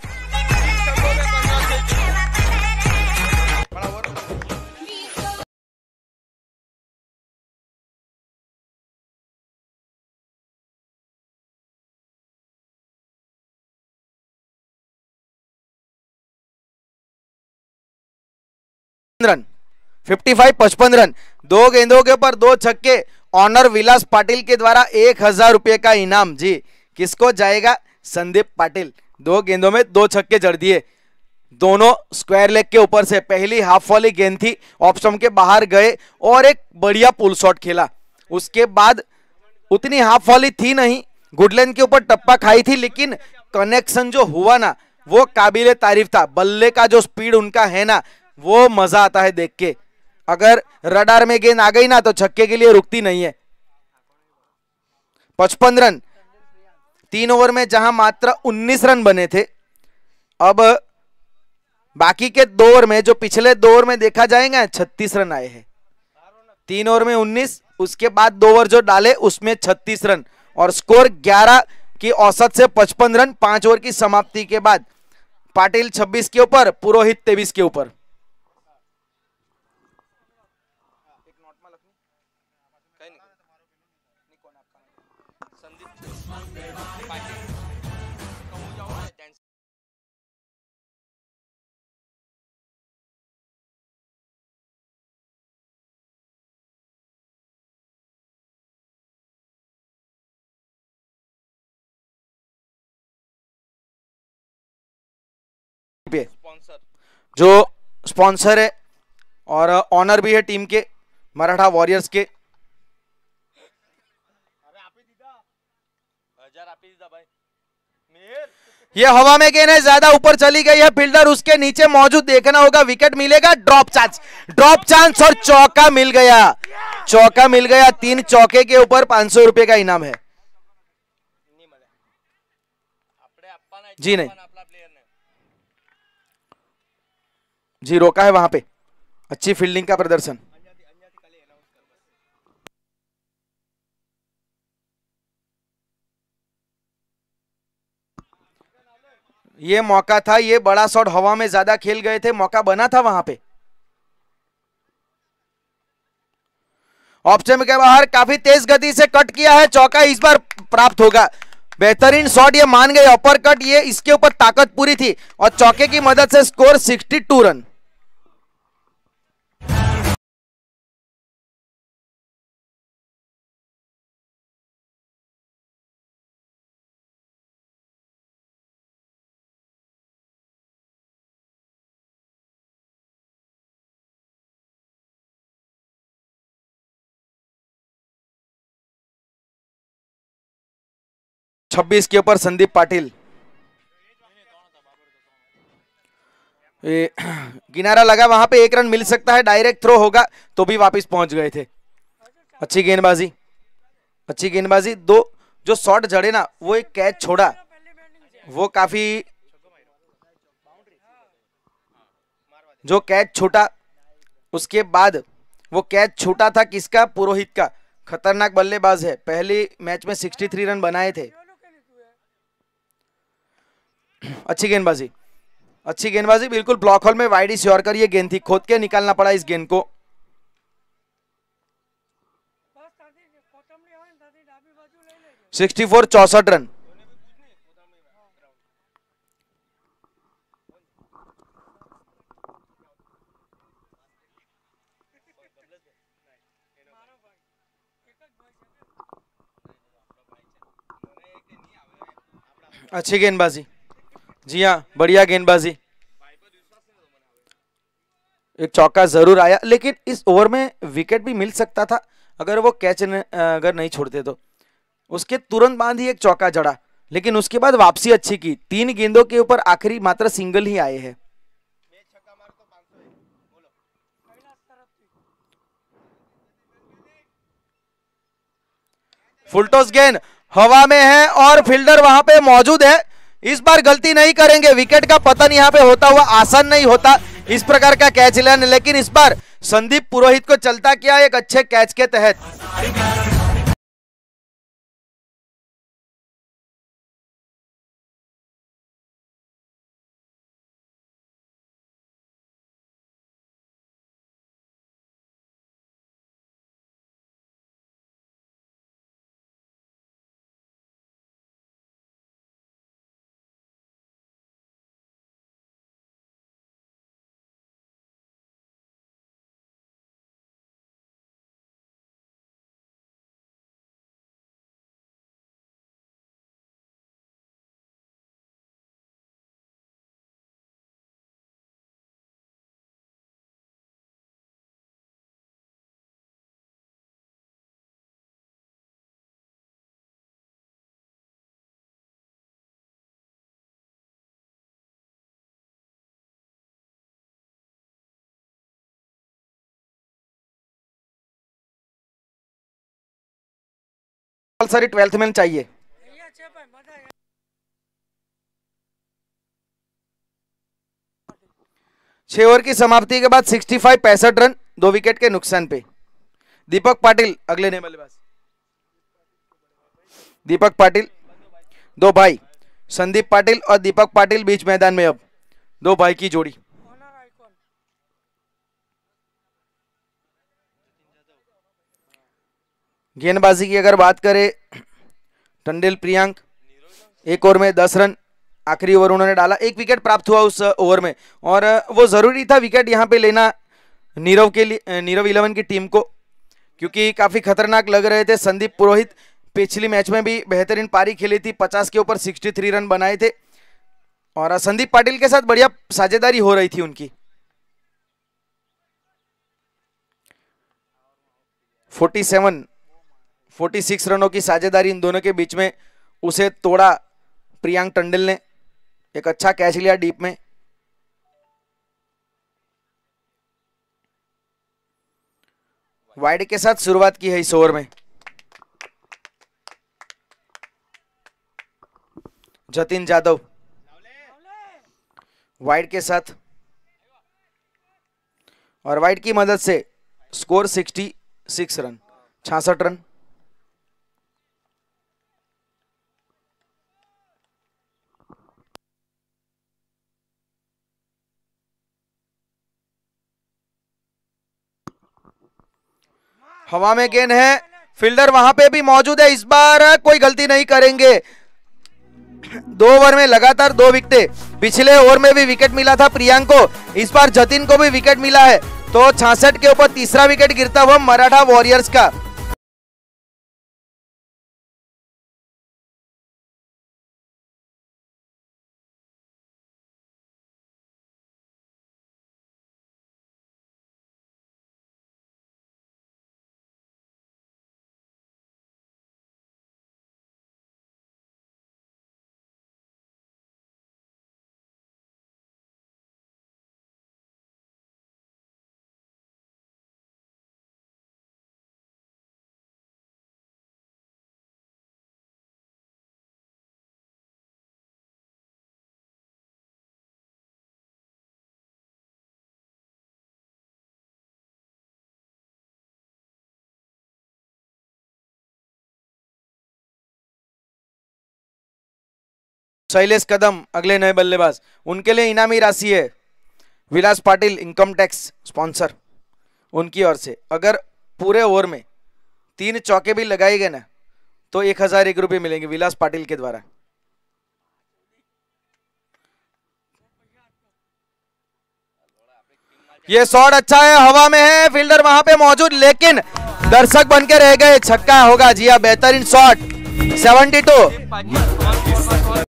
रन फिफ्टी फाइव पचपन रन दो गेंदों के ऊपर दो छक्के ऑनर विलास पाटिल के द्वारा एक हजार रुपये का इनाम जी किसको जाएगा संदीप पाटिल दो गेंदों में दो छक्के जड़ दिए दोनों स्क्वायर लेग के ऊपर से पहली हाफ वाली गेंद थी ऑप्शन के बाहर गए और एक बढ़िया पुल शॉट खेला उसके बाद उतनी हाफ वाली थी नहीं गुडलैंड के ऊपर टप्पा खाई थी लेकिन कनेक्शन जो हुआ ना वो काबिल तारीफ था बल्ले का जो स्पीड उनका है ना वो मजा आता है देख के अगर रडार में गेंद आ गई ना तो छक्के के लिए रुकती नहीं है पचपन रन तीन ओवर में जहां मात्र 19 रन बने थे अब बाकी के दो ओवर में जो पिछले दो ओवर में देखा जाएगा 36 रन आए हैं तीन ओवर में 19 उसके बाद दो ओवर जो डाले उसमें 36 रन और स्कोर 11 की औसत से 55 रन पांच ओवर की समाप्ति के बाद पाटिल 26 के ऊपर पुरोहित 23 के ऊपर जो स्पॉन्सर है और ऑनर भी है टीम के मराठा वॉरियर्स के ये हवा में गेंद है ज्यादा ऊपर चली गई है फील्डर उसके नीचे मौजूद देखना होगा विकेट मिलेगा ड्रॉप चांस ड्रॉप चांस और चौका मिल गया चौका मिल गया तीन चौके के ऊपर पांच सौ रुपए का इनाम है जी नहीं जी रोका है वहां पे अच्छी फील्डिंग का प्रदर्शन ये मौका था ये बड़ा शॉट हवा में ज्यादा खेल गए थे मौका बना था वहां पे ऑप्शन के बाहर काफी तेज गति से कट किया है चौका इस बार प्राप्त होगा बेहतरीन शॉट ये मान गए अपर कट ये इसके ऊपर ताकत पूरी थी और चौके की मदद से स्कोर 62 रन छब्बीस के ऊपर संदीप पाटिल किनारा लगा वहां पे एक रन मिल सकता है डायरेक्ट थ्रो होगा तो भी वापस पहुंच गए थे अच्छी गेंदबाजी अच्छी गेंदबाजी दो जो शॉट जड़े ना वो एक कैच छोड़ा वो काफी जो कैच छूटा उसके बाद वो कैच छूटा था किसका पुरोहित का खतरनाक बल्लेबाज है पहले मैच में 63 रन बनाए थे अच्छी गेंदबाजी अच्छी गेंदबाजी बिल्कुल ब्लॉक होल में वाइड ही श्योर कर ये गेंद थी खोद के निकालना पड़ा इस गेंद को सिक्सटी फोर चौसठ रन अच्छी गेंदबाजी जी हाँ बढ़िया गेंदबाजी एक चौका जरूर आया लेकिन इस ओवर में विकेट भी मिल सकता था अगर वो कैच न, अगर नहीं छोड़ते तो उसके तुरंत बाद ही एक चौका जड़ा लेकिन उसके बाद वापसी अच्छी की तीन गेंदों के ऊपर आखिरी मात्र सिंगल ही आए हैं फुलटोस गेंद हवा में है और फील्डर वहां पे मौजूद है इस बार गलती नहीं करेंगे विकेट का पतन यहाँ पे होता हुआ आसान नहीं होता इस प्रकार का कैच लेने लेकिन इस बार संदीप पुरोहित को चलता किया एक अच्छे कैच के तहत कंपलसरी ट्वेल्थ में चाहिए छह ओवर की समाप्ति के बाद 65 पैंसठ रन दो विकेट के नुकसान पे दीपक पाटिल अगले ने बल्लेबाज दीपक पाटिल दो भाई संदीप पाटिल और दीपक पाटिल बीच मैदान में अब दो भाई की जोड़ी गेंदबाजी की अगर बात करें टंडेल प्रियांक एक ओवर में दस रन आखिरी ओवर उन्होंने डाला एक विकेट प्राप्त हुआ उस ओवर में और वो ज़रूरी था विकेट यहाँ पे लेना नीरव के लिए नीरव इलेवन की टीम को क्योंकि काफ़ी खतरनाक लग रहे थे संदीप पुरोहित पिछली मैच में भी बेहतरीन पारी खेली थी पचास के ऊपर सिक्सटी थ्री रन बनाए थे और संदीप पाटिल के साथ बढ़िया साझेदारी हो रही थी उनकी फोर्टी सेवन 46 रनों की साझेदारी इन दोनों के बीच में उसे तोड़ा प्रियांक टंडल ने एक अच्छा कैच लिया डीप में वाइड के साथ शुरुआत की है इस ओवर में जतिन जाधव वाइड के साथ और वाइड की मदद से स्कोर 66 रन छासठ रन हवा में गेंद है फील्डर वहां पे भी मौजूद है इस बार कोई गलती नहीं करेंगे दो ओवर में लगातार दो विकटे पिछले ओवर में भी विकेट मिला था प्रियांक को इस बार जतिन को भी विकेट मिला है तो छासठ के ऊपर तीसरा विकेट गिरता हुआ मराठा वॉरियर्स का शैलेश कदम अगले नए बल्लेबाज उनके लिए इनामी राशि है Vilas Patil income tax sponsor उनकी ओर से अगर पूरे ओवर में तीन चौके भी लगाए गए ना तो एक हजार एक रुपये मिलेंगे विलास पाटिल के द्वारा ये शॉट अच्छा है हवा में है फील्डर वहां पे मौजूद लेकिन दर्शक बन के रह गए छक्का होगा जी हाँ बेहतरीन शॉट 72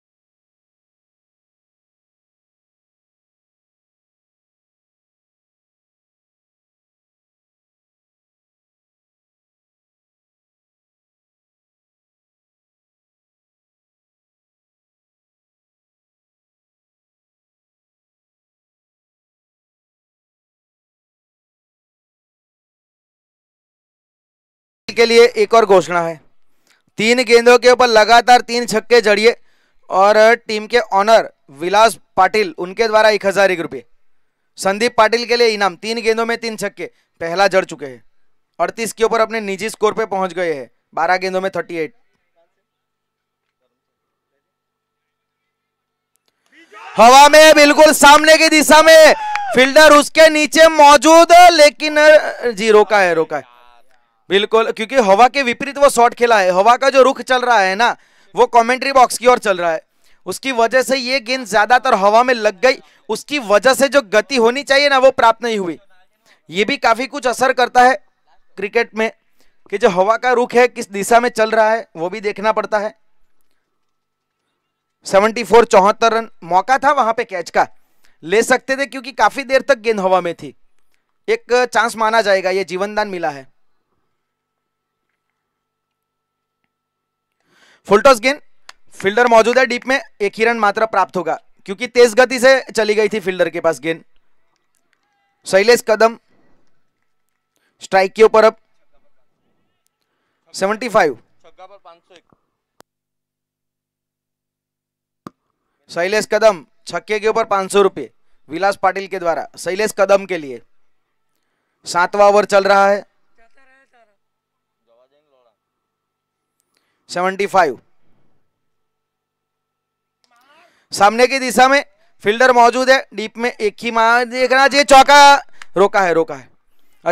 के लिए एक और घोषणा है तीन गेंदों के ऊपर लगातार तीन छक्के जड़िए और टीम के ऑनर विलास पाटिल उनके द्वारा एक हजार एक रुपये संदीप पाटिल के लिए इनाम तीन गेंदों में तीन छक्के पहला जड़ चुके हैं अड़तीस के ऊपर अपने निजी स्कोर पे पहुंच गए हैं बारह गेंदों में थर्टी एट हवा में बिल्कुल सामने की दिशा में फील्डर उसके नीचे मौजूद लेकिन जी रोका है रोका है बिल्कुल क्योंकि हवा के विपरीत वो शॉट खेला है हवा का जो रुख चल रहा है ना वो कमेंट्री बॉक्स की ओर चल रहा है उसकी वजह से ये गेंद ज्यादातर हवा में लग गई उसकी वजह से जो गति होनी चाहिए ना वो प्राप्त नहीं हुई ये भी काफी कुछ असर करता है क्रिकेट में कि जो हवा का रुख है किस दिशा में चल रहा है वो भी देखना पड़ता है 74 चौहत्तर रन मौका था वहां पे कैच का ले सकते थे क्योंकि काफी देर तक गेंद हवा में थी एक चांस माना जाएगा ये जीवनदान मिला है फुलटॉस गेंद फील्डर मौजूद है डीप में एक ही रन मात्र प्राप्त होगा क्योंकि तेज गति से चली गई थी फील्डर के पास गेंद शैलेश कदम स्ट्राइक के ऊपर अब 75 शैलेश कदम छक्के के ऊपर पांच सौ रुपये विलास पाटिल के द्वारा शैलेश कदम के लिए सातवां ओवर चल रहा है सेवेंटी फाइव सामने की दिशा में फील्डर मौजूद है डीप में एक ही मार देखना चाहिए चौका रोका है रोका है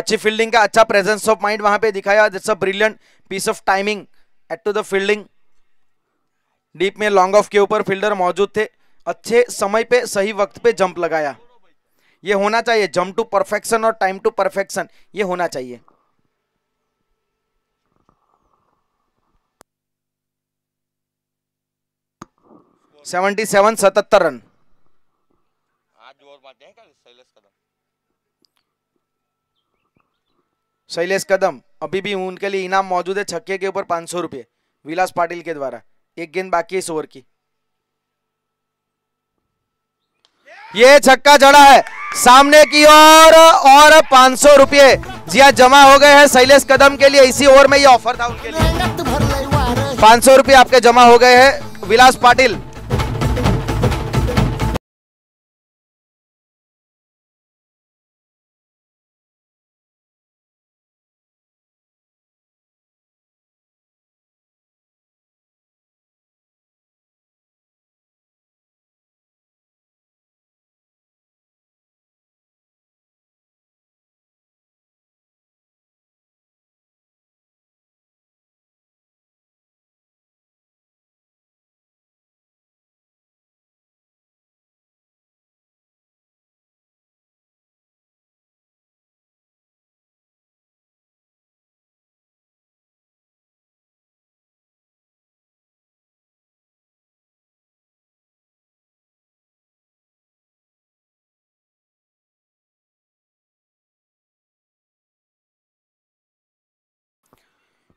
अच्छी फील्डिंग का अच्छा प्रेजेंस ऑफ माइंड वहां पे दिखाया that's a brilliant piece of timing at to the fielding deep में लॉन्ग ऑफ के ऊपर फील्डर मौजूद थे अच्छे समय पे सही वक्त पे जंप लगाया ये होना चाहिए जंप टू परफेक्शन और टाइम टू परफेक्शन ये होना चाहिए सेवेंटी सेवन सतहत्तर रन शैलेश कदम अभी भी उनके लिए इनाम मौजूद है छक्के के ऊपर पांच सौ रुपए विलास पाटिल के द्वारा एक गेंद बाकी है इस ओवर की ये छक्का जड़ा है सामने की ओर और, और पांच सौ रुपये जिया हाँ, जमा हो गए हैं शैलेश कदम के लिए इसी ओवर में ये ऑफर था उनके लिए पांच सौ रुपये आपके जमा हो गए हैं विलास पाटिल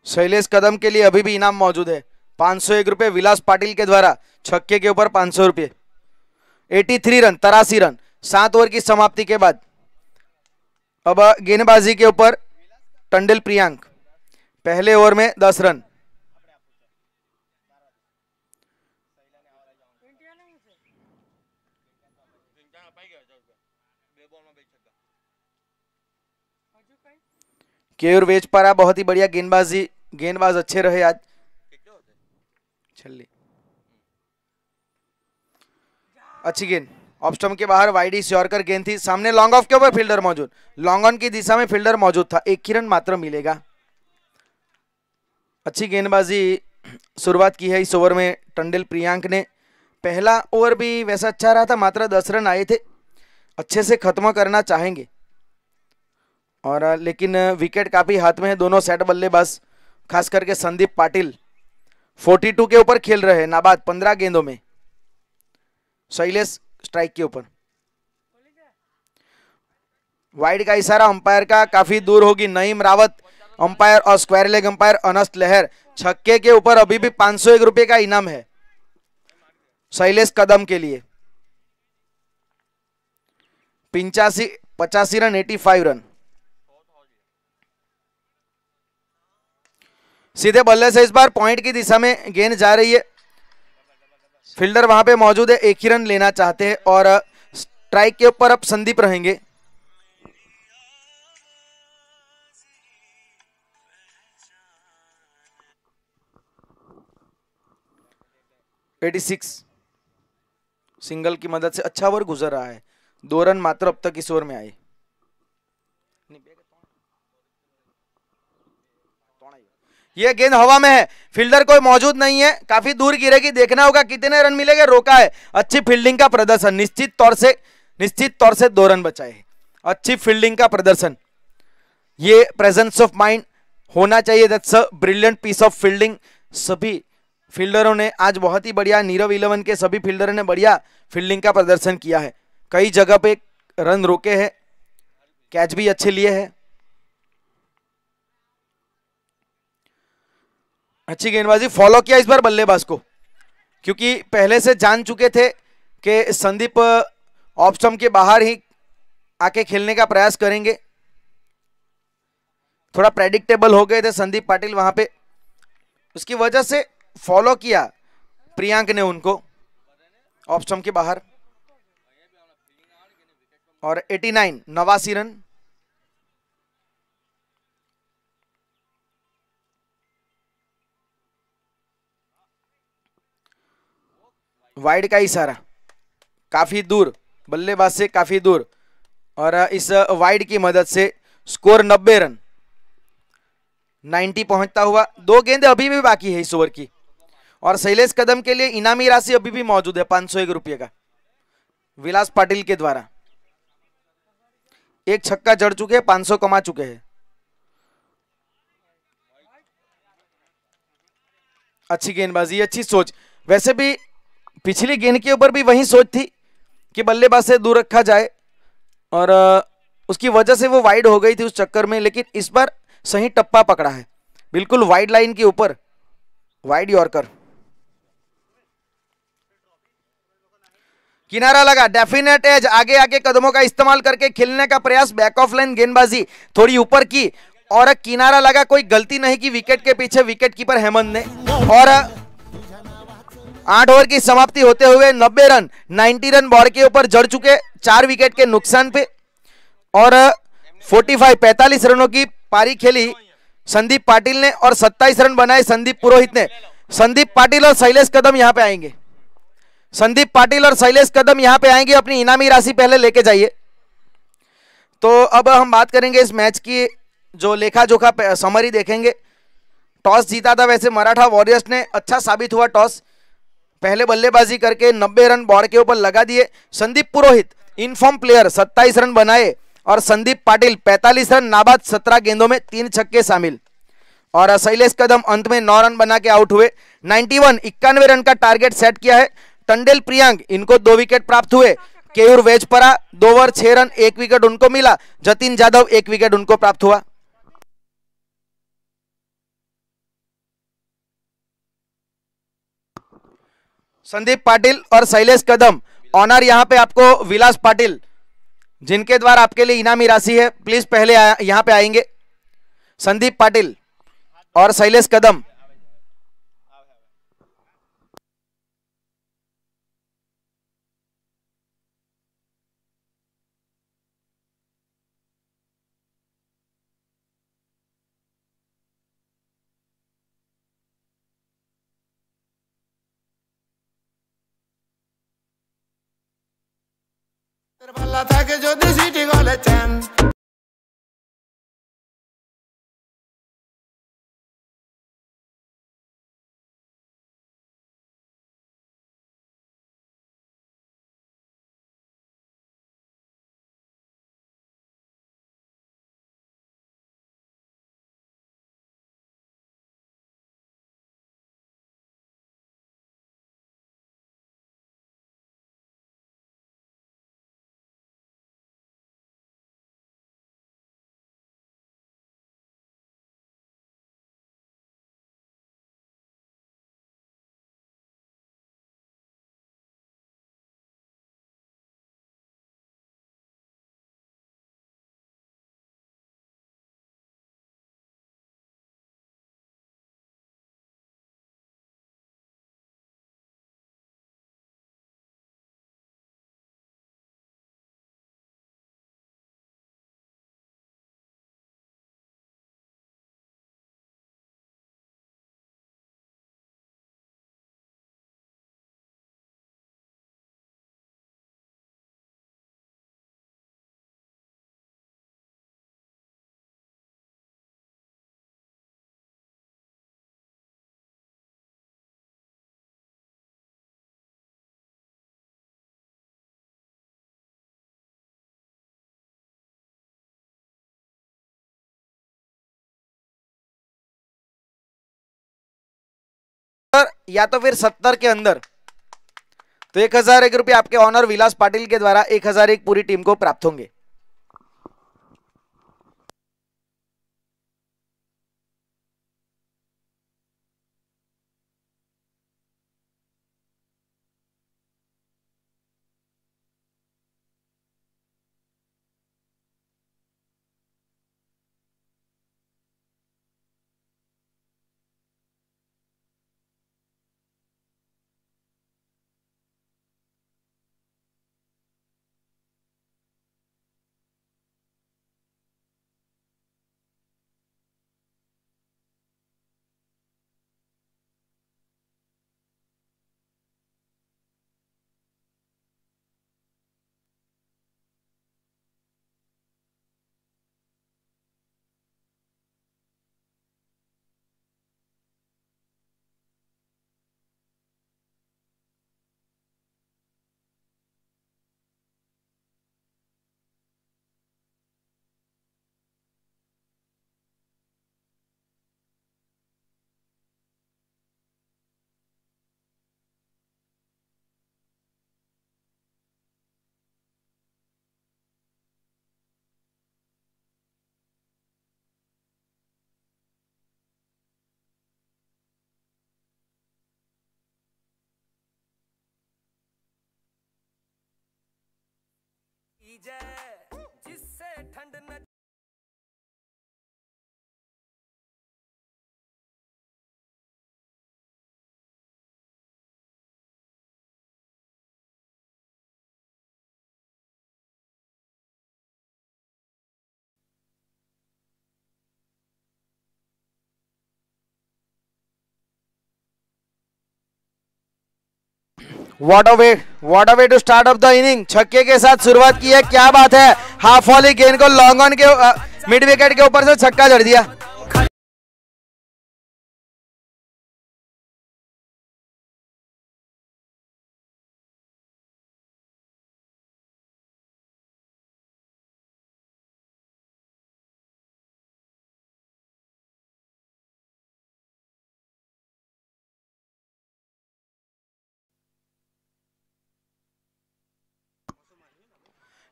शैलेश कदम के लिए अभी भी इनाम मौजूद है पाँच सौ एक रुपए विलास पाटिल के द्वारा छक्के के ऊपर पाँच सौ रुपए एटी थ्री रन तरासी रन सात ओवर की समाप्ति के बाद अब गेंदबाजी के ऊपर टंडेल प्रियांक पहले ओवर में दस रन केयूर वेज पारा बहुत ही बढ़िया गेंदबाजी गेंदबाज अच्छे रहे आज छल्ली अच्छी गेंद ऑप्स्टम के बाहर वाइडी श्योरकर गेंद थी सामने लॉन्ग ऑफ के ऊपर फील्डर मौजूद लॉन्ग ऑन की दिशा में फील्डर मौजूद था एक ही रन मात्र मिलेगा अच्छी गेंदबाजी शुरुआत की है इस ओवर में टंडेल प्रियांक ने पहला ओवर भी वैसा अच्छा रहा था मात्र दस रन आए थे अच्छे से खत्म करना चाहेंगे और लेकिन विकेट काफ़ी हाथ में है दोनों सेट बल्लेबाज खास करके संदीप पाटिल 42 के ऊपर खेल रहे हैं नाबाद 15 गेंदों में शैलेश स्ट्राइक के ऊपर वाइड का इशारा अंपायर का काफी दूर होगी नईम रावत अंपायर और स्क्वायर लेग अंपायर अनस्त लहर छक्के के ऊपर अभी भी पांच सौ एक रुपए का इनाम है शैलेश कदम के लिए पिंचासी पचासी रन एटी फाइव रन सीधे बल्ले से इस बार पॉइंट की दिशा में गेंद जा रही है फील्डर वहां पे मौजूद है एक ही रन लेना चाहते हैं और स्ट्राइक के ऊपर अब संदीप रहेंगे एटी सिक्स सिंगल की मदद से अच्छा ओवर गुजर रहा है दो रन मात्र अब तक इस ओवर में आए ये गेंद हवा में है फील्डर कोई मौजूद नहीं है काफी दूर गिरेगी देखना होगा कितने रन मिलेगा रोका है अच्छी फील्डिंग का प्रदर्शन निश्चित तौर से निश्चित तौर से दो रन बचाए अच्छी फील्डिंग का प्रदर्शन ये प्रेजेंस ऑफ माइंड होना चाहिए that's a brilliant piece of fielding सभी फील्डरों ने आज बहुत ही बढ़िया नीरव इलेवन के सभी फील्डरों ने बढ़िया फील्डिंग का प्रदर्शन किया है कई जगह पे रन रोके हैं कैच भी अच्छे लिए हैं अच्छी गेंदबाजी फॉलो किया इस बार बल्लेबाज को क्योंकि पहले से जान चुके थे कि संदीप ऑप्शन के बाहर ही आके खेलने का प्रयास करेंगे थोड़ा प्रेडिक्टेबल हो गए थे संदीप पाटिल वहां पे उसकी वजह से फॉलो किया प्रियांक ने उनको ऑप्शन के बाहर और 89 नवासी रन वाइड का इशारा काफ़ी दूर बल्लेबाज से काफ़ी दूर और इस वाइड की मदद से स्कोर 90 रन 90 पहुंचता हुआ दो गेंद अभी भी बाकी है इस ओवर की और शैलेश कदम के लिए इनामी राशि अभी भी मौजूद है पाँच सौ एक रुपये का विलास पाटिल के द्वारा एक छक्का जड़ चुके हैं पाँच सौ कमा चुके हैं अच्छी गेंदबाजी अच्छी सोच वैसे भी पिछली गेंद के ऊपर भी वही सोच थी कि बल्लेबाज से दूर रखा जाए और उसकी वजह से वो वाइड हो गई थी उस चक्कर में लेकिन इस बार सही टप्पा पकड़ा है बिल्कुल वाइड लाइन के ऊपर वाइड यॉर्कर किनारा लगा डेफिनेट एज आगे आगे कदमों का इस्तेमाल करके खेलने का प्रयास बैक ऑफ लाइन गेंदबाजी थोड़ी ऊपर की और किनारा लगा कोई गलती नहीं की विकेट के पीछे विकेट कीपर हेमंत ने और आठ ओवर की समाप्ति होते हुए नब्बे रन नाइनटी रन बॉल के ऊपर जड़ चुके चार विकेट के नुकसान पे और 45 पैतालीस रनों की पारी खेली संदीप पाटिल ने और 27 रन बनाए संदीप पुरोहित ने संदीप पाटिल और शैलेश कदम यहां पे आएंगे संदीप पाटिल और शैलेश कदम यहां पे आएंगे अपनी इनामी राशि पहले लेके जाइए तो अब हम बात करेंगे इस मैच की जो लेखा जोखा समरी देखेंगे टॉस जीता था वैसे मराठा वॉरियर्स ने अच्छा साबित हुआ टॉस पहले बल्लेबाजी करके 90 रन बॉर्ड के ऊपर लगा दिए Sandeep Purohit in form player 27 run बनाए और संदीप पाटिल 45 रन नाबाद 17 गेंदों में तीन छक्के शामिल और शैलेश कदम अंत में नौ रन बना के आउट हुए नाइन्टी वन इक्यानवे रन का टारगेट सेट किया है टंडेल प्रियांक इनको दो विकेट प्राप्त हुए केयूर वेजपरा दो ओवर छह रन एक विकेट उनको मिला जतिन जाधव एक विकेट उनको प्राप्त हुआ संदीप पाटिल और शैलेश कदम ऑनर यहाँ पे आपको विलास पाटिल जिनके द्वारा आपके लिए इनामी राशि है प्लीज पहले यहाँ पे आएंगे संदीप पाटिल और शैलेश कदम सत्तर या तो फिर सत्तर के अंदर तो एक हजार एक रुपये आपके ऑनर विलास पाटिल के द्वारा एक हजार एक पूरी टीम को प्राप्त होंगे DJ. What of at what of at to start off the inning छक्के के साथ शुरुआत की है क्या बात है हाफ वॉली गेंद को लॉन्ग ऑन के मिड विकेट के ऊपर से छक्का जड़ दिया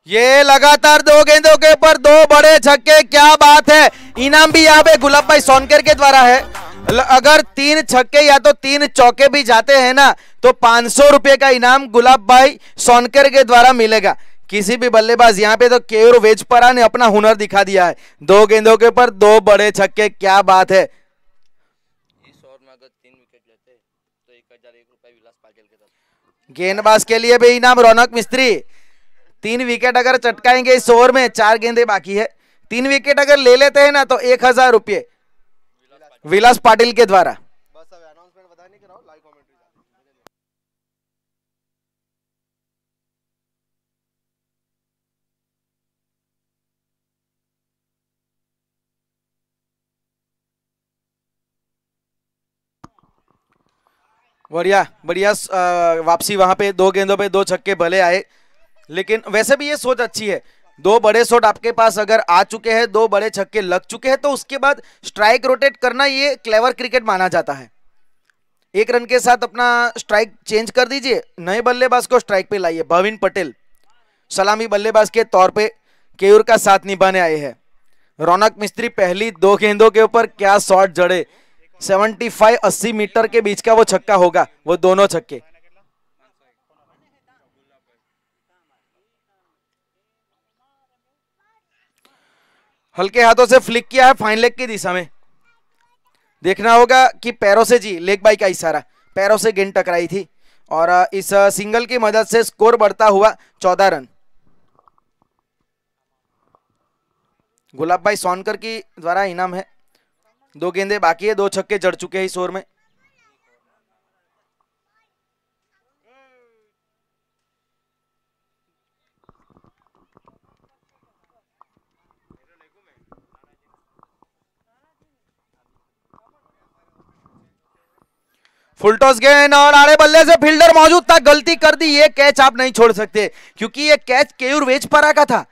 ये लगातार दो गेंदों के ऊपर दो बड़े छक्के क्या बात है इनाम भी यहाँ पे गुलाब भाई सोनकर के द्वारा है अगर तीन छक्के या तो तीन चौके भी जाते हैं ना तो पांच सौ रुपए का इनाम गुलाब भाई सोनकर के द्वारा मिलेगा किसी भी बल्लेबाज यहाँ पे तो केवर वेजपरा ने अपना हुनर दिखा दिया है दो गेंदों के ऊपर दो बड़े छक्के क्या बात है तो गेंदबाज के लिए भी इनाम रौनक मिस्त्री तीन विकेट अगर चटकाएंगे इस ओवर में चार गेंदे बाकी है तीन विकेट अगर ले लेते हैं ना तो एक हजार रुपये विलास पाटिल के द्वारा बढ़िया बढ़िया वापसी वहां पे दो गेंदों पे दो छक्के भले आए लेकिन वैसे भी ये सोच अच्छी है दो बड़े शॉट आपके पास अगर आ चुके हैं दो बड़े छक्के लग चुके हैं तो उसके बाद स्ट्राइक रोटेट करना ये क्लेवर क्रिकेट माना जाता है एक रन के साथ अपना स्ट्राइक चेंज कर दीजिए नए बल्लेबाज को स्ट्राइक पे लाइए भविन पटेल सलामी बल्लेबाज के तौर पे केयूर का साथ निभाने आए हैं रौनक मिस्त्री पहली दो गेंदों के ऊपर क्या शॉट जड़े 75-80 मीटर के बीच का वो छक्का होगा वो दोनों छक्के हल्के हाथों से फ्लिक किया है फाइन लेग की दिशा में देखना होगा कि पैरों से जी लेग बाई का इशारा पैरों से गेंद टकराई थी और इस सिंगल की मदद से स्कोर बढ़ता हुआ चौदह रन गुलाब भाई सोनकर की द्वारा इनाम है दो गेंदे बाकी है दो छक्के जड़ चुके हैं इस ओवर में फुलटॉस गेंद और आड़े बल्ले से फील्डर मौजूद था गलती कर दी ये कैच आप नहीं छोड़ सकते क्योंकि ये कैच केयूर वेजपरा का था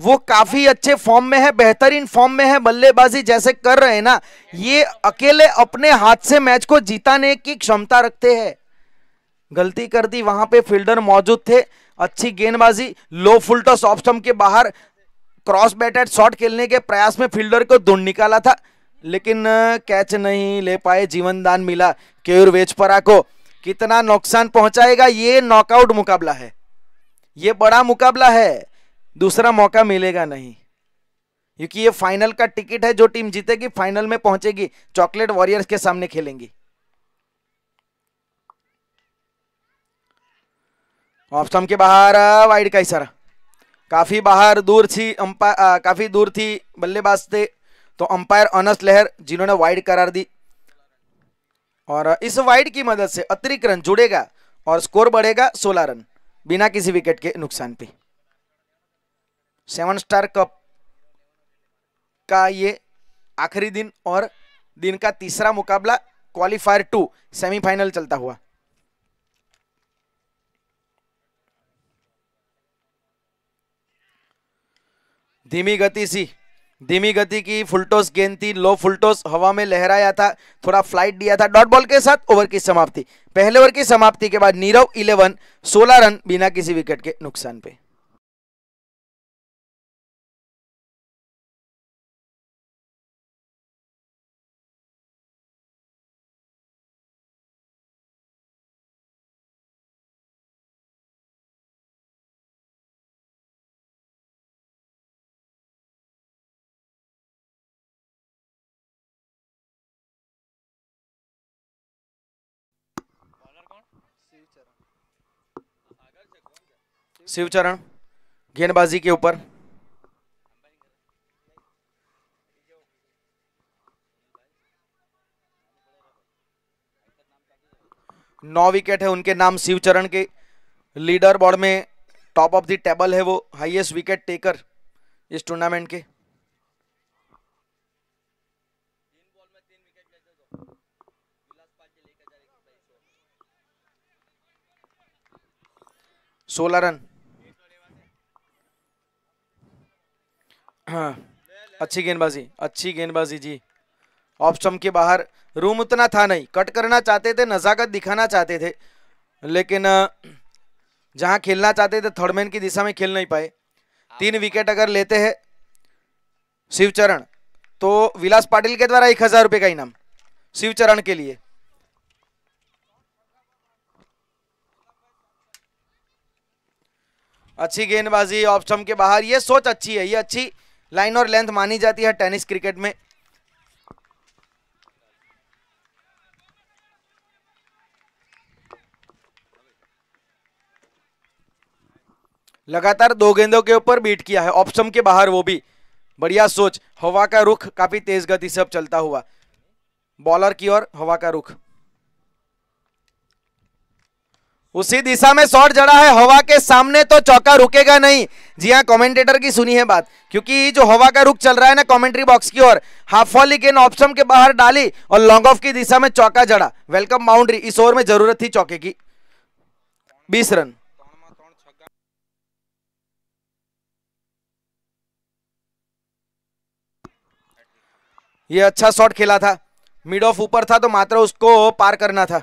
वो काफी अच्छे फॉर्म में है बेहतरीन फॉर्म में है बल्लेबाजी जैसे कर रहे हैं ना ये अकेले अपने हाथ से मैच को जीताने की क्षमता रखते हैं गलती कर दी वहां पे फील्डर मौजूद थे अच्छी गेंदबाजी लो फुलटॉस ऑफ स्टम्प के बाहर क्रॉस बैटेड शॉट खेलने के प्रयास में फील्डर को धुंड निकाला था लेकिन कैच नहीं ले पाए जीवन दान मिला केयूर वेजपरा को कितना नुकसान पहुंचाएगा ये नॉकआउट मुकाबला है ये बड़ा मुकाबला है दूसरा मौका मिलेगा नहीं क्योंकि ये फाइनल का टिकट है जो टीम जीतेगी फाइनल में पहुंचेगी चॉकलेट वॉरियर्स के सामने खेलेंगी ऑप्शन के बाहर वाइड का इशारा काफी बाहर दूर थी अंपा काफी दूर थी बल्लेबाज थे तो अंपायर अनस लहर जिन्होंने वाइड करार दी और इस वाइड की मदद से अतिरिक्त रन जुड़ेगा और स्कोर बढ़ेगा सोलह रन बिना किसी विकेट के नुकसान पे सेवन स्टार कप का ये आखिरी दिन और दिन का तीसरा मुकाबला क्वालिफायर टू सेमीफाइनल चलता हुआ धीमी गति सी धीमी गति की फुलटोस गेंद थी लो फुलटोस हवा में लहराया था थोड़ा फ्लाइट दिया था डॉट बॉल के साथ ओवर की समाप्ति पहले ओवर की समाप्ति के बाद नीरव 11 16 रन बिना किसी विकेट के नुकसान पे शिवचरण गेंदबाजी के ऊपर नौ विकेट है उनके नाम शिवचरण के लीडर बोर्ड में टॉप ऑफ द टेबल है वो हाईएस्ट विकेट टेकर इस टूर्नामेंट के सोलह रन हाँ अच्छी गेंदबाजी अच्छी गेंदबाजी जी ऑफ स्टम्प के बाहर रूम उतना था नहीं कट करना चाहते थे नज़ाकत दिखाना चाहते थे लेकिन जहां खेलना चाहते थे थर्डमैन की दिशा में खेल नहीं पाए तीन विकेट अगर लेते हैं शिवचरण तो विलास पाटिल के द्वारा एक हज़ार रुपये का इनाम शिवचरण के लिए अच्छी गेंदबाजी ऑफ स्टम्प के बाहर ये सोच अच्छी है ये अच्छी लाइन और लेंथ मानी जाती है टेनिस क्रिकेट में लगातार दो गेंदों के ऊपर बीट किया है ऑप्शन के बाहर वो भी बढ़िया सोच हवा का रुख काफी तेज गति से अब चलता हुआ बॉलर की ओर हवा का रुख उसी दिशा में शॉट जड़ा है हवा के सामने तो चौका रुकेगा नहीं जी हाँ कमेंटेटर की सुनी है बात क्योंकि जो हवा का रुख चल रहा है ना कमेंट्री बॉक्स की ओर हाफ वॉली गेंद ऑप्शन के बाहर डाली और लॉन्ग ऑफ की दिशा में चौका जड़ा वेलकम बाउंड्री इस ओवर में जरूरत थी चौके की बीस रन ये अच्छा शॉट खेला था मिड ऑफ ऊपर था तो मात्र उसको पार करना था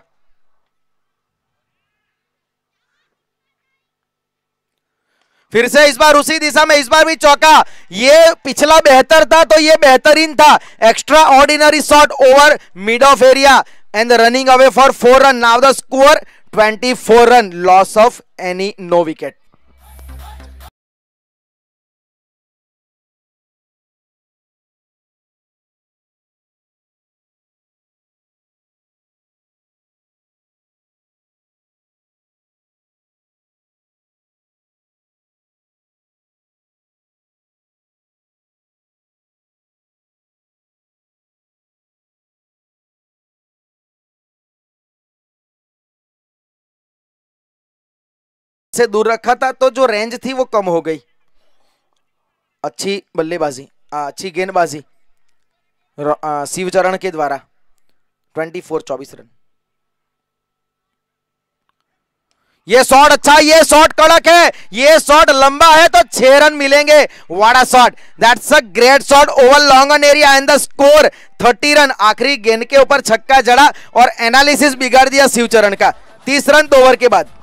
फिर से इस बार उसी दिशा में इस बार भी चौका ये पिछला बेहतर था तो ये बेहतरीन था extraordinary shot over mid off area and running away for four run now the score 24 run loss of any no wicket से दूर रखा था तो जो रेंज थी वो कम हो गई अच्छी बल्लेबाजी अच्छी गेंदबाजी शिवचरण के द्वारा 24 फोर चौबीस रन ये शॉट अच्छा ये शॉट कड़क है ये शॉट लंबा है तो छह रन मिलेंगे वाड़ा shot that's a great shot over long on area and the score thirty run आखिरी गेंद के ऊपर छक्का जड़ा और एनालिसिस बिगाड़ दिया शिवचरण का तीस रन दो तो ओवर के बाद